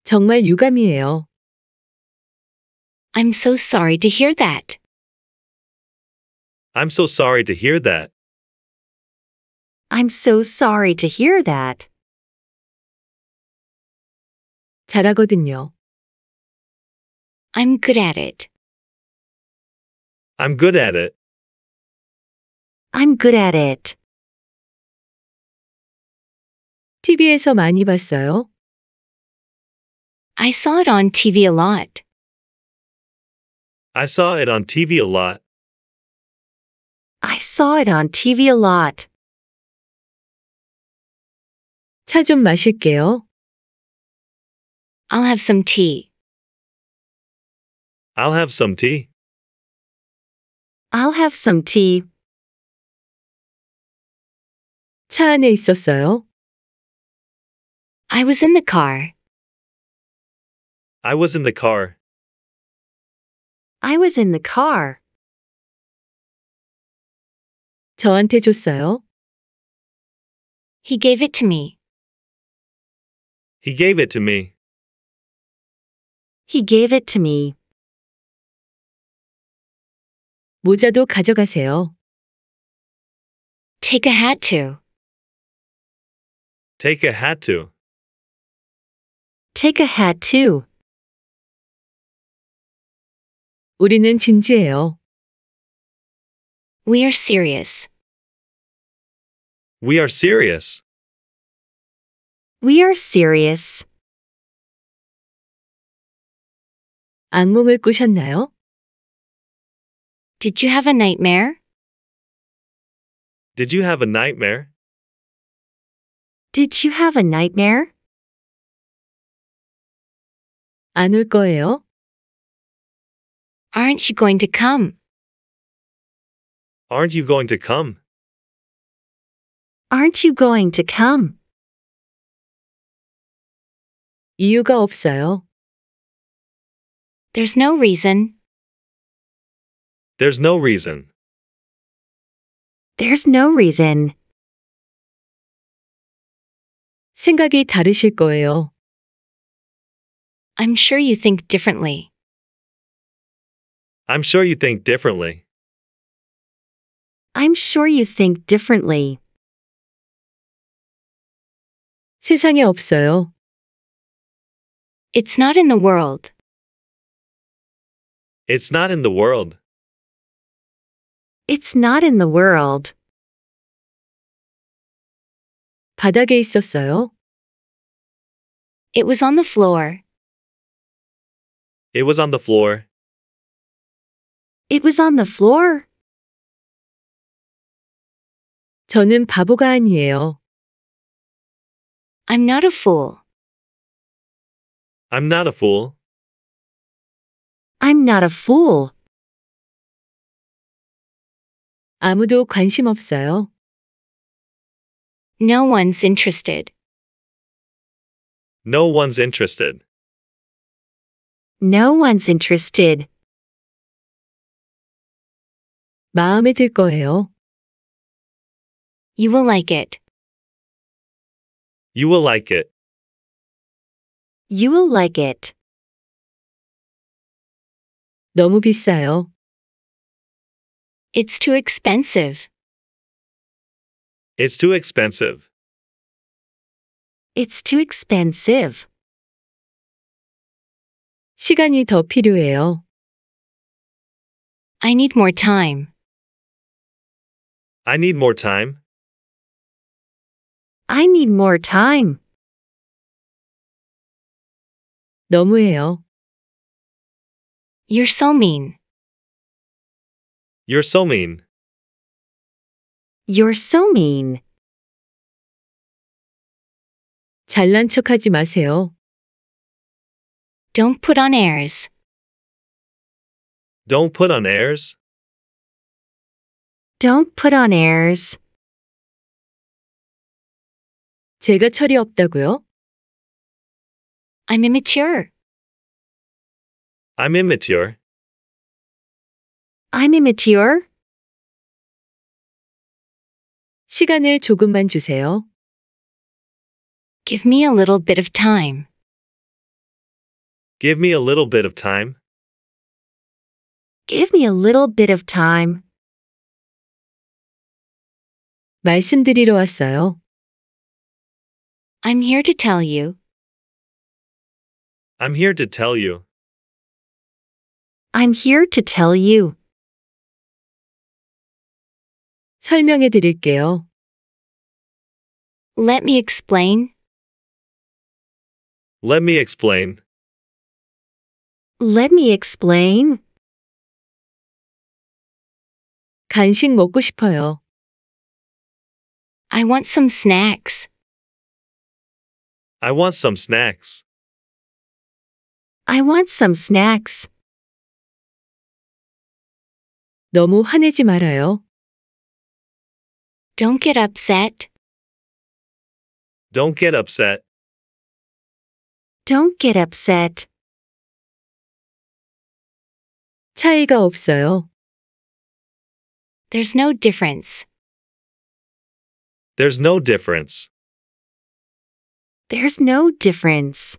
정말 유감이에요. I'm so sorry to hear that. I'm so sorry to hear that. I'm so sorry to hear that. 잘하거든요. I'm good at it. I'm good at it. I'm good at it. TV에서 많이 봤어요? I saw it on TV a lot. I saw it on TV a lot. I saw it on TV a lot. 차 좀 마실게요. I'll have some tea. I'll have some tea. I'll have some tea. 차 안에 있었어요. I was in the car. I was in the car. I was in the car. 저한테 줬어요. He gave it to me. He gave it to me. He gave it to me. 모자도 가져가세요. Take a hat to. Take a hat to. Take a hat to. 우리는 진지해요. We are serious. We are serious. We are serious. 악몽을 꾸셨나요? Did you have a nightmare? Did you have a nightmare? Did you have a nightmare? 안 올 거예요? Aren't you going to come? Aren't you going to come? Aren't you going to come? 이유가 없어요. There's no reason. There's no reason. There's no reason. 생각이 다르실 거예요. I'm sure you think differently. I'm sure you think differently. I'm sure you think differently. 세상에 없어요. It's not in the world. It's not in the world. It's not in the world. 바닥에 있었어요. It was on the floor. It was on the floor. It was on the floor. 저는 바보가 아니에요. I'm not a fool. I'm not a fool. I'm not a fool. 아무도 관심 없어요. No one's interested. No one's interested. No one's interested. 마음에 들 거예요. You will like it. You will like it. You will like it. 너무 비싸요. It's too expensive. It's too expensive. It's too expensive. 시간이 더 필요해요. I need more time. I need more time. I need more time. 너무해요. You're so mean. You're so mean. You're so mean. 잘난 척하지 마세요. Don't put on airs. Don't put on airs. Don't put on airs. 제가 철이 없다고요? I'm immature. I'm immature. I'm immature. 시간을 조금만 주세요. Give me a little bit of time. Give me a little bit of time. Give me a little bit of time. 말씀드리러 왔어요. I'm here to tell you. I'm here to tell you. I'm here to tell you. 설명해 드릴게요. Let me explain. Let me explain. Let me explain. 간식 먹고 싶어요. I want some snacks. I want some snacks. I want some snacks. 너무 화내지 말아요. Don't get upset. Don't get upset. Don't get upset. 차이가 없어요. There's no difference. There's no difference. There's no difference.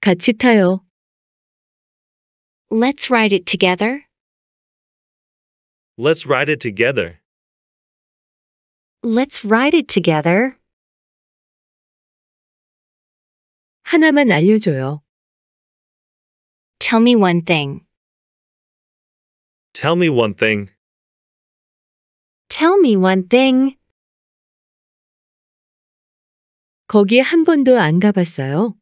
같이 타요. Let's ride it together. Let's ride it together. Let's ride it together. 하나만 알려줘요. Tell me one thing. Tell me one thing. Tell me one thing. 거기에 한 번도 안 가봤어요.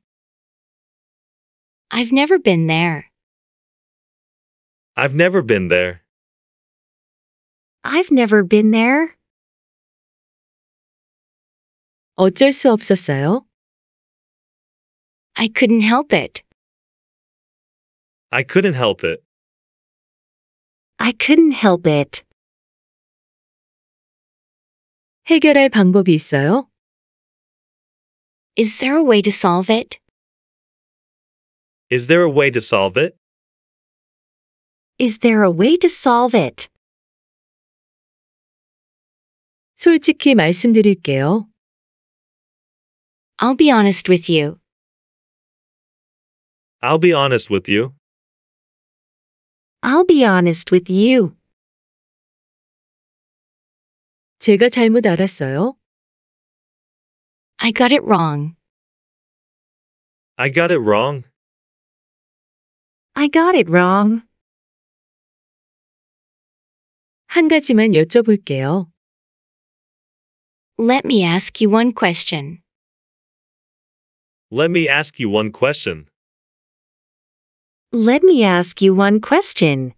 I've never been there. I've never been there. I've never been there. 어쩔 수 없었어요. I couldn't help it. I couldn't help it. I couldn't help it. 해결할 방법이 있어요? Is there a way to solve it? Is there a way to solve it? Is there a way to solve it? 솔직히 말씀드릴게요. I'll be honest with you. I'll be honest with you. I'll be honest with you. 제가 잘못 알았어요. I got it wrong. I got it wrong. I got it wrong. 한 가지만 여쭤볼게요. Let me ask you one question. Let me ask you one question. Let me ask you one question.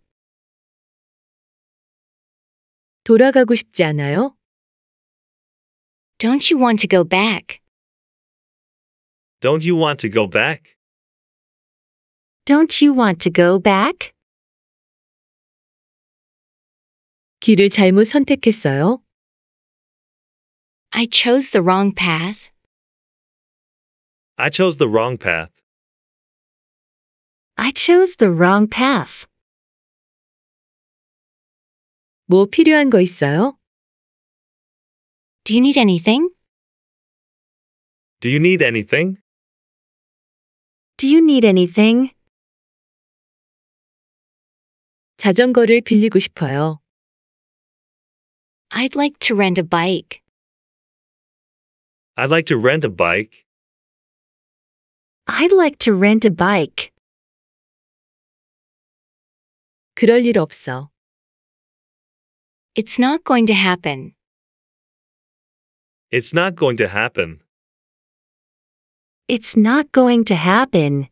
돌아가고 싶지 않아요? Don't you want to go back? Don't you want to go back? Don't you want to go back? 길을 잘못 선택했어요. I chose the wrong path. I chose the wrong path. I chose the wrong path. 뭐 필요한 거 있어요? Do you need anything? Do you need anything? Do you need anything? 자전거를 빌리고 싶어요. I'd like to rent a bike. I'd like to rent a bike. I'd like to rent a bike. 그럴 일 없어. It's not going to happen. It's not going to happen. It's not going to happen.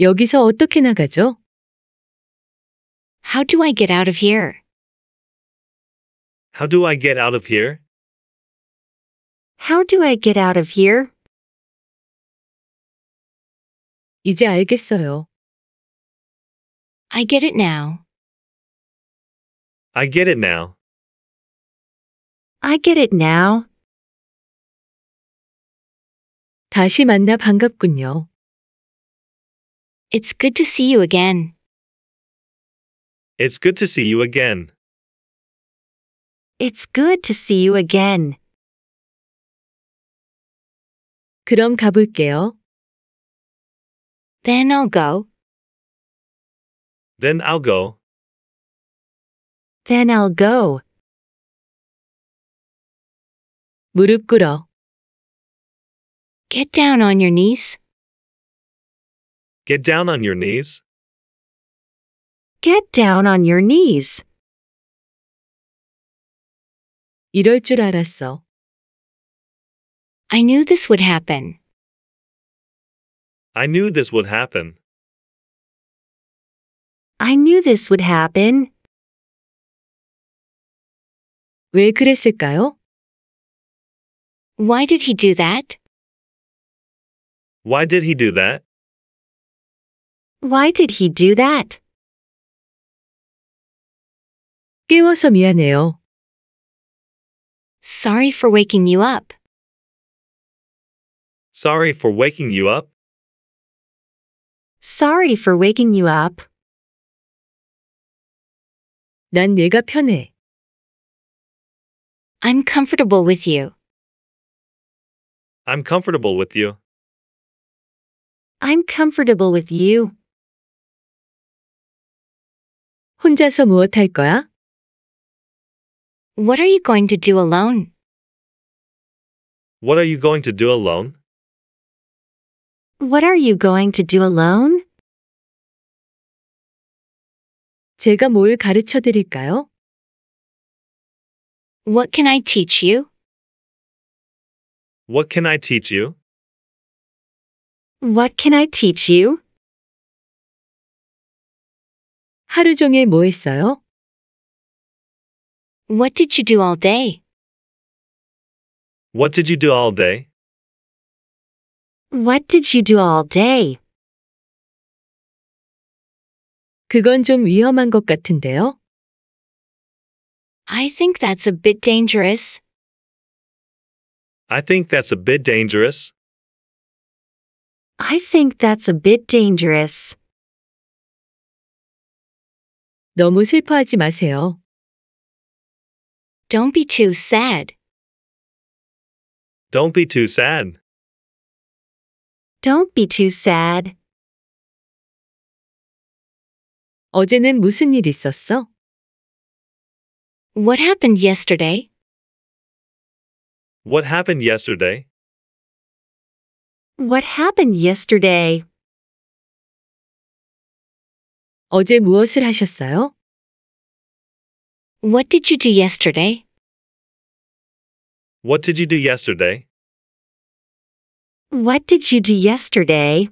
여기서 어떻게 나가죠? How do I get out of here? How do I get out of here? How do I get out of here? 이제 알겠어요. I get it now. I get it now. I get it now. 다시 만나 반갑군요. It's good to see you again. It's good to see you again. It's good to see you again. 그럼 가볼게요. Then I'll go. Then I'll go. Then I'll go. 무릎 꿇어. Get down on your knees. Get down on your knees. Get down on your knees. 이럴 줄 알았어. I knew this would happen. I knew this would happen. I knew this would happen. 왜 그랬을까요? Why did he do that? Why did he do that? Why did he do that? 깨워서 미안해요. Sorry for waking you up. Sorry for waking you up. Sorry for waking you up. 난 내가 편해. I'm comfortable with you. I'm comfortable with you. I'm comfortable with you. 혼자서 무엇 할 거야? What are you going to do alone? What are you going to do alone? What are you going to do alone? 제가 뭘 가르쳐 드릴까요? What can I teach you? What can I teach you? What can I teach you? 하루 종일 뭐 했어요? What did you do all day? What did you do all day? What did you do all day? 그건 좀 위험한 것 같은데요? I think that's a bit dangerous. I think that's a bit dangerous. I think that's a bit dangerous. 너무 슬퍼하지 마세요. Don't be too sad. Don't be too sad. Don't be too sad. 어제는 무슨 일 있었어? What happened yesterday? What happened yesterday? What happened yesterday? 어제 무엇을 하셨어요? What did you do yesterday? What did you do yesterday? What did you do yesterday?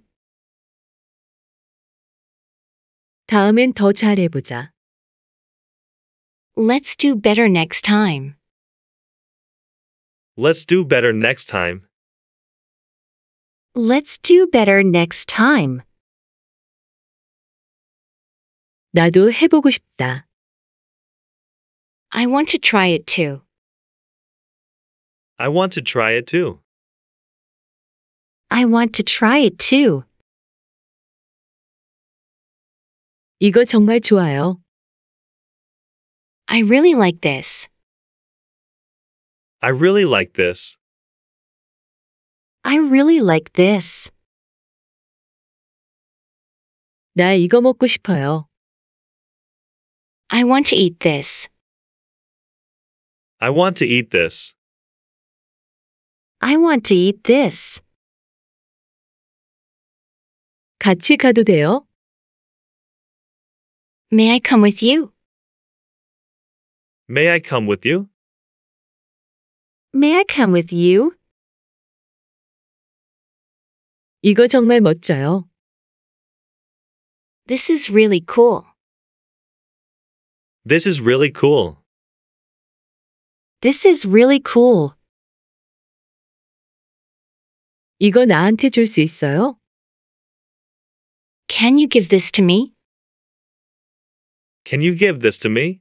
다음엔 더 잘해보자. Let's do better next time. Let's do better next time. Let's do better next time. 나도 해보고 싶다. I want to try it too. I want to try it too. I want to try it too. 이거 정말 좋아요. I really like this. I really like this. I really like this. 나 이거 먹고 싶어요. I want to eat this. I want to eat this. I want to eat this. 같이 가도 돼요? May I come with you? May I come with you? May I come with you? 이거 정말 멋져요. This is really cool. This is really cool. This is really cool. 이거 나한테 있어요? Can you give this to me? Can you give this to me?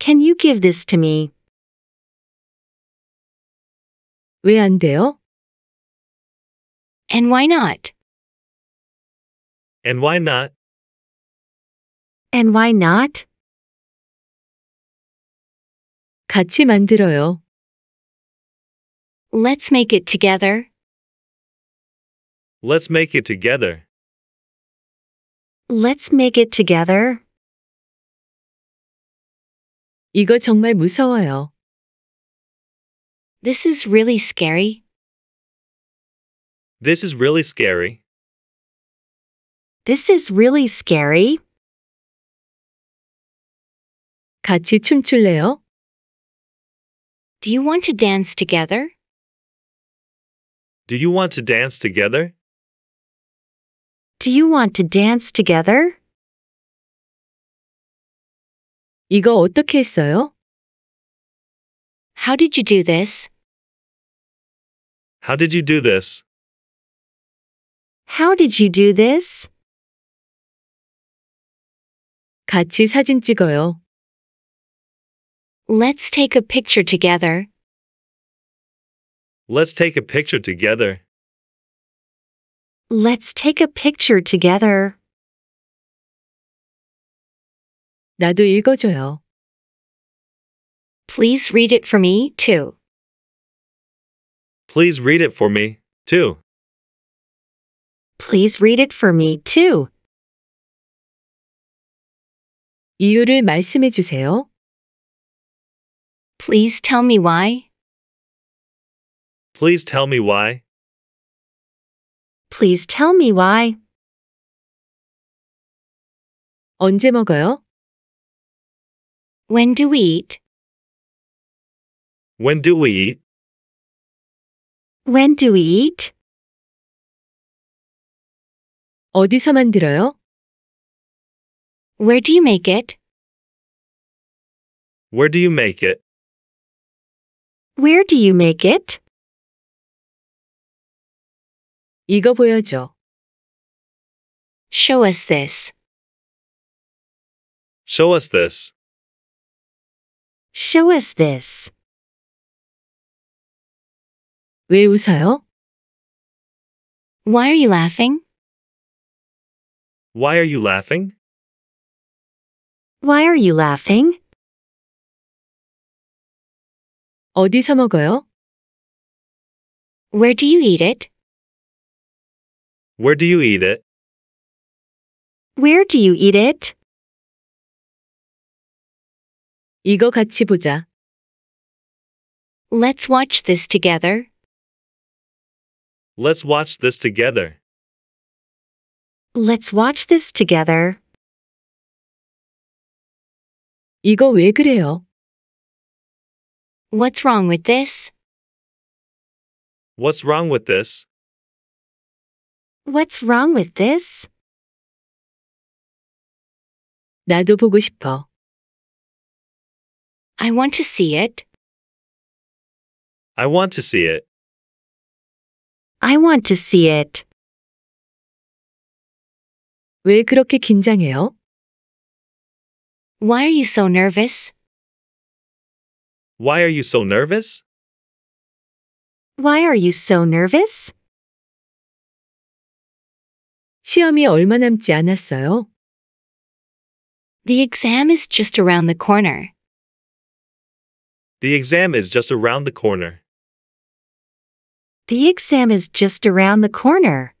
Can you give this to me? 왜안 돼요? And why not? And why not? And why not? 같이 만들어요. Let's make it together. Let's make it together. Let's make it together. 이거 정말 무서워요. This is really scary. This is really scary. This is really scary. 같이 춤출래요? Do you want to dance together? Do you want to dance together? Do you want to dance together? 이거 어떻게 했어요? How did you do this? How did you do this? How did you do this? 같이 사진 찍어요. Let's take a picture together. Let's take a picture together. Let's take a picture together. 나도 읽어줘요. Please read it for me, too. Please read it for me, too. Please read it for me, too. 이유를 말씀해 주세요. Please tell me why. Please tell me why. Please tell me why. 언제 먹어요? When do we eat? When do we eat? When do we eat? 어디서 만들어요? Where do you make it? Where do you make it? Where do you make it? 이거 보여줘. Show us this. Show us this. Show us this. 왜 웃어요? Why are you laughing? Why are you laughing? Why are you laughing? 어디서 먹어요? Where do you eat it? Where do you eat it? Where do you eat it? 이거 같이 보자. Let's watch this together. Let's watch this together. Let's watch this together. 이거 왜 그래요? What's wrong with this? What's wrong with this? What's wrong with this? 나도 보고 싶어. I want to see it. I want to see it. I want to see it. 왜 그렇게 긴장해요? Why are you so nervous? Why are you so nervous? Why are you so nervous? 시험이 얼마 남지 않았어요? The exam is just around the corner. The exam is just around the corner. The exam is just around the corner.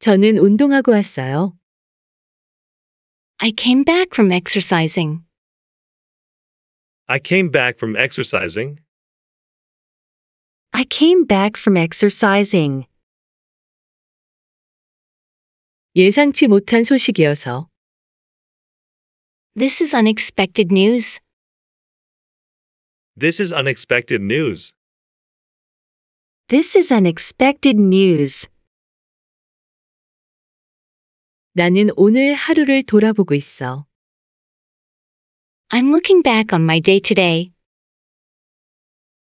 저는 운동하고 왔어요. I came back from exercising. I came back from exercising. I came back from exercising. 예상치 못한 소식이어서. This is unexpected news. This is unexpected news. This is unexpected news. 나는 오늘 하루를 돌아보고 있어. I'm looking back on my day today.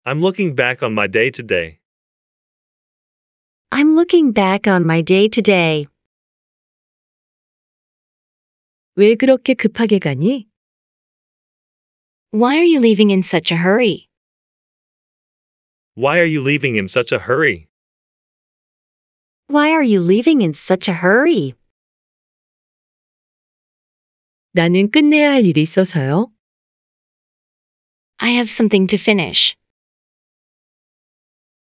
I'm looking back on my day today. I'm looking back on my day today. 왜 그렇게 급하게 가니? Why are you leaving in such a hurry? Why are you leaving in such a hurry? Why are you leaving in such a hurry? 나는 끝내야 할 일이 있어서요. I have something to finish.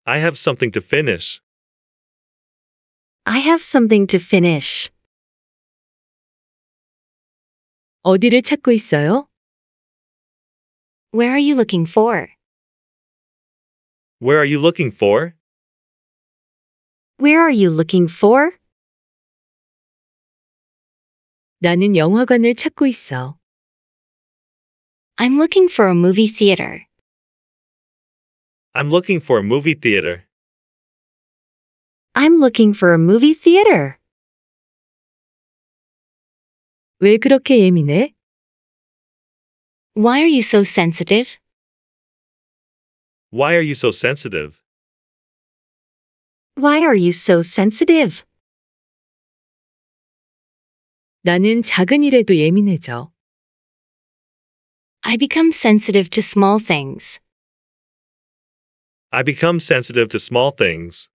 I have something to finish. I have something to finish. 어디를 찾고 있어요? Where are you looking for? Where are you looking for? Where are you looking for? 나는 영화관을 찾고 있어. I'm looking for a movie theater. I'm looking for a movie theater. I'm looking for a movie theater. 왜 그렇게 예민해? Why are you so sensitive? Why are you so sensitive? Why are you so sensitive? 나는 작은 일에도 예민해져. I become sensitive to small things. I become sensitive to small things.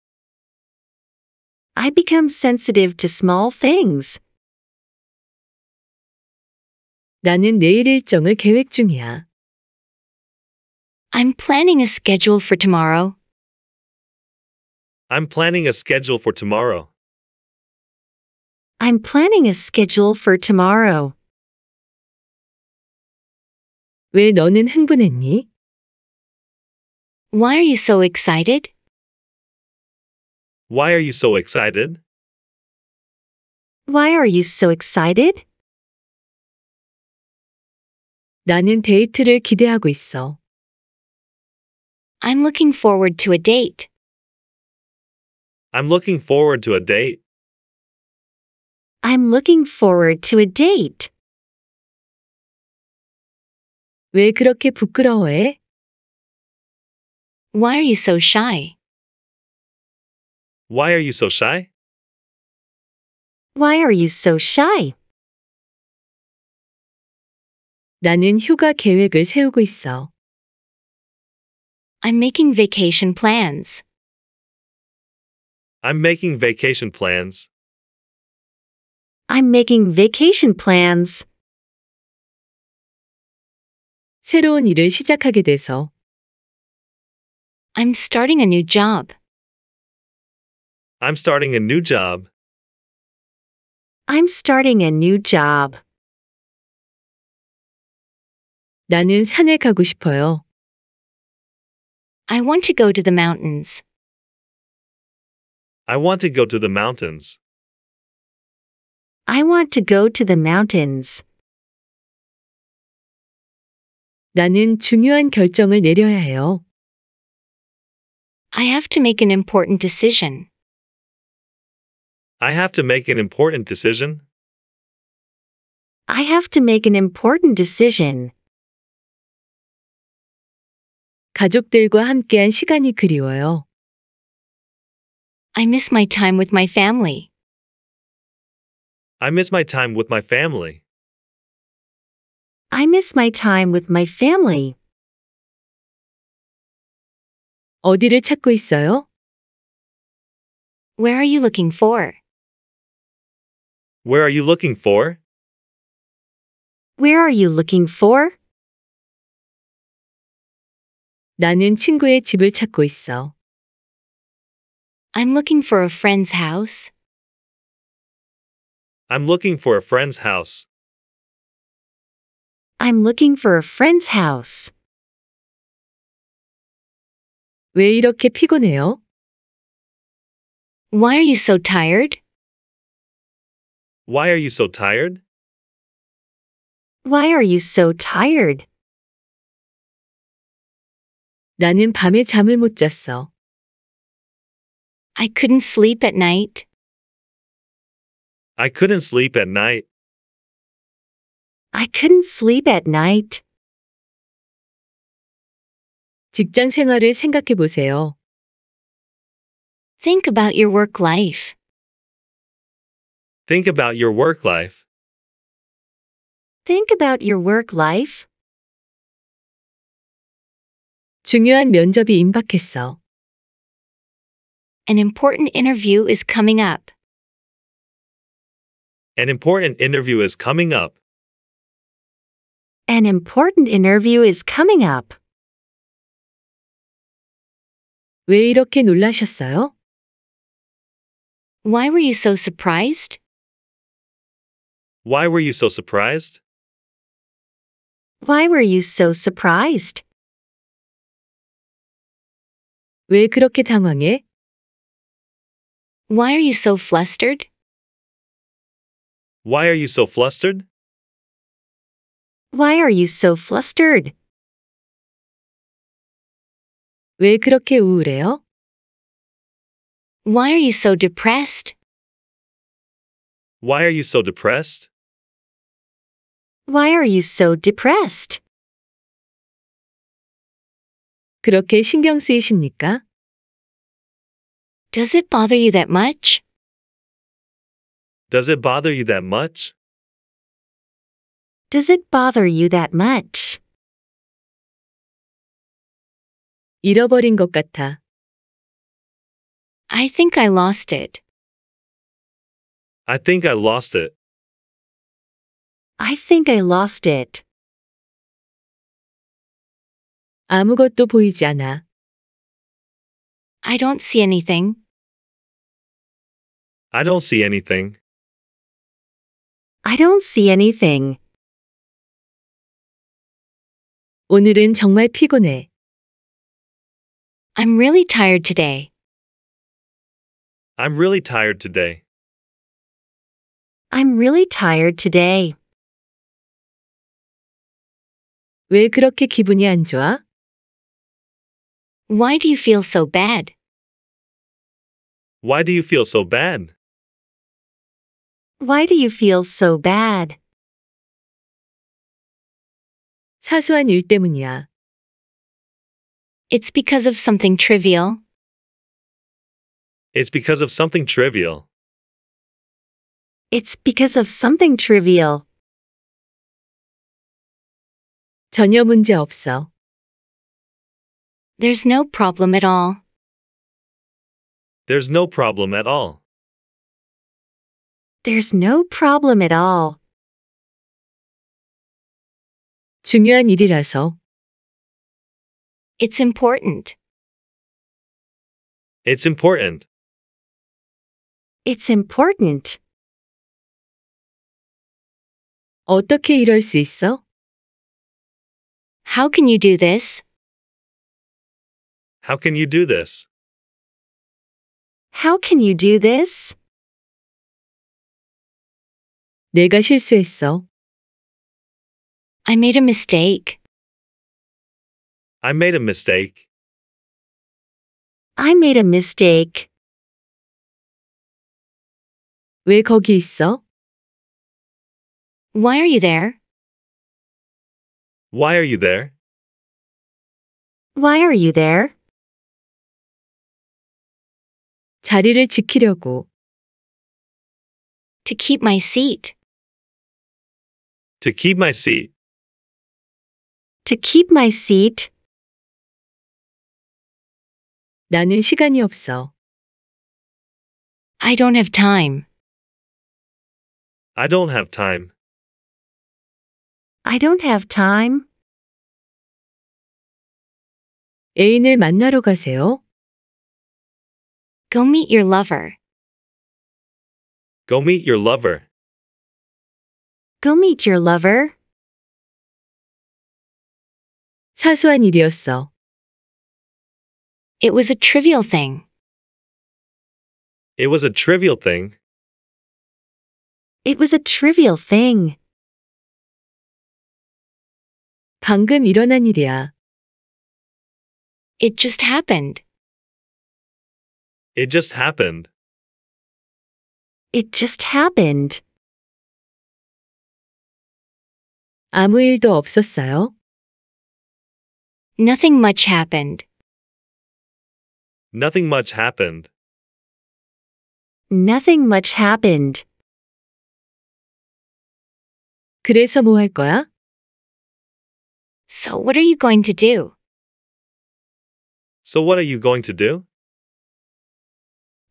I become sensitive to small things. 나는 내일 일정을 계획 중이야. I'm planning a schedule for tomorrow. I'm planning a schedule for tomorrow. I'm planning a schedule for tomorrow. 왜 너는 흥분했니? Why are you so excited? Why are you so excited? Why are you so excited? 나는 데이트를 기대하고 있어. I'm looking forward to a date. I'm looking forward to a date. I'm looking forward to a date. 왜 그렇게 부끄러워해? Why are you so shy? Why are you so shy? Why are you so shy? 나는 휴가 계획을 세우고 있어. I'm making vacation plans. I'm making vacation plans. I'm making vacation plans. 새로운 일을 시작하게 돼서 I'm starting a new job. I'm starting a new job. I'm starting a new job. 나는 산에 가고 싶어요. I want to go to the mountains. I want to go to the mountains. I want to go to the mountains. 나는 중요한 결정을 내려야 해요. I have to make an important decision. I have to make an important decision. I have to make an important decision. 가족들과 함께한 시간이 그리워요. I miss my time with my family. I miss my time with my family. I miss my time with my family. 어디를 찾고 있어요? Where are you looking for? Where are you looking for? Where are you looking for? 나는 친구의 집을 찾고 있어. I'm looking for a friend's house. I'm looking for a friend's house. I'm looking for a friend's house. 왜 이렇게 피곤해요? Why are you so tired? Why are you so tired? Why are you so tired? 나는 밤에 잠을 못 잤어. I couldn't sleep at night. I couldn't sleep at night. I couldn't sleep at night. 직장 생활을 생각해 보세요. Think about your work life. Think about your work life. Think about your work life. 중요한 면접이 임박했어. An important interview is coming up. An important interview is coming up. An important interview is coming up. 왜 이렇게 놀라셨어요? Why were you so surprised? Why were you so surprised? Why were you so surprised? 왜 그렇게 당황해? Why are you so flustered? Why are you so flustered? Why are you so flustered? 왜 그렇게 우울해요? Why are you so depressed? Why are you so depressed? Why are you so depressed? 그렇게 신경 쓰이십니까? Does it bother you that much? Does it bother you that much? Does it bother you that much? 잃어버린 것 같아. I think I lost it. I think I lost it. I think I lost it. 아무것도 보이지 않아. I don't see anything. I don't see anything. I don't see anything. 오늘은 정말 피곤해. I'm really tired today. I'm really tired today. I'm really tired today. 왜 그렇게 기분이 안 좋아? Why do you feel so bad? Why do you feel so bad? Why do you feel so bad? 사소한 일 때문이야. It's because of something trivial. It's because of something trivial. It's because of something trivial. 전혀 문제 없어. There's no problem at all. There's no problem at all. There's no problem at all. 중요한 일이라서. It's important. It's important. It's important. 어떻게 이럴 수 있어? How can you do this? How can you do this? How can you do this? 내가 실수했어. I made a mistake. I made a mistake. I made a mistake. 왜 거기 있어? Why are you there? Why are you there? Why are you there? 자리를 지키려고. To keep my seat. To keep my seat. To keep my seat. 나는 시간이 없어. I don't have time. I don't have time. I don't have time. 애인을 만나러 가세요. Go meet your lover. Go meet your lover. Go meet your lover. 사소한 일이었어. It was a trivial thing. It was a trivial thing. It was a trivial thing. 방금 일어난 일이야. It just happened. It just happened. It just happened. 아무 일도 없었어요. Nothing much happened. Nothing much happened. Nothing much happened. 그래서 뭐 할 거야? So what are you going to do? So what are you going to do?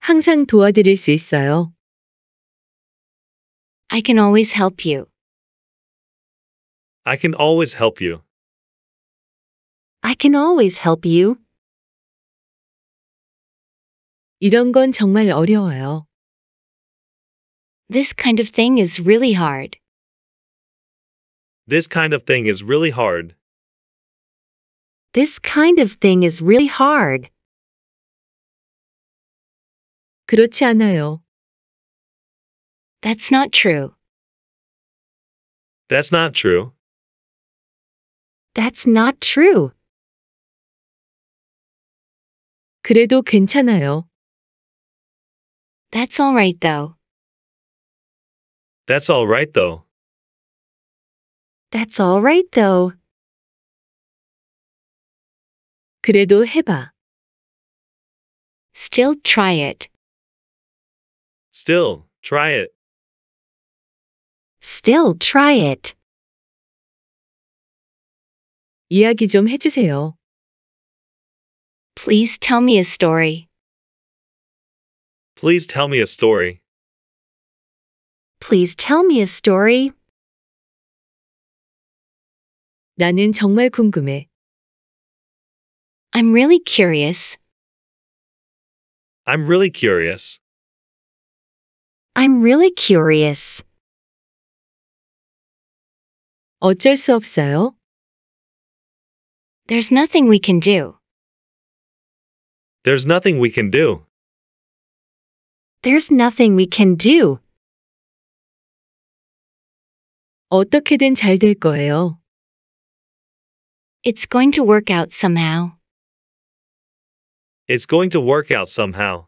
항상 도와드릴 수 있어요. I can always help you. I can always help you. I can always help you. 이런 건 정말 어려워요. This kind of thing is really hard. This kind of thing is really hard. This kind of thing is really hard. 그렇지 않아요. That's not true. That's not true. That's not true. 그래도 괜찮아요. That's all right though. That's all right though. That's all right though. 그래도 해봐. Still try it. Still, try it. Still try it. 이야기 좀 해주세요. Please tell me a story. Please tell me a story. Please tell me a story. 나는 정말 궁금해. I'm really curious. I'm really curious. I'm really curious. 어쩔 수 없어요. There's nothing we can do. There's nothing we can do. There's nothing we can do. 어떻게든 거예요. It's going to work out somehow. It's going to work out somehow.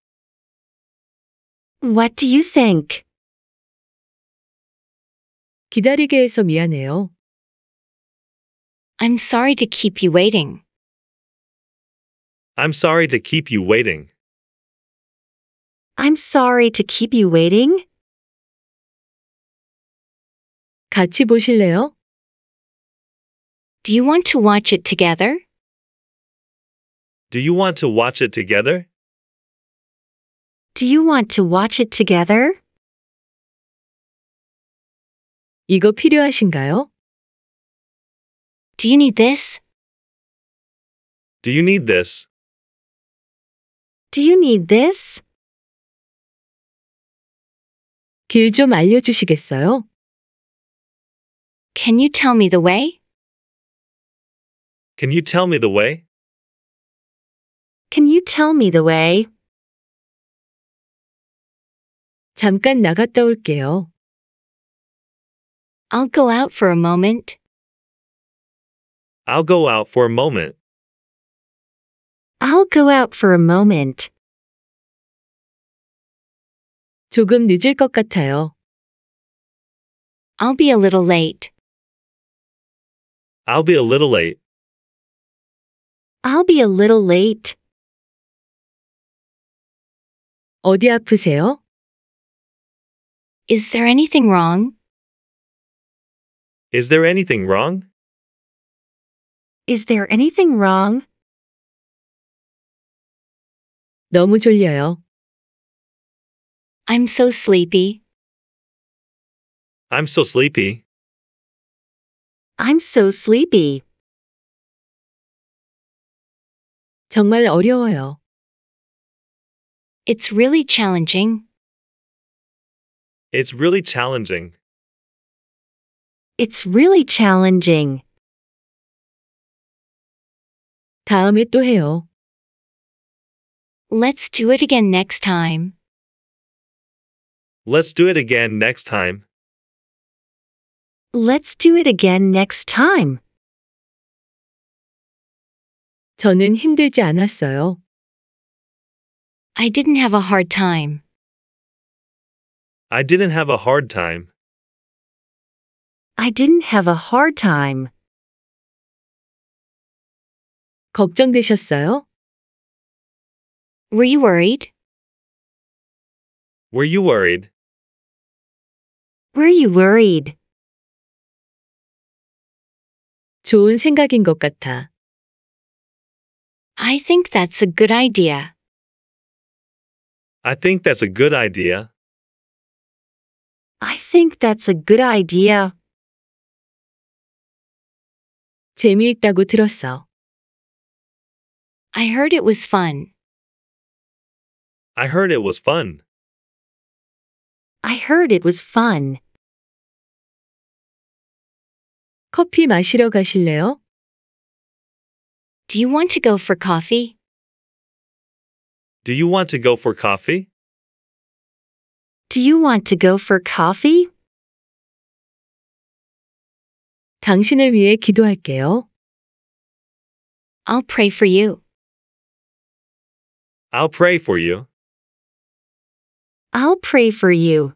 What do you think? 기다리게 해서 미안해요. I'm sorry to keep you waiting. I'm sorry to keep you waiting. I'm sorry to keep you waiting. 같이 보실래요? Do you want to watch it together? Do you want to watch it together? Do you want to watch it together? 이거 필요하신가요? Do you need this? Do you need this? Do you need this? 알려주시겠어요? Can you tell me the way? Can you tell me the way? Can you tell me the way? 잠깐 나갔다 올게요. I'll go out for a moment. I'll go out for a moment. I'll go out for a moment. 조금 늦을 것 같아요. I'll be a little late. I'll be a little late. I'll be a little late. 어디 아프세요? Is there anything wrong? Is there anything wrong? Is there anything wrong? 너무 졸려요. I'm so sleepy. I'm so sleepy. I'm so sleepy. 정말 어려워요. It's really challenging. It's really challenging. It's really challenging. 다음에 또 해요. Let's do it again next time. Let's do it again next time. Let's do it again next time. 저는 힘들지 않았어요. I didn't have a hard time. I didn't have a hard time. I didn't have a hard time. 걱정되셨어요? Were you worried? Were you worried? Were you worried? 좋은 생각인 것 같아. I think that's a good idea. I think that's a good idea. I think that's a good idea. 재미있다고 들었어. I heard it was fun. I heard it was fun. I heard it was fun. 커피 마시러 가실래요? Do you want to go for coffee? Do you want to go for coffee? Do you want to go for coffee? 당신을 위해 기도할게요. I'll pray for you. I'll pray for you. I'll pray for you.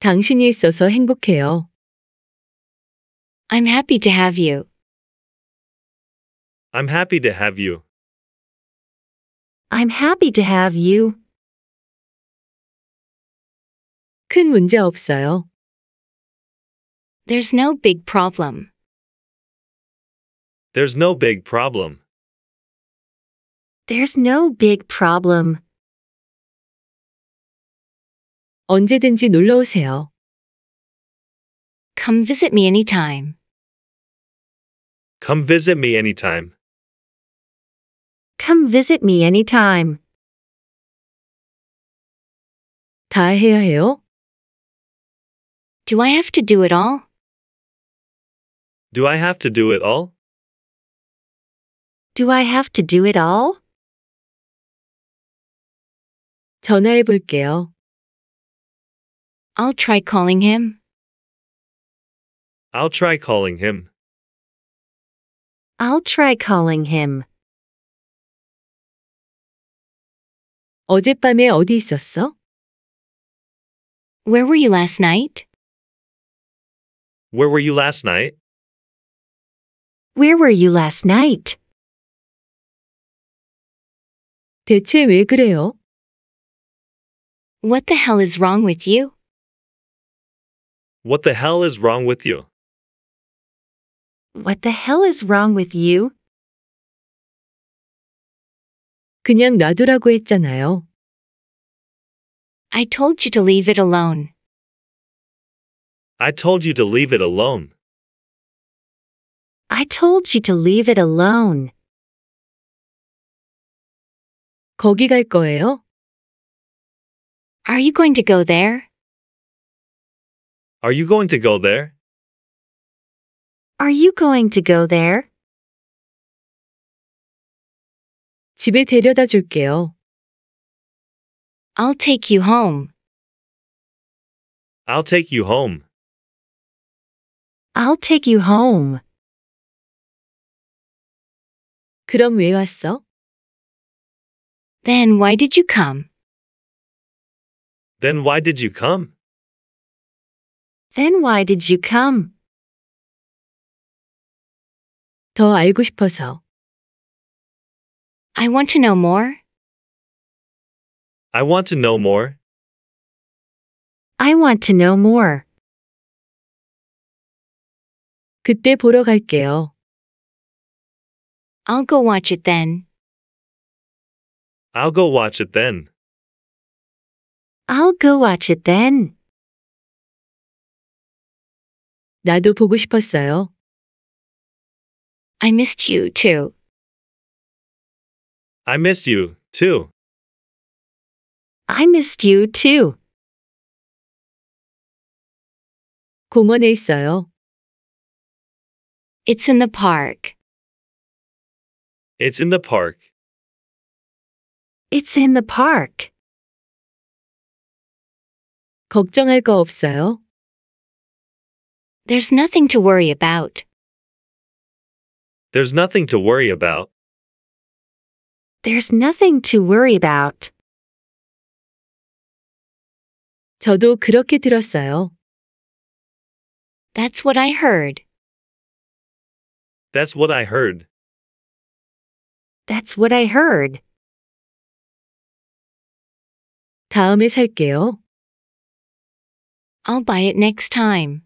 당신이 있어서 행복해요. I'm happy to have you. I'm happy to have you. I'm happy to have you. 큰 문제 없어요. There's no big problem. There's no big problem. There's no big problem. 언제든지 놀러 오세요. Come visit me anytime. Come visit me anytime. Come visit me anytime. 다 해야 해요? Do I have to do it all? Do I have to do it all? Do I have to do it all? 전화해 볼게요. I'll try calling him. I'll try calling him. I'll try calling him. 어젯밤에 어디 있었어? Where were you last night? Where were you last night? Where were you last night? 대체 왜 그래요? What the hell is wrong with you? What the hell is wrong with you? What the hell is wrong with you? 그냥 놔두라고 했잖아요. I told you to leave it alone. I told you to leave it alone. I told you to leave it alone. 거기 갈 거예요? Are you going to go there? Are you going to go there? Are you going to go there? 집에 데려다 줄게요. I'll take you home. I'll take you home. I'll take you home. 그럼 왜 왔어? Then why did you come? Then why did you come? Then why did you come? 더 알고 싶어서. I want to know more. I want to know more. I want to know more. 그때 보러 갈게요. I'll go watch it then. I'll go watch it then. I'll go watch it then. 나도 보고 싶었어요. I missed you too. I missed you too. I missed you too. 공원에 있어요. It's in the park. It's in the park. It's in the park. 걱정할 거 없어요? There's nothing to worry about. There's nothing to worry about. There's nothing to worry about. 저도 그렇게 들었어요. That's what I heard. That's what I heard. That's what I heard. 다음에 살게요. I'll buy it next time.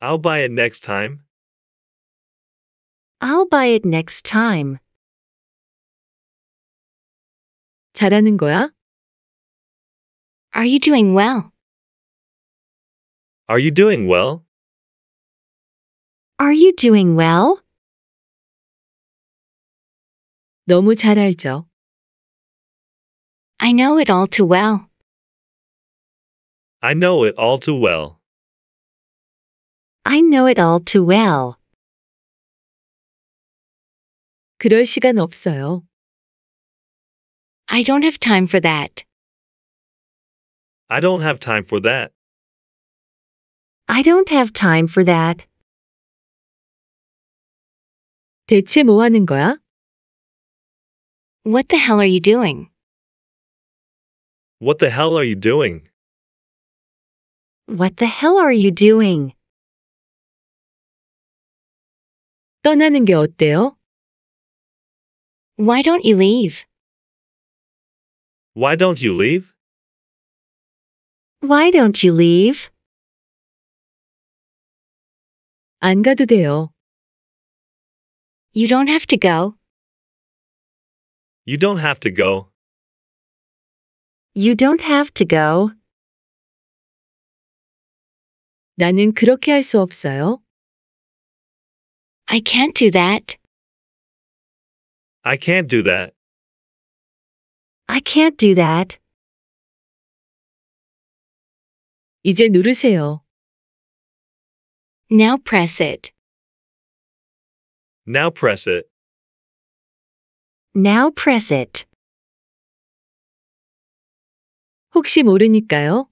I'll buy it next time. I'll buy it next time. 잘하는 거야? Are you doing well? Are you doing well? Are you doing well? 너무 잘 알죠. I know it all too well. I know it all too well. I know it all too well. 그럴 시간 없어요. I don't have time for that. I don't have time for that. I don't have time for that. 대체 뭐 하는 거야? What the hell are you doing? What the hell are you doing? What the hell are you doing? 떠나는 게 어때요? Why don't you leave? Why don't you leave? Why don't you leave? 안 가도 돼요. You don't have to go. You don't have to go. You don't have to go. 나는 그렇게 할 없어요. I can't do that. I can't do that. I can't do that. 이제 누르세요. Now press it. Now press it. Now press it. 혹시 모르니까요.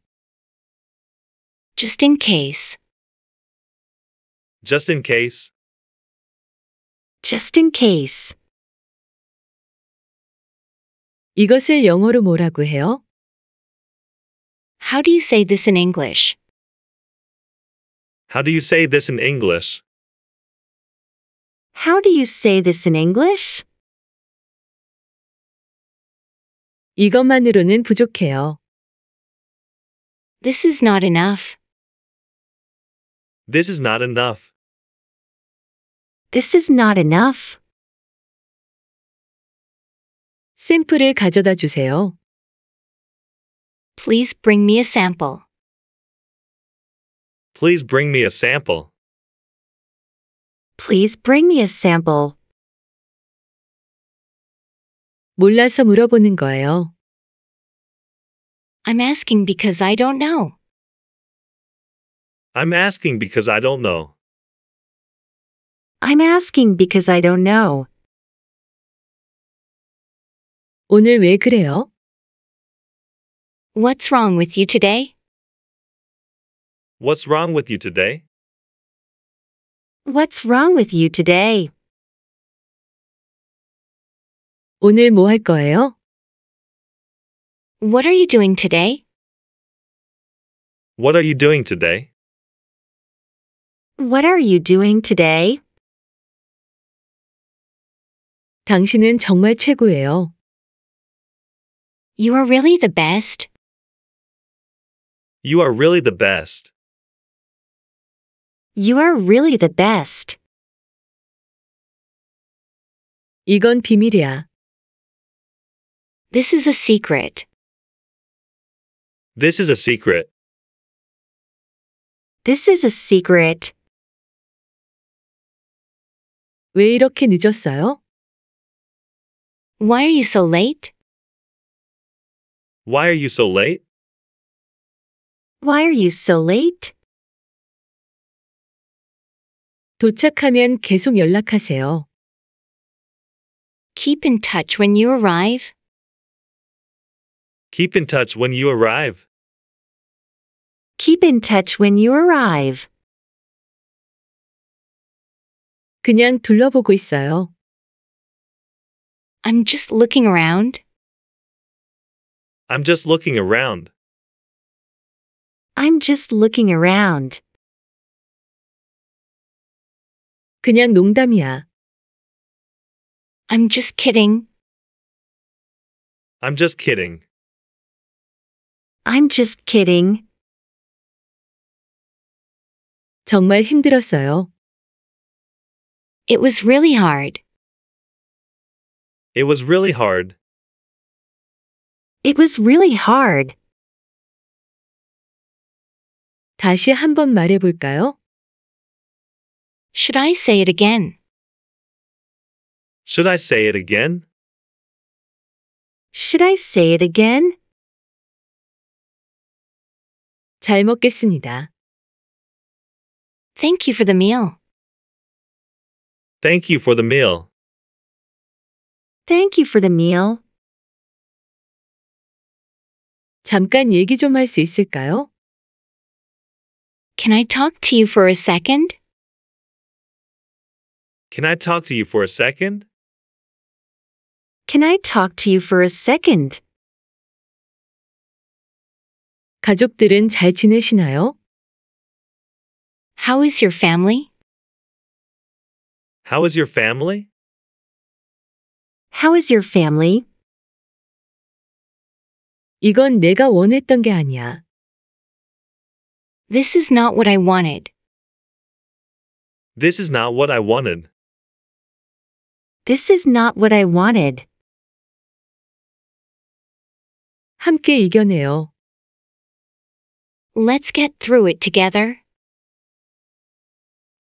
Just in case. Just in case. Just in case. 이것을 영어로 뭐라고 해요? How do you say this in English? How do you say this in English? How do you say this in English? 이것만으로는 부족해요. This is not enough. This is not enough. This is not enough. 샘플을 가져다 주세요. Please bring me a sample. Please bring me a sample. Please bring me a sample. 몰라서 물어보는 거예요. I'm asking because I don't know. I'm asking because I don't know. I'm asking because I don't know. 오늘 왜 그래요? What's wrong with you today? What's wrong with you today? What's wrong with you today? 오늘 뭐 할 거예요? What are you doing today? What are you doing today? What are you doing today? 당신은 정말 최고예요. You are really the best. You are really the best. You are really the best. 이건 비밀이야. This is a secret. This is a secret. This is a secret. 왜 이렇게 늦었어요? Why are you so late? Why are you so late? Why are you so late? 도착하면 계속 연락하세요. Keep in touch when you arrive. Keep in touch when you arrive. Keep in touch when you arrive. 그냥 둘러보고 있어요. I'm just looking around. I'm just looking around. I'm just looking around. 그냥 농담이야. I'm just kidding. I'm just kidding. I'm just kidding. 정말 힘들었어요. It was really hard. It was really hard. It was really hard. 다시 한 번 말해볼까요? Should I say it again? Should I say it again? Should I say it again? 잘 먹겠습니다. Thank you for the meal. Thank you for the meal. Thank you for the meal. 잠깐 얘기 좀 할 수 있을까요? Can I talk to you for a second? Can I talk to you for a second? Can I talk to you for a second? 가족들은 잘 지내시나요? How is your family? How is your family? How is your family? 이건 내가 원했던 게 아니야. This is not what I wanted. This is not what I wanted. This is not what I wanted. 함께 이겨내요. Let's get through it together.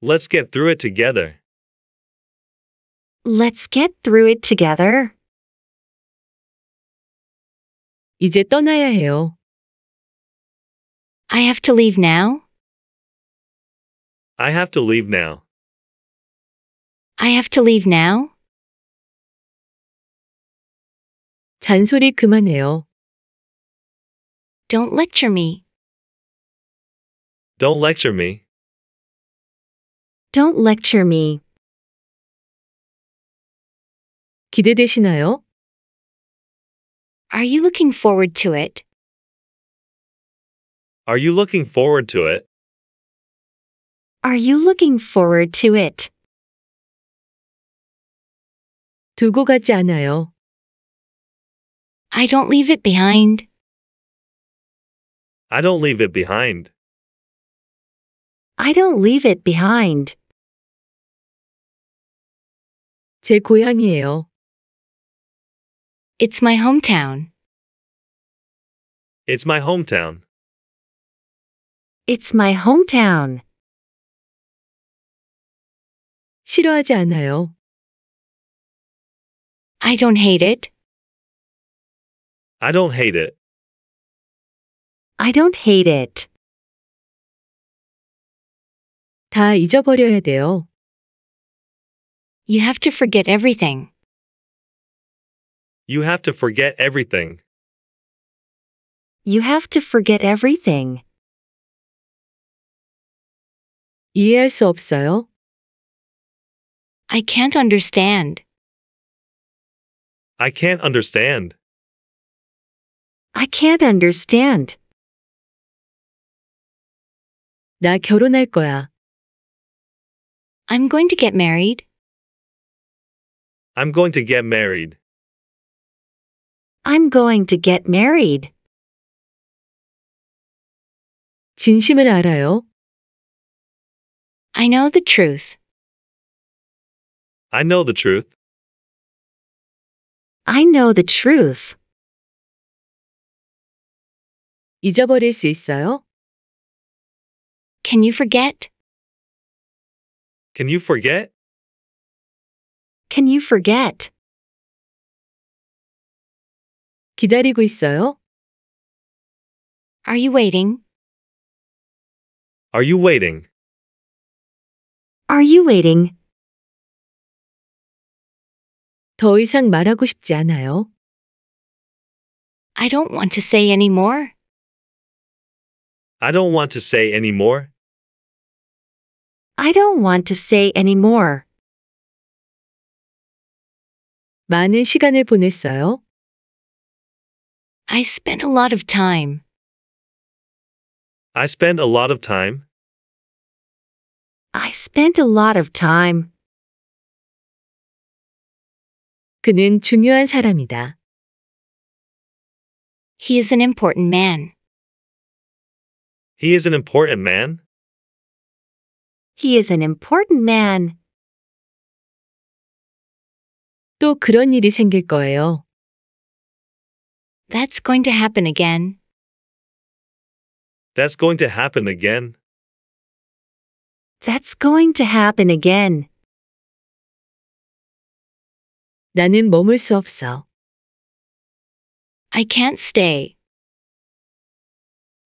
Let's get through it together. Let's get through it together. 이제 떠나야 해요. I have to leave now. I have to leave now. I have to leave now. 잔소리 그만해요. Don't lecture me. Don't lecture me. Don't lecture me. 기대되시나요? Are you looking forward to it? Are you looking forward to it? Are you looking forward to it? 두고 가지 않아요. I don't leave it behind. I don't leave it behind. I don't leave it behind. 제 고향이에요. It's my hometown. It's my hometown. It's my hometown. 싫어하지 않아요. I don't hate it. I don't hate it. I don't hate it. 다 잊어버려야 돼요. You have to forget everything. You have to forget everything. You have to forget everything. 이해할 수 없어요. I can't understand. I can't understand. I can't understand. 나 결혼할 거야. I'm going to get married. I'm going to get married. I'm going to get married. 진심을 알아요. I know the truth. I know the truth. I know the truth. 잊어버릴 수 있어요? Can you forget? Can you forget? Can you forget? 기다리고 있어요? Are you waiting? Are you waiting? Are you waiting? 더 이상 말하고 싶지 않아요. I don't want to say any more. I don't want to say any more. I don't want to say any more. 많은 시간을 보냈어요. I spent a lot of time. I spent a lot of time. I spent a lot of time. 그는 중요한 사람이다. He is an important man. He is an important man. He is an important man. 또 그런 일이 생길 거예요. That's going to happen again. That's going to happen again. That's going to happen again. 나는 머물 수 없어. I can't stay.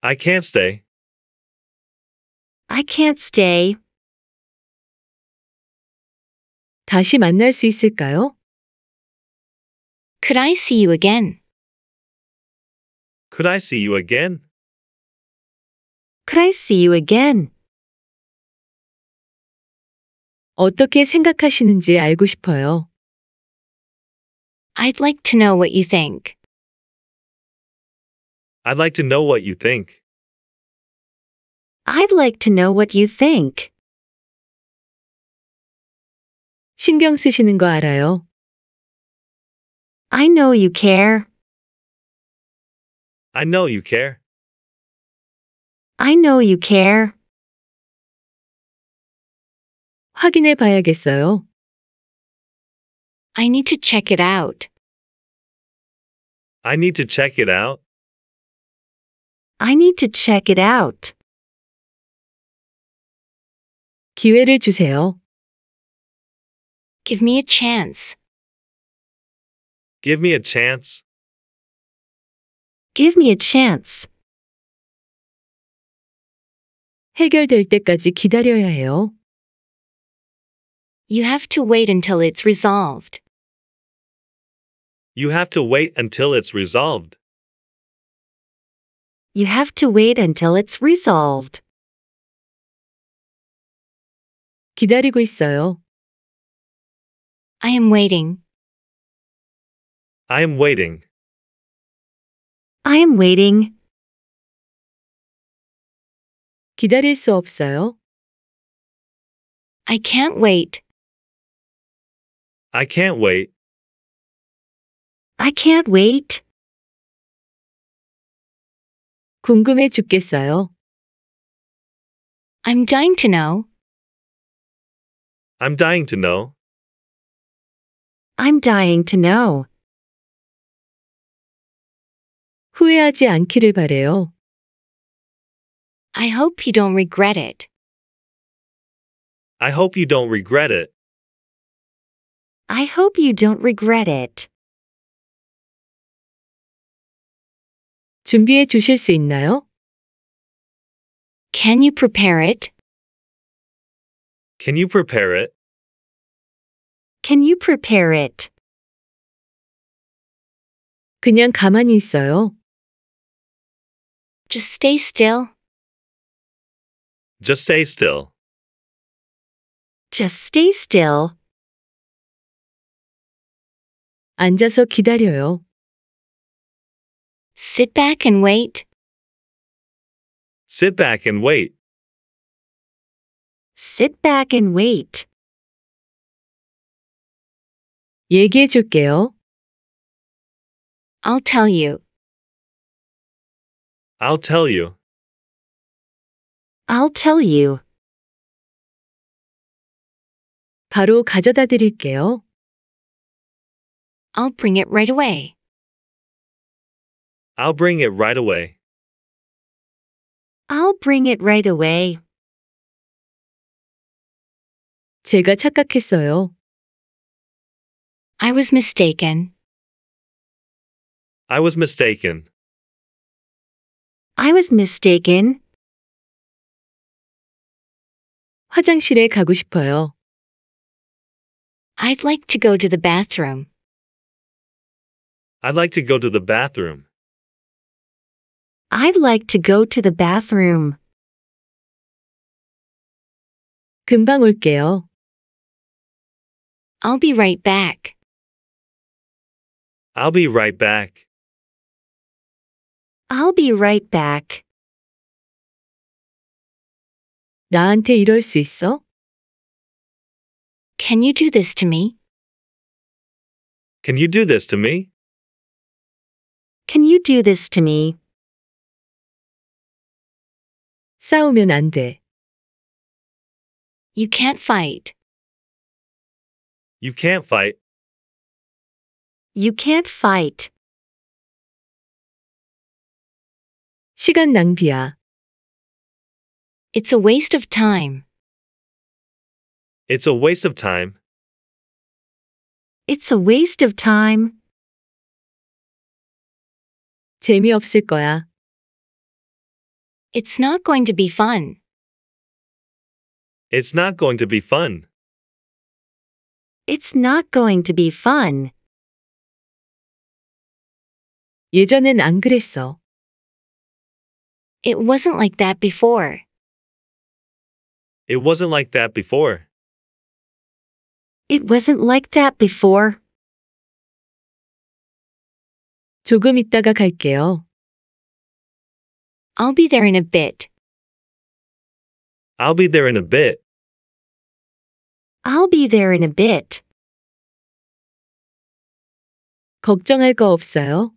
I can't stay. I can't stay. 다시 만날 수 있을까요? Could I see you again? Could I see you again? Could I see you again? 어떻게 생각하시는지 알고 싶어요. I'd like to know what you think. I'd like to know what you think. I'd like to know what you think. 신경 쓰시는 거 알아요. I know you care. I know you care. I know you care. 확인해 봐야겠어요. I need to check it out. I need to check it out. I need to check it out. 기회를 주세요. Give me a chance. Give me a chance. Give me a chance. 해결될 때까지 기다려야 해요. You have to wait until it's resolved. You have to wait until it's resolved. You have to wait until it's resolved. 기다리고 있어요. I am waiting. I am waiting. I am waiting. 기다릴 수 없어요. I can't wait. I can't wait. I can't wait. 궁금해 죽겠어요. I'm dying to know. I'm dying to know. I'm dying to know. 후회하지 않기를 바래요. I hope you don't regret it. I hope you don't regret it. I hope you don't regret it. 준비해 주실 수 있나요? Can you prepare it? Can you prepare it? Can you prepare it? 그냥 가만히 있어요. Just stay still. Just stay still. Just stay still. 앉아서 기다려요. Sit back and wait. Sit back and wait. Sit back and wait. 얘기해 줄게요. I'll tell you. I'll tell you. I'll tell you. 바로 가져다 드릴게요. I'll bring it right away. I'll bring it right away. I'll bring it right away. 제가 착각했어요. I was mistaken. I was mistaken. I was mistaken. 화장실에 가고 싶어요. I'd like to go to the bathroom. I'd like to go to the bathroom. I'd like to go to the bathroom. 금방 올게요. I'll be right back. I'll be right back. I'll be right back. 나한테 이럴 수 있어? Can you do this to me? Can you do this to me? Can you do this to me? 싸우면 안 돼. You can't fight. You can't fight. You can't fight. 시간 낭비야. It's a waste of time. It's a waste of time. It's a waste of time. 재미없을 거야. It's not going to be fun. It's not going to be fun. It's not going to be fun. 예전엔 안 그랬어. It wasn't like that before. It wasn't like that before. It wasn't like that before. 조금 있다가 갈게요. I'll be there in a bit. I'll be there in a bit. I'll be there in a bit. 걱정할 거 없어요.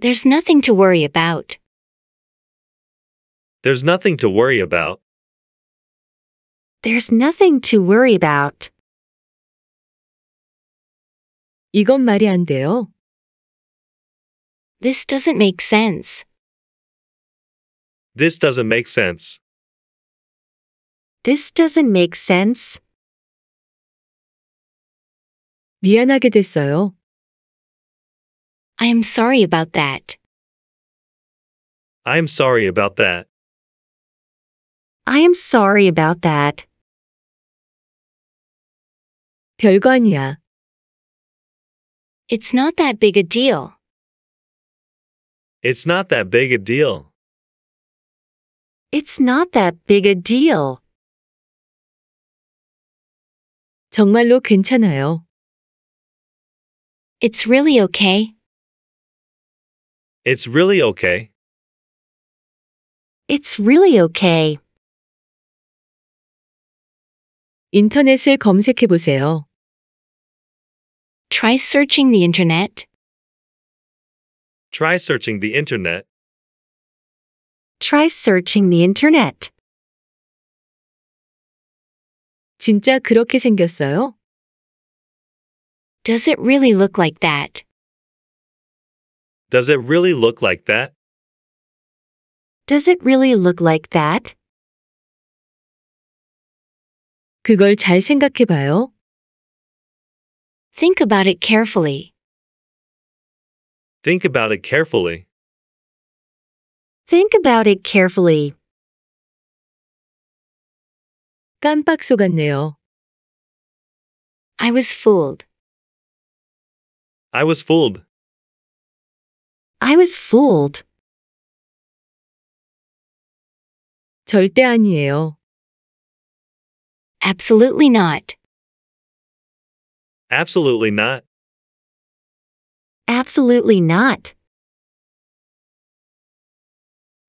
There's nothing to worry about. There's nothing to worry about. There's nothing to worry about. 이건 말이 안 돼요. This doesn't make sense. This doesn't make sense. This doesn't make sense. 미안하게 됐어요. I am sorry about that. I am sorry about that. I am sorry about that. 별거 아니야. It's not that big a deal. It's not that big a deal. It's not that big a deal. 정말로 괜찮아요. It's really okay. It's really okay. It's really okay. 인터넷을 검색해 보세요. Try searching the internet. Try searching the internet. Try searching the internet. 진짜 그렇게 생겼어요? Does it really look like that? Does it really look like that? Does it really look like that? 그걸 잘 Think about it carefully. Think about it carefully. Think about it carefully. 깜빡 속았네요. I was fooled. I was fooled. I was fooled. 절대 아니에요. Absolutely not. Absolutely not. Absolutely not.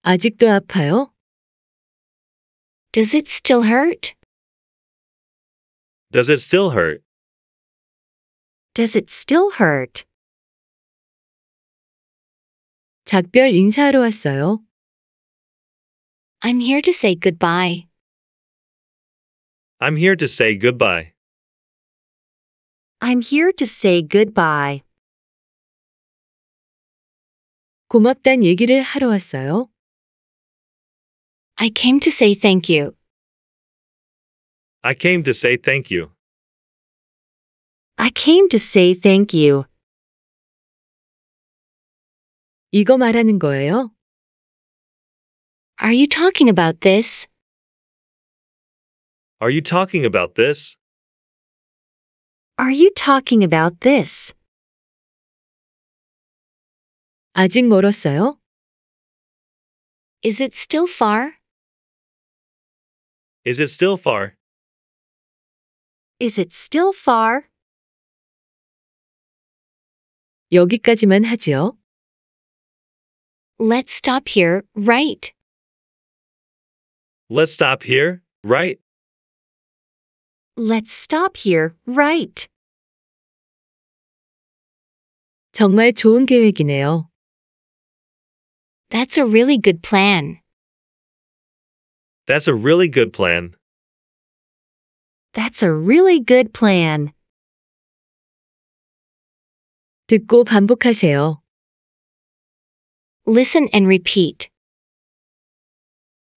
아직도 아파요? Does it still hurt? Does it still hurt? Does it still hurt? 작별 인사하러 왔어요. I'm here to say goodbye. I'm here to say goodbye. I'm here to say goodbye. 고맙단 얘기를 하러 왔어요. I came to say thank you. I came to say thank you. I came to say thank you. 이거 말하는 거예요? Are you talking about this? Are you talking about this? Are you talking about this? 아직 멀었어요? Is it still far? Is it still far? Is it still far? 여기까지만 하죠. Let's stop here, right? Let's stop here, right? Let's stop here, right? 정말 좋은 계획이네요. That's a really good plan. That's a really good plan. That's a really good plan. 듣고 반복하세요. Listen and repeat.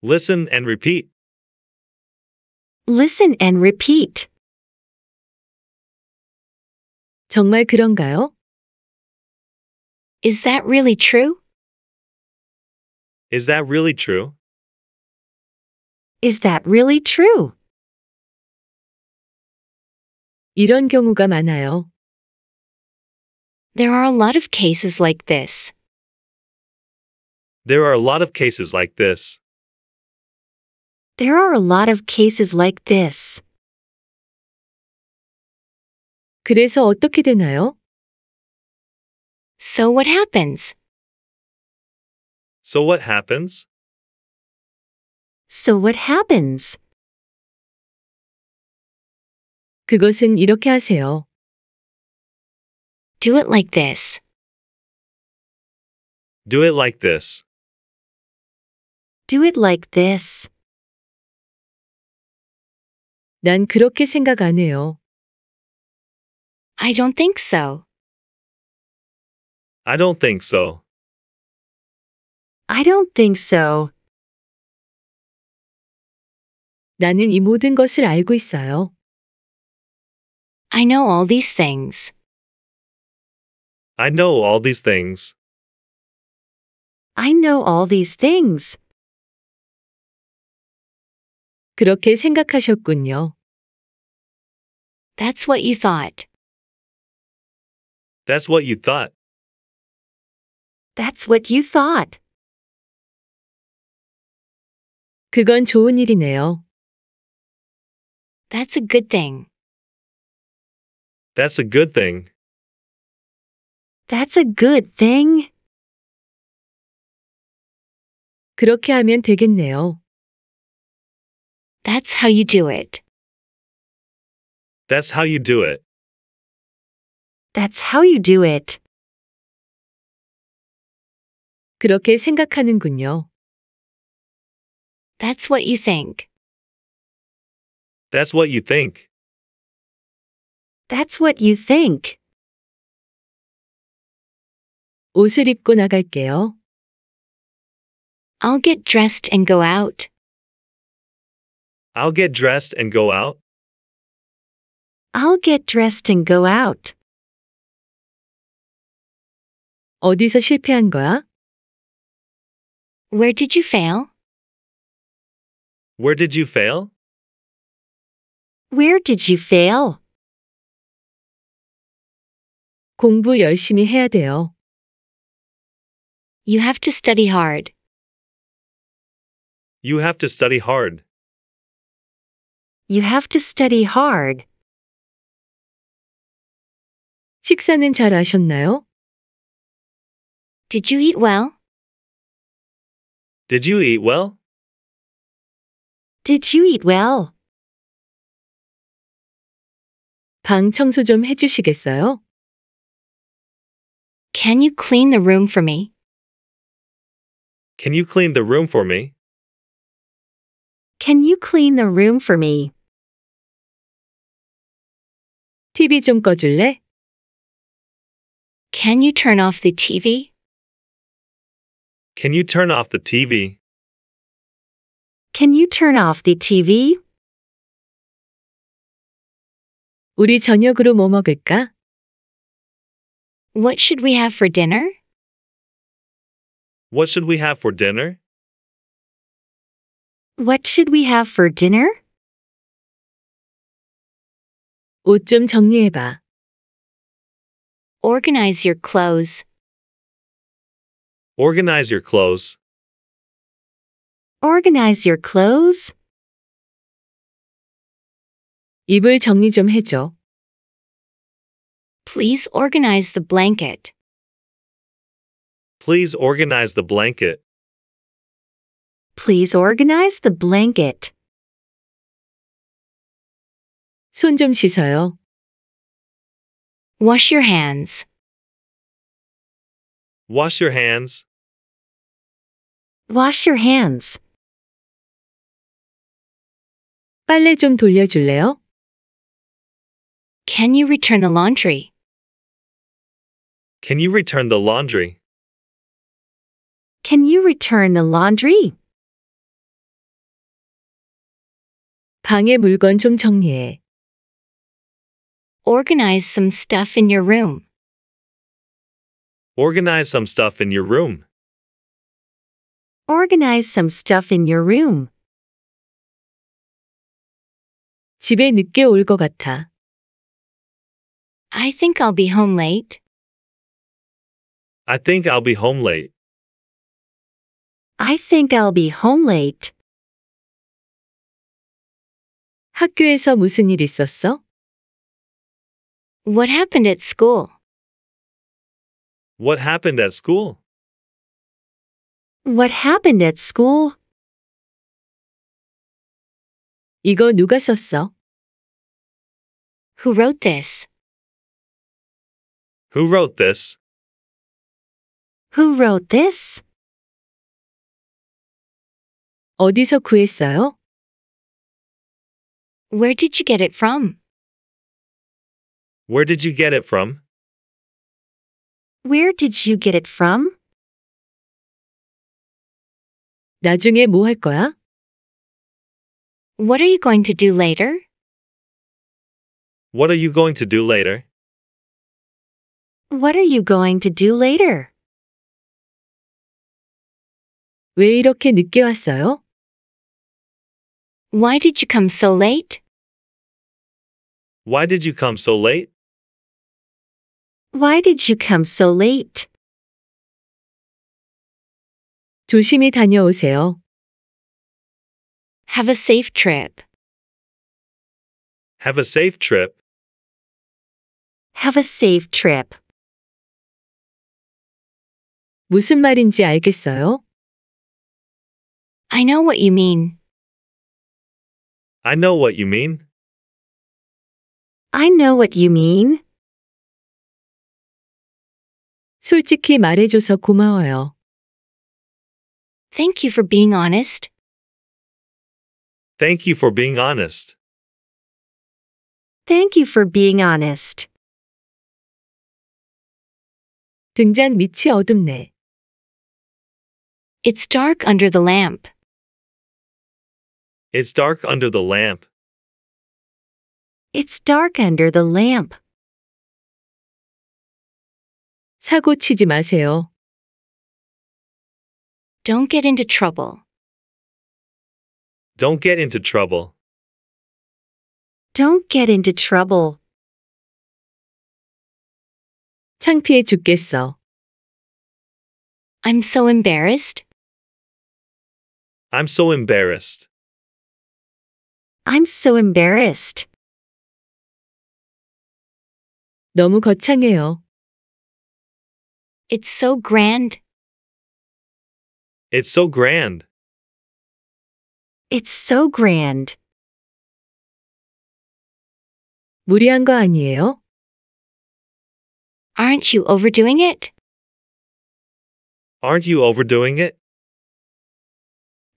Listen and repeat. Listen and repeat. 정말 그런가요? Is that really true? Is that really true? Is that really true? 이런 경우가 많아요. There are a lot of cases like this. There are a lot of cases like this. There are a lot of cases like this. 그래서 어떻게 되나요? So what happens? So what happens? So what happens? 그것은 이렇게 하세요. Do it like this. Do it like this. Do it like this. 난 그렇게 생각 안 해요. I don't think so. I don't think so. I don't think so. 나는 이 모든 것을 알고 있어요. I know all these things. I know all these things. I know all these things. 그렇게 생각하셨군요. That's what you thought. That's what you thought. That's what you thought. 그건 좋은 일이네요. That's a good thing. That's a good thing. That's a good thing. 그렇게 하면 되겠네요. That's how you do it. That's how you do it. That's how you do it. 그렇게 생각하는군요. That's what you think. That's what you think. That's what you think. 옷을 입고 나갈게요. I'll get dressed and go out. I'll get dressed and go out. I'll get dressed and go out. 어디서 실패한 거야? Where did you fail? Where did you fail? Where did you fail? 공부 열심히 해야 돼요. You have to study hard. You have to study hard. You have to study hard. 식사는 잘 하셨나요? Did you eat well? Did you eat well? Did you eat well? 방 청소 좀 해주시겠어요? Can you clean the room for me? Can you clean the room for me? Can you clean the room for me? TV 좀 꺼줄래? Can you turn off the TV? Can you turn off the TV? Can you turn off the TV? 우리 저녁으로 뭐 먹을까? What should we have for dinner? What should we have for dinner? What should we have for dinner? 정리해봐. Organize your clothes. Organize your clothes. Organize your clothes. 입을 정리 좀 해줘. Please organize the blanket. Please organize the blanket. Please organize the blanket. 손 좀 씻어요. Wash your hands. Wash your hands. Wash your hands. 빨래 좀 돌려줄래요? Can you return the laundry? Can you return the laundry? Can you return the laundry? 방에 물건 좀 정리해. Organize some stuff in your room. Organize some stuff in your room. Organize some stuff in your room. 집에 늦게 같아. I think I'll be home late. I think I'll be home late. I think I'll be home late. 학교에서 무슨 일 있었어? What happened at school? What happened at school? What happened at school? 이거 누가 썼어? Who wrote this? Who wrote this? Who wrote this? 어디서 구했어요? Where did you get it from? Where did you get it from? Where did you get it from? 나중에 거야? What are you going to do later? What are you going to do later? What are you going to do later? 왜 이렇게 늦게 왔어요? Why did you come so late? Why did you come so late? Why did you come so late? 조심히 다녀오세요. Have a safe trip. Have a safe trip. Have a safe trip. 무슨 말인지 알겠어요? I know what you mean. I know what you mean. I know what you mean. 솔직히 말해줘서 고마워요. Thank you for being honest. Thank you for being honest. Thank you for being honest. 등잔 밑이 어둡네. It's dark under the lamp. It's dark under the lamp. It's dark under the lamp. 사고 치지 마세요. Don't get into trouble. Don't get into trouble. Don't get into trouble. 창피해 죽겠어. I'm so embarrassed. I'm so embarrassed. I'm so embarrassed. 너무 거창해요. It's so grand. It's so grand. It's so grand. 무리한 거 아니에요? Aren't you overdoing it? Aren't you overdoing it?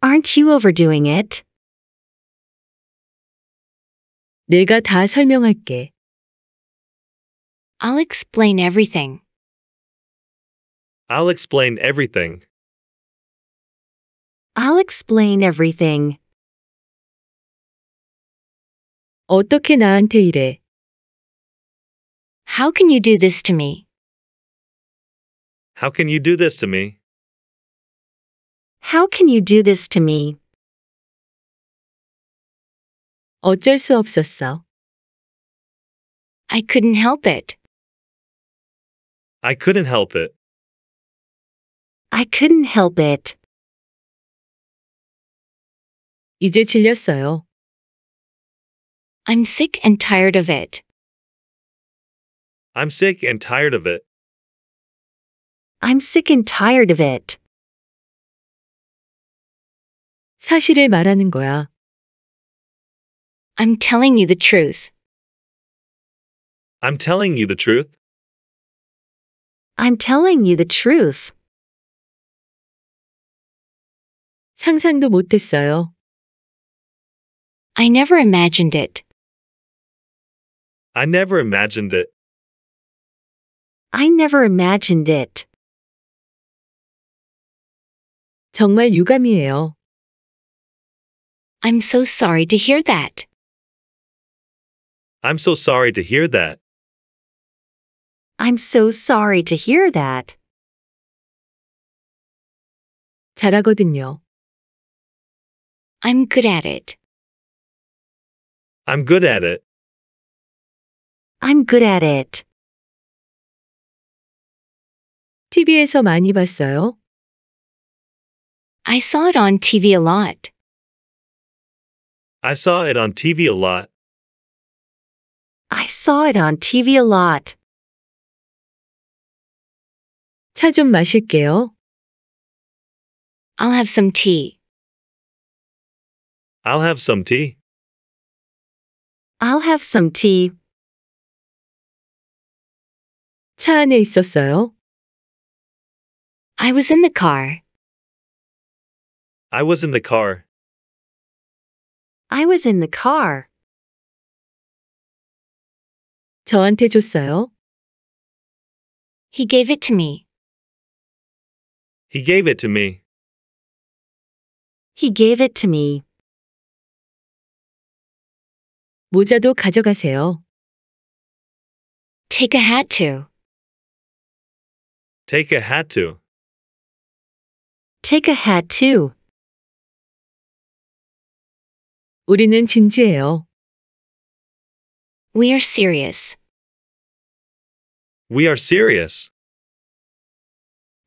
Aren't you overdoing it? 내가 다 설명할게. I'll explain everything. I'll explain everything. I'll explain everything. 어떻게 나한테 이래? How can you do this to me? How can you do this to me? How can you do this to me? 어쩔 수 없었어. I couldn't help it. I couldn't help it. I couldn't help it. 이제 질렸어요. I'm sick and tired of it. I'm sick and tired of it. I'm sick and tired of it. 사실을 말하는 거야. I'm telling you the truth. I'm telling you the truth. I'm telling you the truth. 상상도 못했어요. I never imagined it. I never imagined it. I never imagined it. 정말 유감이에요. I'm so sorry to hear that. I'm so sorry to hear that. I'm so sorry to hear that. 잘하거든요. I'm good at it. I'm good at it. I'm good at it. TV에서 많이 봤어요. I saw it on TV a lot. I saw it on TV a lot. I saw it on TV a lot. 차 좀 마실게요. I'll have some tea. I'll have some tea. I'll have some tea. 차 안에 있었어요. I was in the car. I was in the car. I was in the car. 저한테 줬어요. He gave it to me. He gave it to me. He gave it to me. 모자도 가져가세요. Take a hat too. Take a hat too. Take a hat too. 우리는 진지해요. We are serious. We are serious.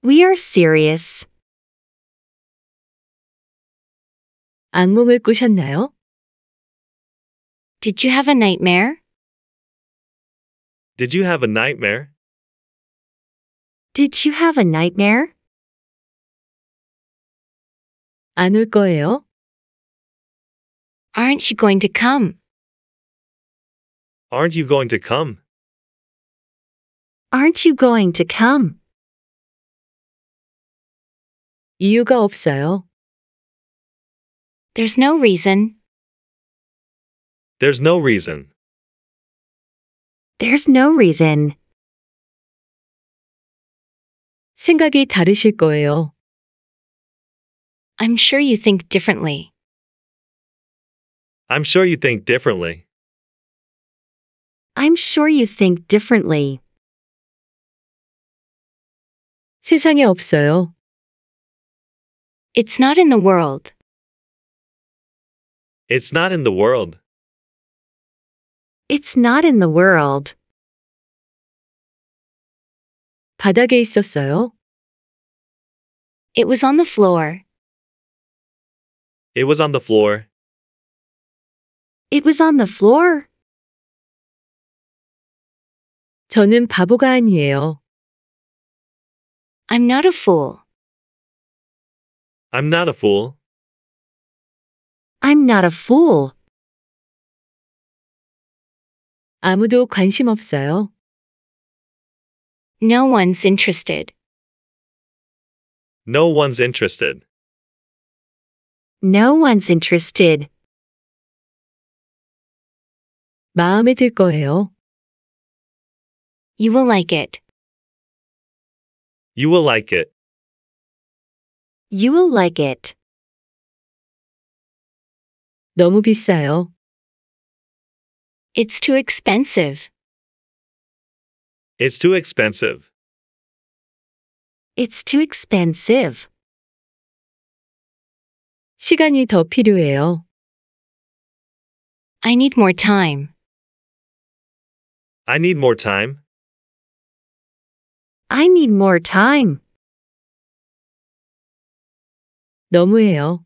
We are serious. 악몽을 꾸셨나요? Did you have a nightmare? Did you have a nightmare? Did you have a nightmare? 안 올 거예요? Aren't you going to come? Aren't you going to come? Aren't you going to come? 이유가 없어요. There's no reason. There's no reason. There's no reason. 생각이 다르실 거예요. I'm sure you think differently. I'm sure you think differently. I'm sure you think differently. 세상에 없어요. It's not in the world. It's not in the world. It's not in the world. 바닥에 있었어요. It was on the floor. It was on the floor. It was on the floor. 저는 바보가 아니에요. I'm not a fool. I'm not a fool. I'm not a fool. 아무도 관심 없어요. No one's interested. No one's interested. No one's interested. 마음에 들 거예요. You will like it. You will like it. You will like it. 너무 비싸요. It's too expensive. It's too expensive. It's too expensive. 시간이 더 필요해요. I need more time. I need more time. I need more time. 너무해요.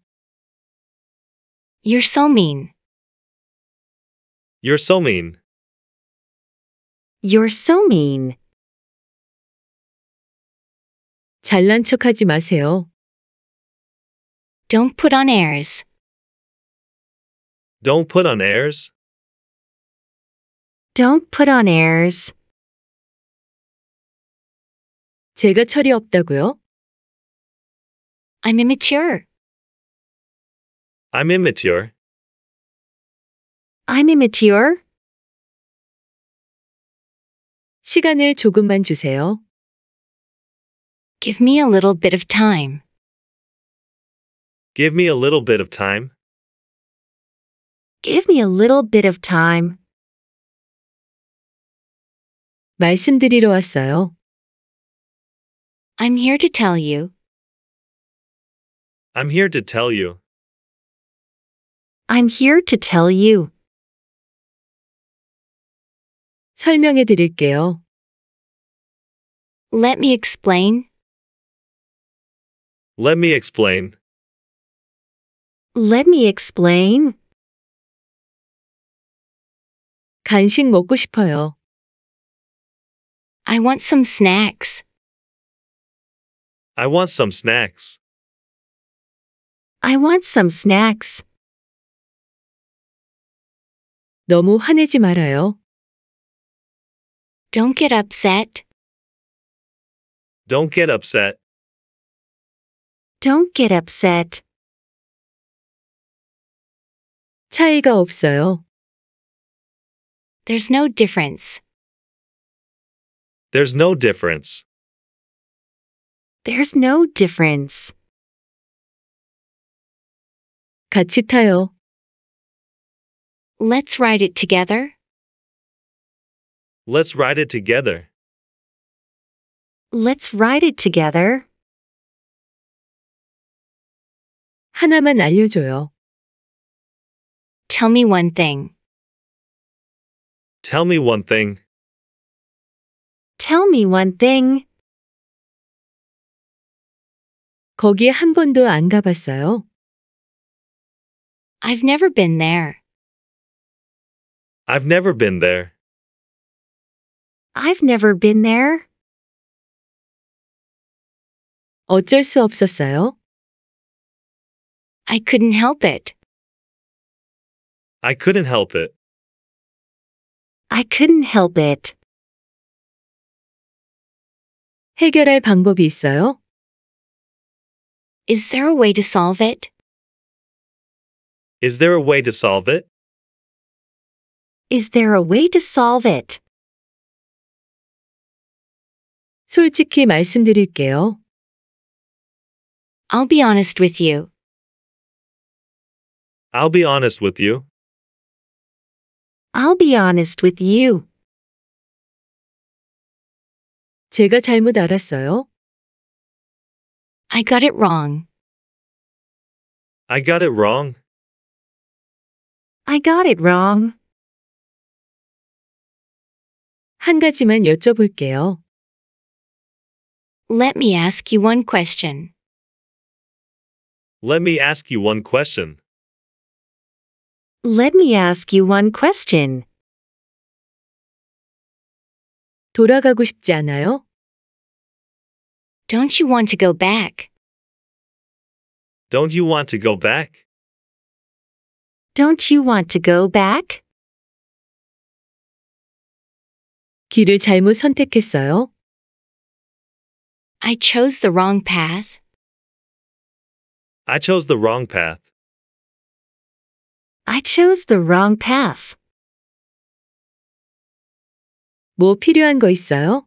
You're so mean. You're so mean. You're so mean. 잘난 척하지 마세요. Don't put on airs. Don't put on airs. Don't put on airs. 제가 철이 없다고요? I'm immature. I'm immature. I'm immature. 시간을 조금만 주세요. Give me a little bit of time. Give me a little bit of time. Give me a little bit of time. 말씀드리러 왔어요. I'm here to tell you. I'm here to tell you. I'm here to tell you. 설명해 드릴게요. Let me explain. Let me explain. Let me explain. 간식 먹고 싶어요. I want some snacks. I want some snacks. I want some snacks. 너무 화내지 말아요. Don't get upset. Don't get upset. Don't get upset. 차이가 없어요. There's no difference. There's no difference. There's no difference. 같이 타요. Let's ride it together. Let's ride it together. Let's ride it together. 하나만 알려줘요. Tell me one thing. Tell me one thing. Tell me one thing. 거기 한 번도 안 가봤어요. I've never been there. I've never been there. I've never been there. 어쩔 수 없었어요. I couldn't help it. I couldn't help it. I couldn't help it. 해결할 방법이 있어요? Is there a way to solve it? Is there a way to solve it? Is there a way to solve it? 솔직히 말씀드릴게요. I'll be honest with you. I'll be honest with you. I'll be honest with you. 제가 잘못 알았어요. I got it wrong. I got it wrong. I got it wrong. 한 가지만 여쭤볼게요. Let me ask you one question. Let me ask you one question. Let me ask you one question. 돌아가고 싶지 않아요? Don't you want to go back? Don't you want to go back? Don't you want to go back? 길을 잘못 선택했어요. I chose the wrong path. I chose the wrong path. I chose the wrong path. 뭐 필요한 거 있어요?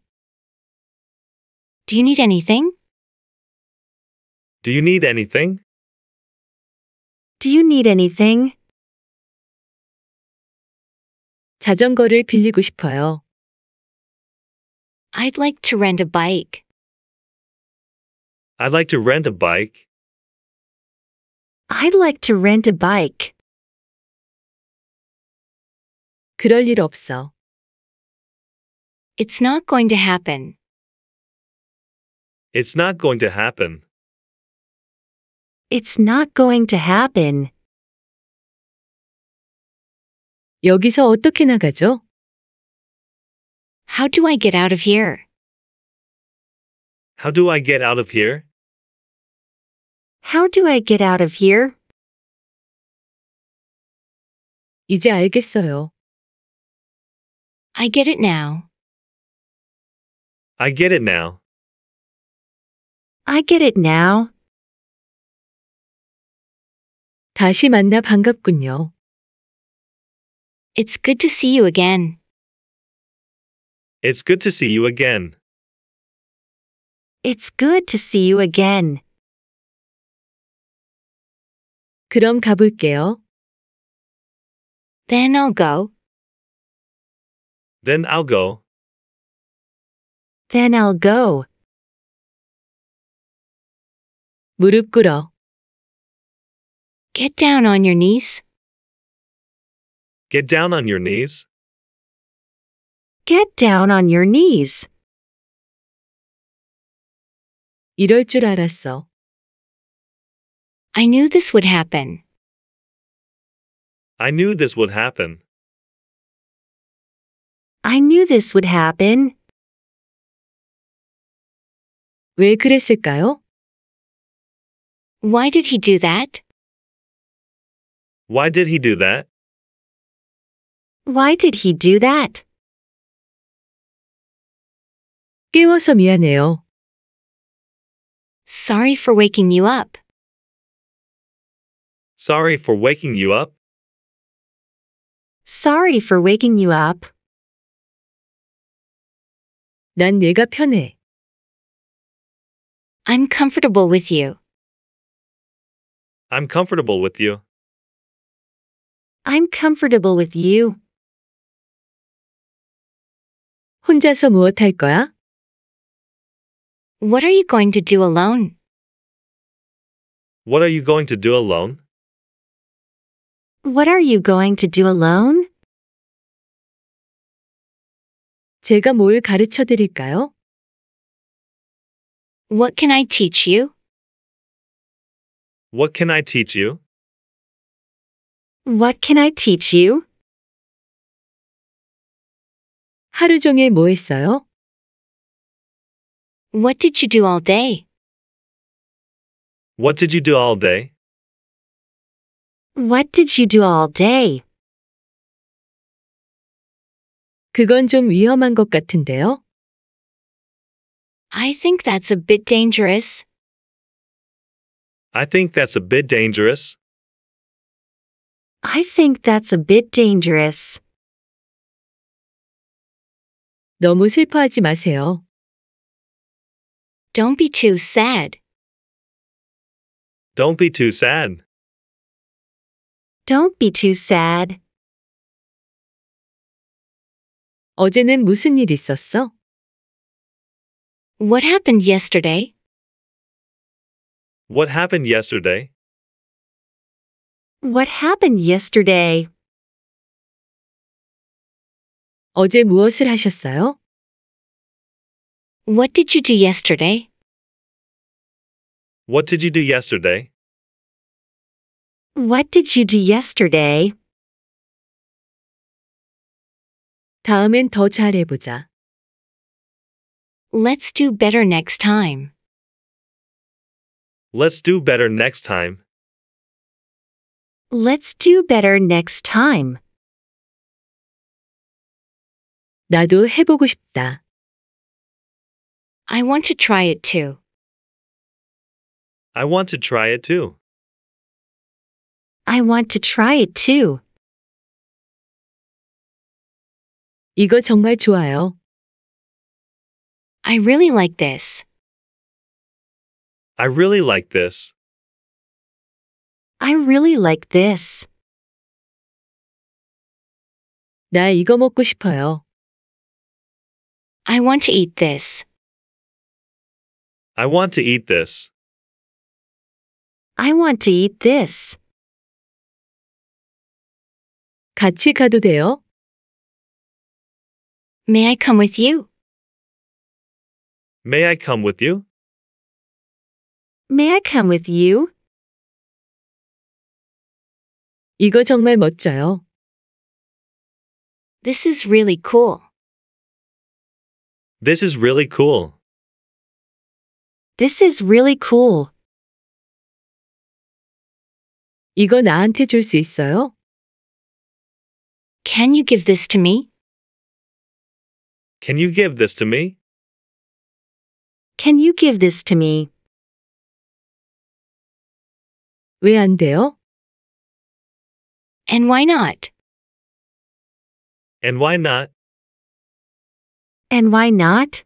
Do you need anything? Do you need anything? Do you need anything? 자전거를 빌리고 싶어요. I'd like to rent a bike. I'd like to rent a bike. I'd like to rent a bike. 그럴 일 없어. It's not going to happen. It's not going to happen. It's not going to happen. 여기서 어떻게 나가죠? How do I get out of here? How do I get out of here? How do I get out of here? 이제 알겠어요. I get it now. I get it now. I get it now. 다시 만나 반갑군요. It's good to see you again. It's good to see you again. It's good to see you again. 그럼 가볼게요. Then I'll go. Then I'll go. Then I'll go. Get down on your knees. Get down on your knees. Get down on your knees. 이럴 줄 알았어. I knew this would happen. I knew this would happen. I knew this would happen. 왜 그랬을까요? Why did he do that? Why did he do that? Why did he do that? 깨워서 미안해요. Sorry for waking you up. Sorry for waking you up. Sorry for waking you up. 난 내가 편해. I'm comfortable with you. I'm comfortable with you. I'm comfortable with you. 혼자서 무엇 할 거야? What are you going to do alone? What are you going to do alone? What are you going to do alone? 제가 뭘 가르쳐 드릴까요? What can I teach you? What can I teach you? What can I teach you? 하루 종일 뭐 했어요? What did you do all day? What did you do all day? What did you do all day? 그건 좀 위험한 것 같은데요? I think that's a bit dangerous. I think that's a bit dangerous. I think that's a bit dangerous. 너무 슬퍼하지 마세요. Don't be too sad. Don't be too sad. Don't be too sad. 어제는 무슨 일 있었어? What happened yesterday? What happened yesterday? What happened yesterday? 어제 무엇을 하셨어요? What did you do yesterday? What did you do yesterday? What did you do yesterday? 다음엔 더 잘해보자. Let's do better next time. Let's do better next time. Let's do better next time. 나도 해보고 싶다. I want to try it too. I want to try it too. I want to try it too. 이거 정말 좋아요. I really like this. I really like this. I really like this. 나 이거 먹고 싶어요. I want to eat this. I want to eat this. I want to eat this. 같이 가도 돼요? May I come with you? May I come with you? May I come with you? 이거 정말 멋져요. This is really cool. This is really cool. This is really cool. 이거 나한테 있어요? Can you give this to me? Can you give this to me? Can you give this to me? 돼요? And why not? And why not? And why not?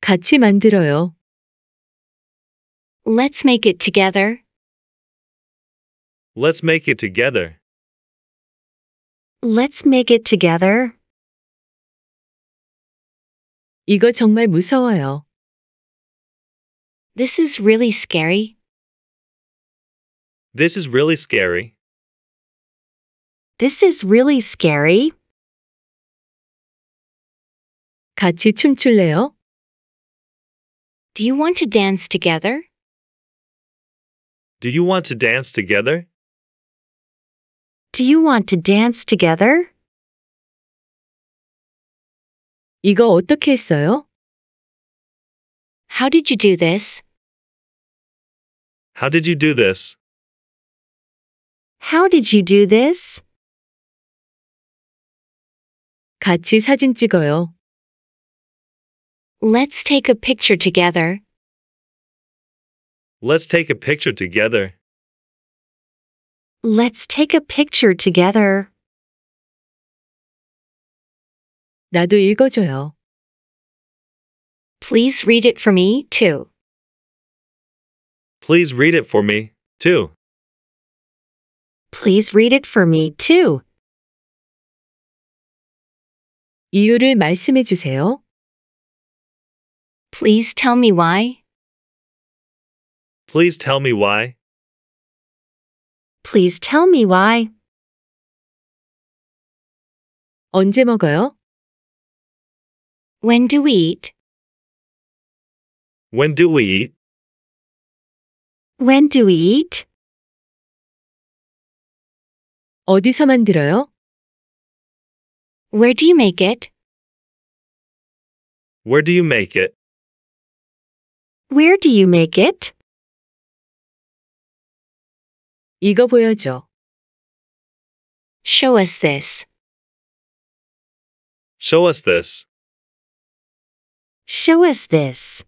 같이 만들어요. Let's make it together. Let's make it together. Let's make it together. 이거 정말 무서워요. This is really scary. This is really scary. This is really scary. 같이 춤출래요? Do you want to dance together? Do you want to dance together? Do you want to dance together? 이거 어떻게 했어요? How did you do this? How did you do this? How did you do this? 같이 사진 찍어요. Let's take a picture together. Let's take a picture together. Let's take a picture together. 나도 읽어줘요. Please read it for me, too. Please read it for me, too. Please read it for me, too. 이유를 말씀해 주세요. Please tell me why. Please tell me why. Please tell me why. 언제 먹어요? When do we eat? When do we eat? When do we eat? 어디서 만들어요? Where do you make it? Where do you make it? Where do you make it? 이거 보여줘. Show us this. Show us this. Show us this.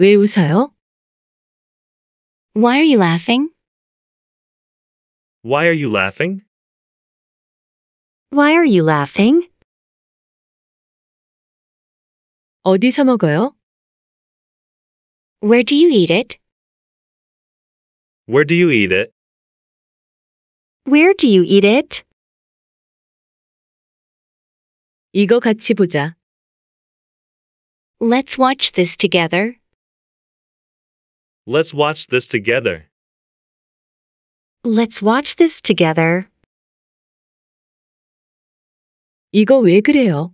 왜 웃어요? Why are you laughing? Why are you laughing? Why are you laughing? 어디서 먹어요? Where do you eat it? Where do you eat it? Where do you eat it? 이거 같이 보자. Let's watch this together. Let's watch this together. Let's watch this together. 이거 왜 그래요?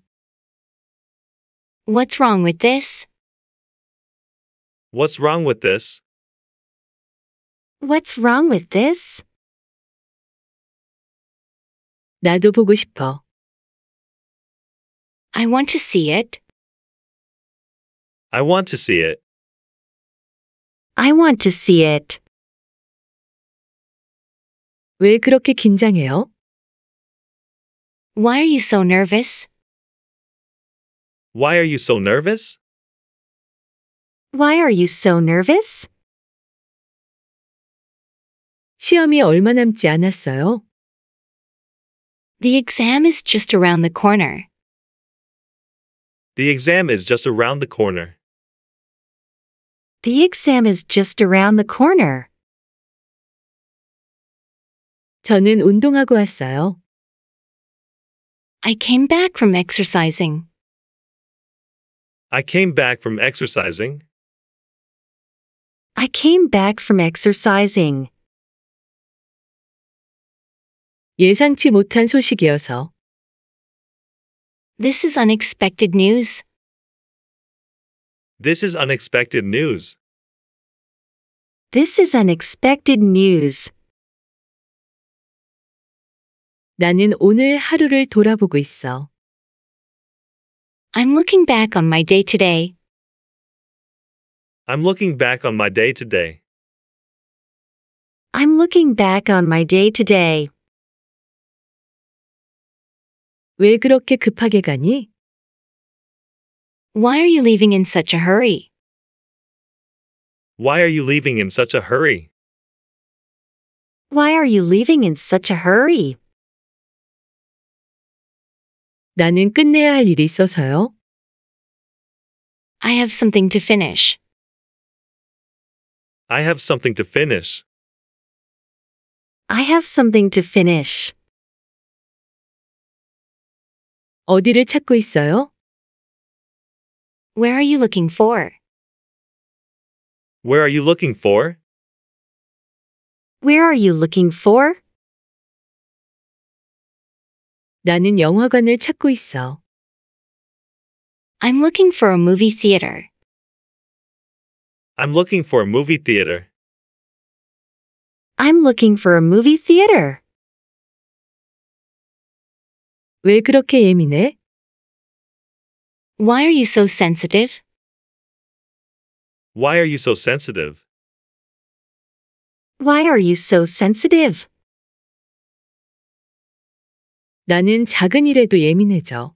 What's wrong with this? What's wrong with this? What's wrong with this? 나도 보고 싶어. I want to see it. I want to see it. I want to see it. 왜 그렇게 긴장해요? Why are you so nervous? Why are you so nervous? Why are you so nervous? 시험이 얼마 남지 않았어요? The exam is just around the corner. The exam is just around the corner. The exam is just around the corner. 저는 운동하고 왔어요. I came back from exercising. I came back from exercising. I came back from exercising. 예상치 못한 소식이어서. This is unexpected news. This is unexpected news. This is unexpected news. 나는 오늘 하루를 돌아보고 있어. I'm looking back on my day today. I'm looking back on my day today. I'm looking back on my day today. 왜 그렇게 급하게 가니? Why are you leaving in such a hurry? Why are you leaving in such a hurry? Why are you leaving in such a hurry? 나는 끝내야 할 일이 있어서요. I have something to finish. I have something to finish. I have something to finish. 어디를 찾고 있어요? Where are you looking for? Where are you looking for? Where are you looking for? 나는 영화관을 찾고 있어. I'm looking for a movie theater. I'm looking for a movie theater. I'm looking for a movie theater. 왜 그렇게 예민해? Why are you so sensitive? Why are you so sensitive? Why are you so sensitive? 나는 작은 일에도 예민해져.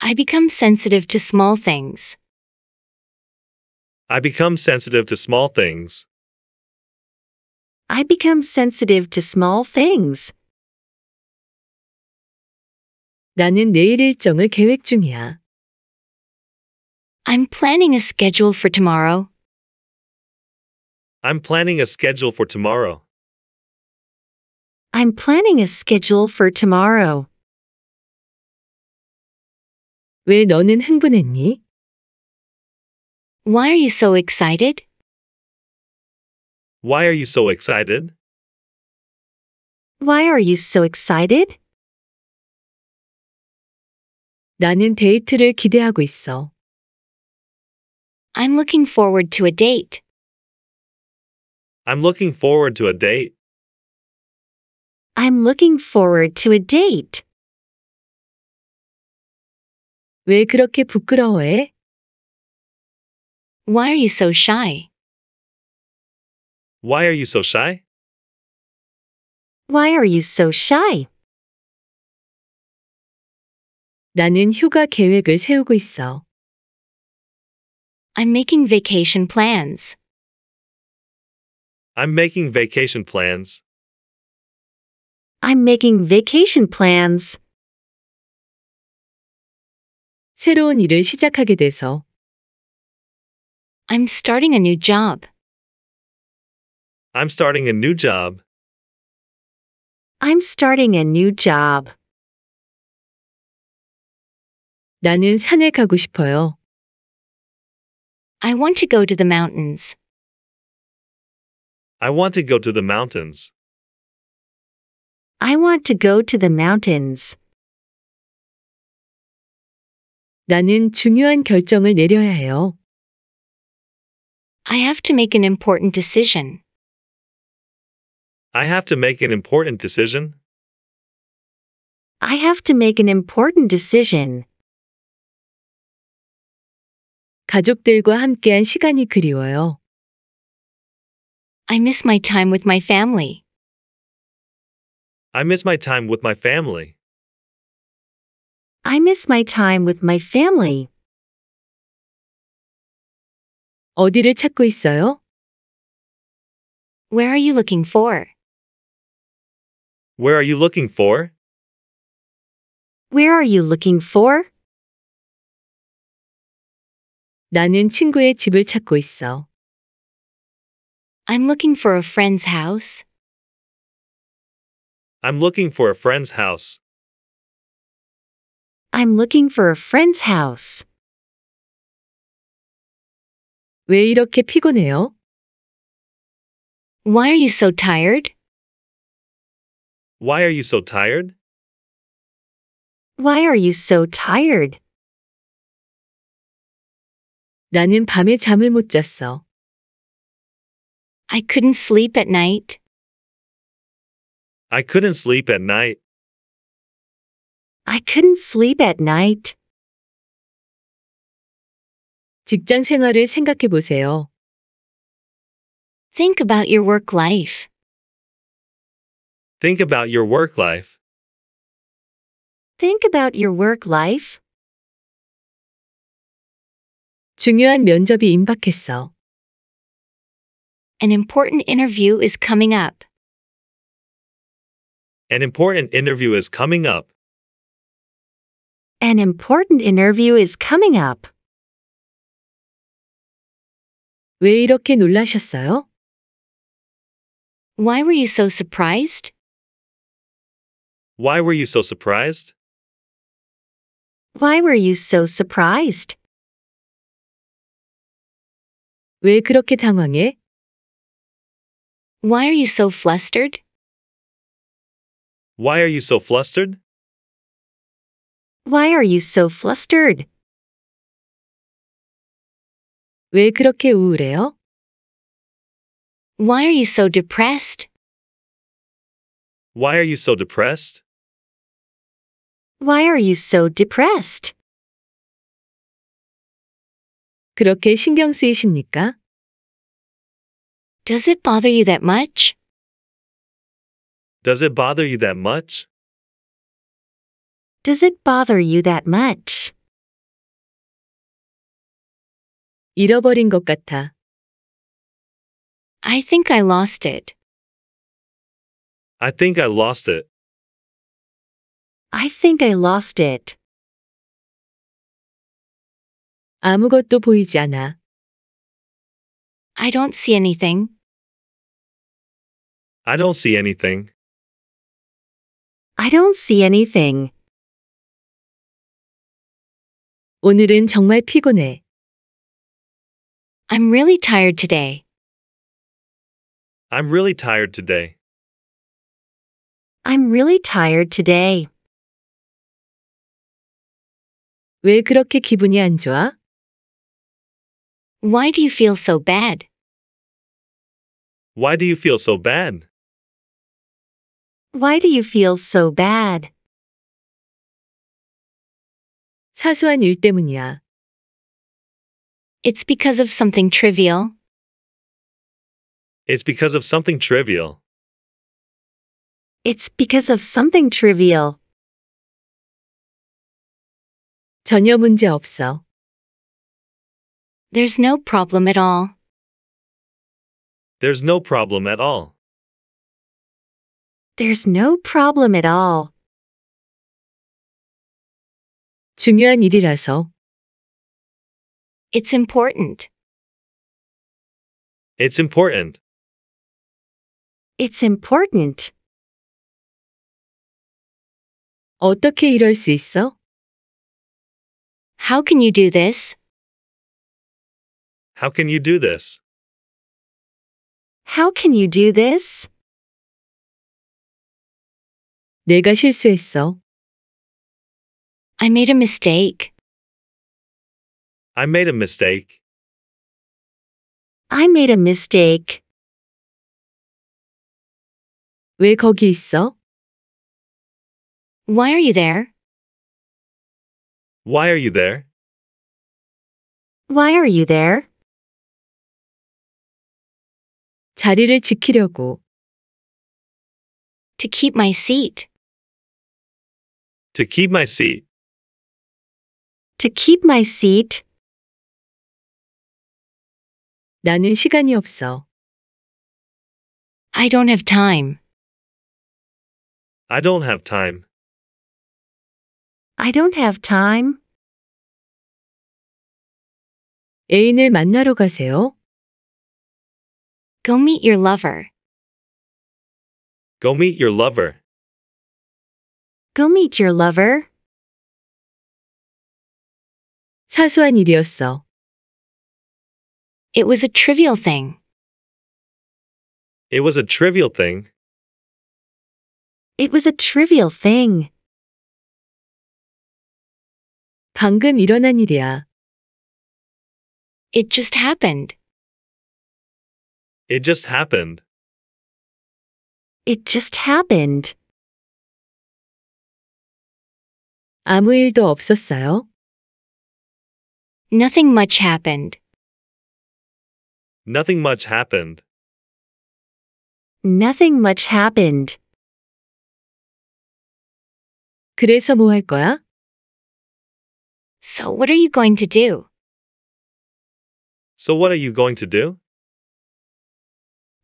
I become sensitive to small things. I become sensitive to small things. I become sensitive to small things. 나는 내일 일정을 계획 중이야. I'm planning a schedule for tomorrow. I'm planning a schedule for tomorrow. I'm planning a schedule for tomorrow. 왜 너는 흥분했니? Why are you so excited? Why are you so excited? Why are you so excited? 나는 데이트를 기대하고 있어. I'm looking forward to a date. I'm looking forward to a date. I'm looking forward to a date. 왜 그렇게 부끄러워해? Why are you so shy? Why are you so shy? Why are you so shy? 나는 휴가 계획을 세우고 있어. I'm making vacation plans. I'm making vacation plans. I'm making vacation plans. 새로운 일을 시작하게 돼서. I'm starting a new job. I'm starting a new job. I'm starting a new job. 나는 산에 가고 싶어요. I want to go to the mountains. I want to go to the mountains. I want to go to the mountains. 나는 중요한 결정을 내려야 해요. I have to make an important decision. I have to make an important decision. I have to make an important decision. 가족들과 함께한 시간이 그리워요. I miss my time with my family. I miss my time with my family. I miss my time with my family. 어디를 찾고 있어요? Where are you looking for? Where are you looking for? Where are you looking for? 나는 친구의 집을 찾고 있어. I'm looking for a friend's house. I'm looking for a friend's house. I'm looking for a friend's house. 왜 이렇게 피곤해요? Why are you so tired? Why are you so tired? Why are you so tired? 나는 밤에 잠을 못 잤어. I couldn't sleep at night. I couldn't sleep at night. I couldn't sleep at night. 직장 생활을 생각해 보세요. Think about your work life. Think about your work life. Think about your work life. 중요한 면접이 임박했어. An important interview is coming up. An important interview is coming up. An important interview is coming up. 왜 이렇게 놀라셨어요? Why were you so surprised? Why were you so surprised? Why were you so surprised? 왜 그렇게 당황해? Why are you so flustered? Why are you so flustered? Why are you so flustered? 왜 그렇게 우울해요? Why are you so depressed? Why are you so depressed? Why are you so depressed? 그렇게 신경 쓰이십니까? Does it bother you that much? Does it bother you that much? Does it bother you that much? 잃어버린 것 같아. I think I lost it. I think I lost it. I think I lost it. 아무것도 보이지 않아. I don't see anything. I don't see anything. I don't see anything. 오늘은 정말 피곤해. I'm really tired today. I'm really tired today. I'm really tired today. 왜 그렇게 기분이 안 좋아? Why do you feel so bad? Why do you feel so bad? Why do you feel so bad? 사소한 일 때문이야. It's because of something trivial. It's because of something trivial. It's because of something trivial. 전혀 문제 없어. There's no problem at all. There's no problem at all. There's no problem at all. 중요한 일이라서. It's important. It's important. It's important. 어떻게 이럴 수 있어? How can you do this? How can you do this? How can you do this? 내가 실수했어. I made a mistake. I made a mistake. I made a mistake. 왜 거기 있어? Why are you there? Why are you there? Why are you there? 자리를 지키려고. To keep my seat. To keep my seat. To keep my seat. 나는 시간이 없어. I don't have time. I don't have time. I don't have time. 애인을 만나러 가세요. Go meet your lover. Go meet your lover. Go meet your lover. 사소한 일이었어. It was a trivial thing. It was a trivial thing. It was a trivial thing. 방금 일어난 일이야. It just happened. It just happened. It just happened. 아무 일도 없었어요? Nothing much happened. Nothing much happened. Nothing much happened. 그래서 뭐 할 거야? So what are you going to do? So what are you going to do?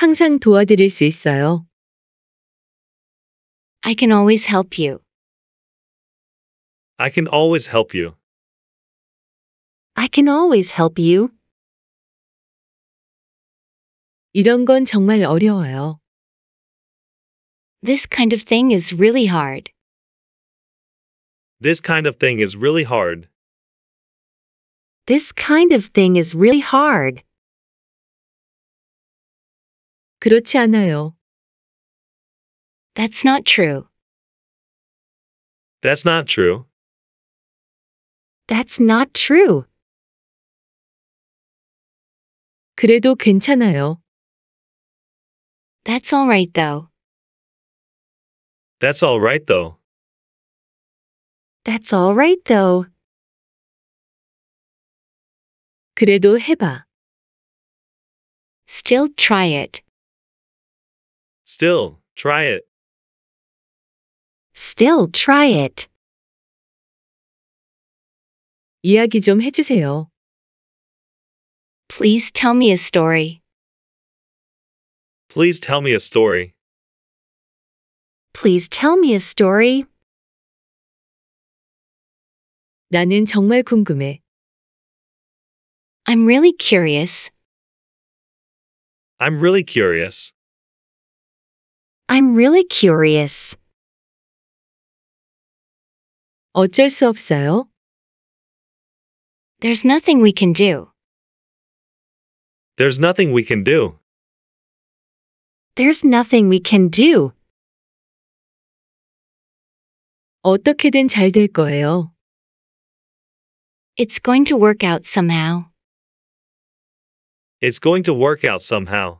항상 도와드릴 수 있어요. I can always help you. I can always help you. I can always help you. 이런 건 정말 어려워요. This kind of thing is really hard. This kind of thing is really hard. This kind of thing is really hard. 그렇지 않아요. That's not true. That's not true. That's not true. 그래도 괜찮아요. That's all right though. That's all right though. That's all right though. 그래도 해봐. Still try it. Still, try it. Still try it. 이야기 좀 해주세요. Please tell me a story. Please tell me a story. Please tell me a story. 나는 정말 궁금해. I'm really curious. I'm really curious. I'm really curious. 어쩔 수 없어요. There's nothing we can do. There's nothing we can do. There's nothing we can do. 어떻게든 거예요. It's going to work out somehow. It's going to work out somehow.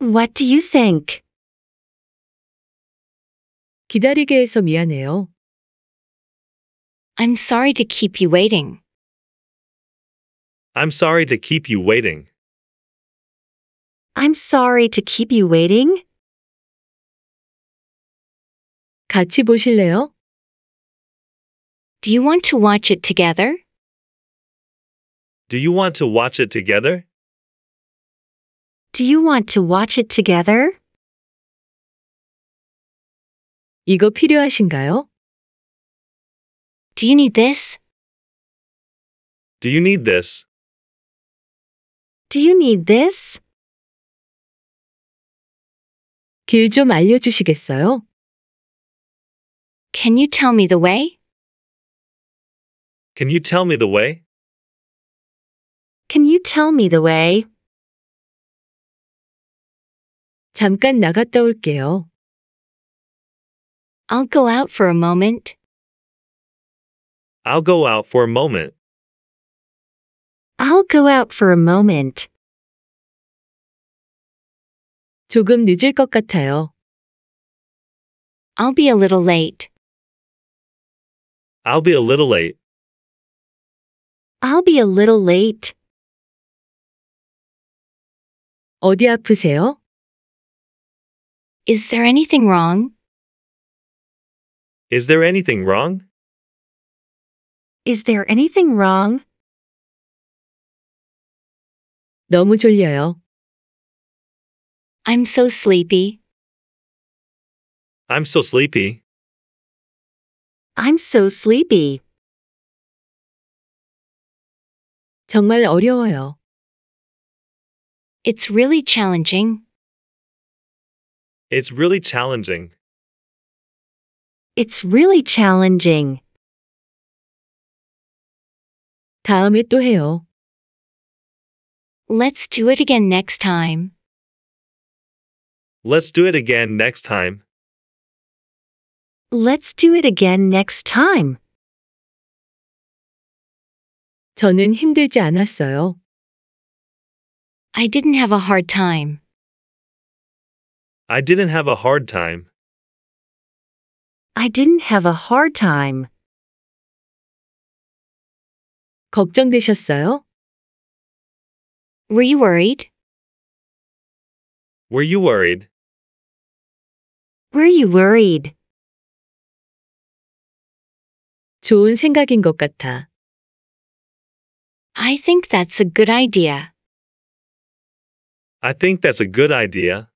What do you think? 기다리게 해서 미안해요. I'm sorry to keep you waiting. I'm sorry to keep you waiting. I'm sorry to keep you waiting. 같이 보실래요? Do you want to watch it together? Do you want to watch it together? Do you want to watch it together? 이거 필요하신가요? Do you need this? Do you need this? Do you need this? 알려주시겠어요? Can you tell me the way? Can you tell me the way? Can you tell me the way? 잠깐 나갔다 올게요. I'll go out for a moment. I'll go out for a moment. I'll go out for a moment. 조금 늦을 것 같아요. I'll be a little late. I'll be a little late. I'll be a little late. 어디 아프세요? Is there anything wrong? Is there anything wrong? Is there anything wrong? 너무 졸려요. I'm so sleepy. I'm so sleepy. I'm so sleepy. 정말 어려워요. It's really challenging. It's really challenging. It's really challenging. 다음에 또 해요. Let's do it again next time. Let's do it again next time. Let's do it again next time. 저는 힘들지 않았어요. I didn't have a hard time. I didn't have a hard time. I didn't have a hard time. 걱정되셨어요? Were you worried? Were you worried? Were you worried? 좋은 생각인 것 같아. I think that's a good idea. I think that's a good idea.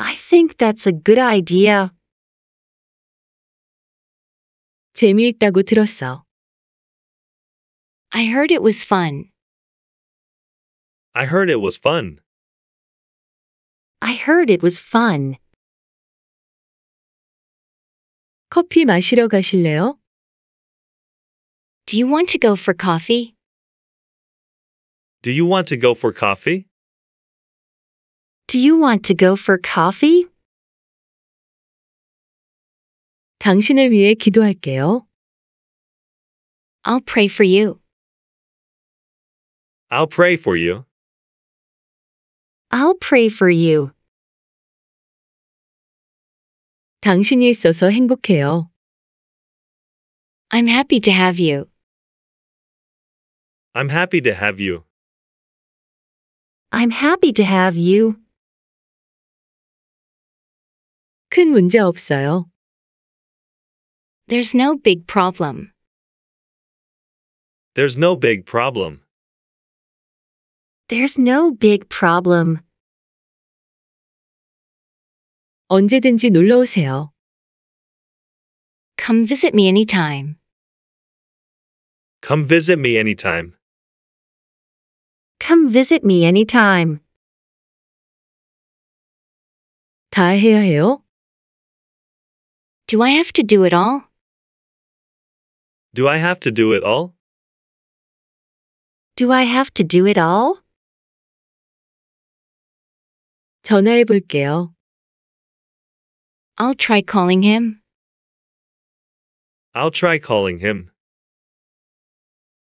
I think that's a good idea. 재미있다고 들었어. I heard it was fun. I heard it was fun. I heard it was fun. 커피 마시러 가실래요? Do you want to go for coffee? Do you want to go for coffee? Do you want to go for coffee? 당신을 위해 기도할게요. I'll pray for you. I'll pray for you. I'll pray for you. 당신이 있어서 행복해요. I'm happy to have you. I'm happy to have you. I'm happy to have you. 큰 문제 없어요. There's no big problem. There's no big problem. There's no big problem. 언제든지 놀러 오세요. Come visit me anytime. Come visit me anytime. Come visit me anytime. 다 해야 해요? Do I have to do it all? Do I have to do it all? Do I have to do it all? 전화해 볼게요. I'll try calling him. I'll try calling him.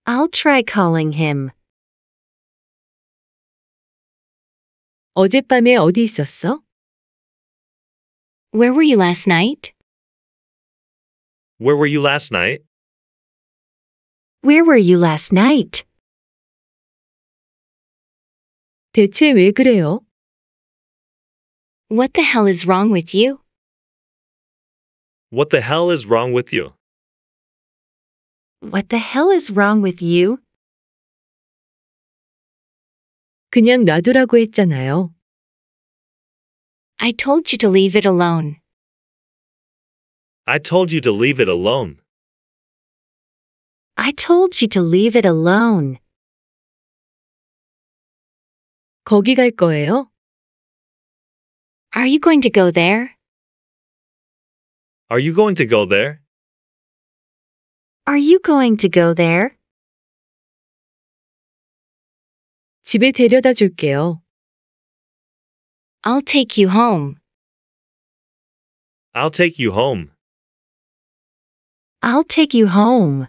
I'll try calling him. 어젯밤에 어디 있었어? Where were you last night? Where were you last night? Where were you last night? 대체 왜 그래요? What the hell is wrong with you? What the hell is wrong with you? What the hell is wrong with you? 그냥 놔두라고 했잖아요. I told you to leave it alone. I told you to leave it alone. I told you to leave it alone. 거기 갈 거예요? Are you going to go there? Are you going to go there? Are you going to go there? 집에 데려다 줄게요. I'll take you home. I'll take you home. I'll take you home.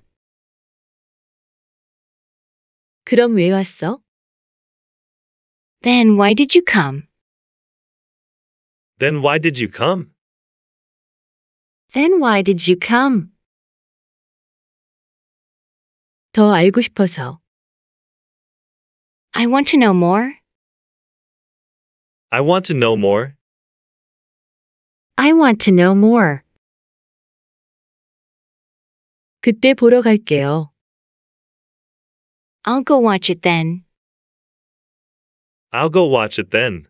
그럼 왜 왔어? Then why did you come? Then why did you come? Then why did you come? 더 알고 싶어서. I want to know more. I want to know more. I want to know more. 그때 보러 갈게요. I'll go watch it then. I'll go watch it then.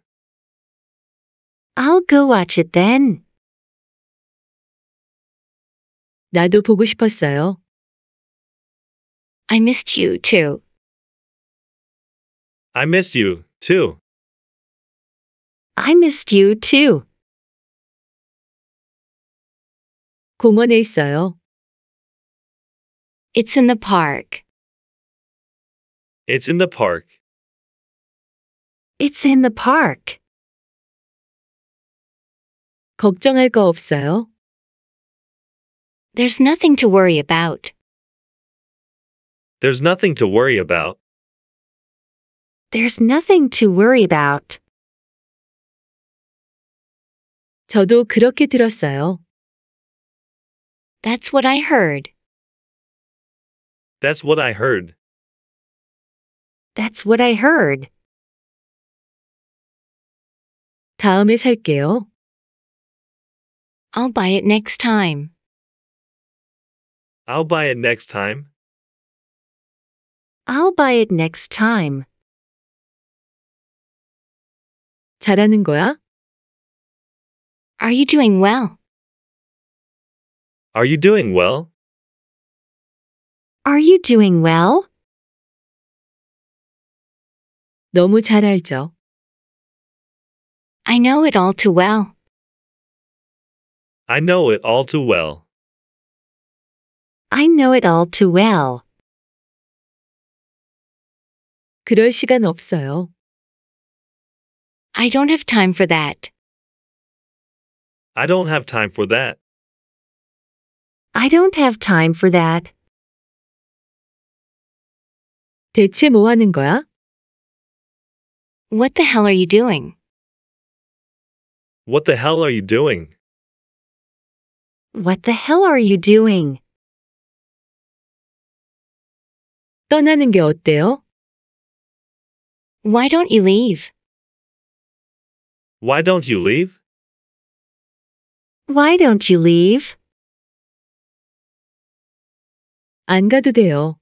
I'll go watch it then. 나도 보고 싶었어요. I missed you too. I missed you too. I missed you too. 공원에 있어요. It's in the park. It's in the park. It's in the park. 걱정할 거 없어요? There's nothing to worry about. There's nothing to worry about. There's nothing to worry about. 저도 그렇게 들었어요. That's what I heard. That's what I heard. That's what I heard. 다음에 살게요. I'll buy it next time. I'll buy it next time. I'll buy it next time. 잘하는 거야? Are you doing well? Are you doing well? Are you doing well? 너무 잘 알죠. I know it all too well. I know it all too well. I know it all too well. 그럴 시간 없어요. I don't have time for that. I don't have time for that. I don't have time for that. 대체 뭐 하는 거야? What the hell are you doing? What the hell are you doing? What the hell are you doing? 떠나는 게 어때요? Why don't you leave? Why don't you leave? Why don't you leave? 안 가도 돼요.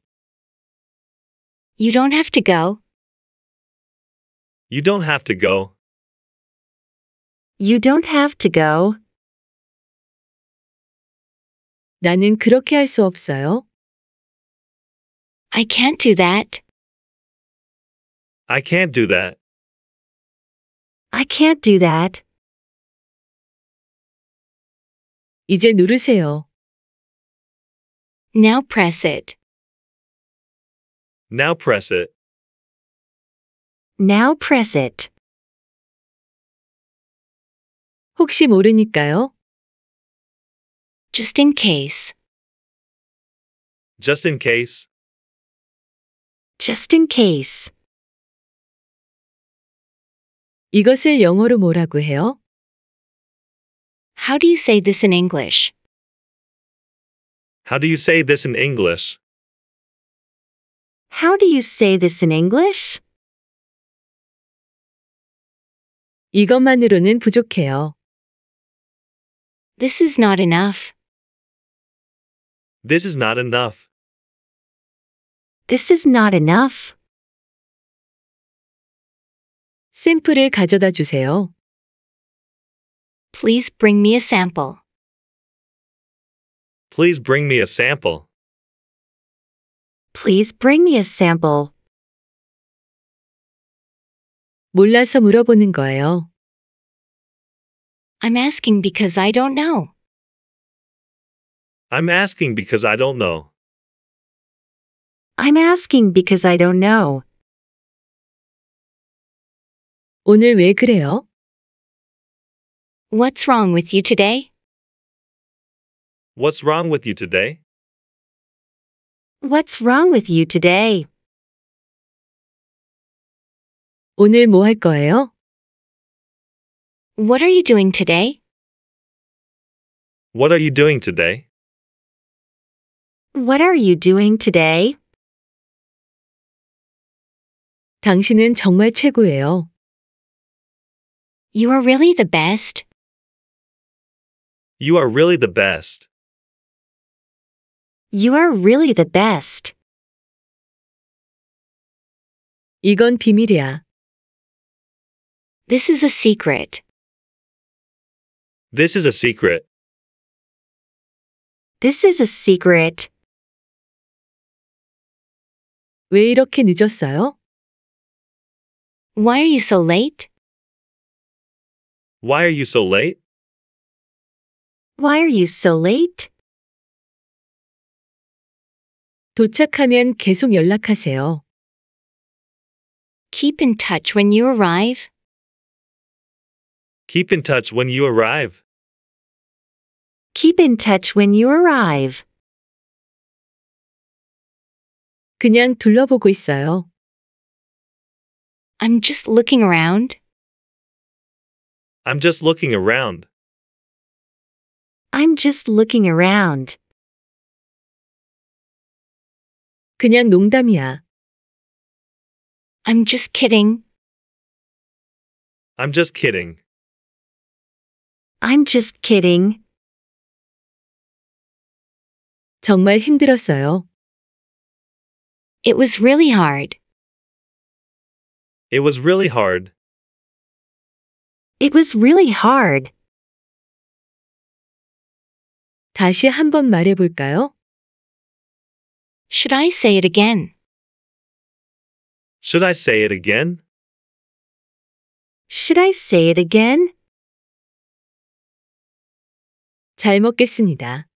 You don't have to go. You don't have to go. You don't have to go. 나는 그렇게 할 수 없어요. I can't do that. I can't do that. I can't do that. 이제 누르세요. Now press it. Now press it. Now press it. 혹시 모르니까요. Just in case. Just in case. Just in case. 이것을 영어로 뭐라고 해요? How do you say this in English? How do you say this in English? How do you say this in English? 이것만으로는 부족해요. This is not enough. This is not enough. This is not enough. 샘플을 가져다 주세요. Please bring me a sample. Please bring me a sample. Please bring me a sample. 몰라서 물어보는 거예요. I'm asking because I don't know. I'm asking because I don't know. I'm asking because I don't know. 오늘 왜 그래요? What's wrong with you today? What's wrong with you today? What's wrong with you today? 오늘 뭐 할 거예요? What are you doing today? What are you doing today? What are you doing today? 당신은 정말 최고예요. You are really the best. You are really the best. You are really the best. 이건 비밀이야. This is a secret. This is a secret. This is a secret. 왜 이렇게 늦었어요? Why are you so late? Why are you so late? Why are you so late? 도착하면 계속 연락하세요. Keep in touch when you arrive. Keep in touch when you arrive. Keep in touch when you arrive. 그냥 둘러보고 있어요. I'm just looking around. I'm just looking around. I'm just looking around. 그냥 농담이야. I'm just kidding. I'm just kidding. I'm just kidding. 정말 힘들었어요. It was really hard. It was really hard. It was really hard. 다시 한번 말해볼까요? Should I say it again? Should I say it again? Should I say it again? 잘 먹겠습니다.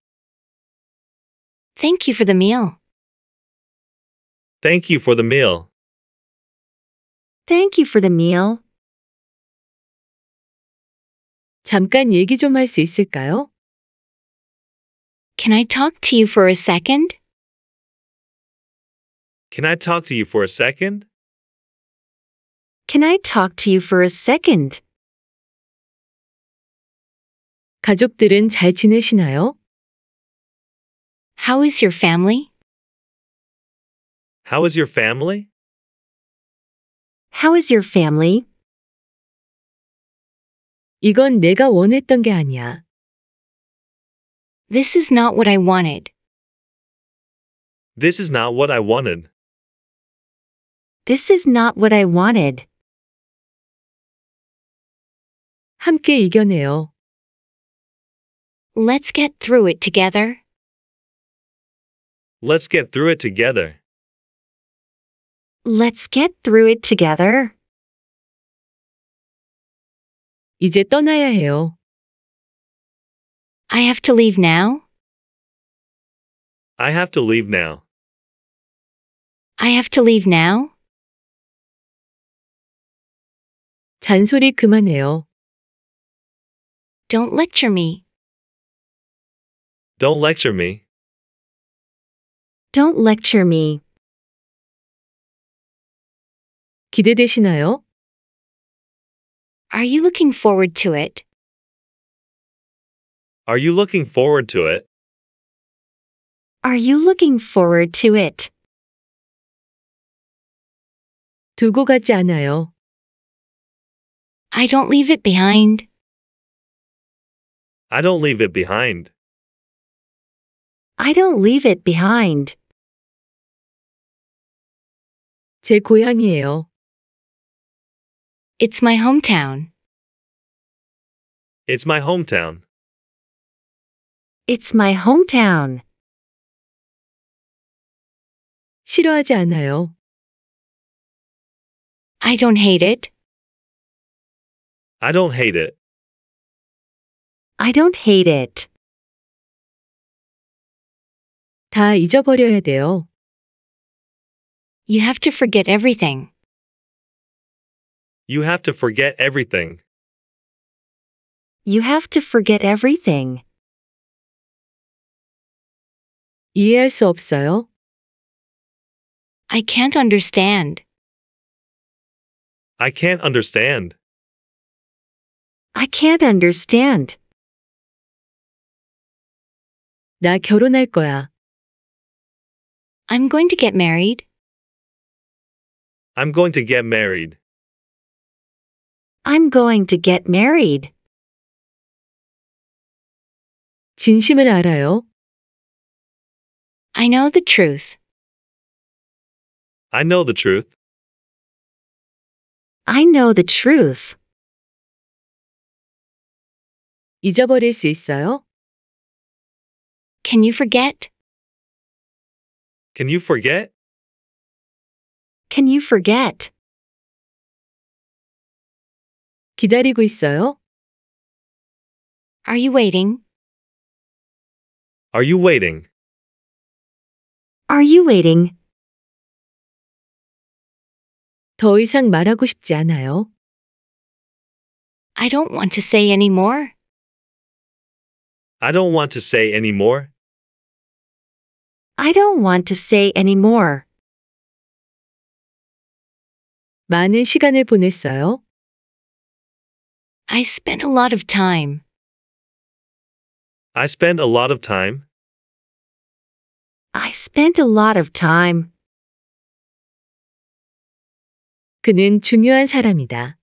Thank you for the meal. Thank you for the meal. Thank you for the meal. 잠깐 얘기 좀 할 수 있을까요? Can I talk to you for a second? Can I talk to you for a second? Can I talk to you for a second? 가족들은 잘 지내시나요? How is your family? How is your family? How is your family? 이건 내가 원했던 게 아니야. This is not what I wanted. This is not what I wanted. This is not what I wanted. 함께 이겨내요. Let's get through it together. Let's get through it together. Let's get through it together. 이제 떠나야 해요. I have to leave now. I have to leave now. I have to leave now. 잔소리 그만해요. Don't lecture me. Don't lecture me. Don't lecture me. 기대되시나요? Are you looking forward to it? Are you looking forward to it? Are you looking forward to it? 두고 가지 않아요. I don't leave it behind. I don't leave it behind. I don't leave it behind. 제 고향이에요. It's my hometown. It's my hometown. It's my hometown. 싫어하지 않아요. I don't hate it. I don't hate it. I don't hate it. 다 잊어버려야 돼요. You have to forget everything. You have to forget everything. You have to forget everything. 이해할 수 없어요. I can't understand. I can't understand. I can't understand. 나 결혼할 거야. I'm going to get married. I'm going to get married. I'm going to get married. 진심을 알아요. I know the truth. I know the truth. I know the truth. 잊어버릴 수 있어요? Can you forget? Can you forget? Can you forget? 기다리고 있어요? Are you waiting? Are you waiting? Are you waiting? 더 이상 말하고 싶지 않아요. I don't want to say any more. I don't want to say any more. I don't want to say any more. 많은 시간을 보냈어요. I spent a lot of time. I spent a lot of time. I spent a lot of time. 그는 중요한 사람이다.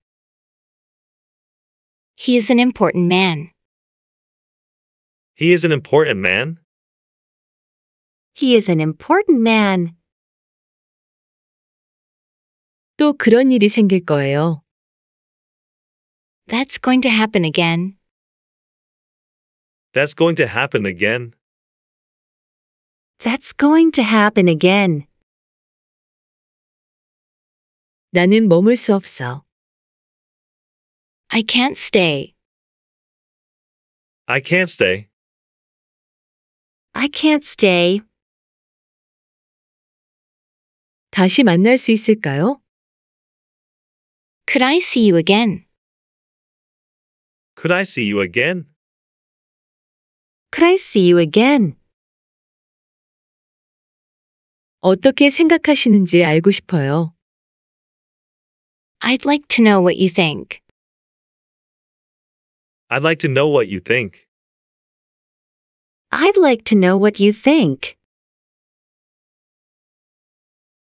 He is an important man. He is an important man. He is an important man. 또 그런 일이 생길 거예요. That's going to happen again. That's going to happen again. That's going to happen again. 나는 머물 수 없어. I can't stay. I can't stay. I can't stay. 다시 만날 수 있을까요? Could I see you again? Could I see you again? Could I see you again? 어떻게 생각하시는지 알고 싶어요. I'd like to know what you think. I'd like to know what you think. I'd like to know what you think.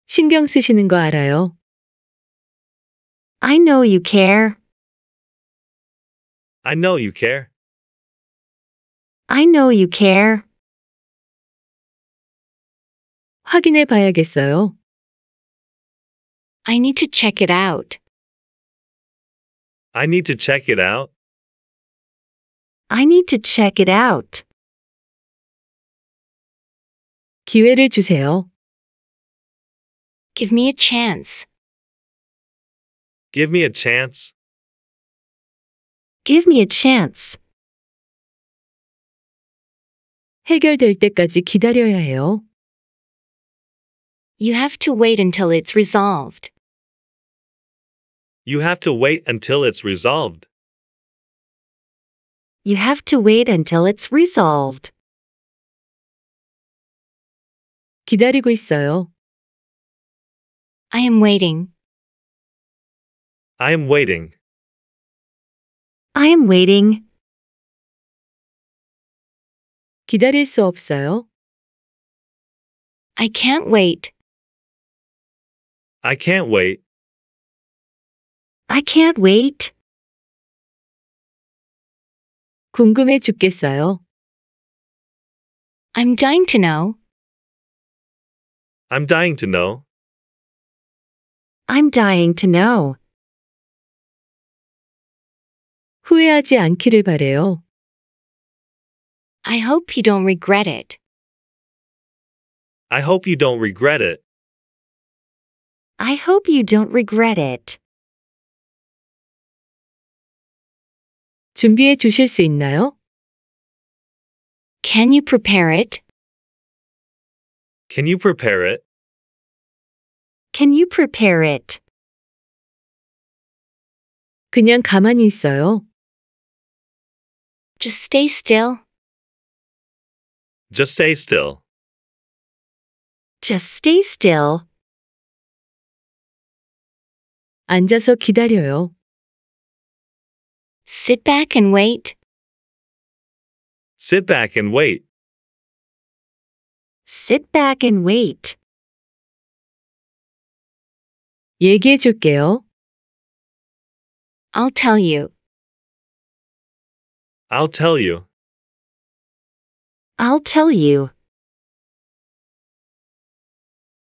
신경 쓰시는 거 알아요. I know you care. I know you care. I know you care. 확인해 봐야겠어요. I need to check it out. I need to check it out. I need to check it out. 기회를 주세요. Give me a chance. Give me a chance. Give me a chance. 해결될 때까지 기다려야 해요. You have to wait until it's resolved. You have to wait until it's resolved. You have to wait until it's resolved. 기다리고 있어요. I am waiting. I am waiting. I am waiting. 기다릴 수 없어요. I can't wait. I can't wait. I can't wait. 궁금해 죽겠어요. I'm dying to know. I'm dying to know. I'm dying to know. 후회하지 않기를 바래요. I hope you don't regret it. I hope you don't regret it. I hope you don't regret it. 준비해 주실 수 있나요? Can you prepare it? Can you prepare it? Can you prepare it? 그냥 가만히 있어요. Just stay still. Just stay still. Just stay still. 앉아서 기다려요. Sit back and wait. Sit back and wait. Sit back and wait. 얘기해 줄게요. I'll tell you. I'll tell you. I'll tell you.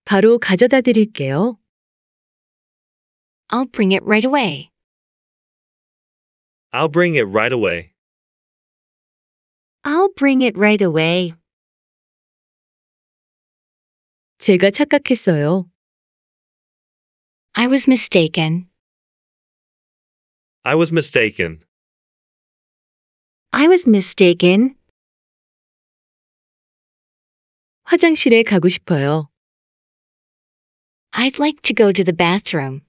바로 가져다 드릴게요. I'll bring it right away. I'll bring it right away. I'll bring it right away. 제가 착각했어요. I was mistaken. I was mistaken. I was mistaken. 화장실에 가고 싶어요. I'd like to go to the bathroom.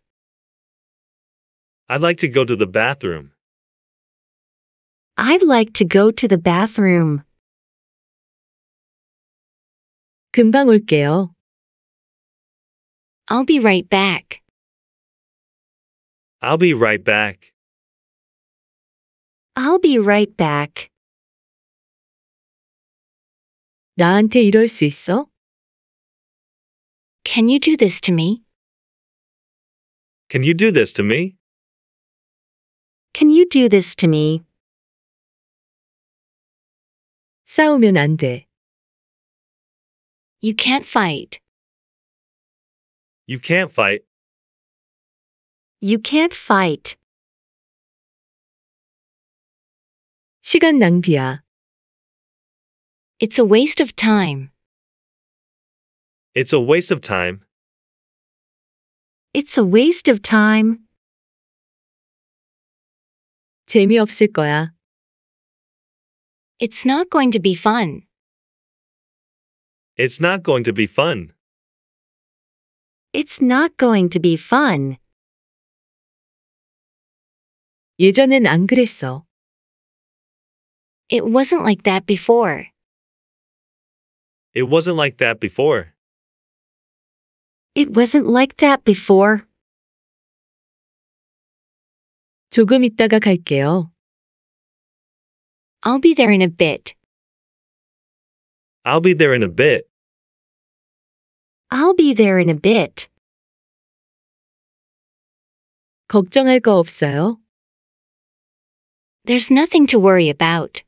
I'd like to go to the bathroom. I'd like to go to the bathroom. 금방 올게요. I'll be right back. I'll be right back. I'll be right back. 나한테 이럴 수 있어? Can you do this to me? Can you do this to me? Can you do this to me? 싸우면 안 돼. You can't fight. You can't fight. You can't fight. 시간 낭비야. It's a waste of time. It's a waste of time. It's a waste of time. 재미없을 거야. It's not going to be fun. It's not going to be fun. It's not going to be fun. 예전엔 안 그랬어. It wasn't like that before. It wasn't like that before. It wasn't like that before. 조금 있다가 갈게요. I'll be there in a bit. I'll be there in a bit. I'll be there in a bit. 걱정할 거 없어요. There's nothing to worry about.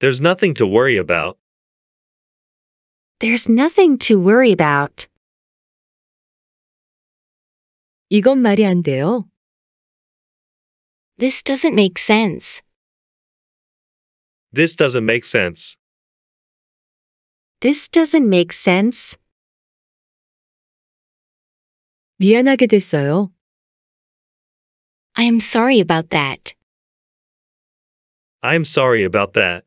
There's nothing to worry about. There's nothing to worry about. 이건 말이 안 돼요. This doesn't make sense. This doesn't make sense. This doesn't make sense. 미안하게 됐어요. I am sorry about that. I am sorry about that.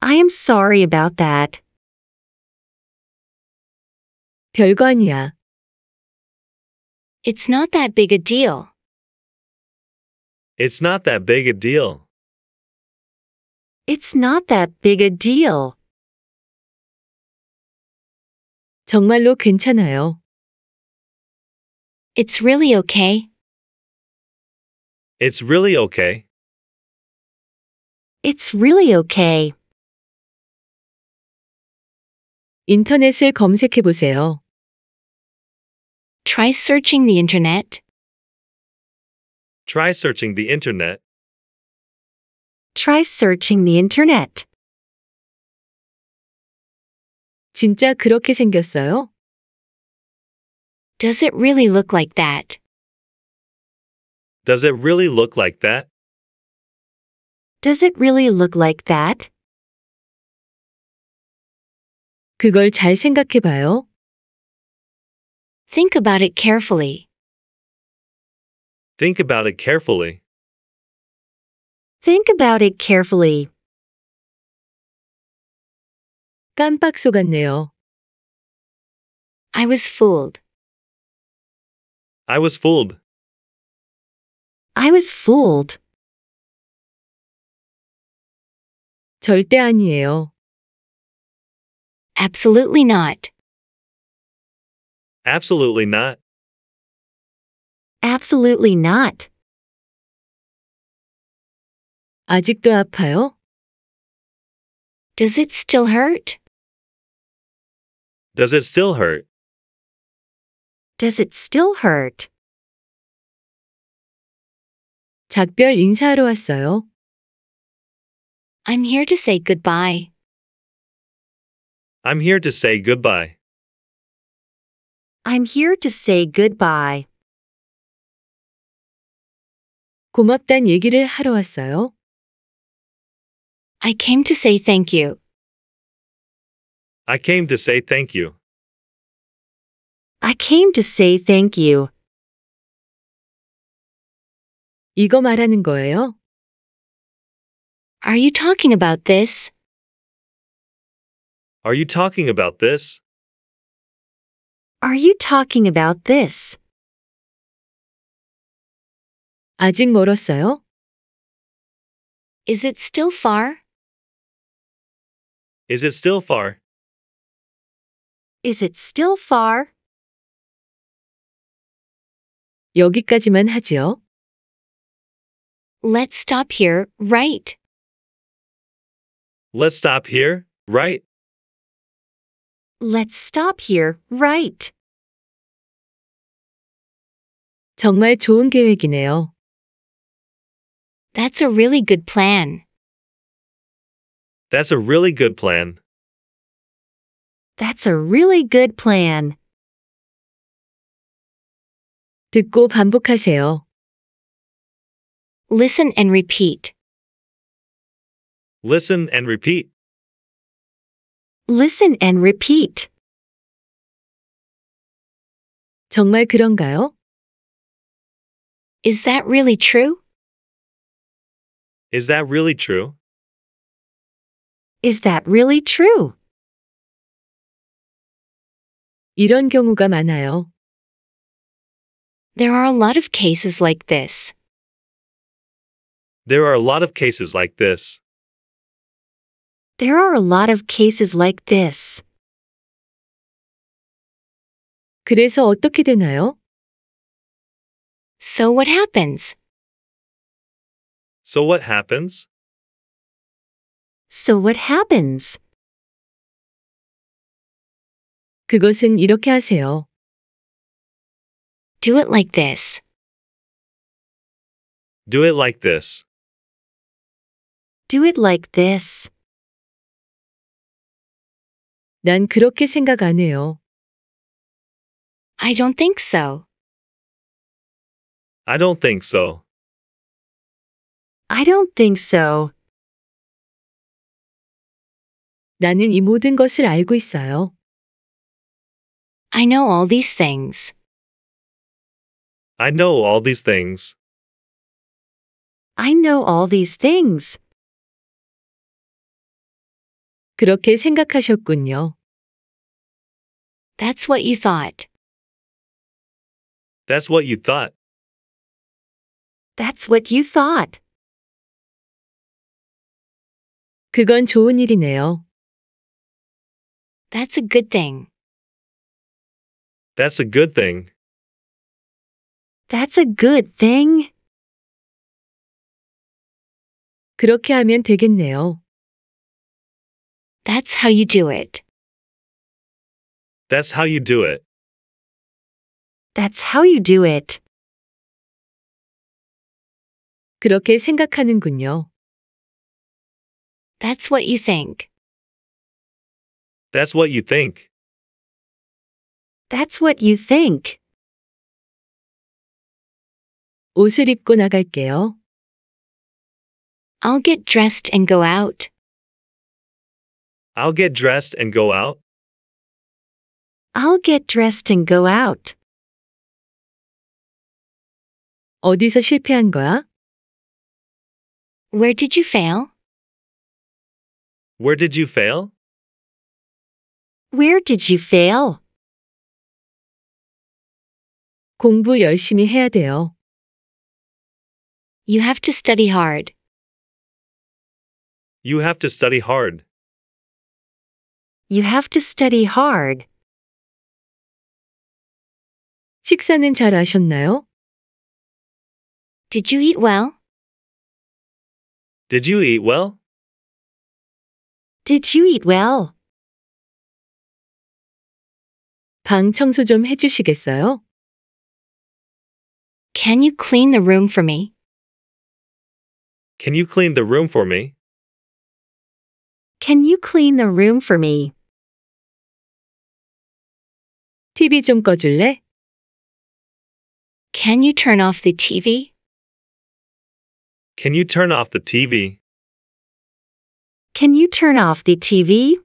I am sorry about that. 별거 아니야. It's not that big a deal. It's not that big a deal. It's not that big a deal. 정말로 괜찮아요. It's really okay. It's really okay. It's really okay. 인터넷을 검색해 보세요. Try searching the internet. Try searching the internet. Try searching the internet. 진짜 그렇게 생겼어요? Does it really look like that? Does it really look like that? Does it really look like that? 그걸 잘 Think about it carefully. Think about it carefully. Think about it carefully. 깜빡 속았네요. I was fooled. I was fooled. I was fooled. 절대 아니에요. Absolutely not. Absolutely not. Absolutely not. 아직도 아파요? Does it still hurt? Does it still hurt? Does it still hurt? 작별 인사하러 왔어요. I'm here to say goodbye. I'm here to say goodbye. I'm here to say goodbye. 고맙단 얘기를 하러 왔어요. I came to say thank you. I came to say thank you. I came to say thank you. 이거 말하는 거예요? Are you talking about this? Are you talking about this? Are you talking about this? 아직 멀었어요? Is it still far? Is it still far? Is it still far? 여기까지만 하죠. Let's stop here, right? Let's stop here, right? Let's stop here, right? 정말 좋은 계획이네요. That's a really good plan. That's a really good plan. That's a really good plan. 듣고 반복하세요. Listen and repeat. Listen and repeat. Listen and repeat. 정말 그런가요? Is that really true? Is that really true? Is that really true? 이런 경우가 많아요. There are a lot of cases like this. There are a lot of cases like this. There are a lot of cases like this. 그래서 어떻게 되나요? So what happens? So what happens? So what happens? 그것은 이렇게 하세요. Do it like this. Do it like this. Do it like this. 난 그렇게 생각 안 해요. I don't think so. I don't think so. I don't think so. 나는 이 모든 것을 알고 있어요. I know all these things. I know all these things. I know all these things. 그렇게 생각하셨군요. That's what you thought. That's what you thought. That's what you thought. 그건 좋은 일이네요. That's a good thing. That's a good thing. That's a good thing. 그렇게 하면 되겠네요. That's how you do it. That's how you do it. That's how you do it. 그렇게 생각하는군요. That's what you think. That's what you think. That's what you think. 옷을 입고 나갈게요. I'll get dressed and go out. I'll get dressed and go out. I'll get dressed and go out. 어디서 실패한 거야? Where did you fail? Where did you fail? Where did you fail? 공부 열심히 해야 돼요. You have to study hard. You have to study hard. You have to study hard. 식사는 잘 하셨나요? Did you eat well? Did you eat well? Did you eat well? 방 청소 좀 해주시겠어요? Can you clean the room for me? Can you clean the room for me? Can you clean the room for me? TV 좀 꺼줄래? Can you turn off the TV? Can you turn off the TV? Can you turn off the TV?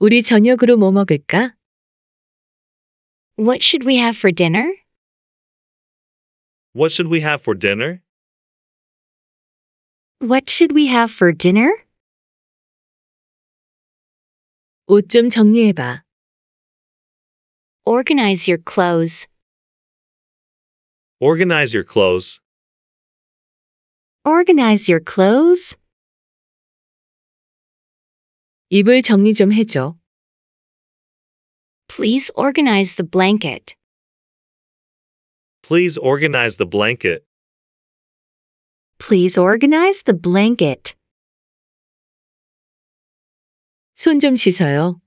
우리 저녁으로 뭐 먹을까? What should we have for dinner? What should we have for dinner? What should we have for dinner? 정리해봐. Organize your clothes. Organize your clothes. Organize your clothes. 입을 정리 좀 해줘. Please organize the blanket. Please organize the blanket. Please organize the blanket. 손 좀 씻어요.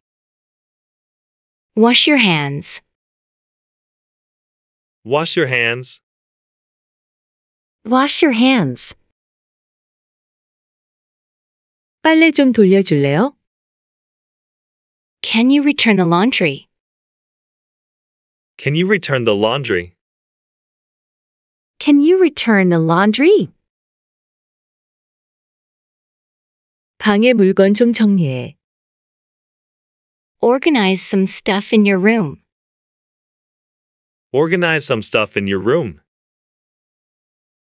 Wash your hands. Wash your hands. Wash your hands. 빨래 좀 돌려줄래요? Can you return the laundry? Can you return the laundry? Can you return the laundry? 방에 물건 좀 정리해. Organize some stuff in your room. Organize some stuff in your room.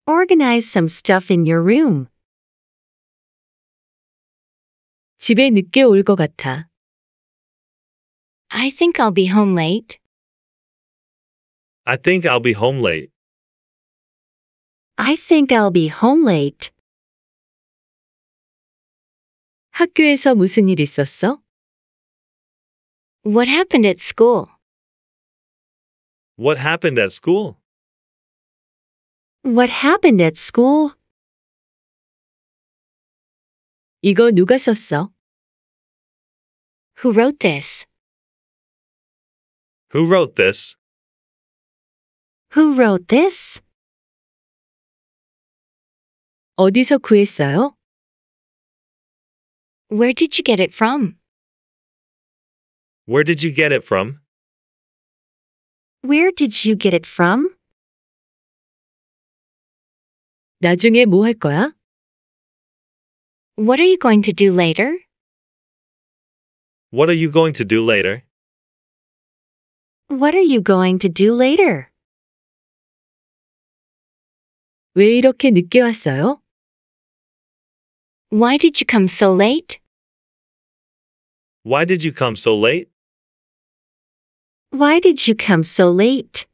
Organize some stuff in your room. 집에 늦게 같아. I think I'll be home late. I think I'll be home late. I think I'll be home late. 학교에서 무슨 일 있었어? What happened at school? What happened at school? What happened at school? 이거 누가 썼어? Who wrote this? Who wrote this? Who wrote this? 어디서 구했어요? Where did you get it from? Where did you get it from? Where did you get it from? 나중에 거야? What are you going to do later? What are you going to do later? What are you going to do later? 왜 이렇게 늦게 왔어요? Why did you come so late? Why did you come so late? Why did you come so late?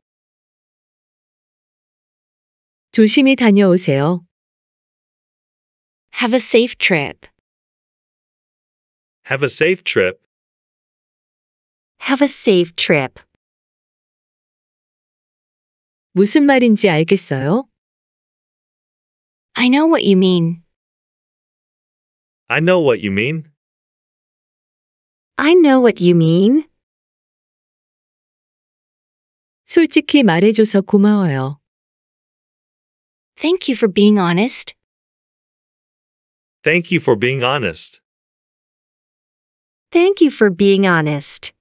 조심히 다녀오세요. Have a safe trip. Have a safe trip. Have a safe trip. 무슨 말인지 알겠어요? I know what you mean. I know what you mean. I know what you mean. 솔직히 말해줘서 고마워요. Thank you for being honest. Thank you for being honest. Thank you for being honest.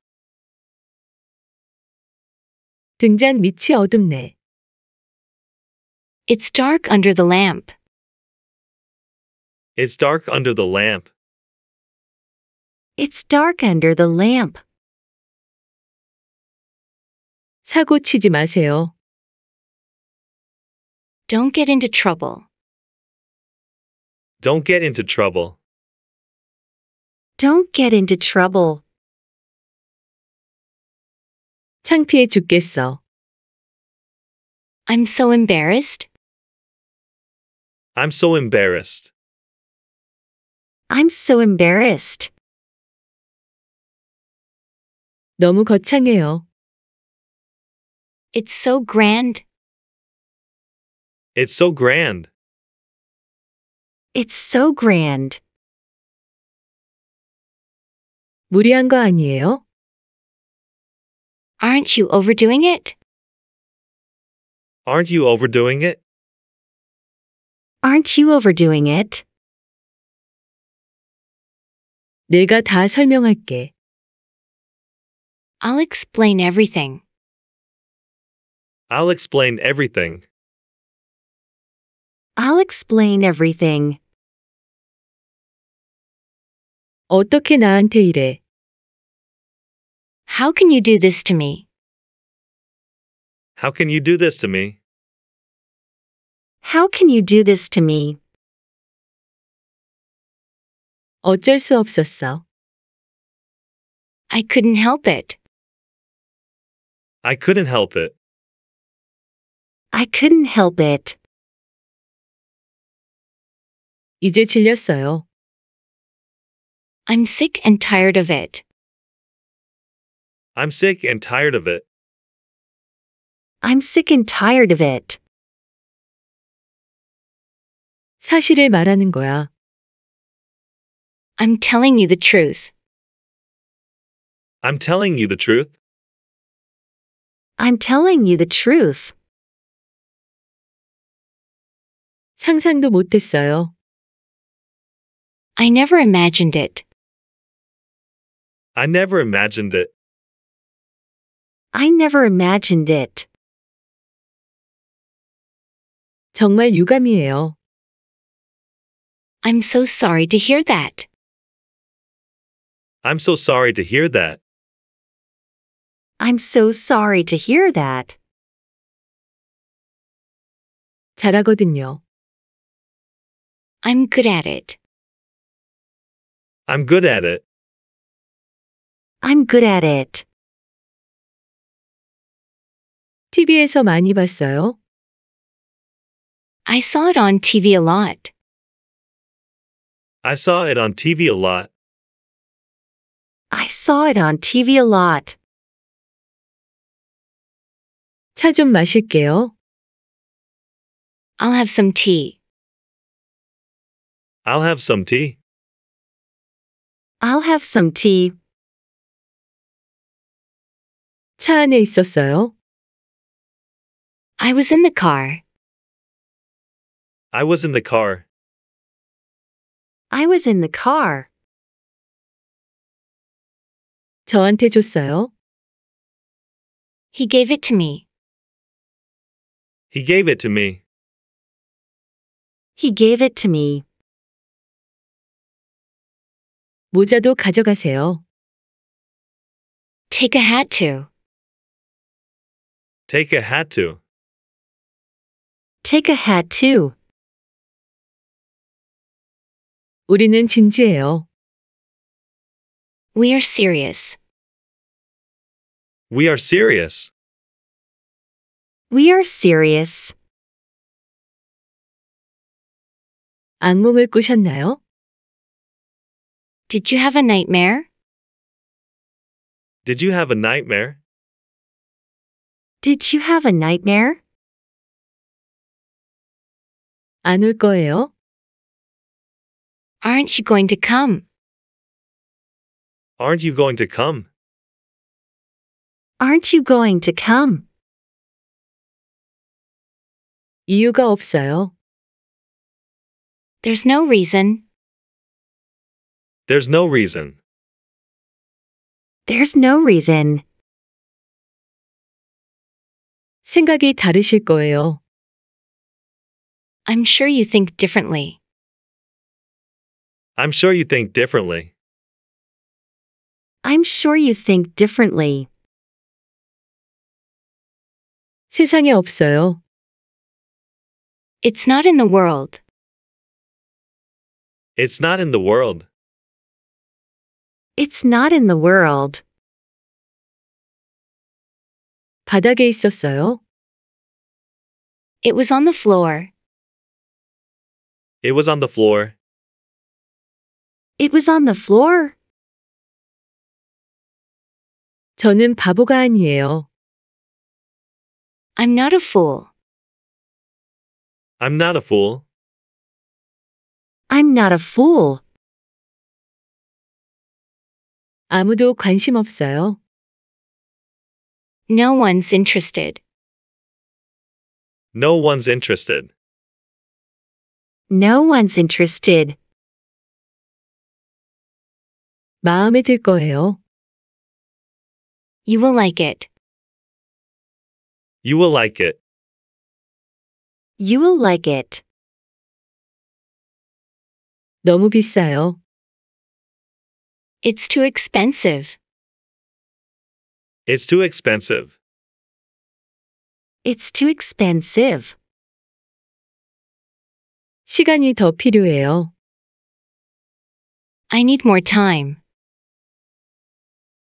등잔 밑이 어둡네. It's dark under the lamp. It's dark under the lamp. It's dark under the lamp. 사고 치지 마세요. Don't get into trouble. Don't get into trouble. Don't get into trouble. 창피해 죽겠어. I'm so embarrassed. I'm so embarrassed. I'm so embarrassed. 너무 거창해요. It's so grand. It's so grand. It's so grand. 무리한 거 아니에요? Aren't you overdoing it? Aren't you overdoing it? Aren't you overdoing it? 내가 다 설명할게. I'll explain everything. I'll explain everything. I'll explain everything. 어떻게 나한테 이래? How can you do this to me? How can you do this to me? How can you do this to me? 어쩔 수 없었어. I couldn't help it. I couldn't help it. I couldn't help it. 이제 질렸어요. I'm sick and tired of it. I'm sick and tired of it. I'm sick and tired of it. 사실을 말하는 거야. I'm telling you the truth. I'm telling you the truth. I'm telling you the truth. 상상도 못했어요. I never imagined it. I never imagined it. I never imagined it. 정말 유감이에요. I'm so sorry to hear that. I'm so sorry to hear that. I'm so sorry to hear that. 잘하거든요. I'm good at it. I'm good at it. I'm good at it. TV에서 많이 봤어요? I saw it on TV a lot. I saw it on TV a lot. I saw it on TV a lot. 차 좀 마실게요. I'll have some tea. I'll have some tea. I'll have some tea. 차 안에 있었어요. I was in the car. I was in the car. I was in the car. 저한테 줬어요. He gave it to me. He gave it to me. He gave it to me. 모자도 가져가세요. Take a hat too. Take a hat too. Take a hat too. 우리는 진지해요. We are serious. We are serious. We are serious. 악몽을 꾸셨나요? Did you have a nightmare? Did you have a nightmare? Did you have a nightmare? 안 올 거예요? Aren't you going to come? Aren't you going to come? Aren't you going to come? 이유가 없어요. There's no reason. There's no reason. There's no reason. 생각이 다르실 거예요. I'm sure you think differently. I'm sure you think differently. I'm sure you think differently. 세상에 없어요. It's not in the world. It's not in the world. It's not in the world. 바닥에 있었어요. It was on the floor. It was on the floor. It was on the floor. 저는 바보가 아니에요. I'm not a fool. I'm not a fool. I'm not a fool. 아무도 관심 없어요. No one's interested. No one's interested. No one's interested. 마음에 들 거예요. You will like it. You will like it. You will like it. 너무 비싸요. It's too expensive. It's too expensive. It's too expensive. 시간이 더 필요해요. I need more time.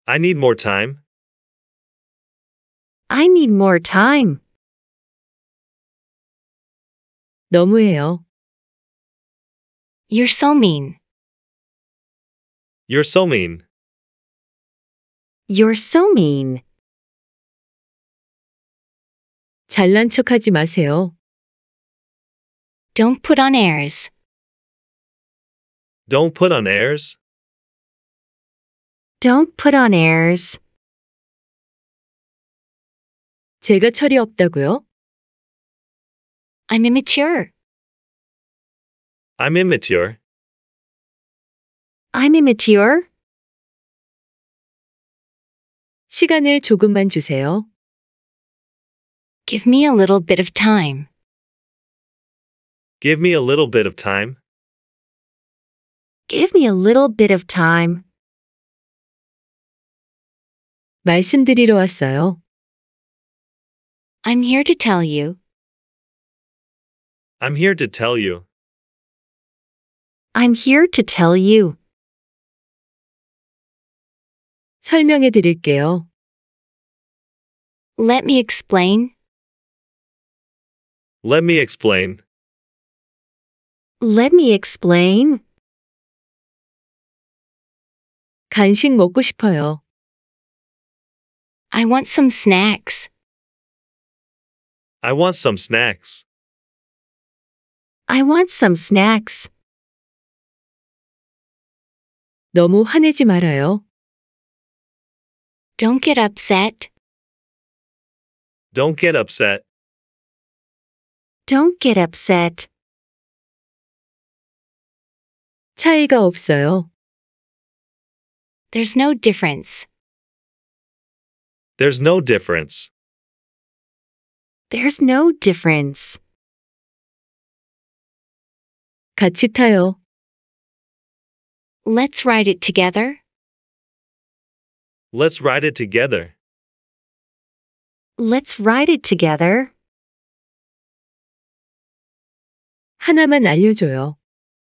I need more time. I need more time. 너무해요. You're so mean. You're so mean. You're so mean. 잘난 척하지 마세요. Don't put on airs. Don't put on airs. Don't put on airs. 제가 철이 없다고요? I'm immature. I'm immature. I'm immature. 시간을 조금만 주세요. Give me a little bit of time. Give me a little bit of time. Give me a little bit of time. 말씀드리러 왔어요. I'm here to tell you. I'm here to tell you. I'm here to tell you. 설명해 드릴게요. Let me explain. Let me explain. Let me explain. 간식 먹고 싶어요. I want some snacks. I want some snacks. I want some snacks. 너무 화내지 말아요. Don't get upset. Don't get upset. Don't get upset. 차이가 없어요. There's no difference. There's no difference. There's no difference. 같이 타요. Let's ride it together. Let's ride it together. Let's ride it together. 하나만 알려줘요.